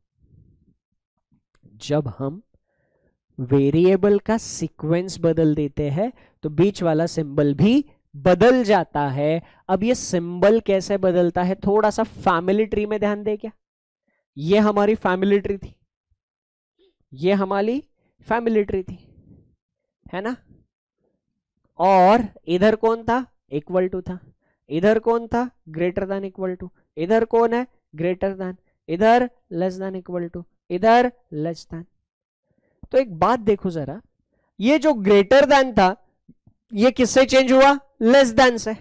जब हम वेरिएबल का सीक्वेंस बदल देते हैं तो बीच वाला सिंबल भी बदल जाता है अब ये सिंबल कैसे बदलता है थोड़ा सा फैमिली ट्री में ध्यान दे क्या ये हमारी फैमिली ट्री थी ये हमारी फैमिली ट्री थी है ना और इधर कौन था इक्वल टू था इधर कौन था ग्रेटर दैन इक्वल टू इधर कौन है ग्रेटर दैन इधर लेस दैन इक्वल टू इधर लेस दैन तो एक बात देखो जरा ये जो ग्रेटर दैन था ये किससे चेंज हुआ लेस देन से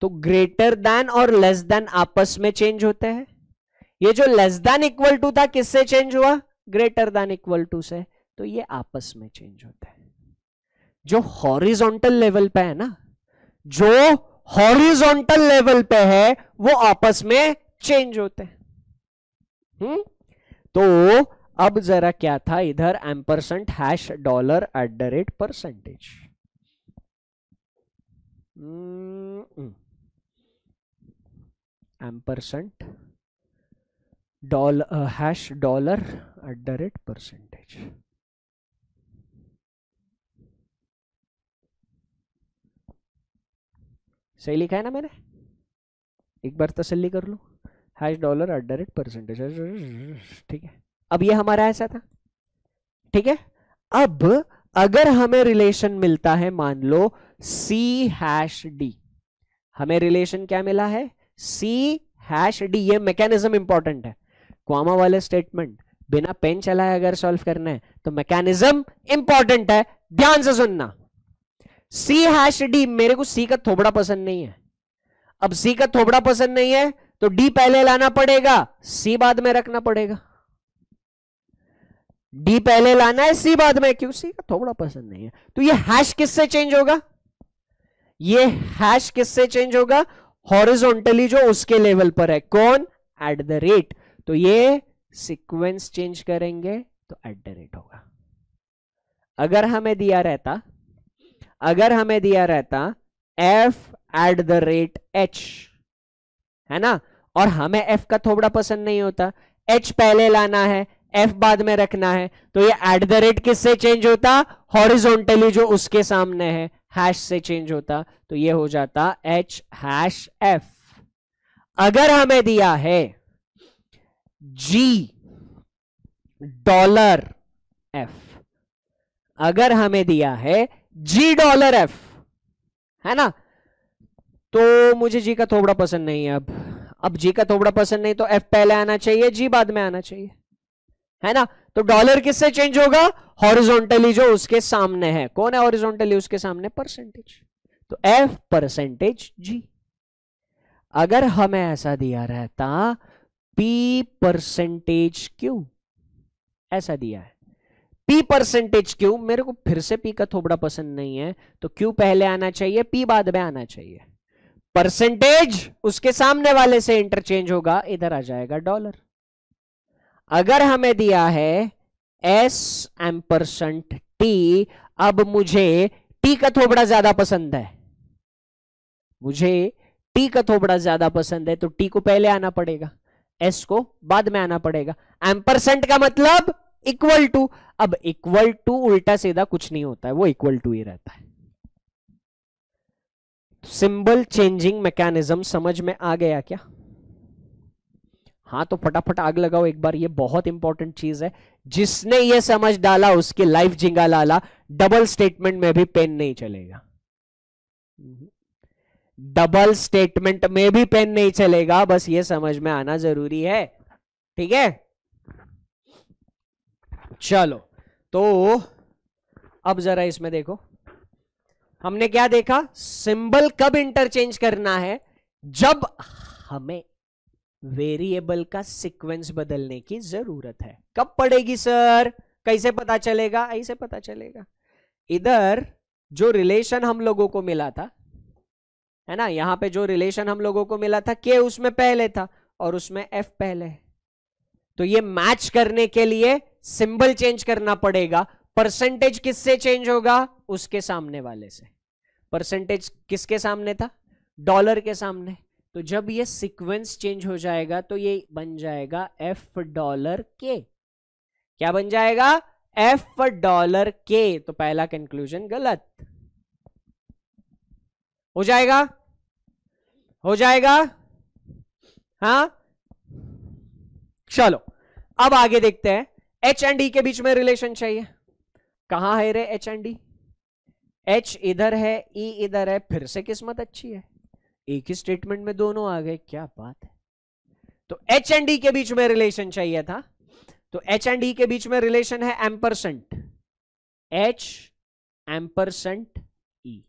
तो ग्रेटर देन और लेस देन आपस में चेंज होते हैं ये जो लेस देन इक्वल टू था किससे चेंज हुआ ग्रेटर देन इक्वल टू से तो ये आपस में चेंज होते हैं जो हॉरिजॉन्टल लेवल पे है ना जो हॉरिजॉन्टल लेवल पे है वो आपस में चेंज होते हैं हम्म तो अब जरा क्या था इधर M percent hash dollar at the rate percentage ampersand dollar hash dollar at the rate percentage सही लिखा है ना मैंने एक बार तसल्ली तो कर लो hash dollar at the rate percentage ठीक है अब ये हमारा ऐसा था ठीक है अब अगर हमें रिलेशन मिलता है मान लो सी हैश डी हमें रिलेशन क्या मिला है सी हैश डी ये मैकेनिज्म इंपॉर्टेंट है क्वामा वाले स्टेटमेंट बिना पेन चलाए अगर सॉल्व करना है तो मैकेनिज्म इंपॉर्टेंट है ध्यान से सुनना सी हैश डी मेरे को सी का थोबड़ा पसंद नहीं है अब सी का थोबड़ा पसंद नहीं है तो डी पहले लाना पड़ेगा सी बाद में रखना पड़ेगा डी पहले लाना है सी बाद में क्यों सी का थोड़ा पसंद नहीं है तो ये हैश किससे चेंज होगा ये हैश किससे चेंज होगा हॉरिजॉन्टली जो उसके लेवल पर है कौन एट द रेट तो ये सीक्वेंस चेंज करेंगे तो एट द रेट होगा अगर हमें दिया रहता अगर हमें दिया रहता F at the rate H है ना और हमें एफ का थोड़ा पसंद नहीं होता एच पहले लाना है एफ बाद में रखना है तो ये एट द रेट किससे चेंज होता हॉरिजोंटली जो उसके सामने है हैश से चेंज होता तो ये हो जाता एच हैश एफ अगर हमें दिया है जी डॉलर एफ अगर हमें दिया है जी डॉलर एफ है ना तो मुझे जी का थोबड़ा पसंद नहीं है अब अब जी का थोबड़ा पसंद नहीं तो एफ पहले आना चाहिए जी बाद में आना चाहिए है ना तो डॉलर किससे चेंज होगा हॉरिजॉन्टली जो उसके सामने है कौन है हॉरिजॉन्टली उसके सामने परसेंटेज तो एफ परसेंटेज जी अगर हमें ऐसा दिया रहता पी परसेंटेज क्यू ऐसा दिया है पी परसेंटेज क्यू मेरे को फिर से पी का थोबड़ा पसंद नहीं है तो क्यू पहले आना चाहिए पी बाद में आना चाहिए परसेंटेज उसके सामने वाले से इंटरचेंज होगा इधर आ जाएगा डॉलर अगर हमें दिया है एस एम्परसेंट टी अब मुझे टी का थोपड़ा ज्यादा पसंद है मुझे टी का थोपड़ा ज्यादा पसंद है तो टी को पहले आना पड़ेगा एस को बाद में आना पड़ेगा एम्परसेंट का मतलब इक्वल टू अब इक्वल टू उल्टा सीधा कुछ नहीं होता है वो इक्वल टू ही रहता है सिंबल चेंजिंग मैकेनिज्म समझ में आ गया क्या हाँ तो फटाफट आग लगाओ एक बार ये बहुत इंपॉर्टेंट चीज है जिसने ये समझ डाला उसकी लाइफ जिंगा लाला डबल स्टेटमेंट में भी पेन नहीं चलेगा डबल स्टेटमेंट में भी पेन नहीं चलेगा बस ये समझ में आना जरूरी है ठीक है चलो तो अब जरा इसमें देखो हमने क्या देखा सिंबल कब इंटरचेंज करना है जब हमें वेरिएबल का सीक्वेंस बदलने की जरूरत है कब पड़ेगी सर कैसे पता चलेगा ऐसे पता चलेगा इधर जो रिलेशन हम लोगों को मिला था है ना यहां पे जो रिलेशन हम लोगों को मिला था के उसमें पहले था और उसमें एफ पहले तो ये मैच करने के लिए सिंबल चेंज करना पड़ेगा परसेंटेज किससे चेंज होगा उसके सामने वाले से परसेंटेज किसके सामने था डॉलर के सामने तो जब ये सीक्वेंस चेंज हो जाएगा तो ये बन जाएगा एफ डॉलर के क्या बन जाएगा एफ डॉलर के तो पहला कंक्लूजन गलत हो जाएगा हो जाएगा हाँ चलो अब आगे देखते हैं एच एंड डी के बीच में रिलेशन चाहिए कहां है रे एच एंड डी एच इधर है ई e इधर है फिर से किस्मत अच्छी है एक ही स्टेटमेंट में दोनों आ गए क्या बात है तो एच एंड डी के बीच में रिलेशन चाहिए था तो एच एंड डी के बीच में रिलेशन है एम्परसेंट एच एम्परसेंट ई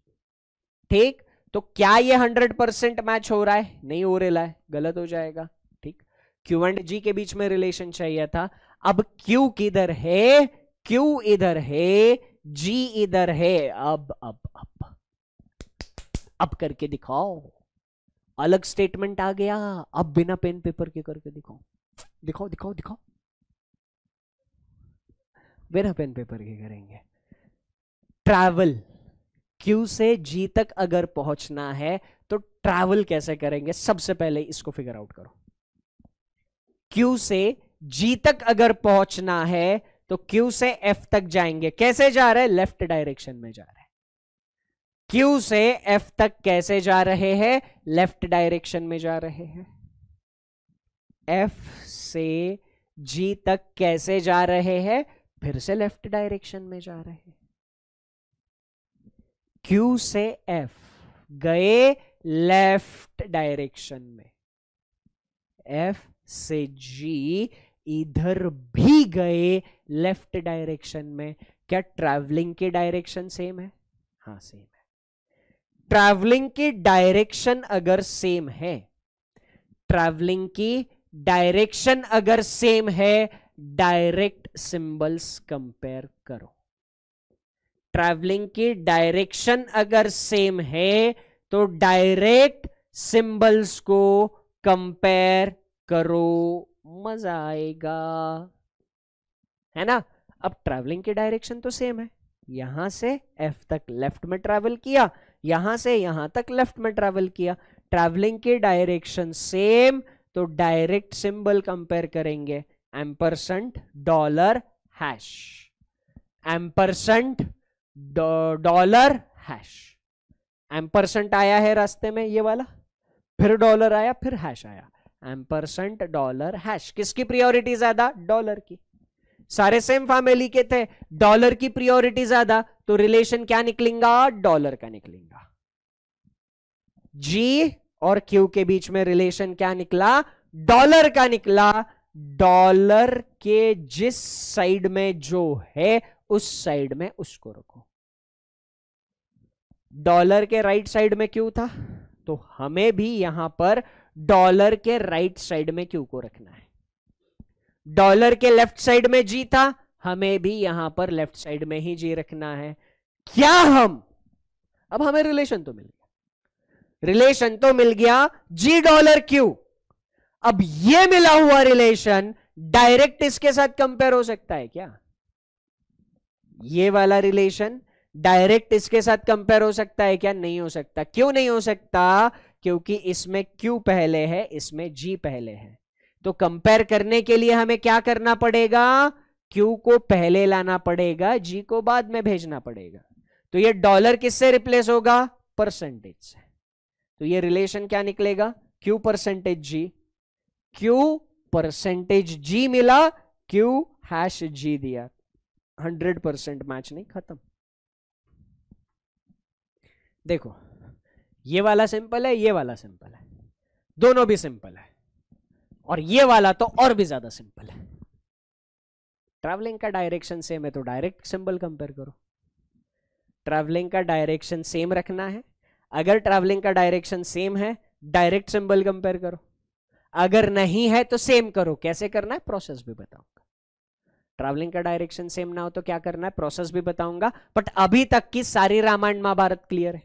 ठीक तो क्या ये हंड्रेड परसेंट मैच हो रहा है नहीं हो रहा है गलत हो जाएगा ठीक क्यू एंड जी के बीच में रिलेशन चाहिए था अब क्यू किधर है क्यू इधर है जी इधर है अब अब अब अब करके दिखाओ अलग स्टेटमेंट आ गया अब बिना पेन पेपर के करके दिखाओ दिखाओ दिखाओ दिखाओ बिना पेन पेपर के करेंगे ट्रैवल क्यू से जी तक अगर पहुंचना है तो ट्रैवल कैसे करेंगे सबसे पहले इसको फिगर आउट करो क्यू से जी तक अगर पहुंचना है तो क्यू से एफ तक जाएंगे कैसे जा रहे लेफ्ट डायरेक्शन में जा रहे क्यू से एफ तक कैसे जा रहे हैं लेफ्ट डायरेक्शन में जा रहे हैं एफ से जी तक कैसे जा रहे हैं फिर से लेफ्ट डायरेक्शन में जा रहे हैं क्यू से एफ गए लेफ्ट डायरेक्शन में एफ से जी इधर भी गए लेफ्ट डायरेक्शन में क्या ट्रैवलिंग के डायरेक्शन सेम है हाँ सेम है ट्रैवलिंग की डायरेक्शन अगर सेम है ट्रैवलिंग की डायरेक्शन अगर सेम है डायरेक्ट सिंबल्स कंपेयर करो ट्रैवलिंग की डायरेक्शन अगर सेम है तो डायरेक्ट सिंबल्स को कंपेयर करो मजा आएगा है ना अब ट्रैवलिंग की डायरेक्शन तो सेम है यहां से एफ तक लेफ्ट में ट्रैवल किया यहां से यहां तक लेफ्ट में ट्रेवल किया ट्रेवलिंग के डायरेक्शन सेम तो डायरेक्ट सिंबल कंपेयर करेंगे ampersand dollar hash ampersand dollar hash ampersand आया है रास्ते में ये वाला फिर डॉलर आया फिर हैश आया एम्परसेंट डॉलर हैश किसकी प्रियोरिटी ज्यादा डॉलर की सारे सेम फैमिली के थे डॉलर की प्रियोरिटी ज्यादा तो रिलेशन क्या निकलेगा डॉलर का निकलेगा जी और क्यू के बीच में रिलेशन क्या निकला डॉलर का निकला डॉलर के जिस साइड में जो है उस साइड में उसको रखो डॉलर के राइट साइड में क्यू था तो हमें भी यहां पर डॉलर के राइट साइड में क्यू को रखना है डॉलर के लेफ्ट साइड में जी था हमें भी यहां पर लेफ्ट साइड में ही जी रखना है क्या हम अब हमें रिलेशन तो मिल रिलेशन तो मिल गया जी डॉलर क्यू अब ये मिला हुआ रिलेशन डायरेक्ट इसके साथ कंपेयर हो सकता है क्या ये वाला रिलेशन डायरेक्ट इसके साथ कंपेयर हो सकता है क्या नहीं हो सकता क्यों नहीं हो सकता क्योंकि इसमें क्यू पहले है इसमें जी पहले है तो कंपेयर करने के लिए हमें क्या करना पड़ेगा क्यू को पहले लाना पड़ेगा जी को बाद में भेजना पड़ेगा तो ये डॉलर किससे रिप्लेस होगा परसेंटेज से तो ये रिलेशन क्या निकलेगा Q percentage G Q percentage G मिला क्यू हैश जी दिया हंड्रेड परसेंट मैच नहीं खत्म देखो ये वाला सिंपल है ये वाला सिंपल है दोनों भी सिंपल है और ये वाला तो और भी ज्यादा सिंपल है ट्रैवलिंग का डायरेक्शन सेम है तो डायरेक्ट सिंपल कंपेयर करो ट्रैवलिंग का डायरेक्शन सेम रखना है अगर ट्रैवलिंग का डायरेक्शन सेम है डायरेक्ट सिंबल कंपेयर करो अगर नहीं है तो सेम करो कैसे करना है प्रोसेस भी बताऊंगा ट्रैवलिंग का डायरेक्शन सेम ना हो तो क्या करना है प्रोसेस भी बताऊंगा बट अभी तक की सारी रामायण महाभारत क्लियर है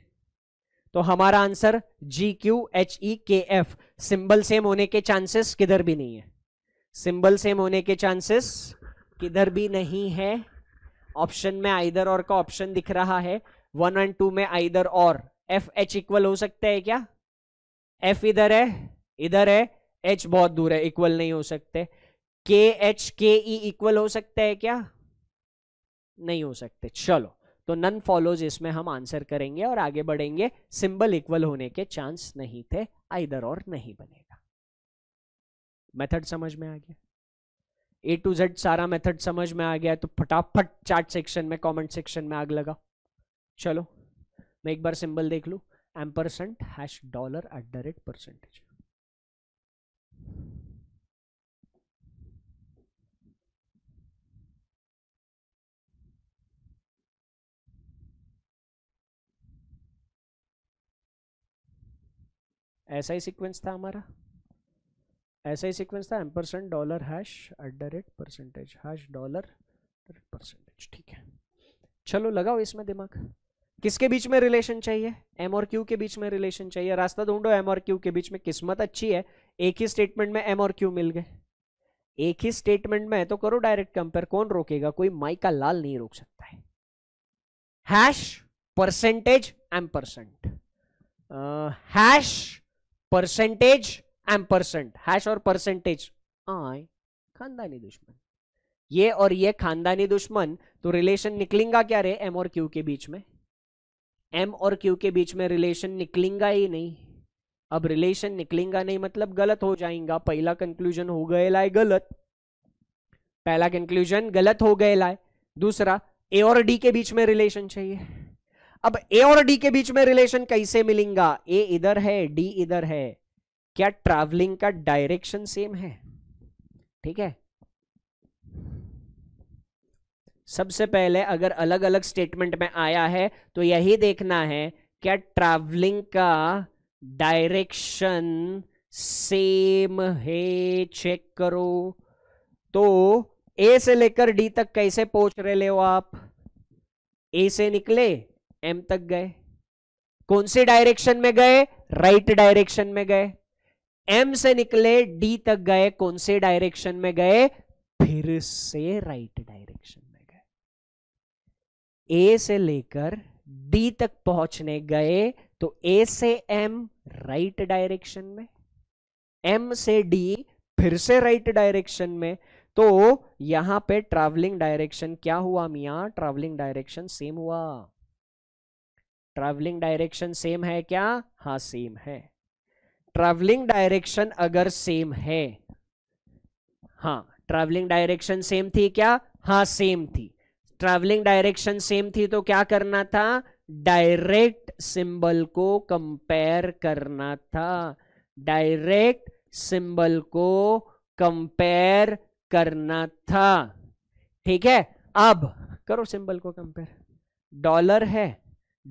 तो हमारा answer G Q H E K F symbol same होने के चांसेस किधर भी नहीं है सिंबल सेम होने के चांसेस किधर भी नहीं है ऑप्शन में आइदर और का ऑप्शन दिख रहा है वन एंड टू में either or F H equal हो सकता है क्या एफ इधर है इधर है एच बहुत दूर है इक्वल नहीं हो सकते के एच के ई इक्वल हो सकता है क्या नहीं हो सकते चलो तो नन फॉलोज इसमें हम आंसर करेंगे और आगे बढ़ेंगे सिंबल इक्वल होने के चांस नहीं थे आइदर और नहीं बनेगा मेथड समझ में आ गया ए टू जेड सारा मेथड समझ में आ गया तो फटाफट चार्ट सेक्शन में कमेंट सेक्शन में आग लगा चलो मैं एक बार सिंबल देख लू M percent hash dollar at the rate percentage ऐसा ही सीक्वेंस था हमारा ऐसा ही सीक्वेंस था ampersand dollar hash at the rate percentage hash dollar percentage ठीक है चलो लगाओ इसमें दिमाग किसके बीच में रिलेशन चाहिए एम और क्यू के बीच में रिलेशन चाहिए रास्ता ढूंढो एम और क्यू के बीच में किस्मत अच्छी है एक ही स्टेटमेंट में एम और क्यू मिल गए एक ही स्टेटमेंट में है तो करो डायरेक्ट कंपेयर कौन रोकेगा कोई माई का लाल नहीं रोक सकता है hash percentage M percent hash percentage M percent hash और परसेंटेज आए खानदानी दुश्मन ये और ये खानदानी दुश्मन तो रिलेशन निकलेगा क्या रे एम और क्यू के बीच में एम और क्यू के बीच में रिलेशन निकलेंगा ही नहीं अब रिलेशन निकलेंगा नहीं मतलब गलत हो जाएगा पहला कंक्लूजन हो गए लाए गलत पहला कंक्लूजन गलत हो गए लाए दूसरा ए और डी के बीच में रिलेशन चाहिए अब ए और डी के बीच में रिलेशन कैसे मिलेगा ए इधर है डी इधर है क्या ट्रैवलिंग का डायरेक्शन सेम है ठीक है सबसे पहले अगर अलग अलग स्टेटमेंट में आया है तो यही देखना है क्या ट्रैवलिंग का डायरेक्शन सेम है चेक करो तो ए से लेकर डी तक कैसे पहुंच रहे हो आप ए से निकले एम तक गए कौन से डायरेक्शन में गए राइट right डायरेक्शन में गए एम से निकले डी तक गए कौन से डायरेक्शन में गए फिर से राइट right डायरेक्शन ए से लेकर डी तक पहुंचने गए तो ए से एम राइट डायरेक्शन में एम से डी फिर से राइट डायरेक्शन में तो यहां पे ट्रैवलिंग डायरेक्शन क्या हुआ मिया ट्रैवलिंग डायरेक्शन सेम हुआ ट्रैवलिंग डायरेक्शन सेम है क्या हा सेम है ट्रैवलिंग डायरेक्शन अगर सेम है हा ट्रैवलिंग डायरेक्शन सेम थी क्या हा सेम थी ट्रैवलिंग डायरेक्शन सेम थी तो क्या करना था डायरेक्ट सिंबल को कंपेयर करना था डायरेक्ट सिंबल को कंपेयर करना था ठीक है अब करो सिंबल को कंपेयर डॉलर है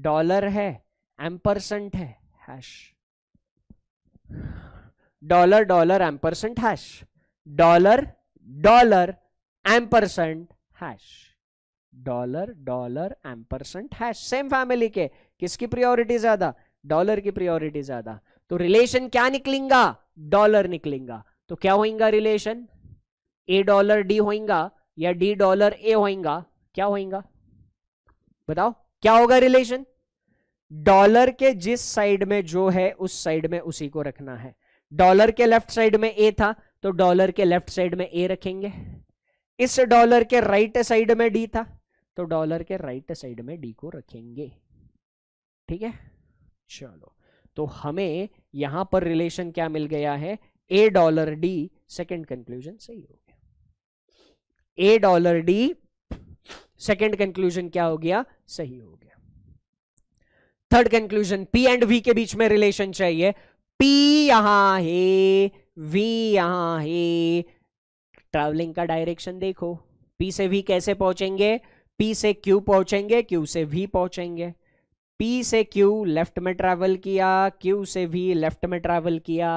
डॉलर है एम्परसेंट है hash dollar dollar ampersand hash dollar dollar ampersand hash dollar dollar ampersand है सेम फैमिली के किसकी प्रियोरिटी ज्यादा डॉलर की प्रियोरिटी ज्यादा तो रिलेशन क्या निकलेगा डॉलर निकलेगा तो क्या होगा रिलेशन ए डॉलर डी होगा या डी डॉलर ए होगा क्या होगा बताओ क्या होगा रिलेशन डॉलर के जिस साइड में जो है उस साइड में उसी को रखना है डॉलर के लेफ्ट साइड में ए था तो डॉलर के लेफ्ट साइड में ए रखेंगे इस डॉलर के राइट साइड में डी था तो डॉलर के राइट साइड में डी को रखेंगे ठीक है चलो तो हमें यहां पर रिलेशन क्या मिल गया है A dollar D second conclusion सही हो गया A dollar D second conclusion क्या हो गया सही हो गया third conclusion P and V के बीच में रिलेशन चाहिए पी यहां है वी यहां है ट्रैवलिंग का डायरेक्शन देखो पी से वी कैसे पहुंचेंगे पी से क्यू पहुंचेंगे क्यू से वी पहुंचेंगे पी से क्यू लेफ्ट में ट्रैवल किया क्यू से वी लेफ्ट में ट्रैवल किया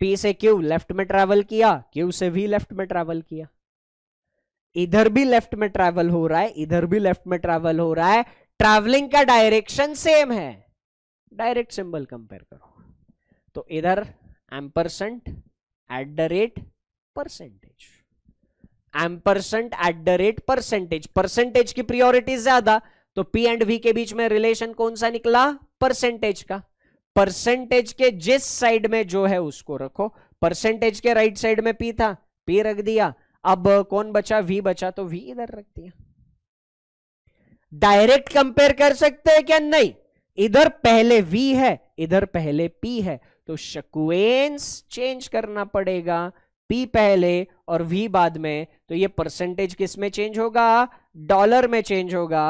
पी से क्यू लेफ्ट में ट्रैवल किया क्यू से वी लेफ्ट में ट्रैवल किया इधर भी लेफ्ट में ट्रैवल हो रहा है इधर भी लेफ्ट में ट्रैवल हो रहा है ट्रैवलिंग का डायरेक्शन सेम है डायरेक्ट सिंबल कंपेयर करो तो इधर M percent at the rate percentage ampersand at the rate percentage percentage की प्रियोरिटी ज्यादा तो पी एंड वी के बीच में रिलेशन कौन सा निकला परसेंटेज का परसेंटेज के जिस साइड में जो है उसको रखो परसेंटेज के राइट right साइड में पी था पी रख दिया अब कौन बचा वी बचा तो वी इधर रख दिया डायरेक्ट कंपेयर कर सकते हैं क्या नहीं इधर पहले वी है इधर पहले पी है तो शकुएंस चेंज करना पड़ेगा पी पहले और वी बाद में तो ये परसेंटेज किस में चेंज होगा डॉलर में चेंज होगा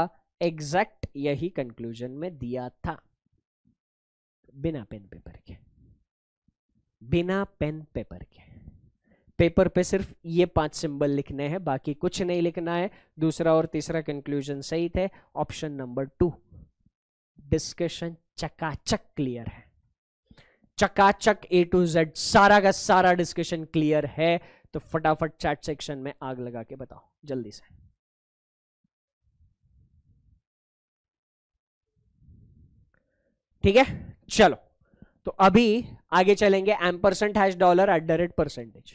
एग्जैक्ट यही कंक्लूजन में दिया था बिना पेन पेपर के बिना पेन पेपर के पेपर पे सिर्फ ये पांच सिंबल लिखने हैं बाकी कुछ नहीं लिखना है दूसरा और तीसरा कंक्लूजन सही थे ऑप्शन नंबर टू डिस्कशन चकाचक क्लियर है चकाचक ए टू जेड सारा का सारा डिस्कशन क्लियर है तो फटाफट चैट सेक्शन में आग लगा के बताओ जल्दी से ठीक है चलो तो अभी आगे चलेंगे M percent hash dollar at the rate percentage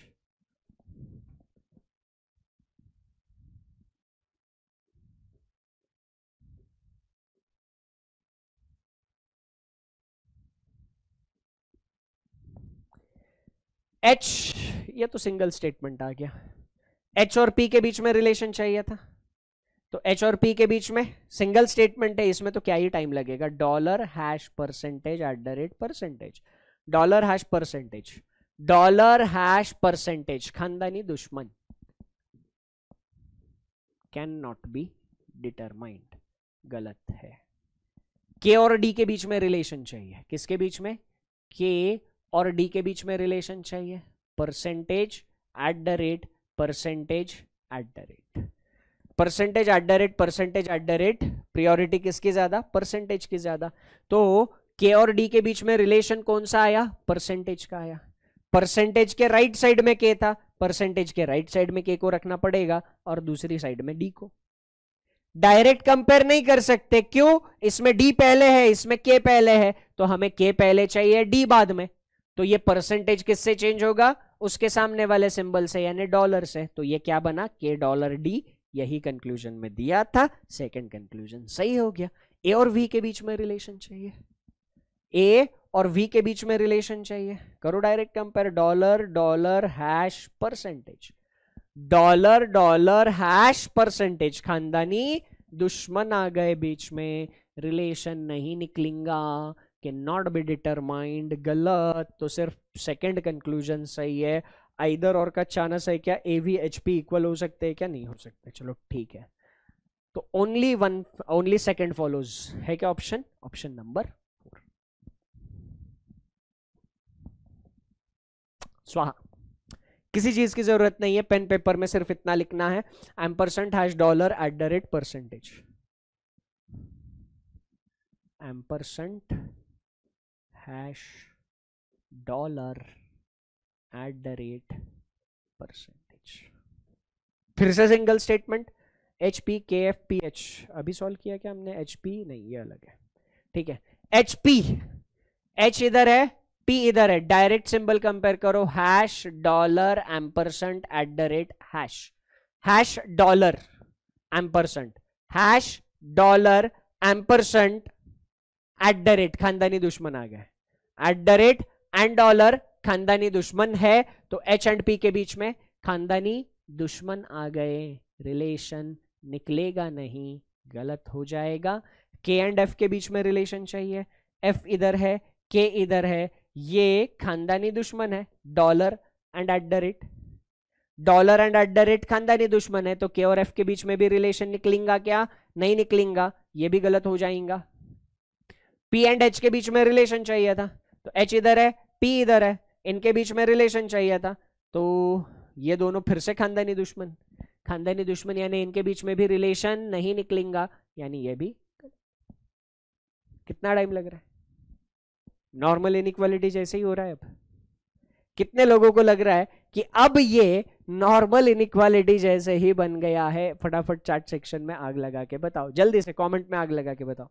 H ये तो सिंगल स्टेटमेंट आ गया एच और पी के बीच में रिलेशन चाहिए था तो एच और पी के बीच में सिंगल स्टेटमेंट है इसमें तो क्या ही टाइम लगेगा dollar hash percentage at the rate percentage dollar hash percentage dollar hash percentage खानदानी दुश्मन कैन नॉट बी डिटरमाइंड गलत है के और डी के बीच में रिलेशन चाहिए किसके बीच में के और डी के बीच में रिलेशन चाहिए percentage at the rate percentage at the rate percentage at the rate percentage at the rate priority किसकी ज्यादा परसेंटेज की ज्यादा तो के और डी के बीच में रिलेशन कौन सा आया परसेंटेज का आया परसेंटेज के राइट right साइड में के था परसेंटेज के राइट right साइड में के को रखना पड़ेगा और दूसरी साइड में डी को डायरेक्ट कंपेयर नहीं कर सकते क्यों इसमें डी पहले है इसमें के पहले है तो हमें के पहले चाहिए डी बाद में तो ये परसेंटेज किससे चेंज होगा उसके सामने वाले सिंबल से यानी डॉलर से तो ये क्या बना के डॉलर डी यही कंक्लूजन में दिया था सेकंड कंक्लूजन सही हो गया ए और वी के बीच में रिलेशन चाहिए ए और वी के बीच में रिलेशन चाहिए करो direct compare dollar dollar hash percentage dollar dollar hash percentage खानदानी दुश्मन आ गए बीच में रिलेशन नहीं निकलेंगा कैन नॉट बी डिटरमाइंड गलत तो सिर्फ सेकेंड कंक्लूजन सही है आइदर और का चानस है क्या A V H P equal हो सकते हैं क्या नहीं हो सकते चलो ठीक है तो only one only second follows है क्या ऑप्शन ऑप्शन नंबर फोर स्वाहा किसी चीज की जरूरत नहीं है पेन पेपर में सिर्फ इतना लिखना है M percent hash dollar at the rate percentage M percent hash dollar at the rate percentage फिर से single statement H P K F P H अभी सॉल्व किया क्या हमने एच पी नहीं ये अलग है ठीक है एच पी एच इधर है पी इधर है डायरेक्ट सिंबल कंपेयर करो hash dollar M percent at the rate hash hash dollar M percent hash dollar M percent at the rate खानदानी दुश्मन आ गया at the rate and dollar खानदानी दुश्मन है तो एच एंड पी के बीच में खानदानी दुश्मन आ गए रिलेशन निकलेगा नहीं गलत हो जाएगा के एंड एफ के बीच में रिलेशन चाहिए एफ इधर है के इधर है ये खानदानी दुश्मन है dollar and at the rate dollar and at the rate खानदानी दुश्मन है तो के और एफ के बीच में भी रिलेशन निकलेगा क्या नहीं निकलेगा ये भी गलत हो जाएगा पी एंड एच के बीच में रिलेशन चाहिए था तो एच इधर है पी इधर है इनके बीच में रिलेशन चाहिए था तो ये दोनों फिर से खानदानी दुश्मन खानदानी दुश्मन यानी इनके बीच में भी रिलेशन नहीं निकलेगा यानी ये भी कितना टाइम लग रहा है नॉर्मल इनक्वालिटी जैसे ही हो रहा है अब कितने लोगों को लग रहा है कि अब ये नॉर्मल इनक्वालिटी जैसे ही बन गया है फटाफट चार्ट सेक्शन में आग लगा के बताओ जल्दी से कमेंट में आग लगा के बताओ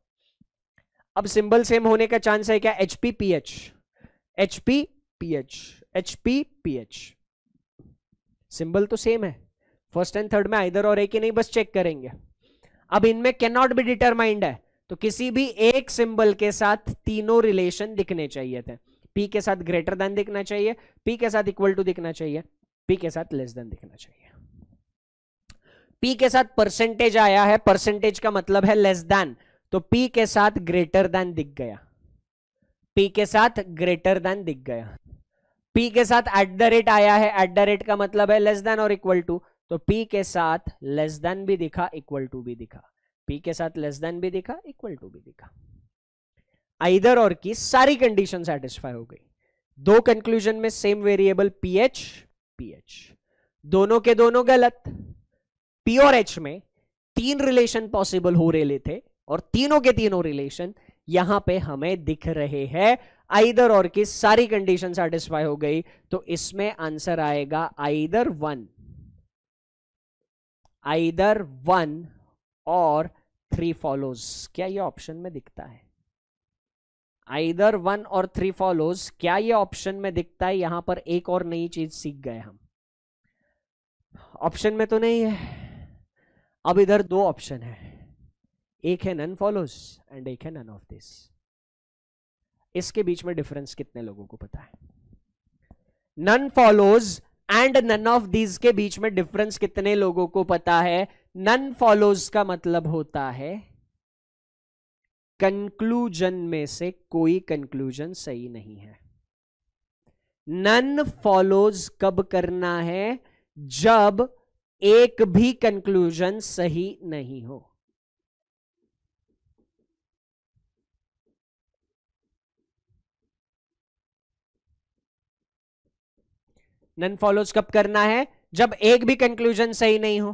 अब सिंबल सेम होने का चांस है क्या H P P H H P P H H P P H symbol तो सेम है फर्स्ट एंड थर्ड में आइदर और एक ही नहीं बस चेक करेंगे अब इनमें कैन नॉट बी डिटरमाइंड है तो किसी भी एक सिंबल के साथ तीनों रिलेशन दिखने चाहिए थे पी के साथ ग्रेटर देन दिखना चाहिए पी के साथ इक्वल टू दिखना चाहिए पी के साथ लेस देन दिखना चाहिए पी के साथ परसेंटेज आया है परसेंटेज का मतलब है लेस देन तो P के साथ ग्रेटर देन दिख गया P के साथ ग्रेटर देन दिख गया P के साथ एट द रेट आया है एट द रेट का मतलब है लेस देन और इक्वल टू तो P के साथ लेस देन भी दिखा इक्वल टू भी दिखा P के साथ लेस देन भी दिखा इक्वल टू भी दिखा आइदर और की सारी कंडीशन सेटिस्फाई हो गई दो कंक्लूजन में सेम वेरिएबल पीएच पीएच दोनों के दोनों गलत पी और एच में तीन रिलेशन पॉसिबल हो रहे थे और तीनों के तीनों रिलेशन यहां पे हमें दिख रहे हैं आइदर और की सारी कंडीशन सेटिस्फाई हो गई तो इसमें आंसर आएगा either one either one or three follows क्या ये ऑप्शन में दिखता है either one or three follows क्या ये ऑप्शन में दिखता है यहां पर एक और नई चीज सीख गए हम ऑप्शन में तो नहीं है अब इधर दो ऑप्शन है एक है नन फॉलोज एंड एक है नन ऑफ दिस इसके बीच में डिफरेंस कितने लोगों को पता है none follows and none of these के बीच में डिफरेंस कितने लोगों को पता है नन फॉलोज का मतलब होता है कंक्लूजन में से कोई कंक्लूजन सही नहीं है नन फॉलोज कब करना है जब एक भी कंक्लूजन सही नहीं हो नन फॉलोज कब करना है जब एक भी कंक्लूजन सही नहीं हो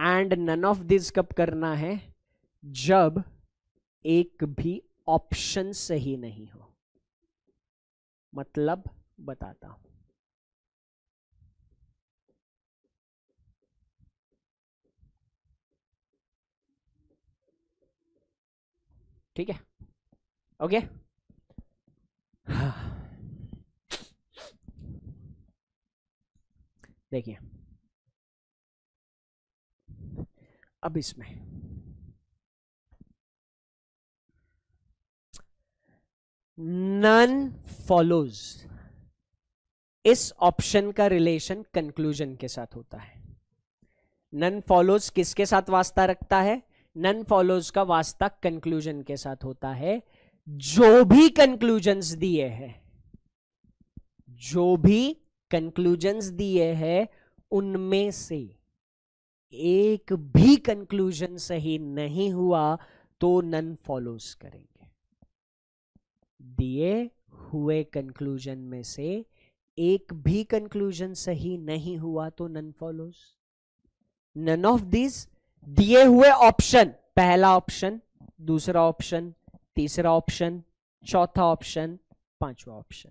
एंड नन ऑफ दिस कब करना है जब एक भी ऑप्शन सही नहीं हो मतलब बताता हूं ठीक है ओके okay? देखिए अब इसमें नन फॉलोज इस ऑप्शन का रिलेशन कंक्लूजन के साथ होता है नन फॉलोज किसके साथ वास्ता रखता है नन फॉलोज का वास्ता कंक्लूजन के साथ होता है जो भी कंक्लूजन दिए हैं जो भी कंक्लूजन्स दिए हैं उनमें से एक भी कंक्लूजन सही नहीं हुआ तो नन फॉलोज करेंगे दिए हुए कंक्लूजन में से एक भी कंक्लूजन सही नहीं हुआ तो none follows none of this दिए हुए ऑप्शन पहला ऑप्शन दूसरा ऑप्शन तीसरा ऑप्शन चौथा ऑप्शन पांचवा ऑप्शन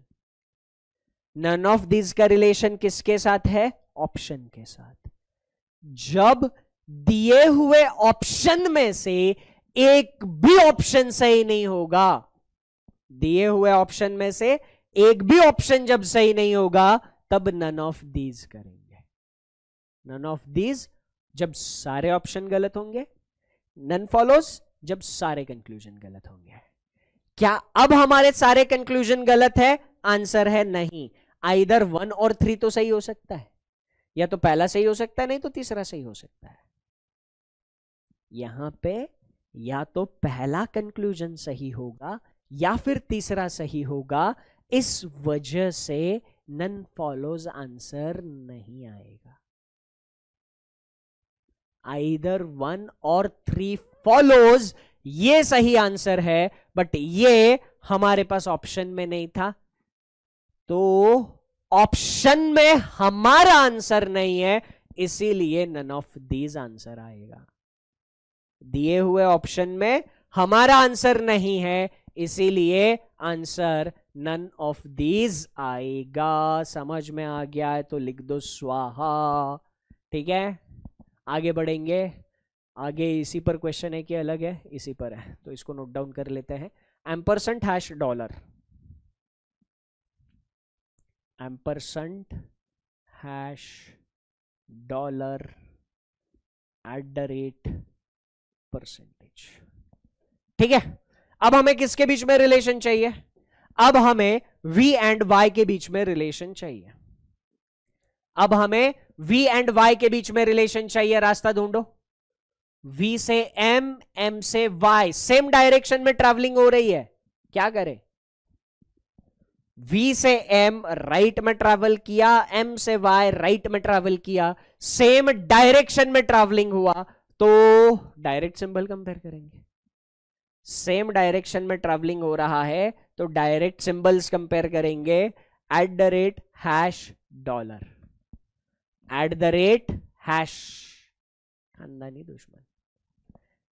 नन ऑफ दीज का रिलेशन किसके साथ है ऑप्शन के साथ जब दिए हुए ऑप्शन में से एक भी ऑप्शन सही नहीं होगा दिए हुए ऑप्शन में से एक भी ऑप्शन जब सही नहीं होगा तब नन ऑफ दीज करेंगे नन ऑफ दीज जब सारे ऑप्शन गलत होंगे नन फॉलोस जब सारे कंक्लूजन गलत होंगे क्या अब हमारे सारे कंक्लूजन गलत है आंसर है नहीं आइधर वन और थ्री तो सही हो सकता है या तो पहला सही हो सकता है नहीं तो तीसरा सही हो सकता है यहां पे या तो पहला कंक्लूजन सही होगा या फिर तीसरा सही होगा इस वजह से नन फॉलोज आंसर नहीं आएगा either one or three follows ये सही आंसर है बट ये हमारे पास ऑप्शन में नहीं था तो ऑप्शन में हमारा आंसर नहीं है इसीलिए नन ऑफ दीज आंसर आएगा दिए हुए ऑप्शन में हमारा आंसर नहीं है इसीलिए आंसर नन ऑफ दीज आएगा समझ में आ गया है तो लिख दो स्वाहा ठीक है आगे बढ़ेंगे आगे इसी पर क्वेश्चन है कि अलग है इसी पर है तो इसको नोट डाउन कर लेते हैं ampersand hash dollar ampersand hash dollar at the rate percentage ठीक है अब हमें किसके बीच में रिलेशन चाहिए अब हमें v एंड y के बीच में रिलेशन चाहिए अब हमें v एंड y के बीच में रिलेशन चाहिए रास्ता ढूंढो v से m m से y सेम डायरेक्शन में ट्रेवलिंग हो रही है क्या करें वी से एम राइट में ट्रेवल किया एम से वाई राइट में ट्रेवल किया सेम डायरेक्शन में ट्रेवलिंग हुआ तो डायरेक्ट सिंबल कंपेयर करेंगे सेम डायरेक्शन में ट्रेवलिंग हो रहा है तो डायरेक्ट सिंबल्स कंपेयर करेंगे at the rate hash dollar at the rate hash खानदानी दुश्मन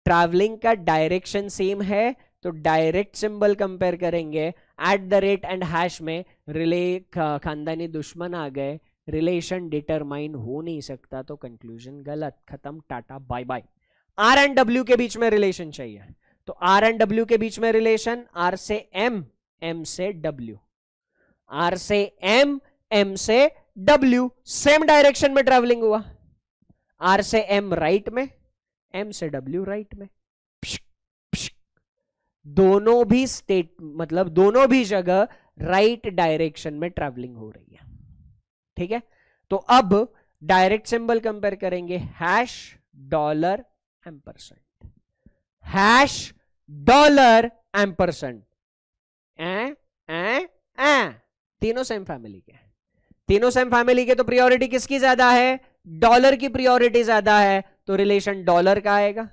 ट्रैवलिंग का डायरेक्शन सेम है तो डायरेक्ट सिंबल कंपेयर करेंगे at the rate and hash में रिले खानदानी दुश्मन आ गए रिलेशन डिटरमाइन हो नहीं सकता तो कंक्लूजन गलत खत्म Tata bye bye R and W के बीच में रिलेशन चाहिए तो आर एंड डब्ल्यू के बीच में रिलेशन आर से एम एम से डब्ल्यू आर से एम एम से डब्ल्यू सेम डायरेक्शन में ट्रेवलिंग हुआ आर से एम राइट में एम से डब्ल्यू राइट में दोनों भी स्टेट मतलब दोनों भी जगह राइट डायरेक्शन में ट्रेवलिंग हो रही है ठीक है तो अब डायरेक्ट सिंबल कंपेयर करेंगे hash dollar ampersand hash dollar ampersand तीनों सेम फैमिली के तीनों सेम फैमिली के तो प्रियोरिटी किसकी ज्यादा है डॉलर की प्रियोरिटी ज्यादा है तो रिलेशन डॉलर का आएगा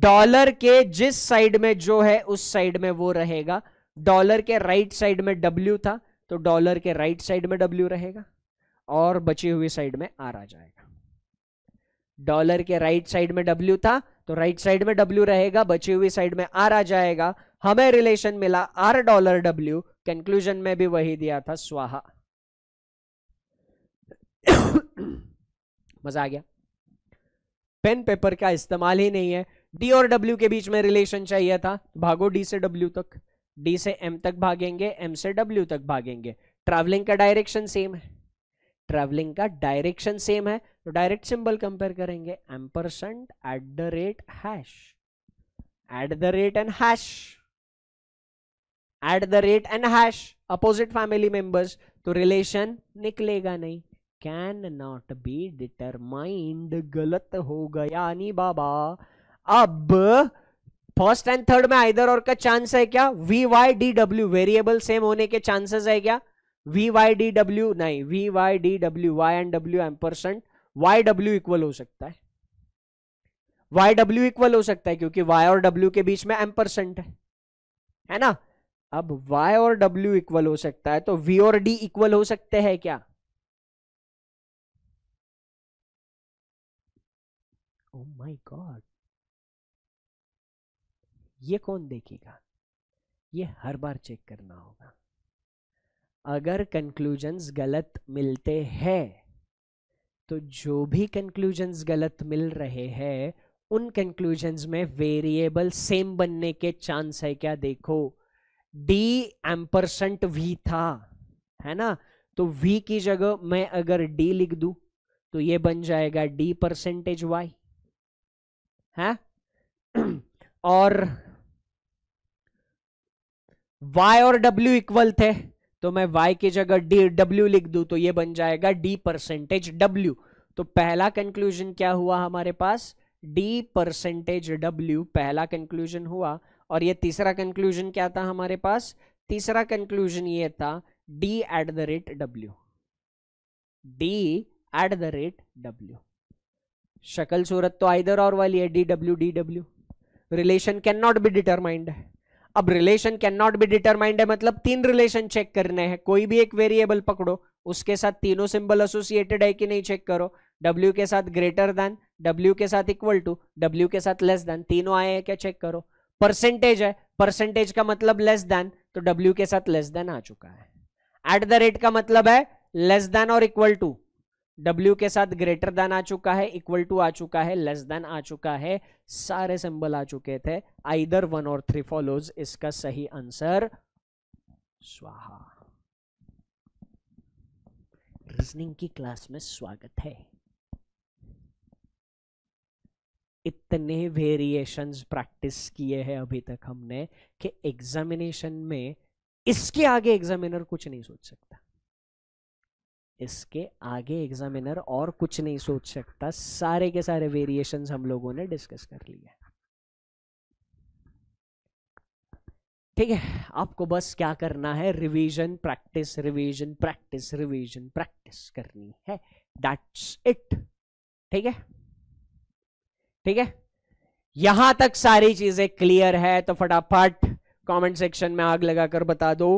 डॉलर के जिस साइड में जो है उस साइड में वो रहेगा डॉलर के राइट साइड में डब्ल्यू था तो डॉलर के राइट साइड में डब्ल्यू रहेगा और बची हुई साइड में आर आ जाएगा डॉलर के राइट साइड में डब्ल्यू था तो राइट साइड में डब्ल्यू रहेगा बची हुई साइड में आर आ जाएगा हमें रिलेशन मिला आर डॉलर डब्ल्यू कंक्लूजन में भी वही दिया था स्वाहा मजा आ गया पेन पेपर का इस्तेमाल ही नहीं है डी और डब्ल्यू के बीच में रिलेशन चाहिए था तो भागो डी से डब्ल्यू तक डी से एम तक भागेंगे एम से डब्ल्यू तक भागेंगे ट्रैवलिंग का डायरेक्शन सेम है ट्रैवलिंग का डायरेक्शन सेम है तो डायरेक्ट सिंबल कंपेयर करेंगे percent at the rate hash at the rate and hash at the rate and hash opposite family members तो रिलेशन निकलेगा नहीं कैन नॉट बी डिटरमाइंड गलत हो गया नहीं बाबा अब फर्स्ट एंड थर्ड में आइदर और का चांस है क्या V Y D W variable same होने के चांसेस है क्या वी वाई डी डब्ल्यू नहीं V Y D W Y and W ampersand Y W equal हो सकता है वाई डब्ल्यू इक्वल हो सकता है क्योंकि वाई और डब्ल्यू के बीच में एम परसेंट है है ना अब वाई और डब्ल्यू इक्वल हो सकता है तो वी और डी इक्वल हो सकते हैं क्या ओ माय गॉड ये कौन देखेगा ये हर बार चेक करना होगा अगर कंक्लूजन्स गलत मिलते हैं तो जो भी कंक्लूजन्स गलत मिल रहे हैं उन कंक्लूजन्स में वेरिएबल सेम बनने के चांस है क्या देखो डी एम्परसेंट वी था है ना तो वी की जगह मैं अगर डी लिख दू तो ये बन जाएगा डी परसेंटेज वाई है और y और w इक्वल थे तो मैं y की जगह डी डब्ल्यू लिख दू तो ये बन जाएगा d परसेंटेज w तो पहला कंक्लूजन क्या हुआ हमारे पास d परसेंटेज w पहला कंक्लूजन हुआ और ये तीसरा कंक्लूजन क्या था हमारे पास तीसरा कंक्लूजन ये था d at the rate W D at the rate W शक्ल सूरत तो आइदर और वाली है D W D W relation can not be determined है अब relation can not be determined है मतलब तीन रिलेशन चेक करने हैं कोई भी एक वेरिएबल पकड़ो उसके साथ तीनों सिंबल एसोसिएटेड है कि नहीं चेक करो W के साथ ग्रेटर देन W के साथ इक्वल टू W के साथ लेस देन तीनों आए हैं क्या चेक करो परसेंटेज है परसेंटेज का मतलब लेस देन तो W के साथ लेस देन आ चुका है एट द रेट का मतलब है लेस देन और इक्वल टू डब्ल्यू के साथ ग्रेटर देन आ चुका है इक्वल टू आ चुका है लेस देन आ चुका है सारे सिंबल आ चुके थे either one or three follows इसका सही आंसर स्वाहा रीजनिंग की क्लास में स्वागत है इतने वेरिएशंस प्रैक्टिस किए हैं अभी तक हमने कि एग्जामिनेशन में इसके आगे एग्जामिनर कुछ नहीं सोच सकता इसके आगे एग्जामिनर और कुछ नहीं सोच सकता सारे के सारे वेरिएशन हम लोगों ने डिस्कस कर लिए ठीक है आपको बस क्या करना है revision practice revision practice revision practice करनी है दैट्स इट ठीक है ठीक है यहां तक सारी चीजें क्लियर है तो फटाफट कमेंट सेक्शन में आग लगाकर बता दो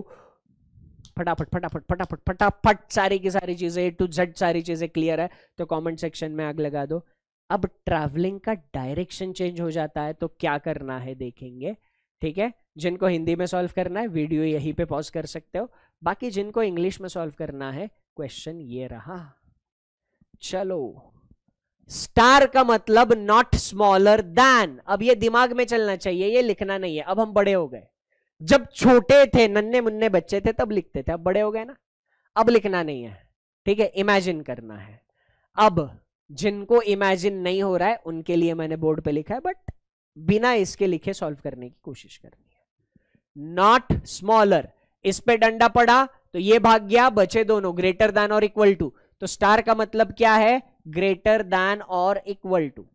फटाफट फटाफट फटाफट फटाफट सारी की सारी चीज़ें टू जेड सारी चीज़ें क्लियर है तो कमेंट सेक्शन में आग लगा दो अब ट्रैवलिंग का डायरेक्शन चेंज हो जाता है तो क्या करना है देखेंगे ठीक है जिनको हिंदी में सॉल्व करना है वीडियो यहीं पे पॉज कर सकते हो बाकी जिनको इंग्लिश में सॉल्व करना है क्वेश्चन ये रहा चलो स्टार का मतलब नॉट स्मॉलर दैन अब ये दिमाग में चलना चाहिए ये लिखना नहीं है अब हम बड़े हो गए जब छोटे थे नन्हे मुन्ने बच्चे थे तब लिखते थे अब बड़े हो गए ना अब लिखना नहीं है ठीक है इमेजिन करना है अब जिनको इमेजिन नहीं हो रहा है उनके लिए मैंने बोर्ड पे लिखा है बट बिना इसके लिखे सॉल्व करने की कोशिश करनी है नॉट स्मॉलर इस पे डंडा पड़ा तो ये भाग गया बचे दोनों ग्रेटर दैन और इक्वल टू तो स्टार का मतलब क्या है ग्रेटर दैन और इक्वल टू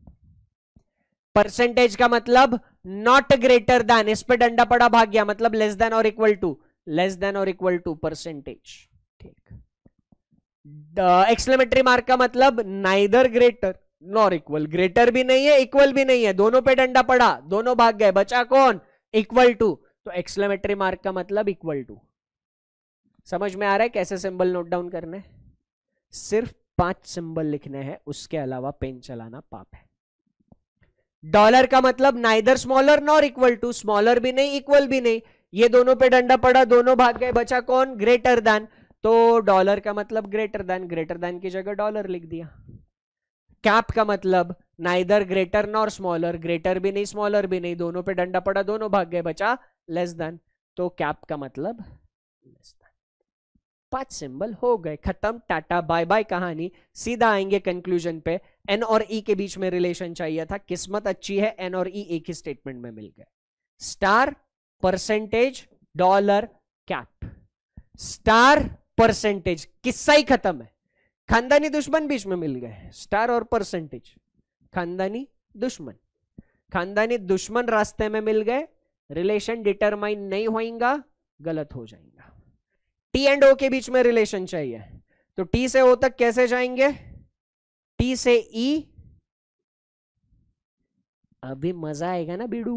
परसेंटेज का मतलब नॉट ग्रेटर दैन इस पे डंडा पड़ा भाग गया मतलब लेस देन और इक्वल टू लेस देन और इक्वल टू परसेंटेज ठीक एक्सलेमेटरी मार्क का मतलब neither greater nor equal greater भी नहीं है इक्वल भी नहीं है दोनों पे डंडा पड़ा दोनों भाग गए बचा कौन इक्वल टू तो एक्सलेमेटरी मार्क का मतलब इक्वल टू समझ में आ रहा है कैसे सिंबल नोट डाउन करने सिर्फ पांच सिंबल लिखने हैं उसके अलावा पेन चलाना पाप है डॉलर का मतलब neither smaller nor equal to smaller भी नहीं इक्वल भी नहीं ये दोनों पे डंडा पड़ा दोनों भाग गए बचा कौन ग्रेटर दैन तो डॉलर का मतलब ग्रेटर दैन ग्रेटर दैन की जगह डॉलर लिख दिया कैप का मतलब neither greater nor smaller greater भी नहीं स्मॉलर भी नहीं दोनों पे डंडा पड़ा दोनों भाग गए बचा लेस दैन तो कैप का मतलब लेस दैन पांच सिंबल हो गए खत्म टाटा बाय बाय कहानी सीधा आएंगे कंक्लूजन पे एन और ई e के बीच में रिलेशन चाहिए था किस्मत अच्छी है एन और ई e एक ही स्टेटमेंट में मिल गए star percentage dollar cap star percentage किस्सा ही खत्म है खानदानी दुश्मन बीच में मिल गए स्टार और परसेंटेज खानदानी दुश्मन खानदानी दुश्मन रास्ते में मिल गए रिलेशन डिटरमाइन नहीं होगा गलत हो जाएगा टी एंड ओ के बीच में रिलेशन चाहिए तो टी से ओ तक कैसे जाएंगे टी से ई e. अभी मजा आएगा ना बीडू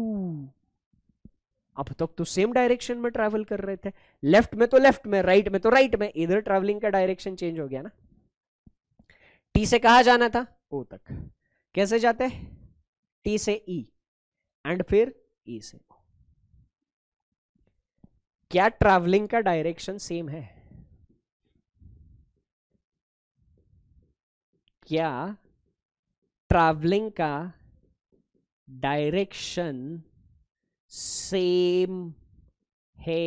अब तक तो, तो सेम डायरेक्शन में ट्रैवल कर रहे थे लेफ्ट में तो लेफ्ट में राइट में तो राइट में इधर ट्रैवलिंग का डायरेक्शन चेंज हो गया ना टी से कहा जाना था ओ तक कैसे जाते टी से ई e एंड फिर ई e से क्या ट्रैवलिंग का डायरेक्शन सेम है क्या ट्रैवलिंग का डायरेक्शन सेम है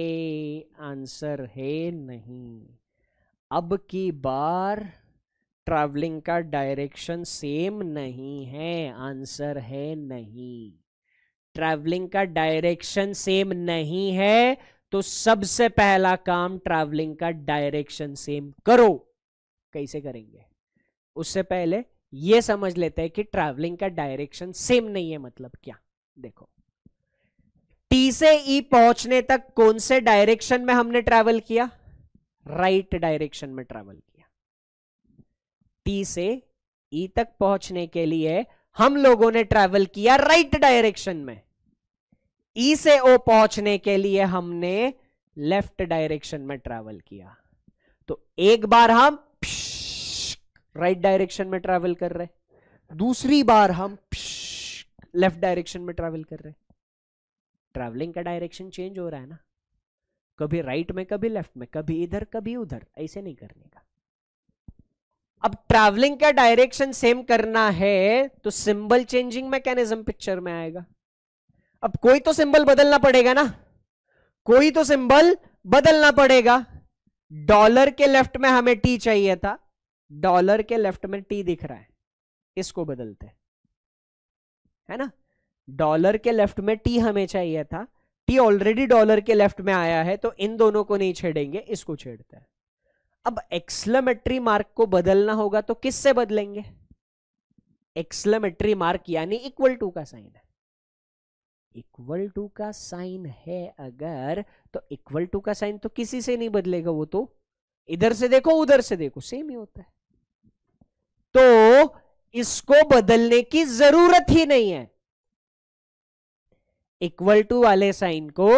आंसर है नहीं अब की बार ट्रैवलिंग का डायरेक्शन सेम नहीं है आंसर है नहीं ट्रैवलिंग का डायरेक्शन सेम नहीं है तो सबसे पहला काम ट्रैवलिंग का डायरेक्शन सेम करो कैसे करेंगे उससे पहले ये समझ लेते हैं कि ट्रैवलिंग का डायरेक्शन सेम नहीं है मतलब क्या देखो टी से ई e पहुंचने तक कौन से डायरेक्शन में हमने ट्रैवल किया राइट right डायरेक्शन में ट्रैवल किया टी से ई e तक पहुंचने के लिए हम लोगों ने ट्रैवल किया राइट right डायरेक्शन में ई e से ओ पहुंचने के लिए हमने लेफ्ट डायरेक्शन में ट्रैवल किया तो एक बार हम राइट right डायरेक्शन में ट्रैवल कर रहे दूसरी बार हम लेफ्ट डायरेक्शन में ट्रैवल कर रहे ट्रैवलिंग का डायरेक्शन चेंज हो रहा है ना कभी राइट right में कभी लेफ्ट में कभी इधर कभी उधर ऐसे नहीं करने का अब ट्रैवलिंग का डायरेक्शन सेम करना है तो सिंबल चेंजिंग मैकेनिज्म पिक्चर में आएगा अब कोई तो सिंबल बदलना पड़ेगा ना कोई तो सिंबल बदलना पड़ेगा डॉलर के लेफ्ट में हमें टी चाहिए था डॉलर के लेफ्ट में टी दिख रहा है इसको बदलते हैं है ना डॉलर के लेफ्ट में टी हमें चाहिए था टी ऑलरेडी डॉलर के लेफ्ट में आया है तो इन दोनों को नहीं छेड़ेंगे इसको छेड़ते हैं अब एक्सलमेट्री मार्क को बदलना होगा तो किससे बदलेंगे एक्सलमेट्री मार्क यानी इक्वल टू का साइन है इक्वल टू का साइन है अगर तो इक्वल टू का साइन तो किसी से नहीं बदलेगा वो तो इधर से देखो उधर से देखो सेम ही होता है तो इसको बदलने की जरूरत ही नहीं है इक्वल टू वाले साइन को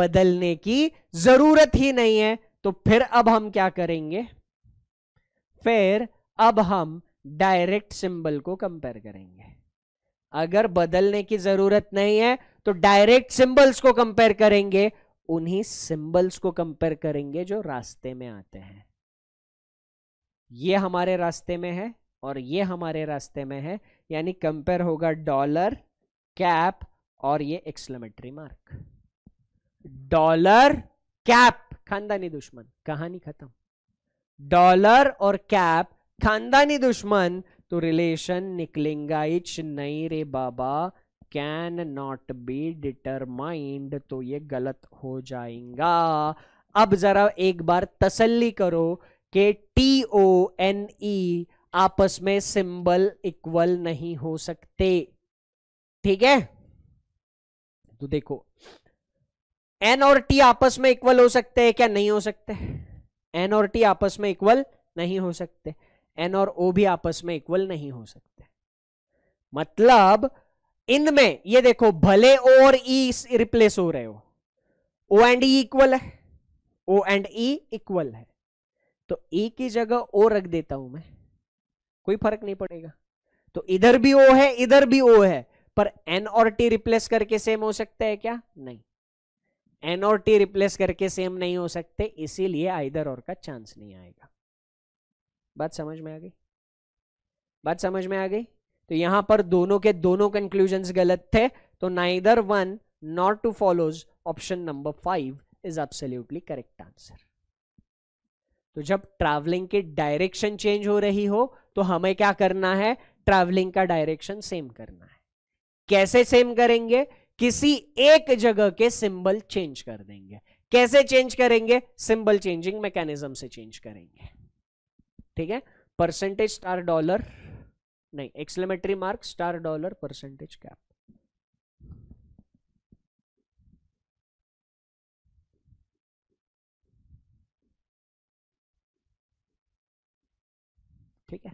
बदलने की जरूरत ही नहीं है तो फिर अब हम क्या करेंगे फिर अब हम डायरेक्ट सिंबल को कंपेयर करेंगे अगर बदलने की जरूरत नहीं है तो डायरेक्ट सिंबल्स को कंपेयर करेंगे उन्हीं सिंबल्स को कंपेयर करेंगे जो रास्ते में आते हैं ये हमारे रास्ते में है और ये हमारे रास्ते में है यानी कंपेयर होगा डॉलर कैप और ये एक्सलमेटरी मार्क डॉलर कैप खानदानी दुश्मन कहानी खत्म डॉलर और कैप खानदानी दुश्मन तो रिलेशन निकलेगा इच नहीं रे बाबा कैन नॉट बी डिटरमाइंड तो ये गलत हो जाएगा अब जरा एक बार तसल्ली करो के टी ओ एन ई आपस में सिंबल इक्वल नहीं हो सकते ठीक है तो देखो एन और टी आपस में इक्वल हो सकते हैं क्या नहीं हो सकते एन और टी आपस में इक्वल नहीं हो सकते एन और ओ भी आपस में इक्वल नहीं हो सकते मतलब इनमें ये देखो भले ओ और ई e रिप्लेस हो रहे हो ओ एंड ई इक्वल है ओ एंड ई इक्वल है तो ई e की जगह ओ रख देता हूं मैं कोई फर्क नहीं पड़ेगा तो इधर भी ओ है इधर भी ओ है पर एन और टी रिप्लेस करके सेम हो सकता है क्या नहीं एन और टी रिप्लेस करके सेम नहीं हो सकते इसीलिए आइधर और का चांस नहीं आएगा बात समझ में आ गई बात समझ में आ गई तो यहां पर दोनों के दोनों कंक्लूजन गलत थे तो neither one not two follows option number five is absolutely correct answer तो जब ट्रैवलिंग की डायरेक्शन चेंज हो रही हो तो हमें क्या करना है ट्रैवलिंग का डायरेक्शन सेम करना है कैसे सेम करेंगे किसी एक जगह के सिंबल चेंज कर देंगे कैसे चेंज करेंगे सिंबल चेंजिंग मैकेनिज्म से चेंज करेंगे ठीक है परसेंटेज स्टार डॉलर नहीं exclamatory mark star dollar percentage cap ठीक है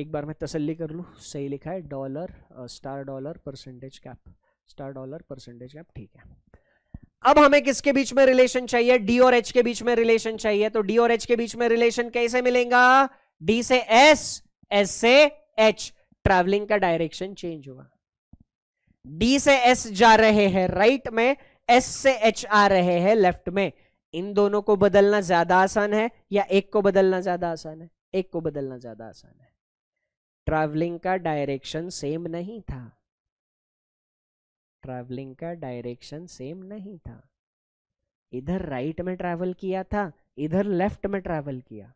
एक बार मैं तसल्ली कर लूँ सही लिखा है dollar star dollar percentage cap star dollar percentage cap ठीक है अब हमें किसके बीच में रिलेशन चाहिए डी और एच के बीच में रिलेशन चाहिए तो डी और एच के बीच में रिलेशन कैसे मिलेगा डी से एस एस से एच ट्रैवलिंग का डायरेक्शन चेंज हुआ डी से एस जा रहे हैं राइट में एस से एच आ रहे हैं लेफ्ट में इन दोनों को बदलना ज्यादा आसान है या एक को बदलना ज्यादा आसान है एक को बदलना ज़्यादा आसान है ट्रैवलिंग का डायरेक्शन सेम नहीं था ट्रैवलिंग का डायरेक्शन सेम नहीं था इधर राइट में ट्रैवल किया था इधर लेफ्ट में ट्रैवल किया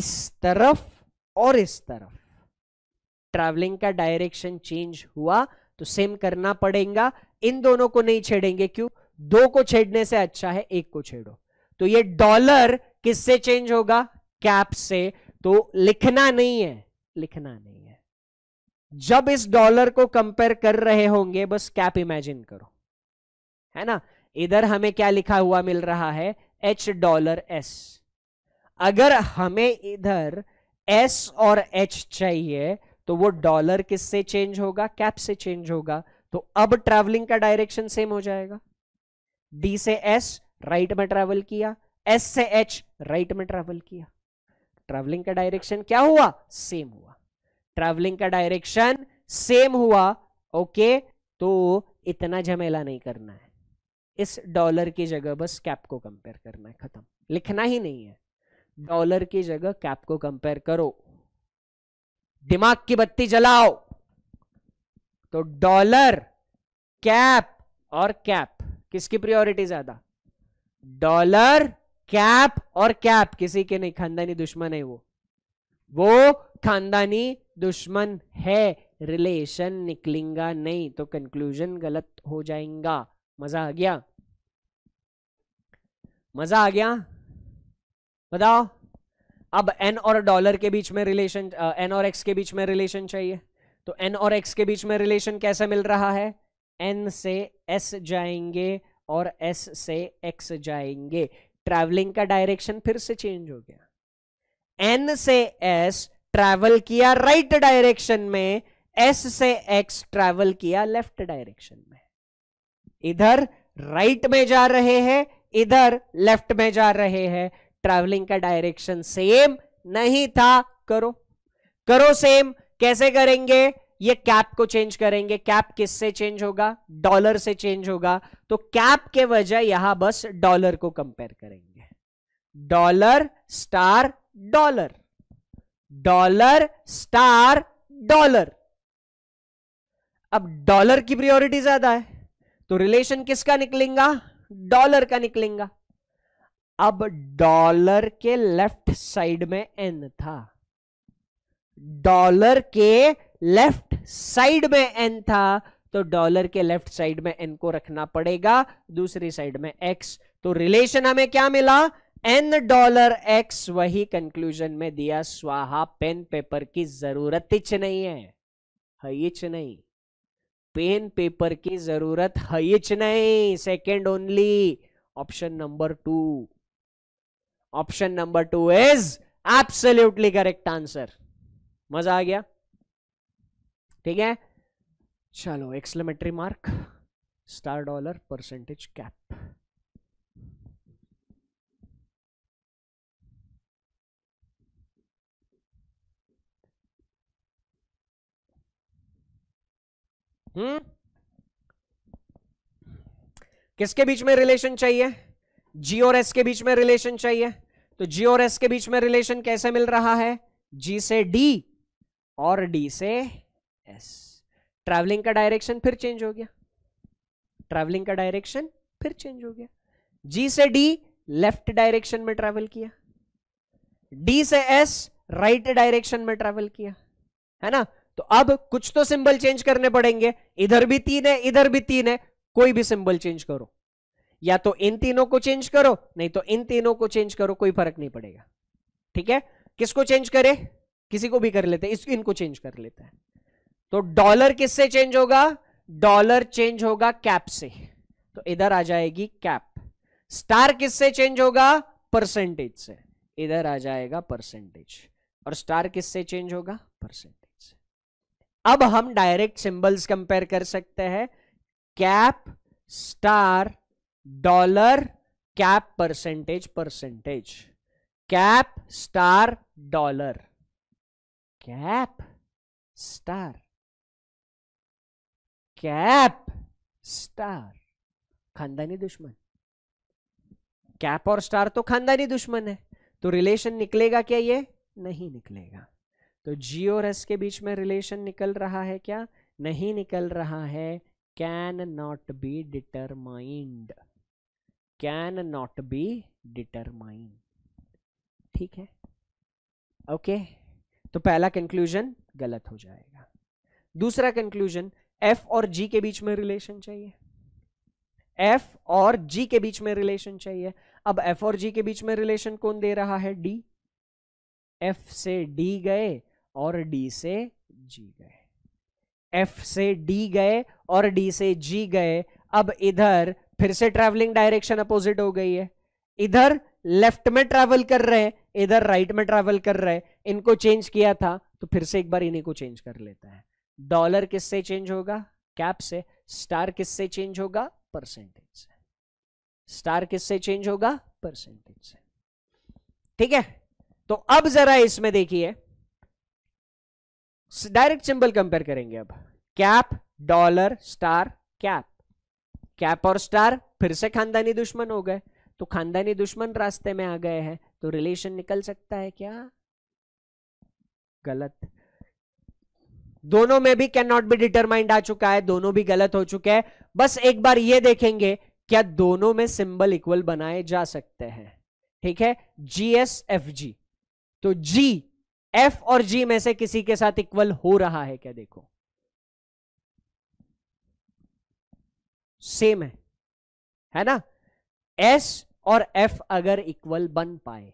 इस तरफ और इस तरफ ट्रैवलिंग का डायरेक्शन चेंज हुआ तो सेम करना पड़ेगा इन दोनों को नहीं छेड़ेंगे क्यों दो को छेड़ने से अच्छा है एक को छेड़ो तो ये डॉलर किससे चेंज होगा कैप से तो लिखना नहीं है लिखना नहीं है जब इस डॉलर को कंपेयर कर रहे होंगे बस कैप इमेजिन करो है ना इधर हमें क्या लिखा हुआ मिल रहा है एच डॉलर एस अगर हमें इधर एस और एच चाहिए तो वो डॉलर किससे चेंज होगा कैप से चेंज होगा तो अब ट्रैवलिंग का डायरेक्शन सेम हो जाएगा डी से एस राइट में ट्रैवल किया एस से एच राइट में ट्रैवल किया ट्रैवलिंग का डायरेक्शन क्या हुआ सेम हुआ ट्रैवलिंग का डायरेक्शन सेम हुआ ओके तो इतना झमेला नहीं करना है इस डॉलर की जगह बस कैप को कंपेयर करना है खत्म लिखना ही नहीं है डॉलर की जगह कैप को कंपेयर करो दिमाग की बत्ती जलाओ तो डॉलर कैप और कैप किसकी प्रायोरिटी ज्यादा डॉलर कैप और कैप किसी के नहीं खानदानी दुश्मन है वो वो खानदानी दुश्मन है रिलेशन निकलेगा नहीं तो कंक्लूजन गलत हो जाएगा मजा आ गया मजा आ गया बताओ अब एन और डॉलर के बीच में रिलेशन एन और एक्स के बीच में रिलेशन चाहिए तो एन और एक्स के बीच में रिलेशन कैसे मिल रहा है एन से एस जाएंगे और एस से एक्स जाएंगे ट्रैवलिंग का डायरेक्शन फिर से चेंज हो गया एन से एस ट्रैवल किया राइट right डायरेक्शन में एस से एक्स ट्रैवल किया लेफ्ट डायरेक्शन में इधर राइट right में जा रहे हैं इधर लेफ्ट में जा रहे हैं ट्रैवलिंग का डायरेक्शन सेम नहीं था करो करो सेम कैसे करेंगे ये कैप को चेंज करेंगे कैप किससे चेंज होगा डॉलर से चेंज होगा तो कैप के वजह यहां बस डॉलर को कंपेयर करेंगे dollar star dollar dollar star dollar अब डॉलर की प्रायोरिटी ज्यादा है तो रिलेशन किसका निकलेगा डॉलर का निकलेगा अब डॉलर के लेफ्ट साइड में एन था डॉलर के लेफ्ट साइड में एन था तो डॉलर के लेफ्ट साइड में एन को रखना पड़ेगा दूसरी साइड में एक्स तो रिलेशन हमें क्या मिला एन डॉलर एक्स वही कंक्लूजन में दिया स्वाहा पेन पेपर की जरूरत इच नहीं है हिच नहीं पेन पेपर की जरूरत हिच नहीं second only option number two option number two is absolutely correct answer मजा आ गया ठीक है चलो exclamatory mark star dollar percentage cap हम्म किसके बीच में रिलेशन चाहिए जी और एस के बीच में रिलेशन चाहिए तो जी और एस के बीच में रिलेशन कैसे मिल रहा है जी से डी और डी से एस ट्रैवलिंग का डायरेक्शन फिर चेंज हो गया ट्रैवलिंग का डायरेक्शन फिर चेंज हो गया जी से डी लेफ्ट डायरेक्शन में ट्रैवल किया डी से एस राइट डायरेक्शन में ट्रैवल किया है ना तो अब कुछ तो सिंबल चेंज करने पड़ेंगे इधर भी तीन है इधर भी तीन है कोई भी सिंबल चेंज करो या तो इन तीनों को चेंज करो नहीं तो इन तीनों को चेंज करो कोई फर्क नहीं पड़ेगा ठीक है किसको चेंज करे किसी को भी कर लेते हैं इनको चेंज कर लेते हैं तो डॉलर किससे चेंज होगा डॉलर चेंज होगा कैप से तो इधर आ जाएगी कैप स्टार किससे चेंज होगा परसेंटेज से इधर आ जाएगा परसेंटेज और स्टार किससे चेंज होगा परसेंटेज से अब हम डायरेक्ट सिंबल्स कंपेयर कर सकते हैं cap star dollar cap percentage percentage cap star dollar cap star cap star खानदानी दुश्मन कैप और स्टार तो खानदानी दुश्मन है तो रिलेशन निकलेगा क्या ये नहीं निकलेगा तो जी और एस के बीच में रिलेशन निकल रहा है क्या नहीं निकल रहा है can not be determined can not be determined ठीक है ओके okay? तो पहला कंक्लूजन गलत हो जाएगा दूसरा कंक्लूजन एफ और जी के बीच में रिलेशन चाहिए एफ और जी के बीच में रिलेशन चाहिए अब एफ और जी के बीच में रिलेशन कौन दे रहा है डी एफ से डी गए और डी से जी गए एफ से डी गए और डी से जी गए अब इधर फिर से ट्रैवलिंग डायरेक्शन अपोजिट हो गई है इधर लेफ्ट में ट्रैवल कर रहे हैं इधर राइट में ट्रैवल कर रहे हैं इनको चेंज किया था तो फिर से एक बार इन्हीं को चेंज कर लेता है डॉलर किससे चेंज होगा कैप से स्टार किससे चेंज होगा परसेंटेज से स्टार किससे चेंज होगा परसेंटेज से ठीक है तो अब जरा इसमें देखिए डायरेक्ट सिंबल कंपेयर करेंगे अब cap dollar star cap cap और स्टार फिर से खानदानी दुश्मन हो गए तो खानदानी दुश्मन रास्ते में आ गए हैं तो रिलेशन निकल सकता है क्या गलत दोनों में भी कैन नॉट बी डिटरमाइंड आ चुका है दोनों भी गलत हो चुके हैं बस एक बार ये देखेंगे क्या दोनों में सिंबल इक्वल बनाए जा सकते हैं ठीक है जी एस एफ जी तो जी एफ और जी में से किसी के साथ इक्वल हो रहा है क्या देखो सेम है है ना एस और एफ अगर इक्वल बन पाए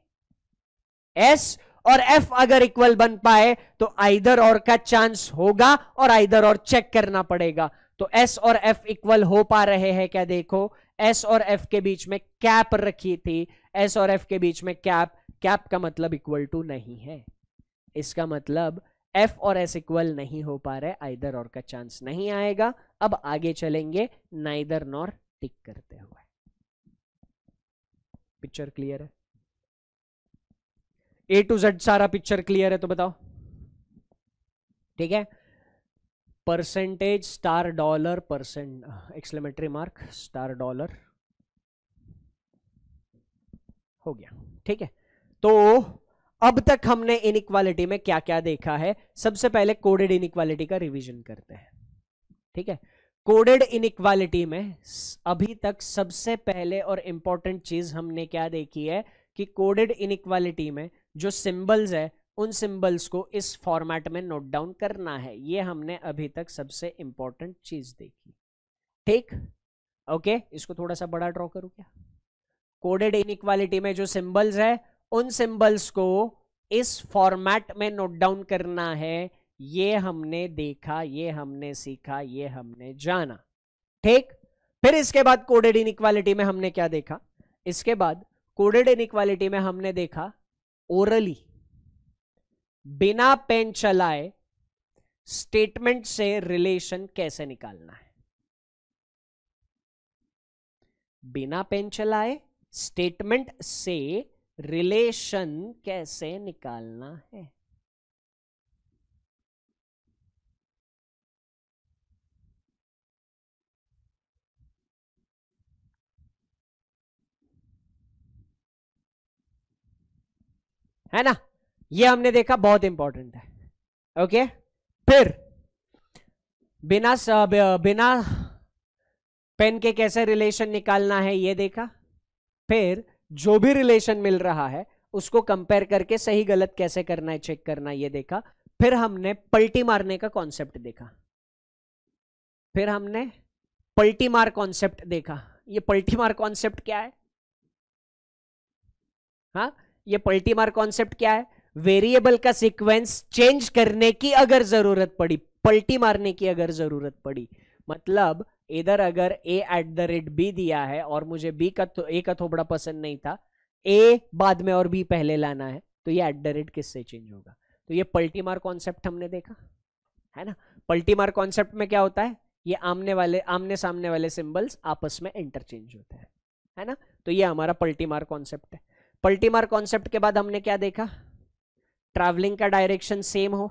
एस और एफ अगर इक्वल बन पाए तो आइधर और का चांस होगा और आइदर और चेक करना पड़ेगा तो एस और एफ इक्वल हो पा रहे हैं क्या देखो एस और एफ के बीच में कैप रखी थी एस और एफ के बीच में कैप कैप का मतलब इक्वल टू नहीं है इसका मतलब एफ और एस इक्वल नहीं हो पा रहे आइधर और का चांस नहीं आएगा अब आगे चलेंगे नाइदर नॉर टिक करते हुए पिक्चर क्लियर है ए टू जेड सारा पिक्चर क्लियर है तो बताओ ठीक है percentage star dollar percent exclamatory mark star dollar हो गया ठीक है तो अब तक हमने इनइक्वालिटी में क्या क्या देखा है सबसे पहले कोडेड इनइक्वालिटी का रिवीजन करते हैं ठीक है कोडेड इनइक्वालिटी में अभी तक सबसे पहले और इंपॉर्टेंट चीज हमने क्या देखी है कि कोडेड इनइक्वालिटी में जो सिंबल्स है उन सिंबल्स को इस फॉर्मेट में नोट डाउन करना है ये हमने अभी तक सबसे इंपॉर्टेंट चीज़ देखी ठीक ओके इसको थोड़ा सा बड़ा ड्रॉ करूँ क्या कोडेड इक्वालिटी में जो सिंबल्स है उन सिंबल्स को इस फॉर्मेट में नोट डाउन करना है ये हमने देखा ये हमने सीखा ये हमने जाना ठीक फिर इसके बाद कोडेड इक्वालिटी में हमने क्या देखा इसके बाद कोडेड इक्वालिटी में हमने देखा ओरली बिना पेन चलाए स्टेटमेंट से रिलेशन कैसे निकालना है बिना पेन चलाए स्टेटमेंट से रिलेशन कैसे निकालना है है ना ये हमने देखा बहुत इंपॉर्टेंट है ओके फिर बिना बिना पेन के कैसे रिलेशन निकालना है ये देखा फिर जो भी रिलेशन मिल रहा है उसको कंपेयर करके सही गलत कैसे करना है चेक करना ये देखा फिर हमने पल्टी मारने का कॉन्सेप्ट देखा फिर हमने पल्टी मार कॉन्सेप्ट देखा ये पल्टी मार कॉन्सेप्ट क्या है हा? ये पल्टीमार कॉन्सेप्ट क्या है वेरिएबल का सीक्वेंस चेंज करने की अगर जरूरत पड़ी पल्टी मारने की अगर जरूरत पड़ी मतलब इधर अगर A at the rate B दिया है और मुझे बी का ए का थोबड़ा पसंद नहीं था ए बाद में और बी पहले लाना है तो ये एट द रेट किससे चेंज होगा तो ये पल्टी मार कॉन्सेप्ट हमने देखा है ना पल्टी मार कॉन्सेप्ट में क्या होता है ये आमने वाले आमने सामने वाले सिंबल्स आपस में इंटरचेंज होते हैं है ना तो ये हमारा पल्टी मार कॉन्सेप्ट है पल्टीमार कॉन्सेप्ट के बाद हमने क्या देखा ट्रैवलिंग का डायरेक्शन सेम हो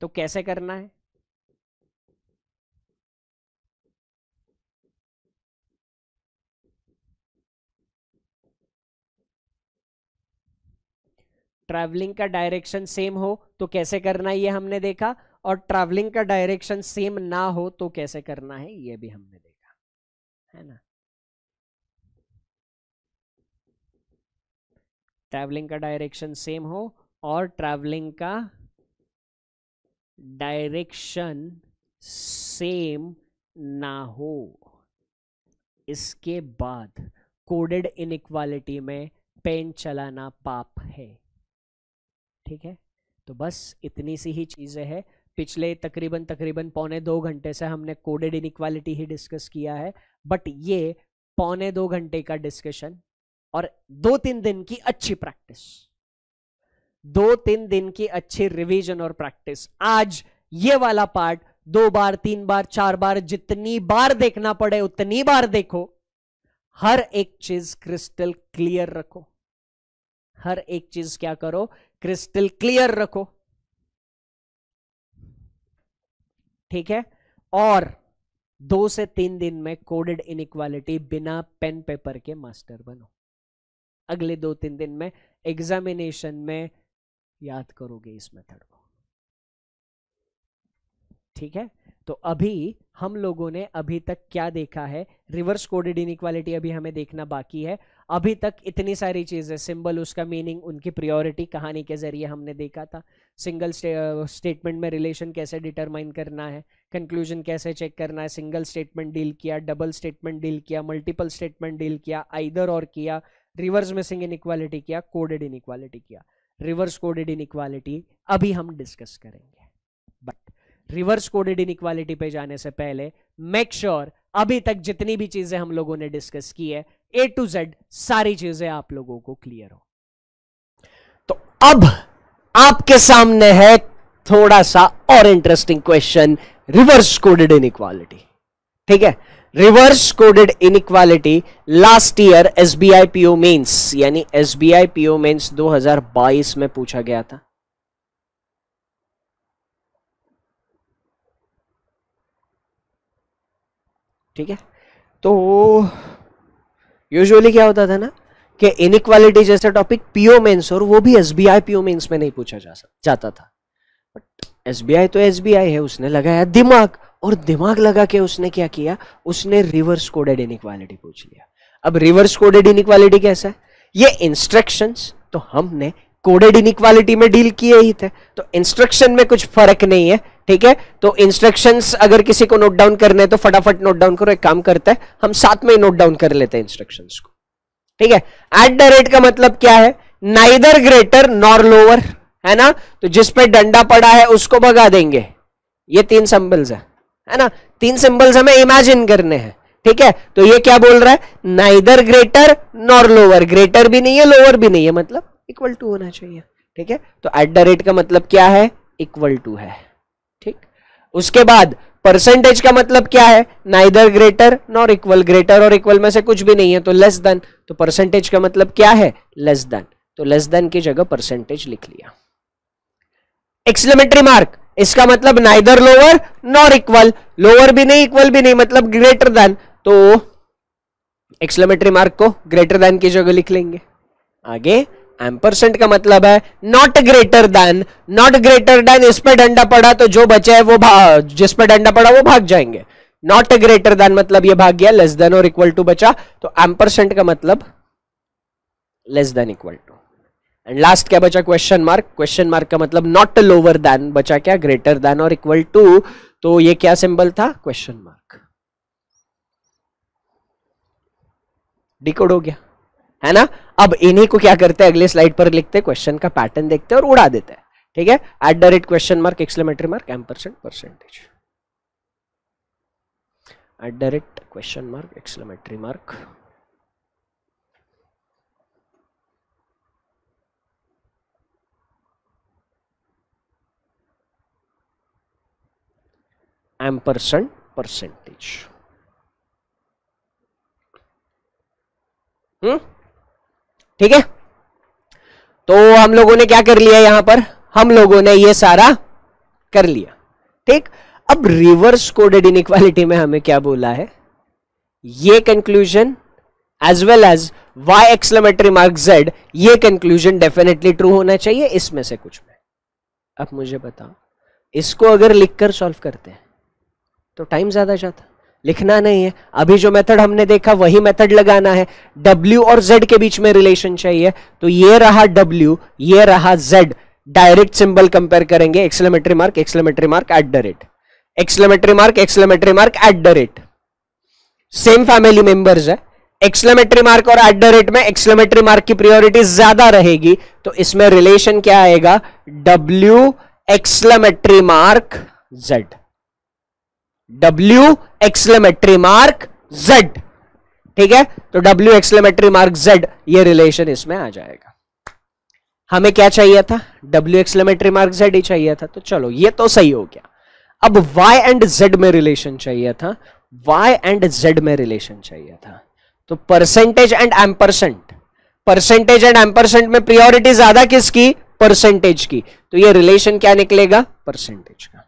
तो कैसे करना है ट्रैवलिंग का डायरेक्शन सेम हो तो कैसे करना है ये हमने देखा और ट्रैवलिंग का डायरेक्शन सेम ना हो तो कैसे करना है ये भी हमने देखा है ना ट्रैवलिंग का डायरेक्शन सेम हो और ट्रैवलिंग का डायरेक्शन सेम ना हो इसके बाद कोडेड इनक्वालिटी में पेन चलाना पाप है ठीक है तो बस इतनी सी ही चीज़ें हैं पिछले तकरीबन तकरीबन पौने दो घंटे से हमने कोडेड इनक्वालिटी ही डिस्कस किया है बट ये पौने दो घंटे का डिस्कशन और दो तीन दिन की अच्छी प्रैक्टिस दो तीन दिन की अच्छी रिवीजन और प्रैक्टिस आज ये वाला पार्ट दो बार तीन बार चार बार जितनी बार देखना पड़े उतनी बार देखो हर एक चीज क्रिस्टल क्लियर रखो हर एक चीज क्या करो क्रिस्टल क्लियर रखो ठीक है और दो से तीन दिन में कोडेड इनइक्वालिटी बिना पेन पेपर के मास्टर बनो अगले दो तीन दिन में एग्जामिनेशन में याद करोगे इस मेथड को ठीक है तो अभी हम लोगों ने अभी तक क्या देखा है रिवर्स कोडेड इनक्वालिटी अभी हमें देखना बाकी है अभी तक इतनी सारी चीज़ें सिंबल उसका मीनिंग उनकी प्रियोरिटी कहानी के जरिए हमने देखा था सिंगल स्टेटमेंट में रिलेशन कैसे डिटरमाइन करना है कंक्लूजन कैसे चेक करना है सिंगल स्टेटमेंट डील किया डबल स्टेटमेंट डील किया मल्टीपल स्टेटमेंट डील किया आइदर और किया रिवर्स मिसिंग इक्वालिटी किया कोडेड इक्वालिटी किया रिवर्स कोडेड इक्वालिटी अभी हम डिस्कस करेंगे बट रिवर्स कोडेड इनक्वालिटी पे जाने से पहले मेक श्योर sure अभी तक जितनी भी चीजें हम लोगों ने डिस्कस की है ए टू जेड सारी चीजें आप लोगों को क्लियर हो तो अब आपके सामने है थोड़ा सा और interesting question reverse coded equality ठीक है reverse coded inequality last year S B I PO mains यानी S B I PO mains दो हजार बाईस में पूछा गया था ठीक है तो यूजुअली क्या होता था ना कि इनइक्वालिटी जैसा टॉपिक पीओ मेन्स और वो भी S B I PO mains में नहीं पूछा जा जाता था बट एस बी आई तो एस बी आई है उसने लगाया दिमाग और दिमाग लगा के उसने क्या किया उसने रिवर्स कोडेड इनक्वालिटी पूछ लिया अब रिवर्स कोडेड इनक्वालिटी कैसा है ये इंस्ट्रक्शन तो हमने कोडेड इनक्वालिटी में डील किए ही थे तो इंस्ट्रक्शन में कुछ फर्क नहीं है ठीक है तो इंस्ट्रक्शंस अगर किसी को नोट डाउन करने हैं तो फटाफट नोट डाउन करो एक काम करते हैं हम साथ में ही नोट डाउन कर लेते हैं इंस्ट्रक्शंस को ठीक है एट द रेट का मतलब क्या है नाइदर ग्रेटर नॉर लोअर है ना तो जिस पे डंडा पड़ा है उसको भगा देंगे ये तीन सिंबल्स है है ना तीन सिंबल्स हमें इमेजिन करने हैं ठीक है तो ये क्या बोल रहा है neither greater nor lower greater भी नहीं है लोअर भी नहीं है मतलब इक्वल टू होना चाहिए ठीक है तो एट द रेट का मतलब क्या है इक्वल टू है ठीक उसके बाद परसेंटेज का मतलब क्या है neither greater nor equal greater और इक्वल में से कुछ भी नहीं है तो लेस देन तो परसेंटेज का मतलब क्या है लेस देन तो लेस देन की जगह परसेंटेज लिख लिया एक्सलेमेटरी मार्क इसका मतलब neither lower nor equal lower भी नहीं इक्वल भी नहीं मतलब ग्रेटर देन तो एक्सलोमेट्री मार्क को ग्रेटर देन की जगह लिख लेंगे आगे परसेंट का मतलब है not greater than not greater than इस पर डंडा पड़ा तो जो बचे है वो जिस पर डंडा पड़ा वो भाग जाएंगे नॉट ग्रेटर देन मतलब ये भाग गया लेस देन और इक्वल टू बचा तो एम परसेंट का मतलब less than equal to and last क्या बचा क्वेश्चन मार्क क्वेश्चन मार्क का मतलब नॉट लोअर दैन बचा क्या ग्रेटर दैन और इक्वल टू तो ये क्या सिंबल था क्वेश्चन मार्क डिकोड हो गया है ना अब इन्हीं को क्या करते हैं अगले स्लाइड पर लिखते हैं क्वेश्चन का पैटर्न देखते हैं और उड़ा देते हैं ठीक है at the rate question mark exclamatory mark ampersand percentage at the rate question mark exclamatory mark ampersand hmm? Percentage ठीक है तो हम लोगों ने क्या कर लिया यहां पर हम लोगों ने ये सारा कर लिया ठीक अब रिवर्स कोडेड इक्वालिटी में हमें क्या बोला है ये conclusion as well as Y exclamatory mark Z ये कंक्लूजन डेफिनेटली ट्रू होना चाहिए इसमें से कुछ में अब मुझे बताओ इसको अगर लिखकर सॉल्व करते हैं तो टाइम ज़्यादा जाता लिखना नहीं है अभी जो मेथड हमने देखा वही मेथड लगाना है W और Z के बीच में रिलेशन चाहिए तो ये रहा W ये रहा Z डायरेक्ट सिंबल कंपेयर करेंगे exclamatory mark exclamatory mark at the rate exclamatory mark exclamatory mark at the rate same family members है एक्सलेमेटरी मार्क और एट द रेट में एक्सलेमेटरी मार्क की प्रियोरिटी ज्यादा रहेगी तो इसमें रिलेशन क्या आएगा W exclamatory mark Z W exclamatory mark Z ठीक है तो डब्ल्यू एक्सलेमेट्री मार्क जेड ये रिलेशन इसमें आ जाएगा हमें क्या चाहिए था डब्ल्यू एक्सलेमेट्री मार्क जेड ही चाहिए था तो चलो ये तो सही हो गया अब y एंड z में रिलेशन चाहिए था y एंड z में रिलेशन चाहिए था तो percentage and ampersand percentage and ampersand में प्रियोरिटी ज्यादा किसकी परसेंटेज की तो ये रिलेशन क्या निकलेगा परसेंटेज का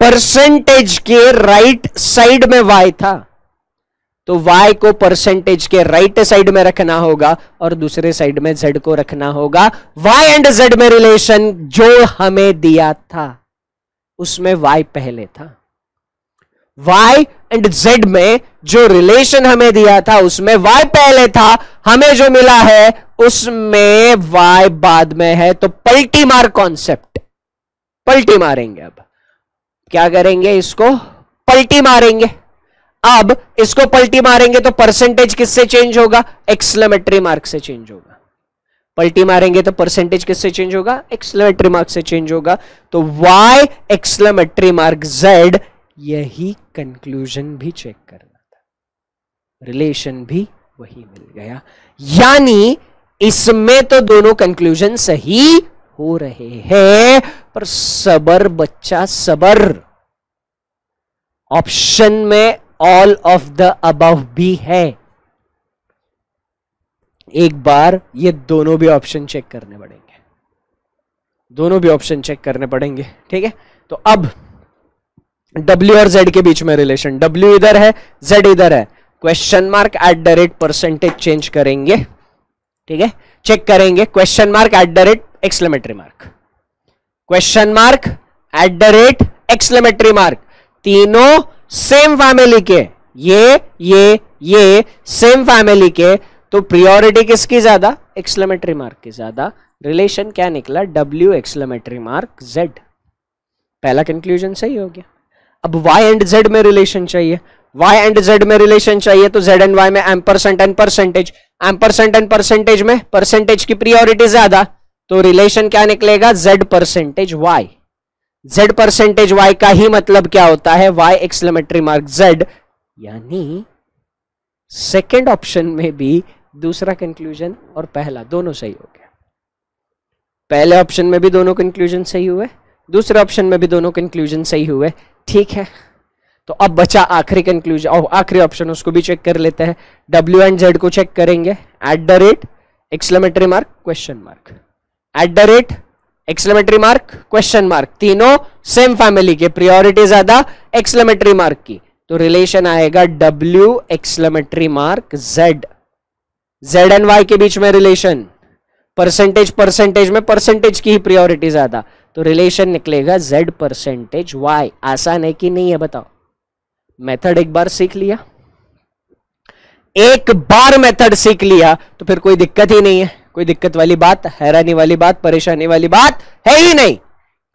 परसेंटेज के राइट साइड में वाई था तो y को परसेंटेज के राइट साइड में रखना होगा और दूसरे साइड में z को रखना होगा y एंड z में रिलेशन जो हमें दिया था उसमें y पहले था y एंड z में जो रिलेशन हमें दिया था उसमें y पहले था हमें जो मिला है उसमें y बाद में है तो पल्टी मार कॉन्सेप्ट पल्टी मारेंगे अब क्या करेंगे इसको पलटी मारेंगे अब इसको पलटी मारेंगे तो परसेंटेज किससे चेंज होगा एक्सलेमेट्री मार्क से चेंज होगा पलटी मारेंगे तो परसेंटेज किससे चेंज होगा एक्सलेमेट्री मार्क से चेंज होगा तो वाई एक्सलेमेट्री मार्क जेड यही कंक्लूजन भी चेक करना था रिलेशन भी वही मिल गया यानी इसमें तो दोनों कंक्लूजन सही हो रहे हैं पर सबर बच्चा सबर ऑप्शन में ऑल ऑफ द अबव भी है एक बार ये दोनों भी ऑप्शन चेक करने पड़ेंगे दोनों भी ऑप्शन चेक करने पड़ेंगे ठीक है तो अब W और Z के बीच में रिलेशन W इधर है Z इधर है question mark at the rate percentage change करेंगे ठीक है चेक करेंगे question mark at the rate exclamatory mark question mark at the rate exclamatory mark तीनों सेम फैमिली के ये ये ये सेम फैमिली के तो प्रियोरिटी किसकी ज्यादा एक्सलेमेट्री मार्क की ज्यादा रिलेशन क्या निकला डब्ल्यू एक्सलेमेट्री मार्क जेड पहला कंक्लूजन सही हो गया अब वाई एंड जेड में रिलेशन चाहिए वाई एंड जेड में रिलेशन चाहिए तो जेड एंड वाई में ampersand and percentage ampersand and percentage में परसेंटेज की प्रियोरिटी ज्यादा तो रिलेशन क्या निकलेगा z percentage Y z percentage Y का ही मतलब क्या होता है y एक्सलमेट्री मार्क z यानी सेकेंड ऑप्शन में भी दूसरा कंक्लूजन और पहला दोनों सही हो गया पहले ऑप्शन में भी दोनों कंक्लूजन सही हुए दूसरे ऑप्शन में भी दोनों कंक्लूजन सही हुए ठीक है तो अब बचा आखिरी कंक्लूजन और आखिरी ऑप्शन उसको भी चेक कर लेते हैं डब्ल्यू एंड जेड को चेक करेंगे at the rate exclamatory mark question mark at the rate exclamatory mark question mark तीनों सेम फैमिली के प्रियोरिटी ज्यादा एक्सलेमेटरी मार्क की तो रिलेशन आएगा W exclamatory mark Z Z and Y के बीच में रिलेशन परसेंटेज परसेंटेज में परसेंटेज की ही प्रियोरिटी ज्यादा तो रिलेशन निकलेगा जेड परसेंटेज वाई आसान है कि नहीं है बताओ मेथड एक बार सीख लिया एक बार मेथड सीख लिया तो फिर कोई दिक्कत ही नहीं है कोई दिक्कत वाली बात हैरानी वाली बात परेशानी वाली बात है ही नहीं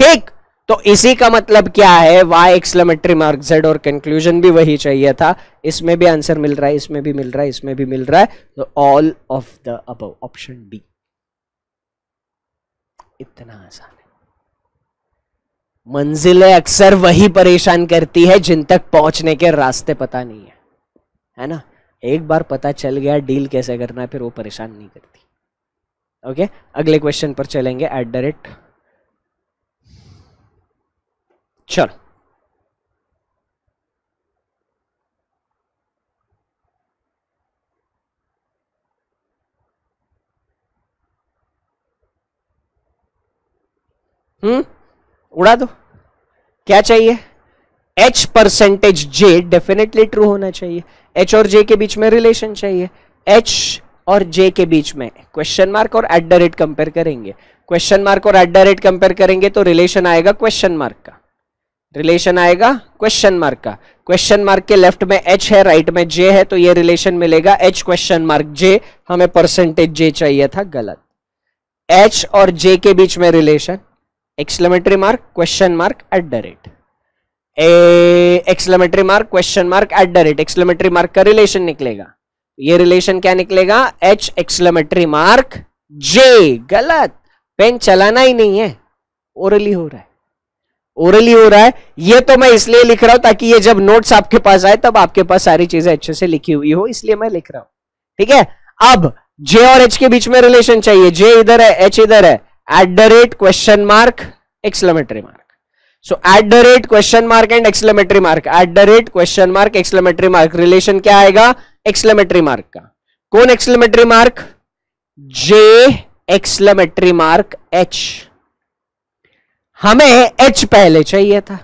ठीक तो इसी का मतलब क्या है वाई एक्सलमेट्री मार्क जेड और कंक्लूजन भी वही चाहिए था इसमें भी आंसर मिल रहा है इसमें भी मिल रहा है इसमें भी मिल रहा है तो ऑल ऑफ द अब ऑप्शन बी इतना आसान है मंजिलें अक्सर वही परेशान करती है जिन तक पहुंचने के रास्ते पता नहीं है है ना एक बार पता चल गया डील कैसे करना है फिर वो परेशान नहीं करती ओके अगले क्वेश्चन पर चलेंगे एट द रेट चलो हम्म उड़ा दो क्या चाहिए H percentage J definitely true होना चाहिए एच और जे के बीच में रिलेशन चाहिए एच और जे के बीच में क्वेश्चन मार्क और एट द रेट कंपेयर करेंगे क्वेश्चन मार्क और एट द रेट कंपेयर करेंगे तो रिलेशन आएगा क्वेश्चन मार्क का रिलेशन आएगा क्वेश्चन मार्क का क्वेश्चन मार्क के लेफ्ट में एच है राइट में जे है तो ये रिलेशन मिलेगा एच क्वेश्चन मार्क जे हमें परसेंटेज जे चाहिए था गलत एच और जे के बीच में relation exclamatory mark question mark at the rate exclamatory mark question mark at the rate exclamatory mark का रिलेशन निकलेगा ये रिलेशन क्या निकलेगा एच एक्सलेमेटरी मार्क जे गलत पेन चलाना ही नहीं है ओरली हो रहा है ओरली हो रहा है ये तो मैं इसलिए लिख रहा हूं ताकि ये जब नोट्स आपके पास आए तब आपके पास सारी चीजें अच्छे से लिखी हुई हो इसलिए मैं लिख रहा हूं ठीक है अब जे और एच के बीच में रिलेशन चाहिए जे इधर है एच इधर है at the rate question mark exclamatory mark so at the rate question mark and exclamatory mark at the rate question mark exclamatory mark relation क्या आएगा एक्सलेमेटरी मार्क का कौन exclamatory mark J exclamatory mark H हमें H पहले चाहिए था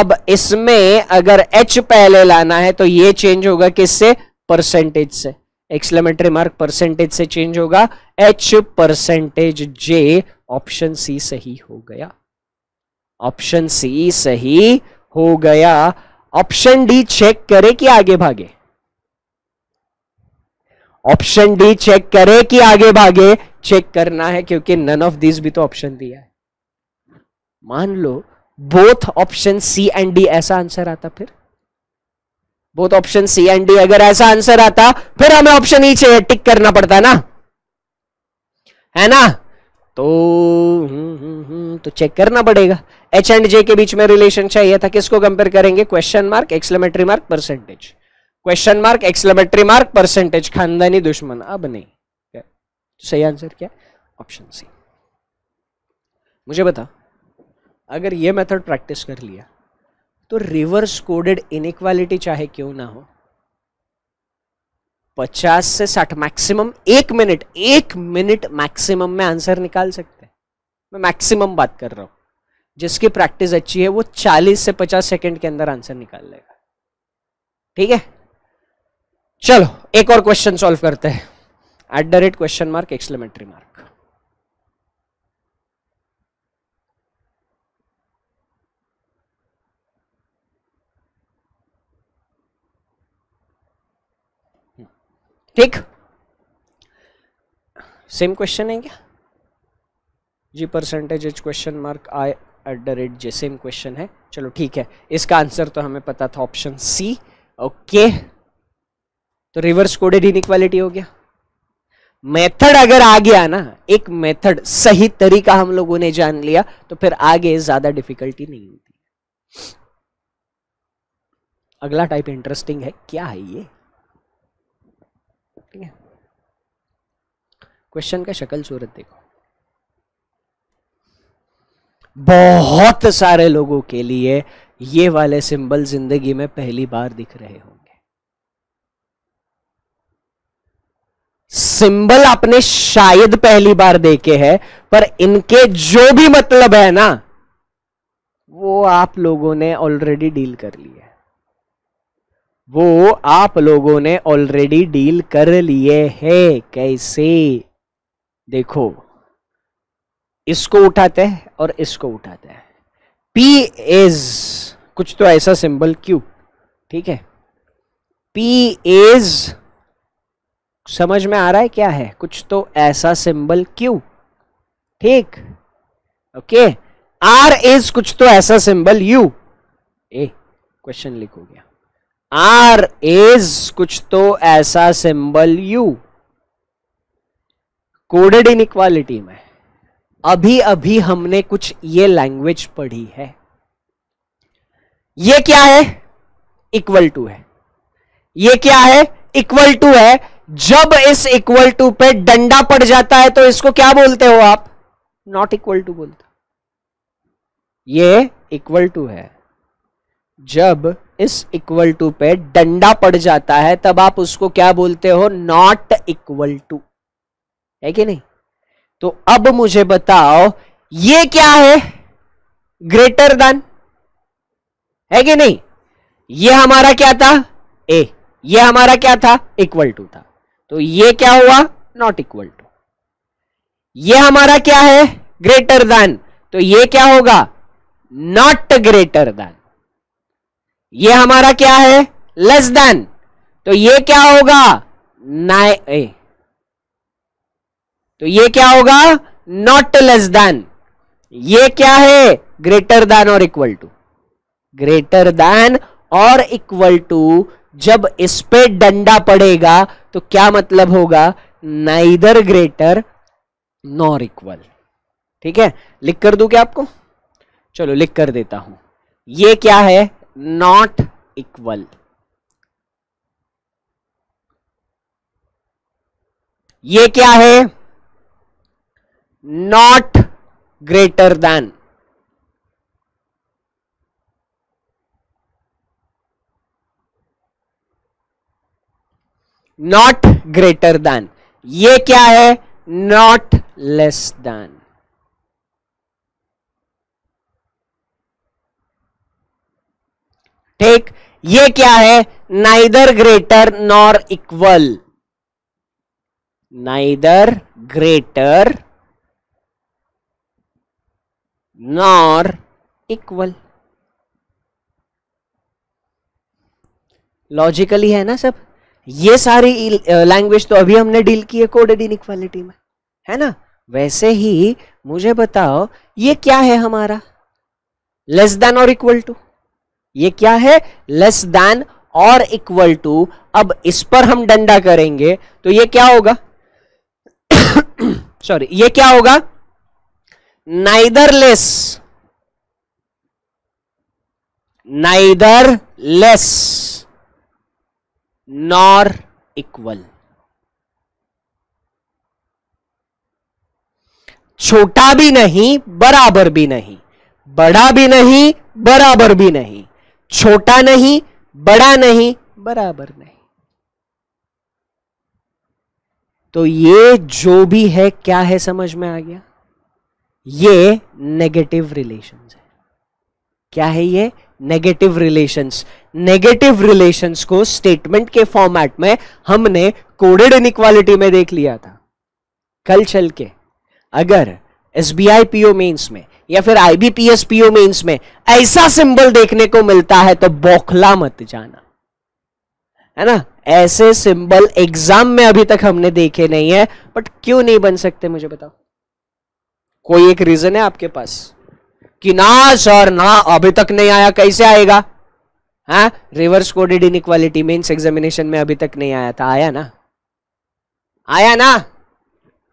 अब इसमें अगर एच पहले लाना है तो ये चेंज होगा किससे परसेंटेज से एक्सलेमेटरी मार्क परसेंटेज से चेंज होगा H percentage J option C सही हो गया ऑप्शन सी सही हो गया ऑप्शन डी चेक करे कि आगे भागे ऑप्शन डी चेक करे कि आगे भागे चेक करना है क्योंकि नन ऑफ दिस भी तो ऑप्शन दिया है मान लो both option C and D ऐसा आंसर आता फिर both option C and D अगर ऐसा आंसर आता फिर हमें ऑप्शन ई e चाहिए टिक करना पड़ता ना है ना तो हम्म हम्म, हम्म तो चेक करना पड़ेगा एच एंड जे के बीच में रिलेशन चाहिए था किसको कंपेयर करेंगे question mark exclamatory mark percentage question mark exclamatory mark percentage खानदानी दुश्मन अब नहीं क्या सही आंसर क्या ऑप्शन सी मुझे बता अगर ये मेथड प्रैक्टिस कर लिया तो रिवर्स कोडेड इनिक्वालिटी चाहे क्यों ना हो पचास से साठ मैक्सिमम एक मिनट एक मिनट मैक्सिमम में आंसर निकाल सकते हैं मैं मैक्सिमम बात कर रहा हूं जिसकी प्रैक्टिस अच्छी है वो चालीस से पचास सेकेंड के अंदर आंसर निकाल लेगा ठीक है चलो एक और क्वेश्चन सॉल्व करते हैं at the rate question mark exclamatory mark ठीक सेम क्वेश्चन है क्या G percentage question mark I at the rate J same question है चलो ठीक है इसका आंसर तो हमें पता था ऑप्शन सी ओके okay. तो रिवर्स कोडेड इनक्वालिटी हो गया मेथड अगर आ गया ना एक मेथड सही तरीका हम लोगों ने जान लिया तो फिर आगे ज्यादा डिफिकल्टी नहीं होती अगला टाइप इंटरेस्टिंग है क्या है ये ठीक है क्वेश्चन का शक्ल सूरत देखो बहुत सारे लोगों के लिए ये वाले सिंबल जिंदगी में पहली बार दिख रहे होंगे सिंबल आपने शायद पहली बार देखे हैं पर इनके जो भी मतलब है ना वो आप लोगों ने ऑलरेडी डील कर है वो आप लोगों ने ऑलरेडी डील कर लिए हैं कैसे देखो इसको उठाते हैं और इसको उठाते हैं पी इज कुछ तो ऐसा सिंबल क्यू ठीक है पी इज समझ में आ रहा है क्या है कुछ तो ऐसा सिंबल क्यू ठीक ओके आर इज कुछ तो ऐसा सिंबल यू ए क्वेश्चन लिख हो गया आर इज कुछ तो ऐसा symbol U coded inequality में अभी अभी हमने कुछ ये लैंग्वेज पढ़ी है ये क्या है इक्वल टू है ये क्या है इक्वल टू है जब इस इक्वल टू पे डंडा पड़ जाता है तो इसको क्या बोलते हो आप नॉट इक्वल टू बोलते हो ये इक्वल टू है जब इस इक्वल टू पे डंडा पड़ जाता है तब आप उसको क्या बोलते हो नॉट इक्वल टू है कि नहीं तो अब मुझे बताओ ये क्या है ग्रेटर देन है कि नहीं ये हमारा क्या था ए ये हमारा क्या था इक्वल टू था तो ये क्या हुआ नॉट इक्वल टू ये हमारा क्या है ग्रेटर देन तो ये क्या होगा नॉट ग्रेटर देन ये हमारा क्या है लेस देन तो ये क्या होगा नाइ तो ये क्या होगा नॉट लेस देन ये क्या है ग्रेटर देन और इक्वल टू ग्रेटर देन और इक्वल टू जब इस पे डंडा पड़ेगा तो क्या मतलब होगा नाइदर ग्रेटर नॉर इक्वल ठीक है लिख कर दू क्या आपको चलो लिख कर देता हूं ये क्या है नॉट इक्वल ये क्या है not greater than not greater than ये क्या है नॉट लेस दैन ठीक ये क्या है neither greater nor equal neither greater nor equal logically है ना सब ये सारी लैंग्वेज तो अभी हमने डील की है कोडेड इन इक्वालिटी में है ना वैसे ही मुझे बताओ ये क्या है हमारा लेस देन और इक्वल टू ये क्या है लेस देन और इक्वल टू अब इस पर हम डंडा करेंगे तो ये क्या होगा सॉरी ये क्या होगा neither less neither less nor equal छोटा भी नहीं बराबर भी नहीं बड़ा भी नहीं बराबर भी नहीं छोटा नहीं बड़ा नहीं बराबर नहीं तो ये जो भी है क्या है समझ में आ गया ये नेगेटिव रिलेशन है क्या है ये नेगेटिव रिलेशंस नेगेटिव रिलेशंस को स्टेटमेंट के फॉर्मेट में हमने कोडेड इनक्वालिटी में देख लिया था कल चल के अगर S B I PO mains में या फिर आईबीपीएस पीओ मेन्स में ऐसा सिंबल देखने को मिलता है तो बौखला मत जाना है ना ऐसे सिंबल एग्जाम में अभी तक हमने देखे नहीं है बट क्यों नहीं बन सकते मुझे बताओ कोई एक रीजन है आपके पास कि ना सर ना अभी तक नहीं आया कैसे आएगा हाँ reverse coded inequality mains examination में अभी तक नहीं आया था आया ना आया ना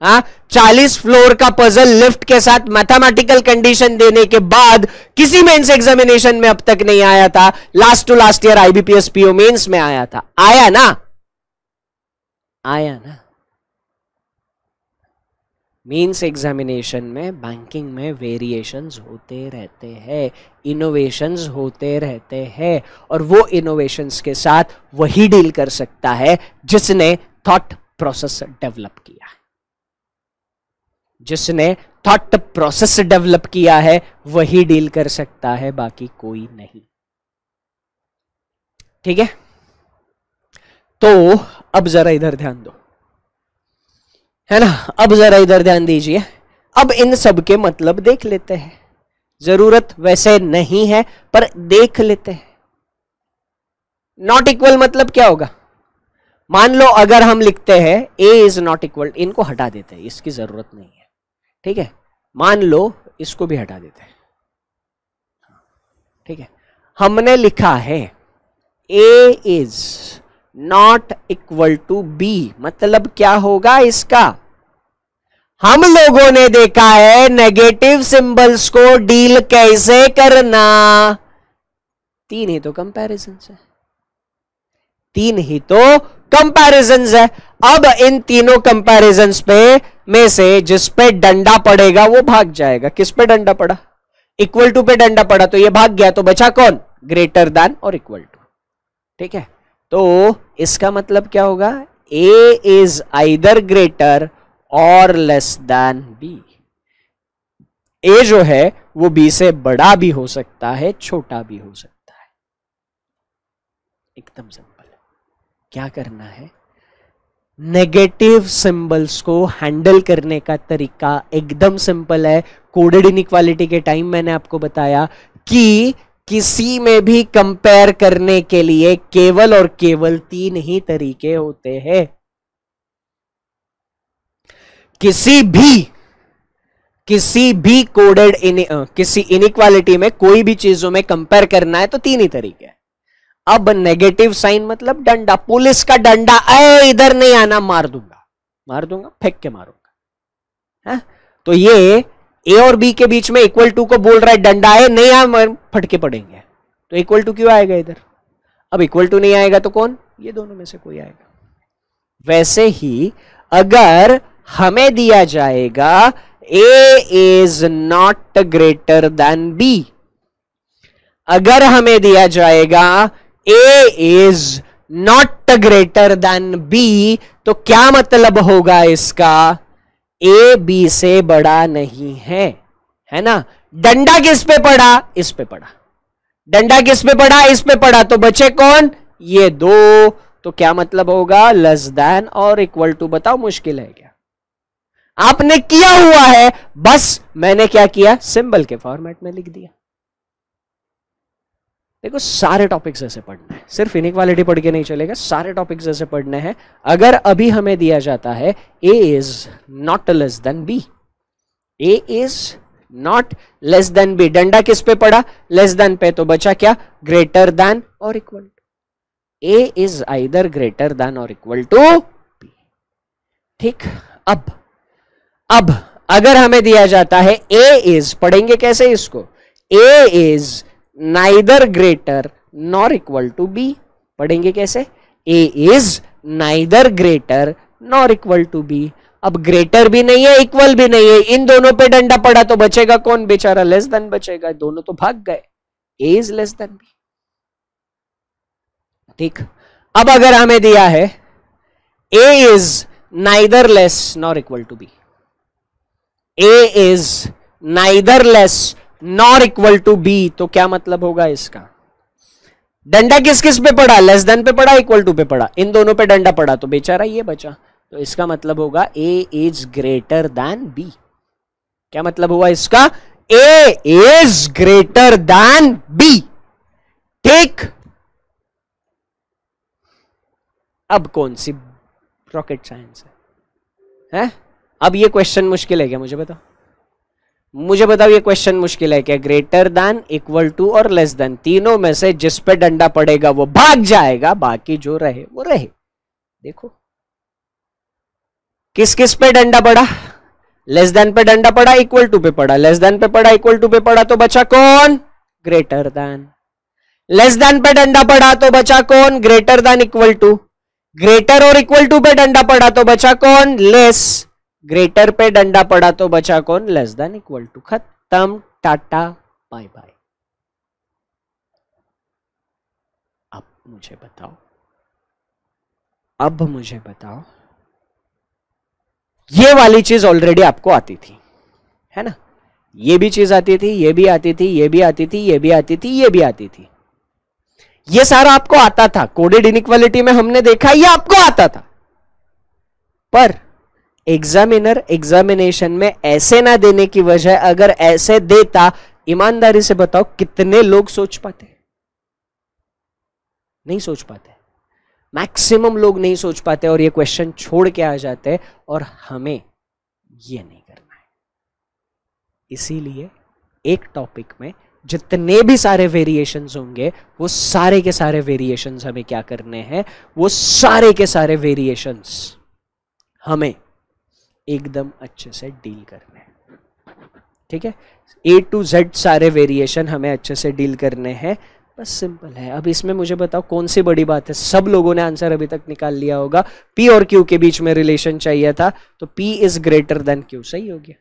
हाँ चालीस फ्लोर का पजल लिफ्ट के साथ मैथमेटिकल कंडीशन देने के बाद किसी मेंस एग्जामिनेशन में अब तक नहीं आया था last to last year IBPS PO mains में आया था आया ना आया ना मीन्स एग्जामिनेशन में बैंकिंग में वेरिएशंस होते रहते हैं इनोवेशंस होते रहते हैं और वो इनोवेशंस के साथ वही डील कर सकता है जिसने थॉट प्रोसेस डेवलप किया है जिसने थॉट प्रोसेस डेवलप किया है वही डील कर सकता है बाकी कोई नहीं ठीक है तो अब जरा इधर ध्यान दो है ना अब जरा इधर ध्यान दीजिए अब इन सब के मतलब देख लेते हैं जरूरत वैसे नहीं है पर देख लेते हैं नॉट इक्वल मतलब क्या होगा मान लो अगर हम लिखते हैं ए इज नॉट इक्वल इनको हटा देते हैं इसकी जरूरत नहीं है ठीक है मान लो इसको भी हटा देते हैं ठीक है हमने लिखा है A is not equal to B मतलब क्या होगा इसका हम लोगों ने देखा है नेगेटिव सिंबल्स को डील कैसे करना तीन ही तो कंपैरिजन है तीन ही तो कंपैरिजन है अब इन तीनों कंपैरिजन पे में से जिस पे डंडा पड़ेगा वो भाग जाएगा किस पे डंडा पड़ा इक्वल टू पे डंडा पड़ा तो ये भाग गया तो बचा कौन ग्रेटर दैन और इक्वल टू ठीक है तो इसका मतलब क्या होगा ए इज आइदर ग्रेटर और लेस देन बी ए जो है वो बी से बड़ा भी हो सकता है छोटा भी हो सकता है एकदम सिंपल क्या करना है नेगेटिव सिंबल्स को हैंडल करने का तरीका एकदम सिंपल है कोडेड इनइक्वालिटी के टाइम मैंने आपको बताया कि किसी में भी कंपेयर करने के लिए केवल और केवल तीन ही तरीके होते हैं किसी भी किसी भी कोडेड इन किसी इनिक्वालिटी में कोई भी चीजों में कंपेयर करना है तो तीन ही तरीके हैं अब नेगेटिव साइन मतलब डंडा पुलिस का डंडा अय इधर नहीं आना मार दूंगा मार दूंगा फेंक के मारूंगा है हाँ? तो ये ए और बी के बीच में इक्वल टू को बोल रहा है डंडा है नहीं आ फटके पड़ेंगे तो इक्वल टू क्यों आएगा इधर अब इक्वल टू नहीं आएगा तो कौन ये दोनों में से कोई आएगा वैसे ही अगर हमें दिया जाएगा A is not greater than B अगर हमें दिया जाएगा A is not greater than B तो क्या मतलब होगा इसका ए बी से बड़ा नहीं है है ना डंडा किस पे पड़ा इस पे पड़ा डंडा किस पे पड़ा इस पे पड़ा तो बचे कौन ये दो तो क्या मतलब होगा लेस देन और इक्वल टू बताओ मुश्किल है क्या आपने किया हुआ है बस मैंने क्या किया सिंबल के फॉर्मेट में लिख दिया देखो सारे टॉपिक्स ऐसे पढ़ना है सिर्फ इनिक्वालिटी पढ़ के नहीं चलेगा सारे टॉपिक्स ऐसे पढ़ने हैं अगर अभी हमें दिया जाता है A is not less than B A is not less than B डंडा किस पे पड़ा लेस देन पे तो बचा क्या ग्रेटर देन और equal to A is either greater than और इक्वल टू बी ठीक अब अब अगर हमें दिया जाता है ए इज पढ़ेंगे कैसे इसको A is neither greater nor equal to B पढ़ेंगे कैसे A is neither greater nor equal to B अब ग्रेटर भी नहीं है इक्वल भी नहीं है इन दोनों पे डंडा पड़ा तो बचेगा कौन बेचारा लेस देन बचेगा दोनों तो भाग गए A is less than B ठीक अब अगर हमें दिया है A is neither less nor equal to B A is neither less nor equal to B तो क्या मतलब होगा इसका डंडा किस किस पे पड़ा लेस देन पे पड़ा इक्वल टू पे पड़ा इन दोनों पे डंडा पड़ा तो बेचारा ये बचा तो इसका मतलब होगा A is greater than B क्या मतलब हुआ इसका A is greater than B ठीक अब कौन सी रॉकेट साइंस है, है? अब ये क्वेश्चन मुश्किल है क्या मुझे बताओ मुझे बताओ ये क्वेश्चन मुश्किल है क्या ग्रेटर दैन इक्वल टू और लेस देन तीनों में से जिस पे डंडा पड़ेगा वो भाग जाएगा बाकी जो रहे वो रहे देखो किस किस पे डंडा पड़ा लेस देन पे डंडा पड़ा इक्वल टू पे पड़ा लेस देन पे पड़ा इक्वल टू पे पड़ा तो बचा कौन ग्रेटर देन लेस देन पे डंडा पड़ा तो बचा कौन greater than equal to greater और इक्वल टू पे डंडा पड़ा तो बचा कौन लेस ग्रेटर पे डंडा पड़ा तो बचा कौन लेस देन इक्वल टू खत्म टाटा बाय बाय अब मुझे बताओ अब मुझे बताओ ये वाली चीज ऑलरेडी आपको आती थी है ना ये भी चीज आती थी ये भी आती थी ये भी आती थी ये भी आती थी ये भी आती थी ये सारा आपको आता था कोडेड इनक्वालिटी में हमने देखा ये आपको आता था पर एग्जामिनर एग्जामिनेशन में ऐसे ना देने की वजह अगर ऐसे देता ईमानदारी से बताओ कितने लोग सोच पाते नहीं सोच पाते मैक्सिमम लोग नहीं सोच पाते और ये क्वेश्चन छोड़ के आ जाते और हमें ये नहीं करना है इसीलिए एक टॉपिक में जितने भी सारे वेरिएशंस होंगे वो सारे के सारे वेरिएशंस हमें क्या करने हैं वो सारे के सारे वेरिएशंस हमें एकदम अच्छे से डील करने हैं ठीक है ए टू जेड सारे वेरिएशन हमें अच्छे से डील करने हैं बस सिंपल है अब इसमें मुझे बताओ कौन सी बड़ी बात है सब लोगों ने आंसर अभी तक निकाल लिया होगा पी और क्यू के बीच में रिलेशन चाहिए था तो P is greater than Q सही हो गया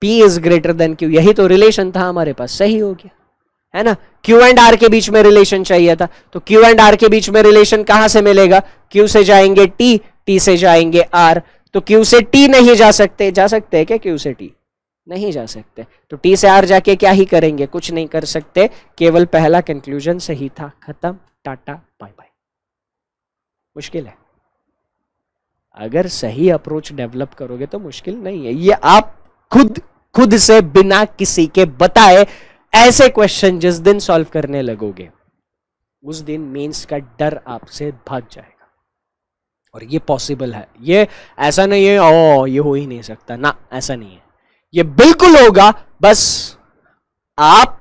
P is greater than Q यही तो रिलेशन था हमारे पास सही हो गया है ना Q एंड R के बीच में रिलेशन चाहिए था तो Q एंड R के बीच में रिलेशन कहां से मिलेगा Q से जाएंगे T T से जाएंगे R तो क्यू से टी नहीं जा सकते जा सकते हैं क्या क्यू से टी नहीं जा सकते तो टी से आर जाके क्या ही करेंगे कुछ नहीं कर सकते केवल पहला कंक्लूजन सही था खत्म टाटा बाय बाय मुश्किल है अगर सही अप्रोच डेवलप करोगे तो मुश्किल नहीं है ये आप खुद खुद से बिना किसी के बताए ऐसे क्वेश्चन जिस दिन सॉल्व करने लगोगे उस दिन मेंस का डर आपसे भाग जाए और ये पॉसिबल है ये ऐसा नहीं है ओ ये हो ही नहीं सकता ना ऐसा नहीं है ये बिल्कुल होगा बस आप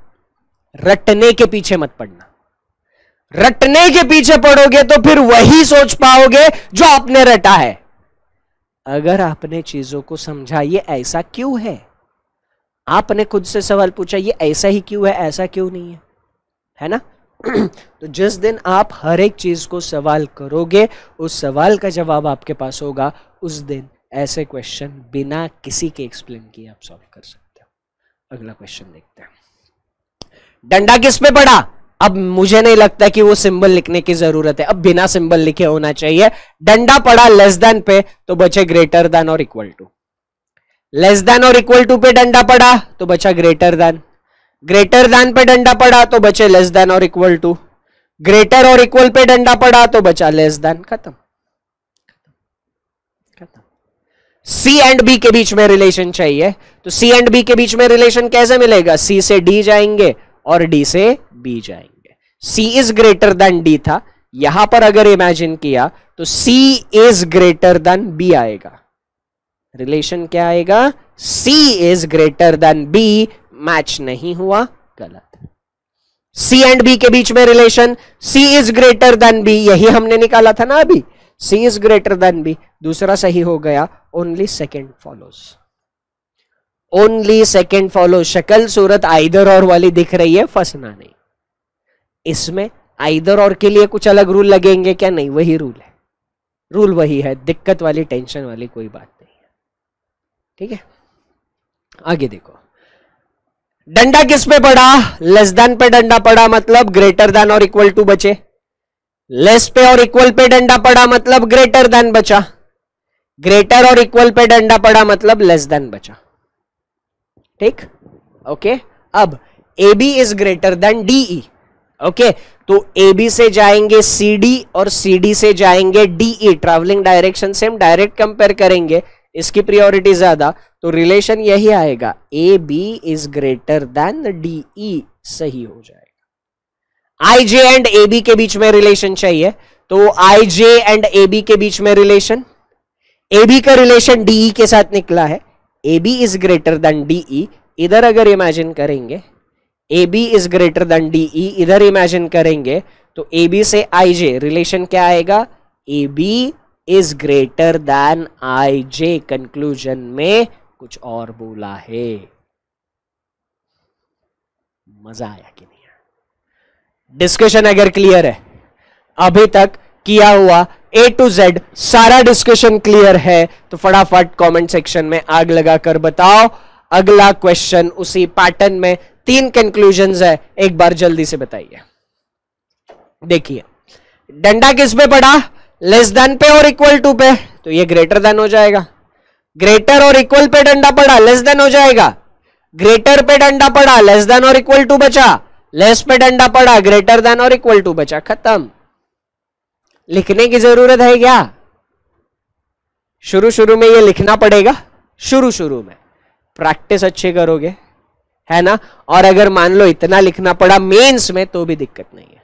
रटने के पीछे मत पड़ना रटने के पीछे पड़ोगे तो फिर वही सोच पाओगे जो आपने रटा है अगर आपने चीजों को समझा ये ऐसा क्यों है आपने खुद से सवाल पूछा ये ऐसा ही क्यों है ऐसा क्यों नहीं है है ना तो जिस दिन आप हर एक चीज़ को सवाल करोगे उस सवाल का जवाब आपके पास होगा उस दिन ऐसे क्वेश्चन बिना किसी के एक्सप्लेन किए आप सॉल्व कर सकते हो अगला क्वेश्चन देखते हैं डंडा किस पे पड़ा अब मुझे नहीं लगता कि वो सिंबल लिखने की जरूरत है अब बिना सिंबल लिखे होना चाहिए डंडा पड़ा लेस देन पे तो बचे ग्रेटर देन और इक्वल टू लेस देन और इक्वल टू पे डंडा पड़ा तो बचा ग्रेटर देन ग्रेटर दैन पे डंडा पड़ा तो बचे लेस देन और इक्वल टू ग्रेटर और इक्वल पे डंडा पड़ा तो बचा लेस देन खत्म सी एंड बी के बीच में रिलेशन चाहिए तो सी एंड बी के बीच में रिलेशन कैसे मिलेगा सी से डी जाएंगे और डी से बी जाएंगे C is greater than D था यहां पर अगर इमेजिन किया तो C is greater than B आएगा रिलेशन क्या आएगा C is greater than B match नहीं हुआ गलत सी एंड बी के बीच में relation C is greater than B यही हमने निकाला था ना अभी C is greater than B दूसरा सही हो गया only second follows only second follow शकल सूरत आइदर और वाली दिख रही है फंसना नहीं इसमें आइदर और के लिए कुछ अलग रूल लगेंगे क्या नहीं वही रूल है रूल वही है दिक्कत वाली टेंशन वाली कोई बात नहीं है ठीक है आगे देखो डंडा किस पे पड़ा लेस देन पे डंडा पड़ा मतलब ग्रेटर देन और इक्वल टू बचे लेस पे और इक्वल पे डंडा पड़ा मतलब ग्रेटर देन बचा ग्रेटर और इक्वल पे डंडा पड़ा मतलब लेस देन बचा ठीक ओके अब A B is greater than D E okay तो ए बी से जाएंगे सी डी और सी डी से जाएंगे डीई ट्रेवलिंग डायरेक्शन से हम डायरेक्ट कंपेयर करेंगे इसकी प्रियोरिटी ज्यादा तो रिलेशन यही आएगा A B is greater than D E सही हो जाएगा आई जे एंड ए बी के बीच में रिलेशन चाहिए तो आई जे एंड ए बी के बीच में रिलेशन ए बी का रिलेशन डी ई के साथ निकला है A B is greater than D E इधर अगर इमेजिन करेंगे A B is greater than D E इधर इमेजिन करेंगे तो ए बी से आई जे रिलेशन क्या आएगा A B is greater than I J conclusion में कुछ और बोला है मजा आया कि नहीं डिस्कशन अगर क्लियर है अभी तक किया हुआ ए टू जेड सारा डिस्कशन क्लियर है तो फटाफट कमेंट सेक्शन में आग लगाकर बताओ अगला क्वेश्चन उसी पैटर्न में तीन कंक्लूजन है एक बार जल्दी से बताइए देखिए डंडा किस पे पड़ा लेस देन पे और इक्वल टू पे तो ये ग्रेटर देन हो जाएगा ग्रेटर और इक्वल पे डंडा पड़ा लेस देन हो जाएगा ग्रेटर पे डंडा पड़ा लेस देन और इक्वल टू बचा लेस पे डंडा पड़ा ग्रेटर देन और इक्वल टू बचा खत्म लिखने की जरूरत है क्या शुरू शुरू में ये लिखना पड़ेगा शुरू शुरू में प्रैक्टिस अच्छे करोगे है ना और अगर मान लो इतना लिखना पड़ा मेंस में तो भी दिक्कत नहीं है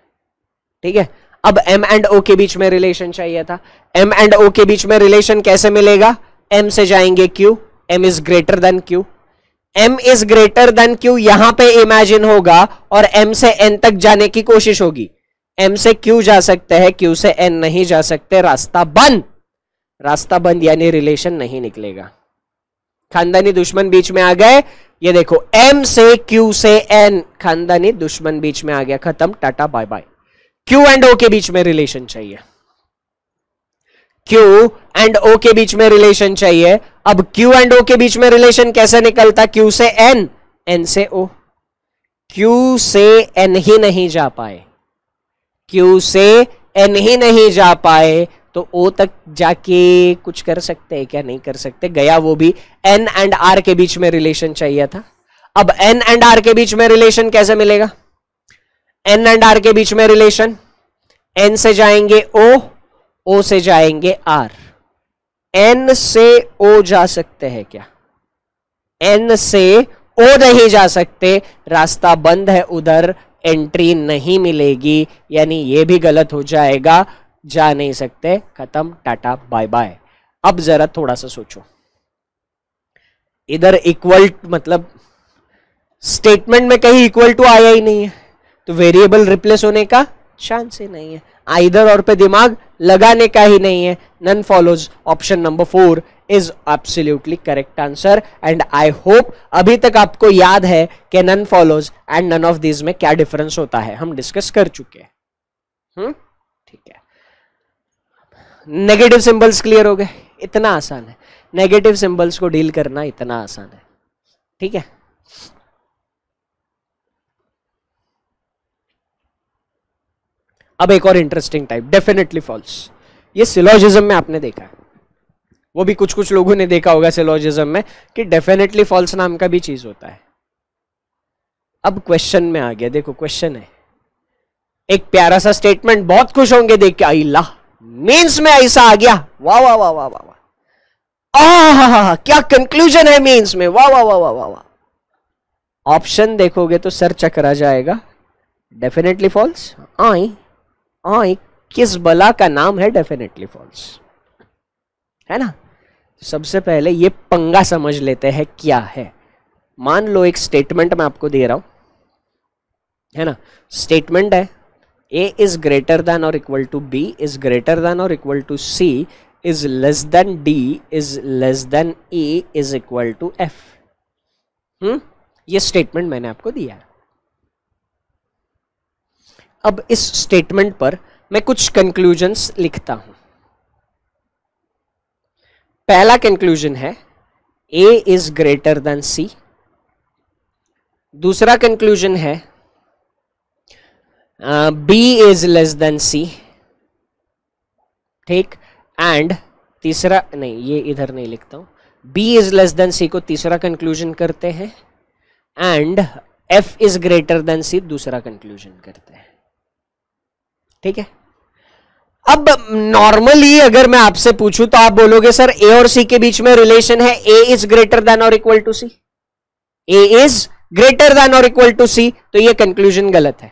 ठीक है अब एम एंड ओ के बीच में रिलेशन चाहिए था एम एंड ओ के बीच में रिलेशन कैसे मिलेगा एम से जाएंगे Q M is greater than Q M is greater than Q यहां पे इमेजिन होगा और एम से एन तक जाने की कोशिश होगी एम से क्यू जा सकते हैं क्यू से एन नहीं जा सकते रास्ता बंद रास्ता बंद यानी रिलेशन नहीं निकलेगा खानदानी दुश्मन बीच में आ गए ये देखो एम से क्यू से एन खानदानी दुश्मन बीच में आ गया खत्म Tata bye bye Q and O के बीच में रिलेशन चाहिए क्यू एंड ओ के बीच में रिलेशन चाहिए अब क्यू एंड ओ के बीच में रिलेशन कैसे निकलता क्यू से एन एन से ओ क्यू से एन ही नहीं जा पाए क्यू से एन ही नहीं जा पाए तो ओ तक जाके कुछ कर सकते हैं क्या नहीं कर सकते गया वो भी एन एंड आर के बीच में रिलेशन चाहिए था अब एन एंड आर के बीच में रिलेशन कैसे मिलेगा एन एंड आर के बीच में रिलेशन एन से जाएंगे ओ ओ से जाएंगे आर एन से ओ जा सकते हैं क्या एन से ओ नहीं जा सकते रास्ता बंद है उधर एंट्री नहीं मिलेगी यानी यह भी गलत हो जाएगा जा नहीं सकते खत्म टाटा बाय बाय अब जरा थोड़ा सा सोचो इधर इक्वल मतलब स्टेटमेंट में कहीं इक्वल टू आया ही नहीं है तो वेरिएबल रिप्लेस होने का चांस ही नहीं है आइदर और पे दिमाग लगाने का ही नहीं है none follows option number four is absolutely correct answer and I hope अभी तक आपको याद है कि none follows and none of these में क्या डिफरेंस होता है हम डिस्कस कर चुके हैं हम्म? ठीक है नेगेटिव सिंबल्स क्लियर हो गए इतना आसान है नेगेटिव सिंबल्स को डील करना इतना आसान है ठीक है अब एक और इंटरेस्टिंग टाइप डेफिनेटली फॉल्स ये सिलोजिज्म में आपने देखा है वो भी कुछ कुछ लोगों ने देखा होगा सिलोजिज्म में कि डेफिनेटली फॉल्स नाम का भी चीज होता है अब क्वेश्चन में आ गया देखो क्वेश्चन है एक प्यारा सा स्टेटमेंट बहुत खुश होंगे देख के अल्लाह मीन्स में ऐसा आ गया वाह वाह वाह वाह वाह वाह क्या कंक्लूजन है मीन्स में वाह वाह वाह वाह वाह वाह ऑप्शन देखोगे तो सर चकरा जाएगा डेफिनेटली फॉल्स आई हाँ किस बला का नाम है डेफिनेटली फॉल्स है ना सबसे पहले ये पंगा समझ लेते हैं क्या है मान लो एक स्टेटमेंट मैं आपको दे रहा हूं है ना स्टेटमेंट है ए इज ग्रेटर देन और equal to B is greater than और equal to C is less than D is less than A is equal to F hmm ये स्टेटमेंट मैंने आपको दिया है अब इस स्टेटमेंट पर मैं कुछ कंक्लूजन्स लिखता हूं पहला कंक्लूजन है A is greater than C दूसरा कंक्लूजन है B is less than C ठीक एंड तीसरा नहीं ये इधर नहीं लिखता हूं B is less than C को तीसरा कंक्लूजन करते हैं and F is greater than C दूसरा कंक्लूजन करते हैं ठीक है अब नॉर्मली अगर मैं आपसे पूछूं तो आप बोलोगे सर ए और सी के बीच में रिलेशन है ए इज ग्रेटर देन और equal to C A is greater than और इक्वल टू सी तो ये कंक्लूजन गलत है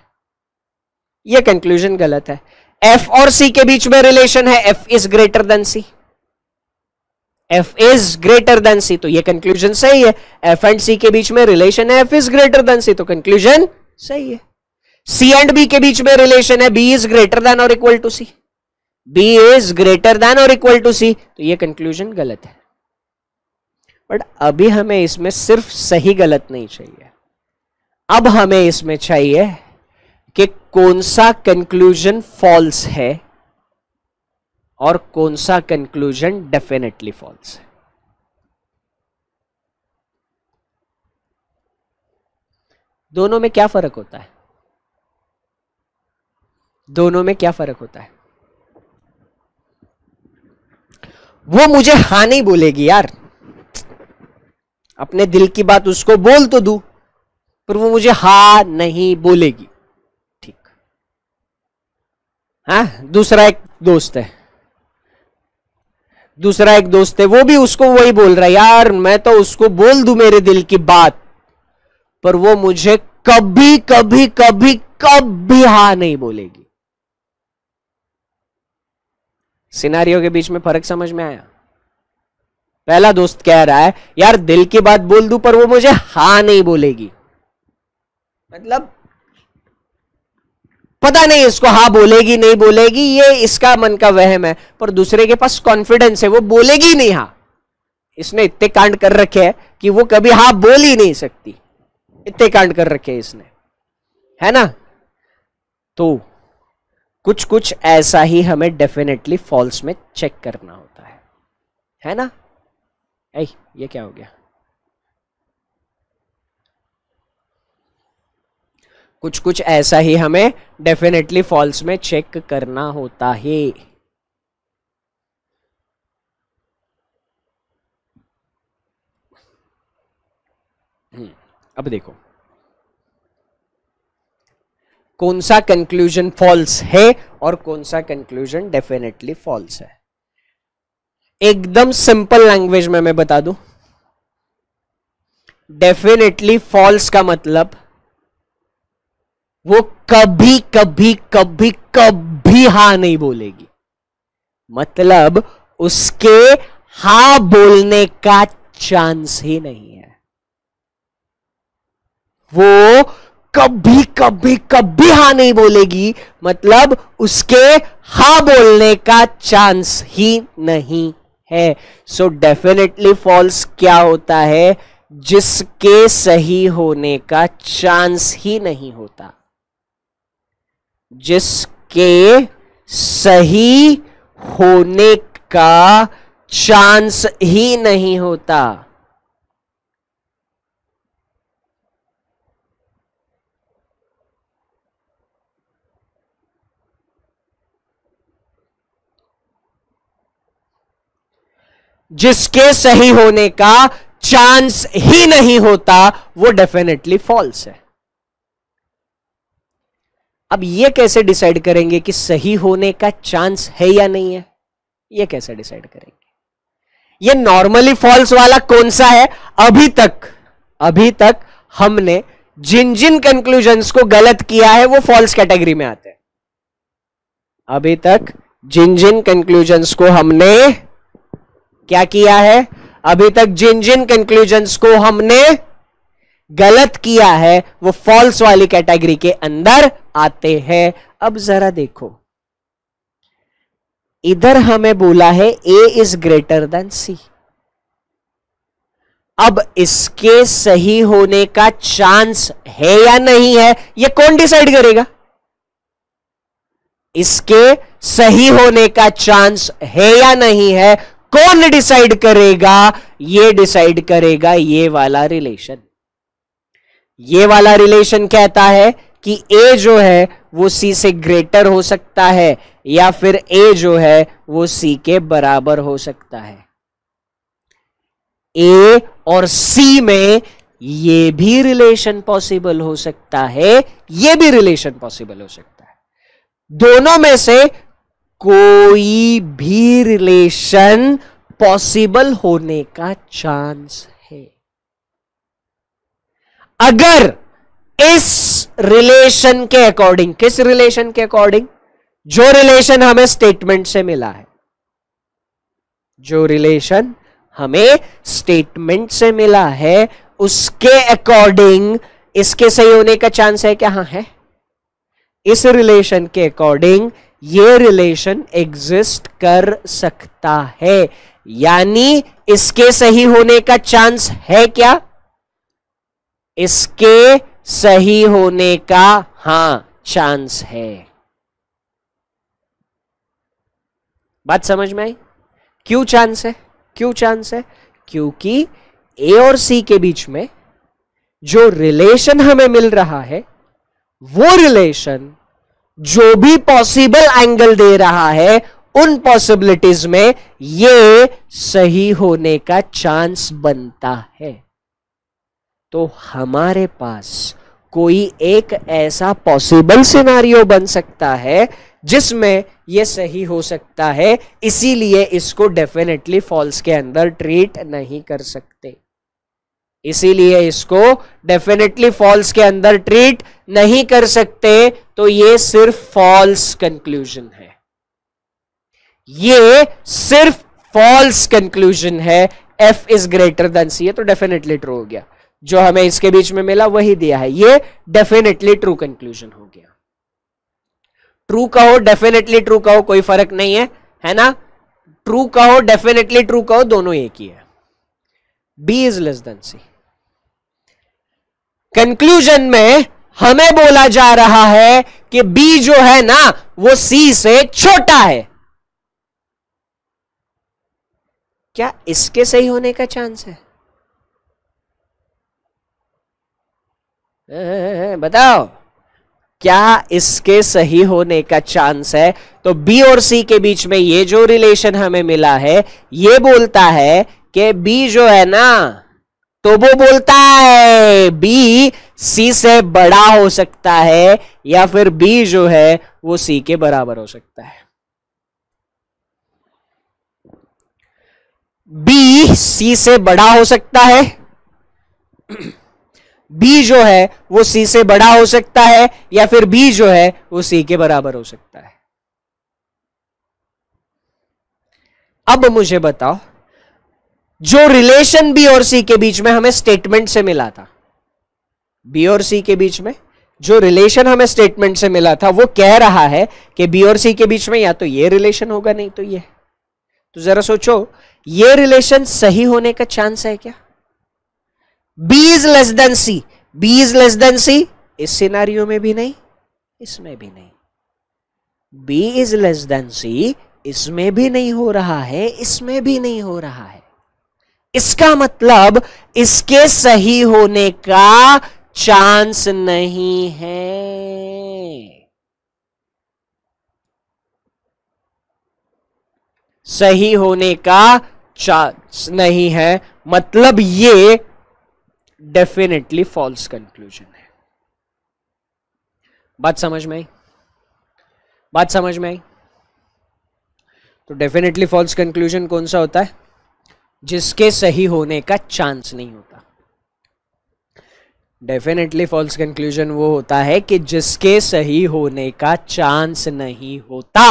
ये कंक्लूजन गलत है एफ और सी के बीच में रिलेशन है F is greater than C F is greater than C तो ये कंक्लूजन सही है एफ एंड सी के बीच में रिलेशन है F is greater than C तो कंक्लूजन सही है सी एंड बी के बीच में रिलेशन है बी इज ग्रेटर देन और equal to C B is greater than और इक्वल टू सी तो ये कंक्लूजन गलत है बट अभी हमें इसमें सिर्फ सही गलत नहीं चाहिए अब हमें इसमें चाहिए कि कौन सा कंक्लूजन फॉल्स है और कौन सा कंक्लूजन डेफिनेटली फॉल्स है दोनों में क्या फर्क होता है दोनों में क्या फर्क होता है वो मुझे हा नहीं बोलेगी यार अपने दिल की बात उसको बोल तो दू पर वो मुझे हा नहीं बोलेगी ठीक है हाँ, दूसरा एक दोस्त है दूसरा एक दोस्त है वो भी उसको वही बोल रहा है यार मैं तो उसको बोल दू मेरे दिल की बात पर वो मुझे कभी कभी कभी कभी हा नहीं बोलेगी सिनारियों के बीच में फर्क समझ में आया पहला दोस्त कह रहा है यार दिल की बात बोल दू पर वो मुझे हा नहीं बोलेगी मतलब पता नहीं इसको हा बोलेगी नहीं बोलेगी ये इसका मन का वहम है पर दूसरे के पास कॉन्फिडेंस है वो बोलेगी नहीं हा इसने इतने कांड कर रखे है कि वो कभी हा बोल ही नहीं सकती इतने कांड कर रखे है इसने है ना तो कुछ कुछ ऐसा ही हमें डेफिनेटली फॉल्स में चेक करना होता है है ना ऐ ये क्या हो गया कुछ कुछ ऐसा ही हमें डेफिनेटली फॉल्स में चेक करना होता है हम्म, अब देखो कौन सा कंक्लूजन फॉल्स है और कौन सा कंक्लूजन डेफिनेटली फॉल्स है एकदम सिंपल लैंग्वेज में मैं बता दूं डेफिनेटली फॉल्स का मतलब वो कभी कभी कभी कभी हा नहीं बोलेगी मतलब उसके हा बोलने का चांस ही नहीं है वो कभी कभी कभी हा नहीं बोलेगी मतलब उसके हा बोलने का चांस ही नहीं है सो डेफिनेटली फॉल्स क्या होता है जिसके सही होने का चांस ही नहीं होता जिसके सही होने का चांस ही नहीं होता जिसके सही होने का चांस ही नहीं होता वो डेफिनेटली फॉल्स है अब ये कैसे डिसाइड करेंगे कि सही होने का चांस है या नहीं है ये कैसे डिसाइड करेंगे ये नॉर्मली फॉल्स वाला कौन सा है अभी तक अभी तक हमने जिन जिन कंक्लूजन्स को गलत किया है वो फॉल्स कैटेगरी में आते हैं अभी तक जिन जिन कंक्लूजन्स को हमने क्या किया है अभी तक जिन जिन कंक्लूजन को हमने गलत किया है वो फॉल्स वाली कैटेगरी के अंदर आते हैं अब जरा देखो इधर हमें बोला है A is greater than C अब इसके सही होने का चांस है या नहीं है ये कौन डिसाइड करेगा इसके सही होने का चांस है या नहीं है कौन डिसाइड करेगा ये डिसाइड करेगा ये वाला रिलेशन ये वाला रिलेशन कहता है कि ए जो है वो सी से ग्रेटर हो सकता है या फिर ए जो है वो सी के बराबर हो सकता है ए और सी में ये भी रिलेशन पॉसिबल हो सकता है ये भी रिलेशन पॉसिबल हो सकता है दोनों में से कोई भी रिलेशन पॉसिबल होने का चांस है अगर इस रिलेशन के अकॉर्डिंग किस रिलेशन के अकॉर्डिंग जो रिलेशन हमें स्टेटमेंट से मिला है जो रिलेशन हमें स्टेटमेंट से मिला है उसके अकॉर्डिंग इसके सही होने का चांस है क्या हाँ है इस रिलेशन के अकॉर्डिंग ये रिलेशन एग्जिस्ट कर सकता है यानी इसके सही होने का चांस है क्या इसके सही होने का हां चांस है बात समझ में आई क्यों चांस है क्यों चांस है क्योंकि ए और सी के बीच में जो रिलेशन हमें मिल रहा है वो रिलेशन जो भी पॉसिबल एंगल दे रहा है उन पॉसिबिलिटीज में ये सही होने का चांस बनता है तो हमारे पास कोई एक ऐसा पॉसिबल सिनारियो बन सकता है जिसमें ये सही हो सकता है इसीलिए इसको डेफिनेटली फॉल्स के अंदर ट्रीट नहीं कर सकते इसीलिए इसको डेफिनेटली फॉल्स के अंदर ट्रीट नहीं कर सकते तो ये सिर्फ फॉल्स कंक्लूजन है ये सिर्फ फॉल्स कंक्लूजन है F is greater than C तो डेफिनेटली ट्रू हो गया जो हमें इसके बीच में मिला वही दिया है ये डेफिनेटली ट्रू कंक्लूजन हो गया ट्रू कहो डेफिनेटली ट्रू कहो कोई फर्क नहीं है है ना ट्रू कहो डेफिनेटली ट्रू कहो दोनों एक ही है B is less than C conclusion में हमें बोला जा रहा है कि बी जो है ना वो सी से छोटा है क्या इसके सही होने का चांस है बताओ क्या इसके सही होने का चांस है तो बी और सी के बीच में ये जो रिलेशन हमें मिला है ये बोलता है कि बी जो है ना तो वो बोलता है बी सी से बड़ा हो सकता है या फिर बी जो है वो सी के बराबर हो सकता है बी सी से बड़ा हो सकता है बी जो है वो सी से बड़ा हो सकता है या फिर बी जो है वो सी के बराबर हो सकता है अब मुझे बताओ जो रिलेशन बी और सी के बीच में हमें स्टेटमेंट से मिला था बी और सी के बीच में जो रिलेशन हमें स्टेटमेंट से मिला था वो कह रहा है कि बी और सी के बीच में या तो ये रिलेशन होगा नहीं तो ये तो जरा सोचो ये रिलेशन सही होने का चांस है क्या B is less than C B is less than C इस सिनारियो में भी नहीं इसमें भी नहीं B is less than C इसमें भी नहीं हो रहा है इसमें भी नहीं हो रहा है इसका मतलब इसके सही होने का चांस नहीं है सही होने का चांस नहीं है मतलब ये डेफिनेटली फॉल्स कंक्लूजन है बात समझ में आई बात समझ में आई तो डेफिनेटली फॉल्स कंक्लूजन कौन सा होता है जिसके सही होने का चांस नहीं होता डेफिनेटली फॉल्स कंक्लूजन वो होता है कि जिसके सही होने का चांस नहीं होता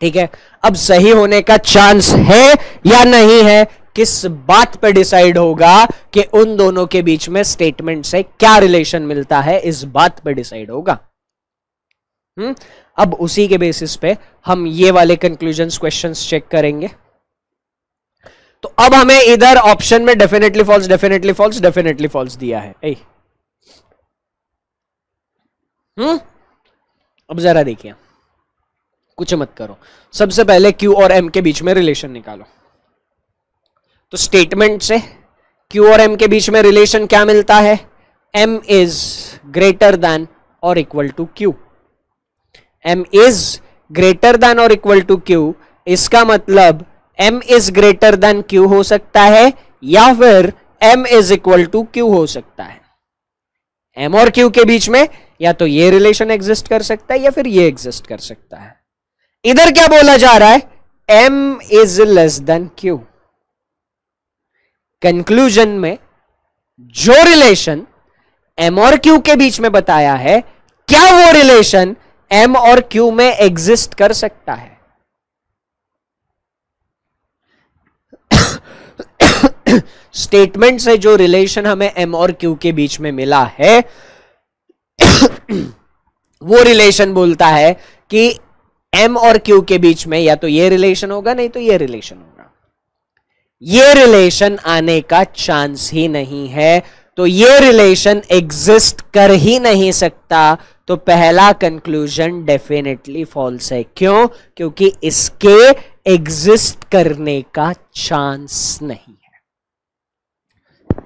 ठीक है अब सही होने का चांस है या नहीं है किस बात पर डिसाइड होगा कि उन दोनों के बीच में स्टेटमेंट से क्या रिलेशन मिलता है इस बात पर डिसाइड होगा हम्म अब उसी के बेसिस पे हम ये वाले कंक्लूजन क्वेश्चंस चेक करेंगे तो अब हमें इधर ऑप्शन में definitely false definitely false definitely false दिया है ए हम्म अब जरा देखिए कुछ मत करो सबसे पहले क्यू और एम के बीच में रिलेशन निकालो तो स्टेटमेंट से क्यू और एम के बीच में रिलेशन क्या मिलता है एम इज ग्रेटर देन और equal to Q M is greater than और इक्वल टू क्यू इसका मतलब m is greater than q हो सकता है या फिर m is equal to q हो सकता है m और q के बीच में या तो ये रिलेशन एग्जिस्ट कर सकता है या फिर ये एग्जिस्ट कर सकता है इधर क्या बोला जा रहा है m is less than q conclusion में जो रिलेशन m और q के बीच में बताया है क्या वो रिलेशन m और q में एग्जिस्ट कर सकता है स्टेटमेंट से जो रिलेशन हमें एम और क्यू के बीच में मिला है वो रिलेशन बोलता है कि एम और क्यू के बीच में या तो ये रिलेशन होगा नहीं तो ये रिलेशन होगा ये रिलेशन आने का चांस ही नहीं है तो ये रिलेशन एग्जिस्ट कर ही नहीं सकता तो पहला कंक्लूजन डेफिनेटली फॉल्स है क्यों क्योंकि इसके एग्जिस्ट करने का चांस नहीं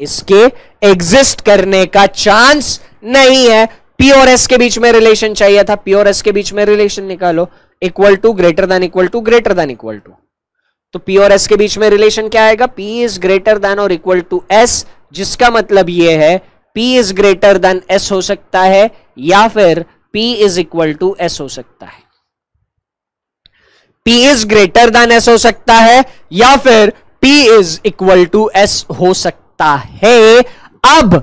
इसके एग्जिस्ट करने का चांस नहीं है पी और एस के बीच में रिलेशन चाहिए था पी और एस के बीच में रिलेशन निकालो equal to greater than equal to greater than equal to तो पी और एस के बीच में रिलेशन क्या आएगा पी इज ग्रेटर देन और इक्वल टू एस जिसका मतलब यह है P is greater than S हो सकता है या फिर P is equal to S हो सकता है P is greater than S हो सकता है या फिर P is equal to S हो सकता सकता है अब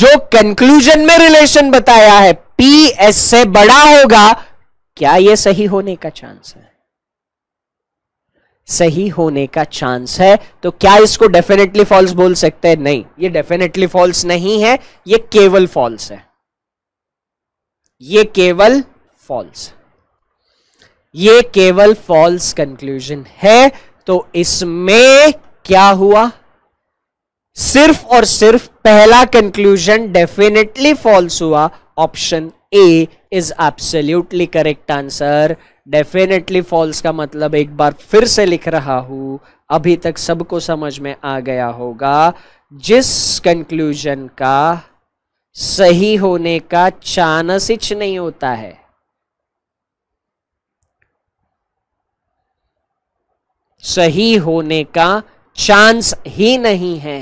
जो कंक्लूजन में रिलेशन बताया है पी एस से बड़ा होगा क्या यह सही होने का चांस है सही होने का चांस है तो क्या इसको डेफिनेटली फॉल्स बोल सकते हैं नहीं ये डेफिनेटली फॉल्स नहीं है ये केवल फॉल्स है ये केवल फॉल्स ये केवल फॉल्स कंक्लूजन है तो इसमें क्या हुआ सिर्फ और सिर्फ पहला कंक्लूजन डेफिनेटली फॉल्स हुआ option A is absolutely correct answer definitely false का मतलब एक बार फिर से लिख रहा हूं अभी तक सबको समझ में आ गया होगा जिस कंक्लूजन का सही होने का इच नहीं होता है सही होने का चांस ही नहीं है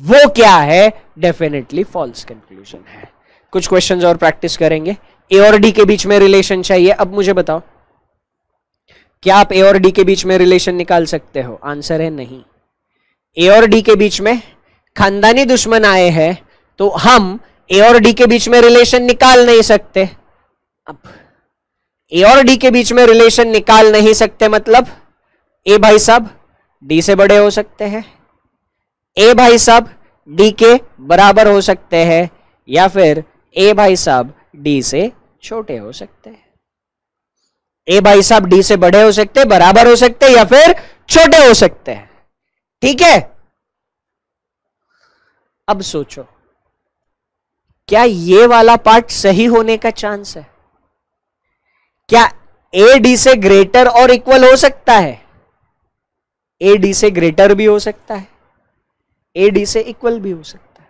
वो क्या है डेफिनेटली फॉल्स कंक्लूजन है कुछ क्वेश्चन और प्रैक्टिस करेंगे ए और डी के बीच में रिलेशन चाहिए अब मुझे बताओ क्या आप ए और डी के बीच में रिलेशन निकाल सकते हो आंसर है नहीं ए और डी के बीच में खानदानी दुश्मन आए हैं तो हम ए और डी के बीच में रिलेशन निकाल नहीं सकते अब ए और डी के बीच में रिलेशन निकाल नहीं सकते मतलब ए भाई साहब डी से बड़े हो सकते हैं ए भाई साहब डी के बराबर हो सकते हैं या फिर ए भाई साहब डी से छोटे हो सकते हैं ए भाई साहब डी से बड़े हो सकते बराबर हो सकते या फिर छोटे हो सकते हैं ठीक है अब सोचो क्या ये वाला पार्ट सही होने का चांस है क्या ए डी से ग्रेटर और इक्वल हो सकता है ए डी से ग्रेटर भी हो सकता है ए डी से इक्वल भी हो सकता है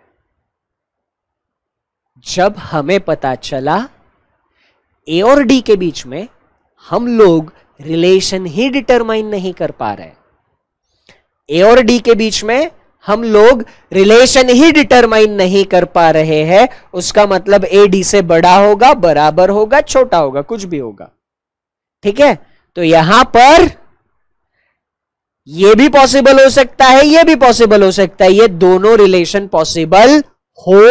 जब हमें पता चला ए और डी के बीच में हम लोग रिलेशन ही डिटरमाइन नहीं कर पा रहे ए और डी के बीच में हम लोग रिलेशन ही डिटरमाइन नहीं कर पा रहे हैं उसका मतलब ए डी से बड़ा होगा बराबर होगा छोटा होगा कुछ भी होगा ठीक है तो यहां पर ये भी पॉसिबल हो सकता है ये भी पॉसिबल हो सकता है ये दोनों रिलेशन पॉसिबल हो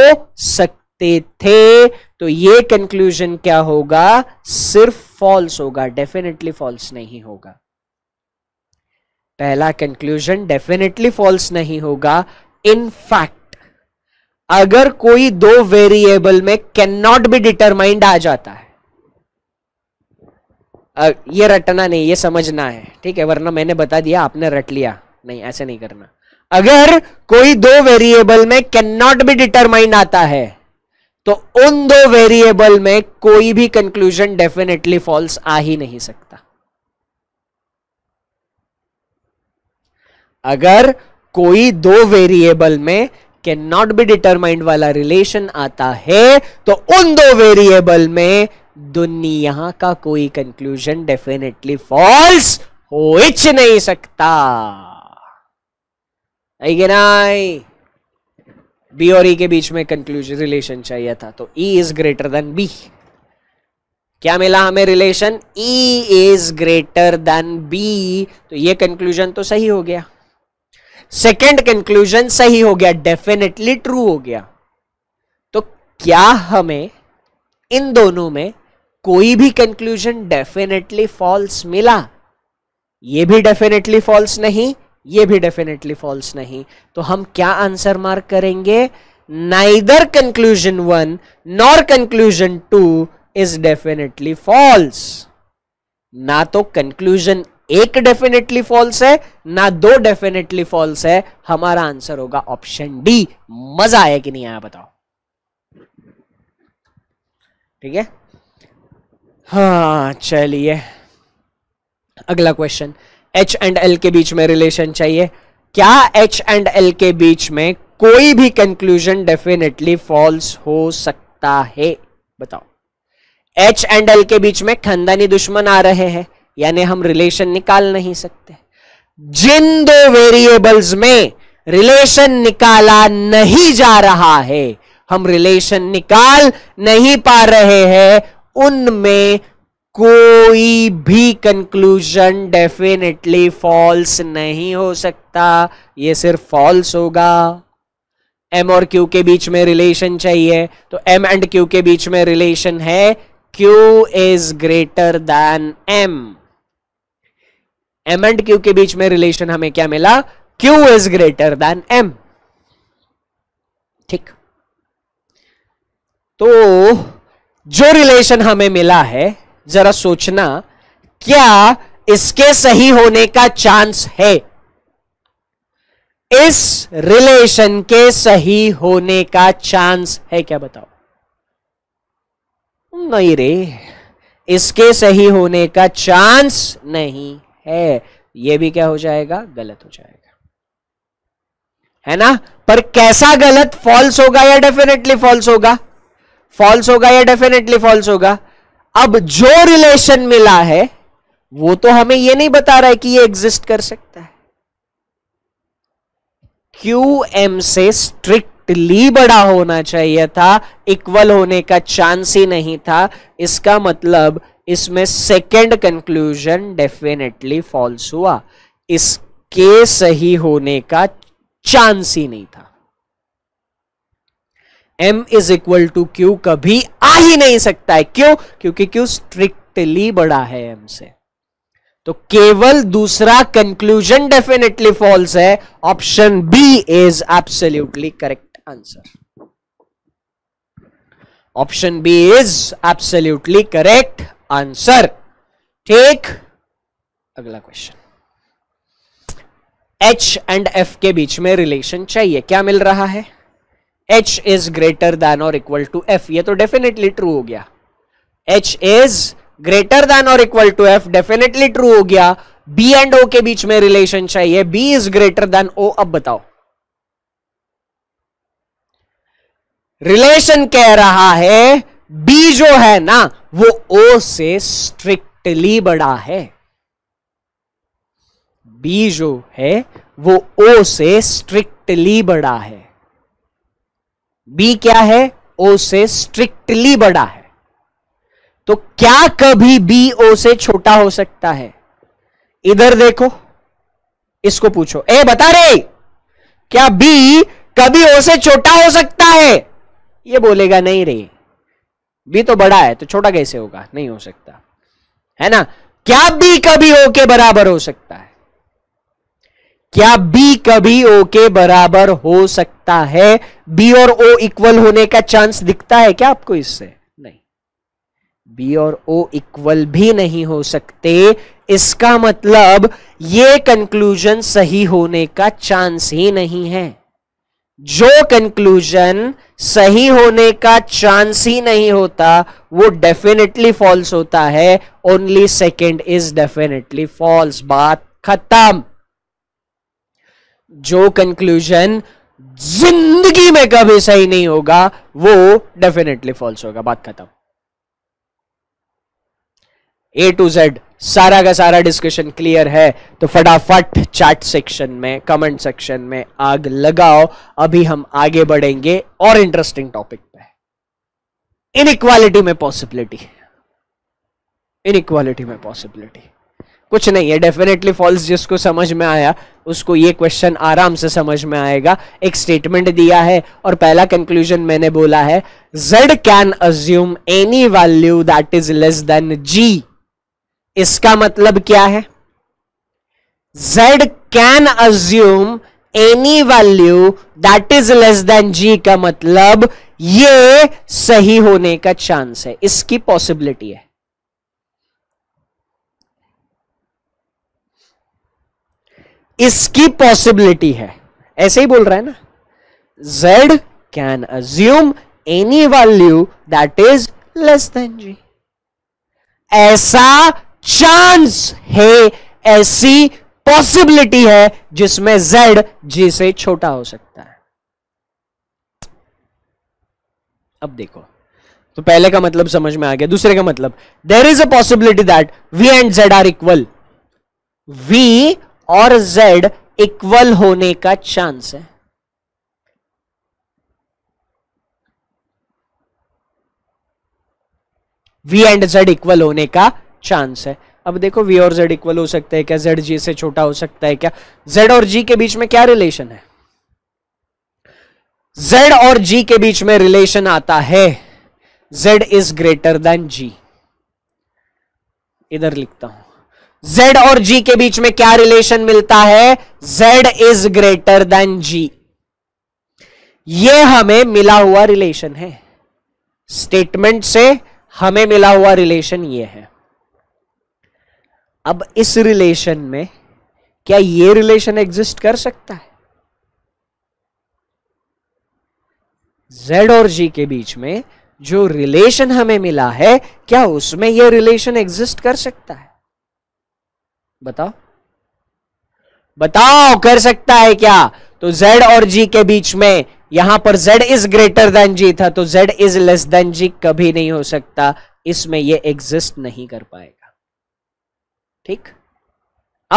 सकते थे तो ये कंक्लूजन क्या होगा सिर्फ फॉल्स होगा डेफिनेटली फॉल्स नहीं होगा पहला कंक्लूजन डेफिनेटली फॉल्स नहीं होगा इन फैक्ट अगर कोई दो वेरिएबल में कैन नॉट बी डिटरमाइंड आ जाता है ये रटना नहीं ये समझना है ठीक है वरना मैंने बता दिया आपने रट लिया नहीं ऐसे नहीं करना अगर कोई दो वेरिएबल में कैन नॉट बी डिटरमाइंड आता है तो उन दो वेरिएबल में कोई भी कंक्लूजन डेफिनेटली फॉल्स आ ही नहीं सकता अगर कोई दो वेरिएबल में कैन नॉट बी डिटरमाइंड वाला रिलेशन आता है तो उन दो वेरिएबल में दुनिया का कोई कंक्लूजन डेफिनेटली फॉल्स हो इच नहीं सकता बी और ई के बीच में कंक्लूजन रिलेशन चाहिए था तो E is greater than B क्या मिला हमें relation E is greater than B तो ये कंक्लूजन तो सही हो गया सेकेंड कंक्लूजन सही हो गया डेफिनेटली ट्रू हो गया तो क्या हमें इन दोनों में कोई भी कंक्लूजन डेफिनेटली फॉल्स मिला ये भी डेफिनेटली फॉल्स नहीं ये भी डेफिनेटली फॉल्स नहीं तो हम क्या आंसर मार्क करेंगे neither conclusion one nor conclusion two is definitely false ना तो कंक्लूजन एक डेफिनेटली फॉल्स है ना दो डेफिनेटली फॉल्स है हमारा आंसर होगा ऑप्शन डी मजा आया कि नहीं आया बताओ ठीक है हाँ चलिए अगला क्वेश्चन एच एंड एल के बीच में रिलेशन चाहिए क्या एच एंड एल के बीच में कोई भी कंक्लूजन डेफिनेटली फॉल्स हो सकता है बताओ एच एंड एल के बीच में खानदानी दुश्मन आ रहे हैं यानी हम रिलेशन निकाल नहीं सकते जिन दो वेरिएबल्स में रिलेशन निकाला नहीं जा रहा है हम रिलेशन निकाल नहीं पा रहे हैं उनमें कोई भी कंक्लूजन डेफिनेटली फॉल्स नहीं हो सकता ये सिर्फ फॉल्स होगा एम और क्यू के बीच में रिलेशन चाहिए तो एम एंड क्यू के बीच में रिलेशन है Q is greater than M M and Q के बीच में रिलेशन हमें क्या मिला Q is greater than M ठीक तो जो रिलेशन हमें मिला है जरा सोचना क्या इसके सही होने का चांस है इस रिलेशन के सही होने का चांस है क्या बताओ नहीं रे इसके सही होने का चांस नहीं है यह भी क्या हो जाएगा गलत हो जाएगा है ना पर कैसा गलत फॉल्स होगा या डेफिनेटली फॉल्स होगा फॉल्स होगा या डेफिनेटली फॉल्स होगा अब जो रिलेशन मिला है वो तो हमें ये नहीं बता रहा है कि ये एग्जिस्ट कर सकता है क्यू एम से स्ट्रिक्टली बड़ा होना चाहिए था इक्वल होने का चांस ही नहीं था इसका मतलब इसमें सेकेंड कंक्लूजन डेफिनेटली फॉल्स हुआ इसके सही होने का चांस ही नहीं था M is equal to Q कभी आ ही नहीं सकता है क्यों क्योंकि क्यू स्ट्रिक्टली बड़ा है एम से तो केवल दूसरा कंक्लूजन डेफिनेटली फॉल्स है option B is absolutely correct answer option B is absolutely correct answer ठीक अगला क्वेश्चन एच एंड एफ के बीच में रिलेशन चाहिए क्या मिल रहा है एच इज ग्रेटर दैन और इक्वल टू एफ ये तो डेफिनेटली ट्रू हो गया एच इज ग्रेटर दैन और equal to F definitely true हो गया बी एंड ओ के बीच में रिलेशन चाहिए B is greater than O अब बताओ रिलेशन कह रहा है बी जो है ना वो ओ से स्ट्रिक्टली बड़ा है बी जो है वो ओ से स्ट्रिक्टली बड़ा है बी क्या है ओ से स्ट्रिक्टली बड़ा है तो क्या कभी बी ओ से छोटा हो सकता है इधर देखो इसको पूछो ए बता रे क्या बी कभी ओ से छोटा हो सकता है ये बोलेगा नहीं रे बी तो बड़ा है तो छोटा कैसे होगा नहीं हो सकता है ना क्या बी कभी ओ के बराबर हो सकता है क्या बी कभी ओ के बराबर हो सकता है बी और ओ इक्वल होने का चांस दिखता है क्या आपको इससे नहीं बी और ओ इक्वल भी नहीं हो सकते इसका मतलब ये कंक्लूजन सही होने का चांस ही नहीं है जो कंक्लूजन सही होने का चांस ही नहीं होता वो डेफिनेटली फॉल्स होता है only second is definitely false बात खत्म जो कंक्लूजन जिंदगी में कभी सही नहीं होगा वो डेफिनेटली फॉल्स होगा बात खत्म ए टू जेड सारा का सारा डिस्कशन क्लियर है तो फटाफट चैट सेक्शन में कमेंट सेक्शन में आग लगाओ अभी हम आगे बढ़ेंगे और इंटरेस्टिंग टॉपिक पे इनइक्वालिटी में पॉसिबिलिटी इनइक्वालिटी में पॉसिबिलिटी कुछ नहीं है डेफिनेटली फॉल्स जिसको समझ में आया उसको ये क्वेश्चन आराम से समझ में आएगा एक स्टेटमेंट दिया है और पहला कंक्लूजन मैंने बोला है Z can assume any value that is less than G इसका मतलब क्या है Z can assume any value that is less than G का मतलब ये सही होने का चांस है इसकी पॉसिबिलिटी है इसकी पॉसिबिलिटी है ऐसे ही बोल रहा है ना z can assume any value that is less than g ऐसा चांस है ऐसी पॉसिबिलिटी है जिसमें z g से छोटा हो सकता है अब देखो तो पहले का मतलब समझ में आ गया दूसरे का मतलब there is a possibility that v and z are equal v और z इक्वल होने का चांस है v एंड z इक्वल होने का चांस है अब देखो v और z इक्वल हो सकता है क्या z g से छोटा हो सकता है क्या z और g के बीच में क्या रिलेशन है z और g के बीच में रिलेशन आता है z is greater than g इधर लिखता हूं z और g के बीच में क्या रिलेशन मिलता है z is greater than g यह हमें मिला हुआ रिलेशन है स्टेटमेंट से हमें मिला हुआ रिलेशन ये है अब इस रिलेशन में क्या ये रिलेशन एग्जिस्ट कर सकता है z और g के बीच में जो रिलेशन हमें मिला है क्या उसमें यह रिलेशन एग्जिस्ट कर सकता है बताओ बताओ कर सकता है क्या तो z और g के बीच में यहां पर z is greater than g था तो z is less than g कभी नहीं हो सकता इसमें ये एग्जिस्ट नहीं कर पाएगा ठीक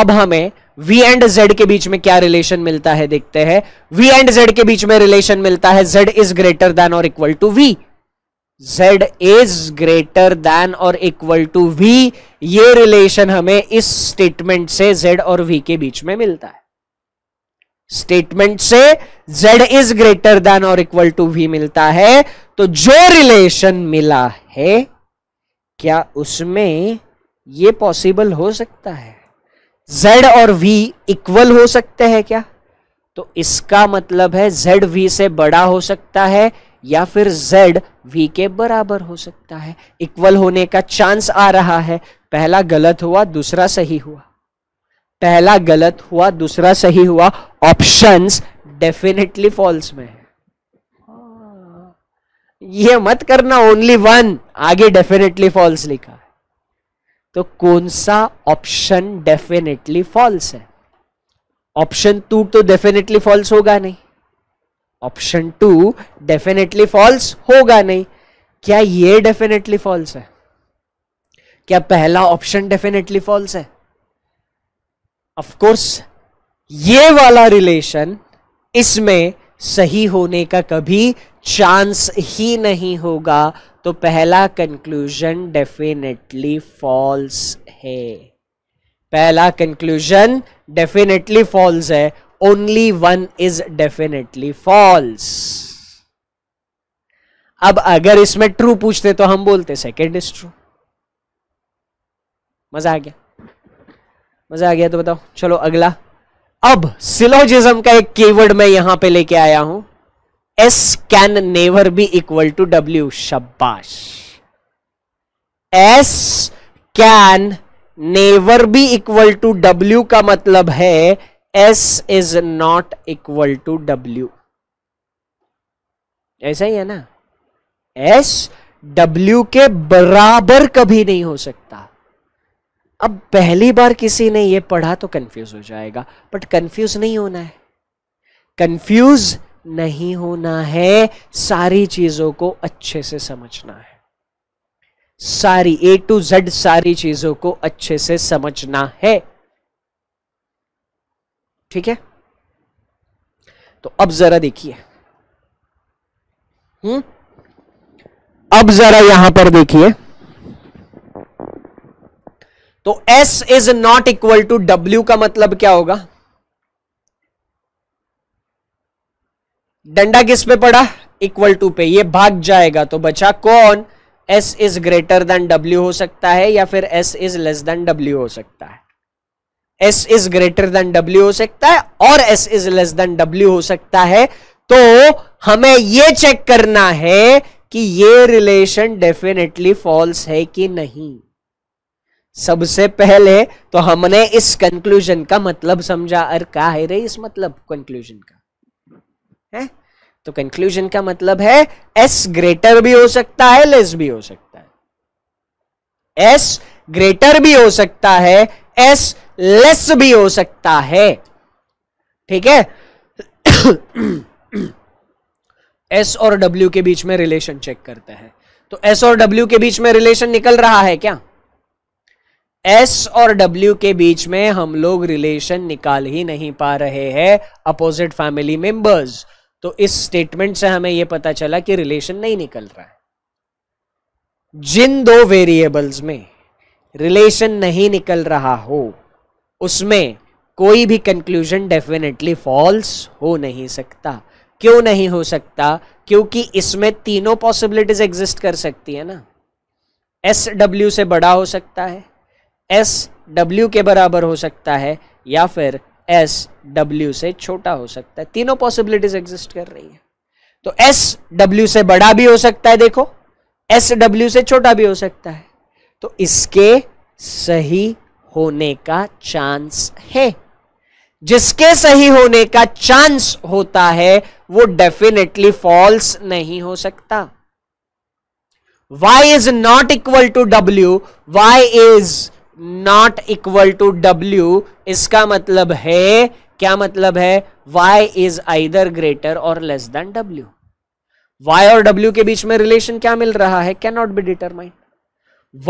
अब हमें v एंड z के बीच में क्या रिलेशन मिलता है देखते हैं v एंड z के बीच में रिलेशन मिलता है z इज ग्रेटर देन और equal to v z is greater than और इक्वल टू v ये रिलेशन हमें इस स्टेटमेंट से z और v के बीच में मिलता है स्टेटमेंट से z इज ग्रेटर देन और इक्वल टू v मिलता है तो जो रिलेशन मिला है क्या उसमें ये पॉसिबल हो सकता है z और v इक्वल हो सकते हैं क्या तो इसका मतलब है z v से बड़ा हो सकता है या फिर z v के बराबर हो सकता है इक्वल होने का चांस आ रहा है पहला गलत हुआ दूसरा सही हुआ पहला गलत हुआ दूसरा सही हुआ ऑप्शंस डेफिनेटली फॉल्स में है हाँ। यह मत करना ओनली वन आगे डेफिनेटली फॉल्स लिखा है तो कौन सा ऑप्शन डेफिनेटली फॉल्स है ऑप्शन टू तो डेफिनेटली फॉल्स होगा नहीं ऑप्शन टू डेफिनेटली फॉल्स होगा नहीं क्या ये डेफिनेटली फॉल्स है क्या पहला ऑप्शन डेफिनेटली फॉल्स है ऑफकोर्स ये वाला रिलेशन इसमें सही होने का कभी चांस ही नहीं होगा तो पहला कंक्लूजन डेफिनेटली फॉल्स है पहला कंक्लूजन डेफिनेटली फॉल्स है only one is definitely false अब अगर इसमें ट्रू पूछते तो हम बोलते सेकेंड इज ट्रू मजा आ गया मजा आ गया तो बताओ चलो अगला अब सिलोजिज्म का एक कीवर्ड मैं यहां पे लेके आया हूं S can never be equal to W शब्बाश S can never be equal to W का मतलब है S is not equal to W ऐसा ही है ना एस डब्ल्यू के बराबर कभी नहीं हो सकता अब पहली बार किसी ने यह पढ़ा तो कंफ्यूज हो जाएगा बट कंफ्यूज नहीं होना है कंफ्यूज नहीं होना है सारी चीजों को अच्छे से समझना है सारी ए टू जेड सारी चीजों को अच्छे से समझना है ठीक है तो अब जरा देखिए हम्म अब जरा यहां पर देखिए तो S is not equal to W का मतलब क्या होगा डंडा किस पे पड़ा इक्वल टू पे ये भाग जाएगा तो बचा कौन S is greater than W हो सकता है या फिर S is less than W हो सकता है S is greater than W हो सकता है और S is less than W हो सकता है तो हमें यह चेक करना है कि ये रिलेशन डेफिनेटली फॉल्स है कि नहीं सबसे पहले तो हमने इस कंक्लूजन का मतलब समझा और का है रे इस मतलब कंक्लूजन का है तो कंक्लूजन का मतलब है एस ग्रेटर भी हो सकता है लेस भी हो सकता है एस ग्रेटर भी हो सकता है एस लेस भी हो सकता है ठीक है एस और डब्ल्यू के बीच में रिलेशन चेक करते हैं तो एस और डब्ल्यू के बीच में रिलेशन निकल रहा है क्या एस और डब्ल्यू के बीच में हम लोग रिलेशन निकाल ही नहीं पा रहे हैं अपोजिट फैमिली मेंबर्स तो इस स्टेटमेंट से हमें यह पता चला कि रिलेशन नहीं निकल रहा है जिन दो वेरिएबल्स में रिलेशन नहीं निकल रहा हो उसमें कोई भी कंक्लूजन डेफिनेटली फॉल्स हो नहीं सकता क्यों नहीं हो सकता क्योंकि इसमें तीनों पॉसिबिलिटीज एग्जिस्ट कर सकती है ना एस डब्ल्यू से बड़ा हो सकता है एस डब्ल्यू के बराबर हो सकता है या फिर एस डब्ल्यू से छोटा हो सकता है तीनों पॉसिबिलिटीज एग्जिस्ट कर रही है तो एस डब्ल्यू से बड़ा भी हो सकता है देखो एस डब्ल्यू से छोटा भी हो सकता है तो इसके सही होने का चांस है जिसके सही होने का चांस होता है वो डेफिनेटली फॉल्स नहीं हो सकता y is not equal to w y is not equal to w इसका मतलब है क्या मतलब है y इज आइदर ग्रेटर और लेस देन w y और w के बीच में रिलेशन क्या मिल रहा है can not be determined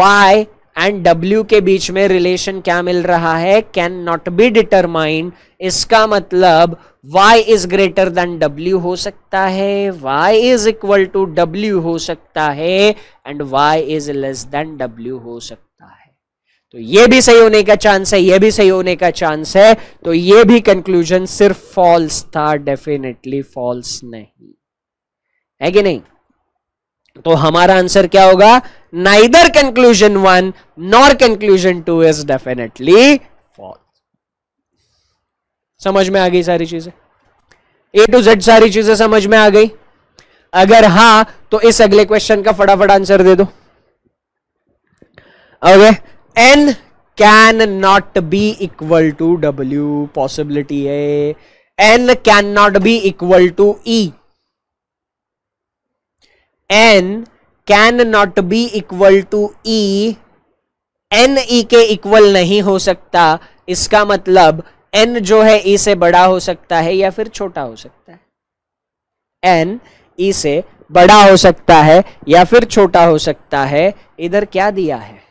y and W के बीच में रिलेशन क्या मिल रहा है कैन नॉट बी डिटरमाइंड इसका मतलब y is greater than W हो सकता है y is equal to W हो सकता है and y is less than W हो सकता है तो ये भी सही होने का चांस है ये भी सही होने का चांस है तो ये भी कंक्लूजन सिर्फ फॉल्स था डेफिनेटली फॉल्स नहीं है कि नहीं तो हमारा आंसर क्या होगा neither conclusion one nor conclusion two is definitely false समझ में आ गई सारी चीजें ए टू जेड सारी चीजें समझ में आ गई अगर हां तो इस अगले क्वेश्चन का फटाफट आंसर दे दो okay N can not be equal to W possibility है N can not be equal to E N can not be equal to E N E के इक्वल नहीं हो सकता इसका मतलब एन जो है ई e से बड़ा हो सकता है या फिर छोटा हो सकता है एन ई e से बड़ा हो सकता है या फिर छोटा हो सकता है इधर क्या दिया है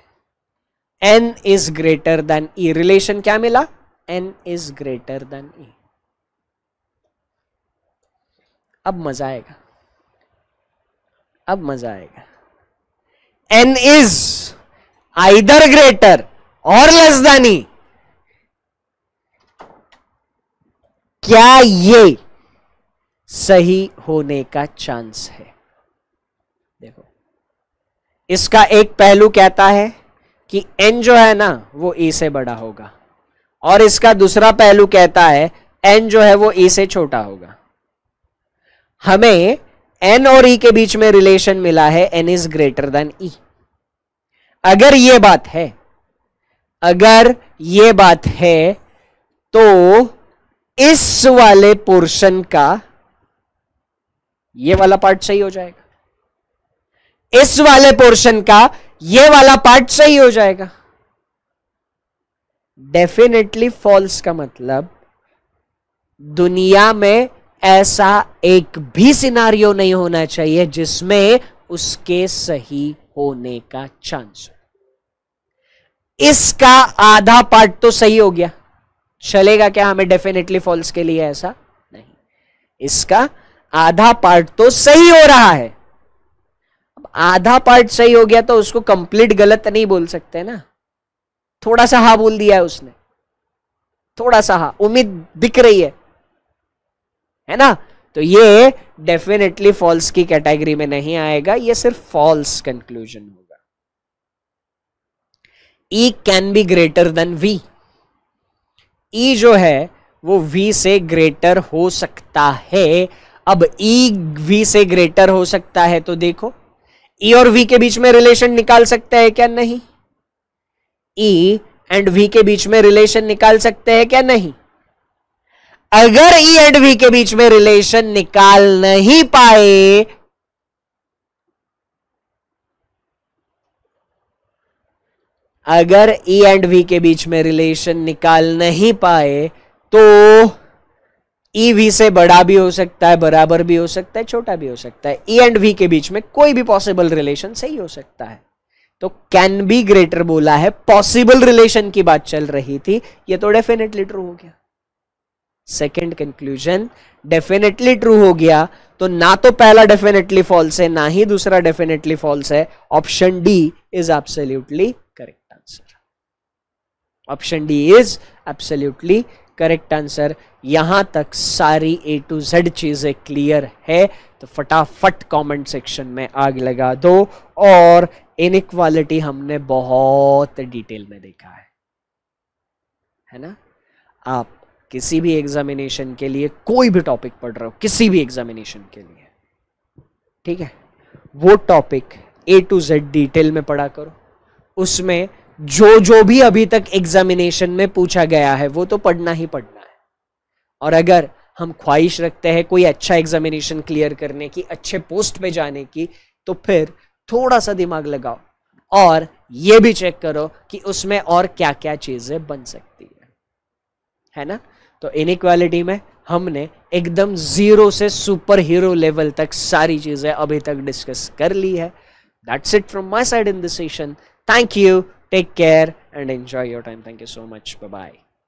N is greater than E relation क्या मिला N is greater than E अब मजा आएगा अब मजा आएगा एन इज आइदर ग्रेटर और लेस क्या ये सही होने का चांस है देखो इसका एक पहलू कहता है कि एन जो है ना वो ए e से बड़ा होगा और इसका दूसरा पहलू कहता है एन जो है वो ए e से छोटा होगा हमें एन और ई e के बीच में रिलेशन मिला है N is greater than E अगर ये बात है अगर ये बात है तो इस वाले पोर्शन का ये वाला पार्ट सही हो जाएगा इस वाले पोर्शन का ये वाला पार्ट सही हो जाएगा डेफिनेटली फॉल्स का मतलब दुनिया में ऐसा एक भी सिनारियो नहीं होना चाहिए जिसमें उसके सही होने का चांस हो इसका आधा पार्ट तो सही हो गया चलेगा क्या हमें डेफिनेटली फॉल्स के लिए ऐसा नहीं इसका आधा पार्ट तो सही हो रहा है अब आधा पार्ट सही हो गया तो उसको कंप्लीट गलत नहीं बोल सकते ना थोड़ा सा हा बोल दिया है उसने थोड़ा सा हा उम्मीद दिख रही है है ना तो ये डेफिनेटली फॉल्स की कैटेगरी में नहीं आएगा ये सिर्फ फॉल्स कंक्लूजन होगा E can be greater than V E जो है वो वी से ग्रेटर हो सकता है अब ई e वी से ग्रेटर हो सकता है तो देखो ई e और वी के बीच में रिलेशन निकाल सकते हैं क्या नहीं ई एंड वी के बीच में रिलेशन निकाल सकते हैं क्या नहीं अगर ई एंड वी के बीच में रिलेशन निकाल नहीं पाए अगर ई एंड वी के बीच में रिलेशन निकाल नहीं पाए तो ई e वी से बड़ा भी हो सकता है बराबर भी हो सकता है छोटा भी हो सकता है ई एंड वी के बीच में कोई भी पॉसिबल रिलेशन सही हो सकता है तो कैन बी ग्रेटर बोला है पॉसिबल रिलेशन की बात चल रही थी ये तो डेफिनेटली ट्रू हो गया सेकेंड कंक्लूजन डेफिनेटली ट्रू हो गया तो ना तो पहला डेफिनेटली फॉल्स है ना ही दूसरा डेफिनेटली फॉल्स है option D is absolutely correct answer option D is absolutely correct answer यहां तक सारी ए टू जेड चीजें क्लियर है तो फटाफट कमेंट सेक्शन में आग लगा दो और इनक्वालिटी हमने बहुत डिटेल में देखा है है ना आप किसी भी एग्जामिनेशन के लिए कोई भी टॉपिक पढ़ रहे हो किसी भी एग्जामिनेशन के लिए ठीक है वो topic A to Z detail में पढ़ा करो उसमें जो जो भी अभी तक एग्जामिनेशन में पूछा गया है वो तो पढ़ना ही पढ़ना है और अगर हम ख्वाहिश रखते हैं कोई अच्छा एग्जामिनेशन क्लियर करने की अच्छे पोस्ट पे जाने की तो फिर थोड़ा सा दिमाग लगाओ और ये भी चेक करो कि उसमें और क्या क्या चीज़ें बन सकती है है ना तो इनक्वालिटी में हमने एकदम ज़ीरो से सुपर हीरो लेवल तक सारी चीज़ें अभी तक डिस्कस कर ली है that's it from my side in this session thank you take care and enjoy your time thank you so much bye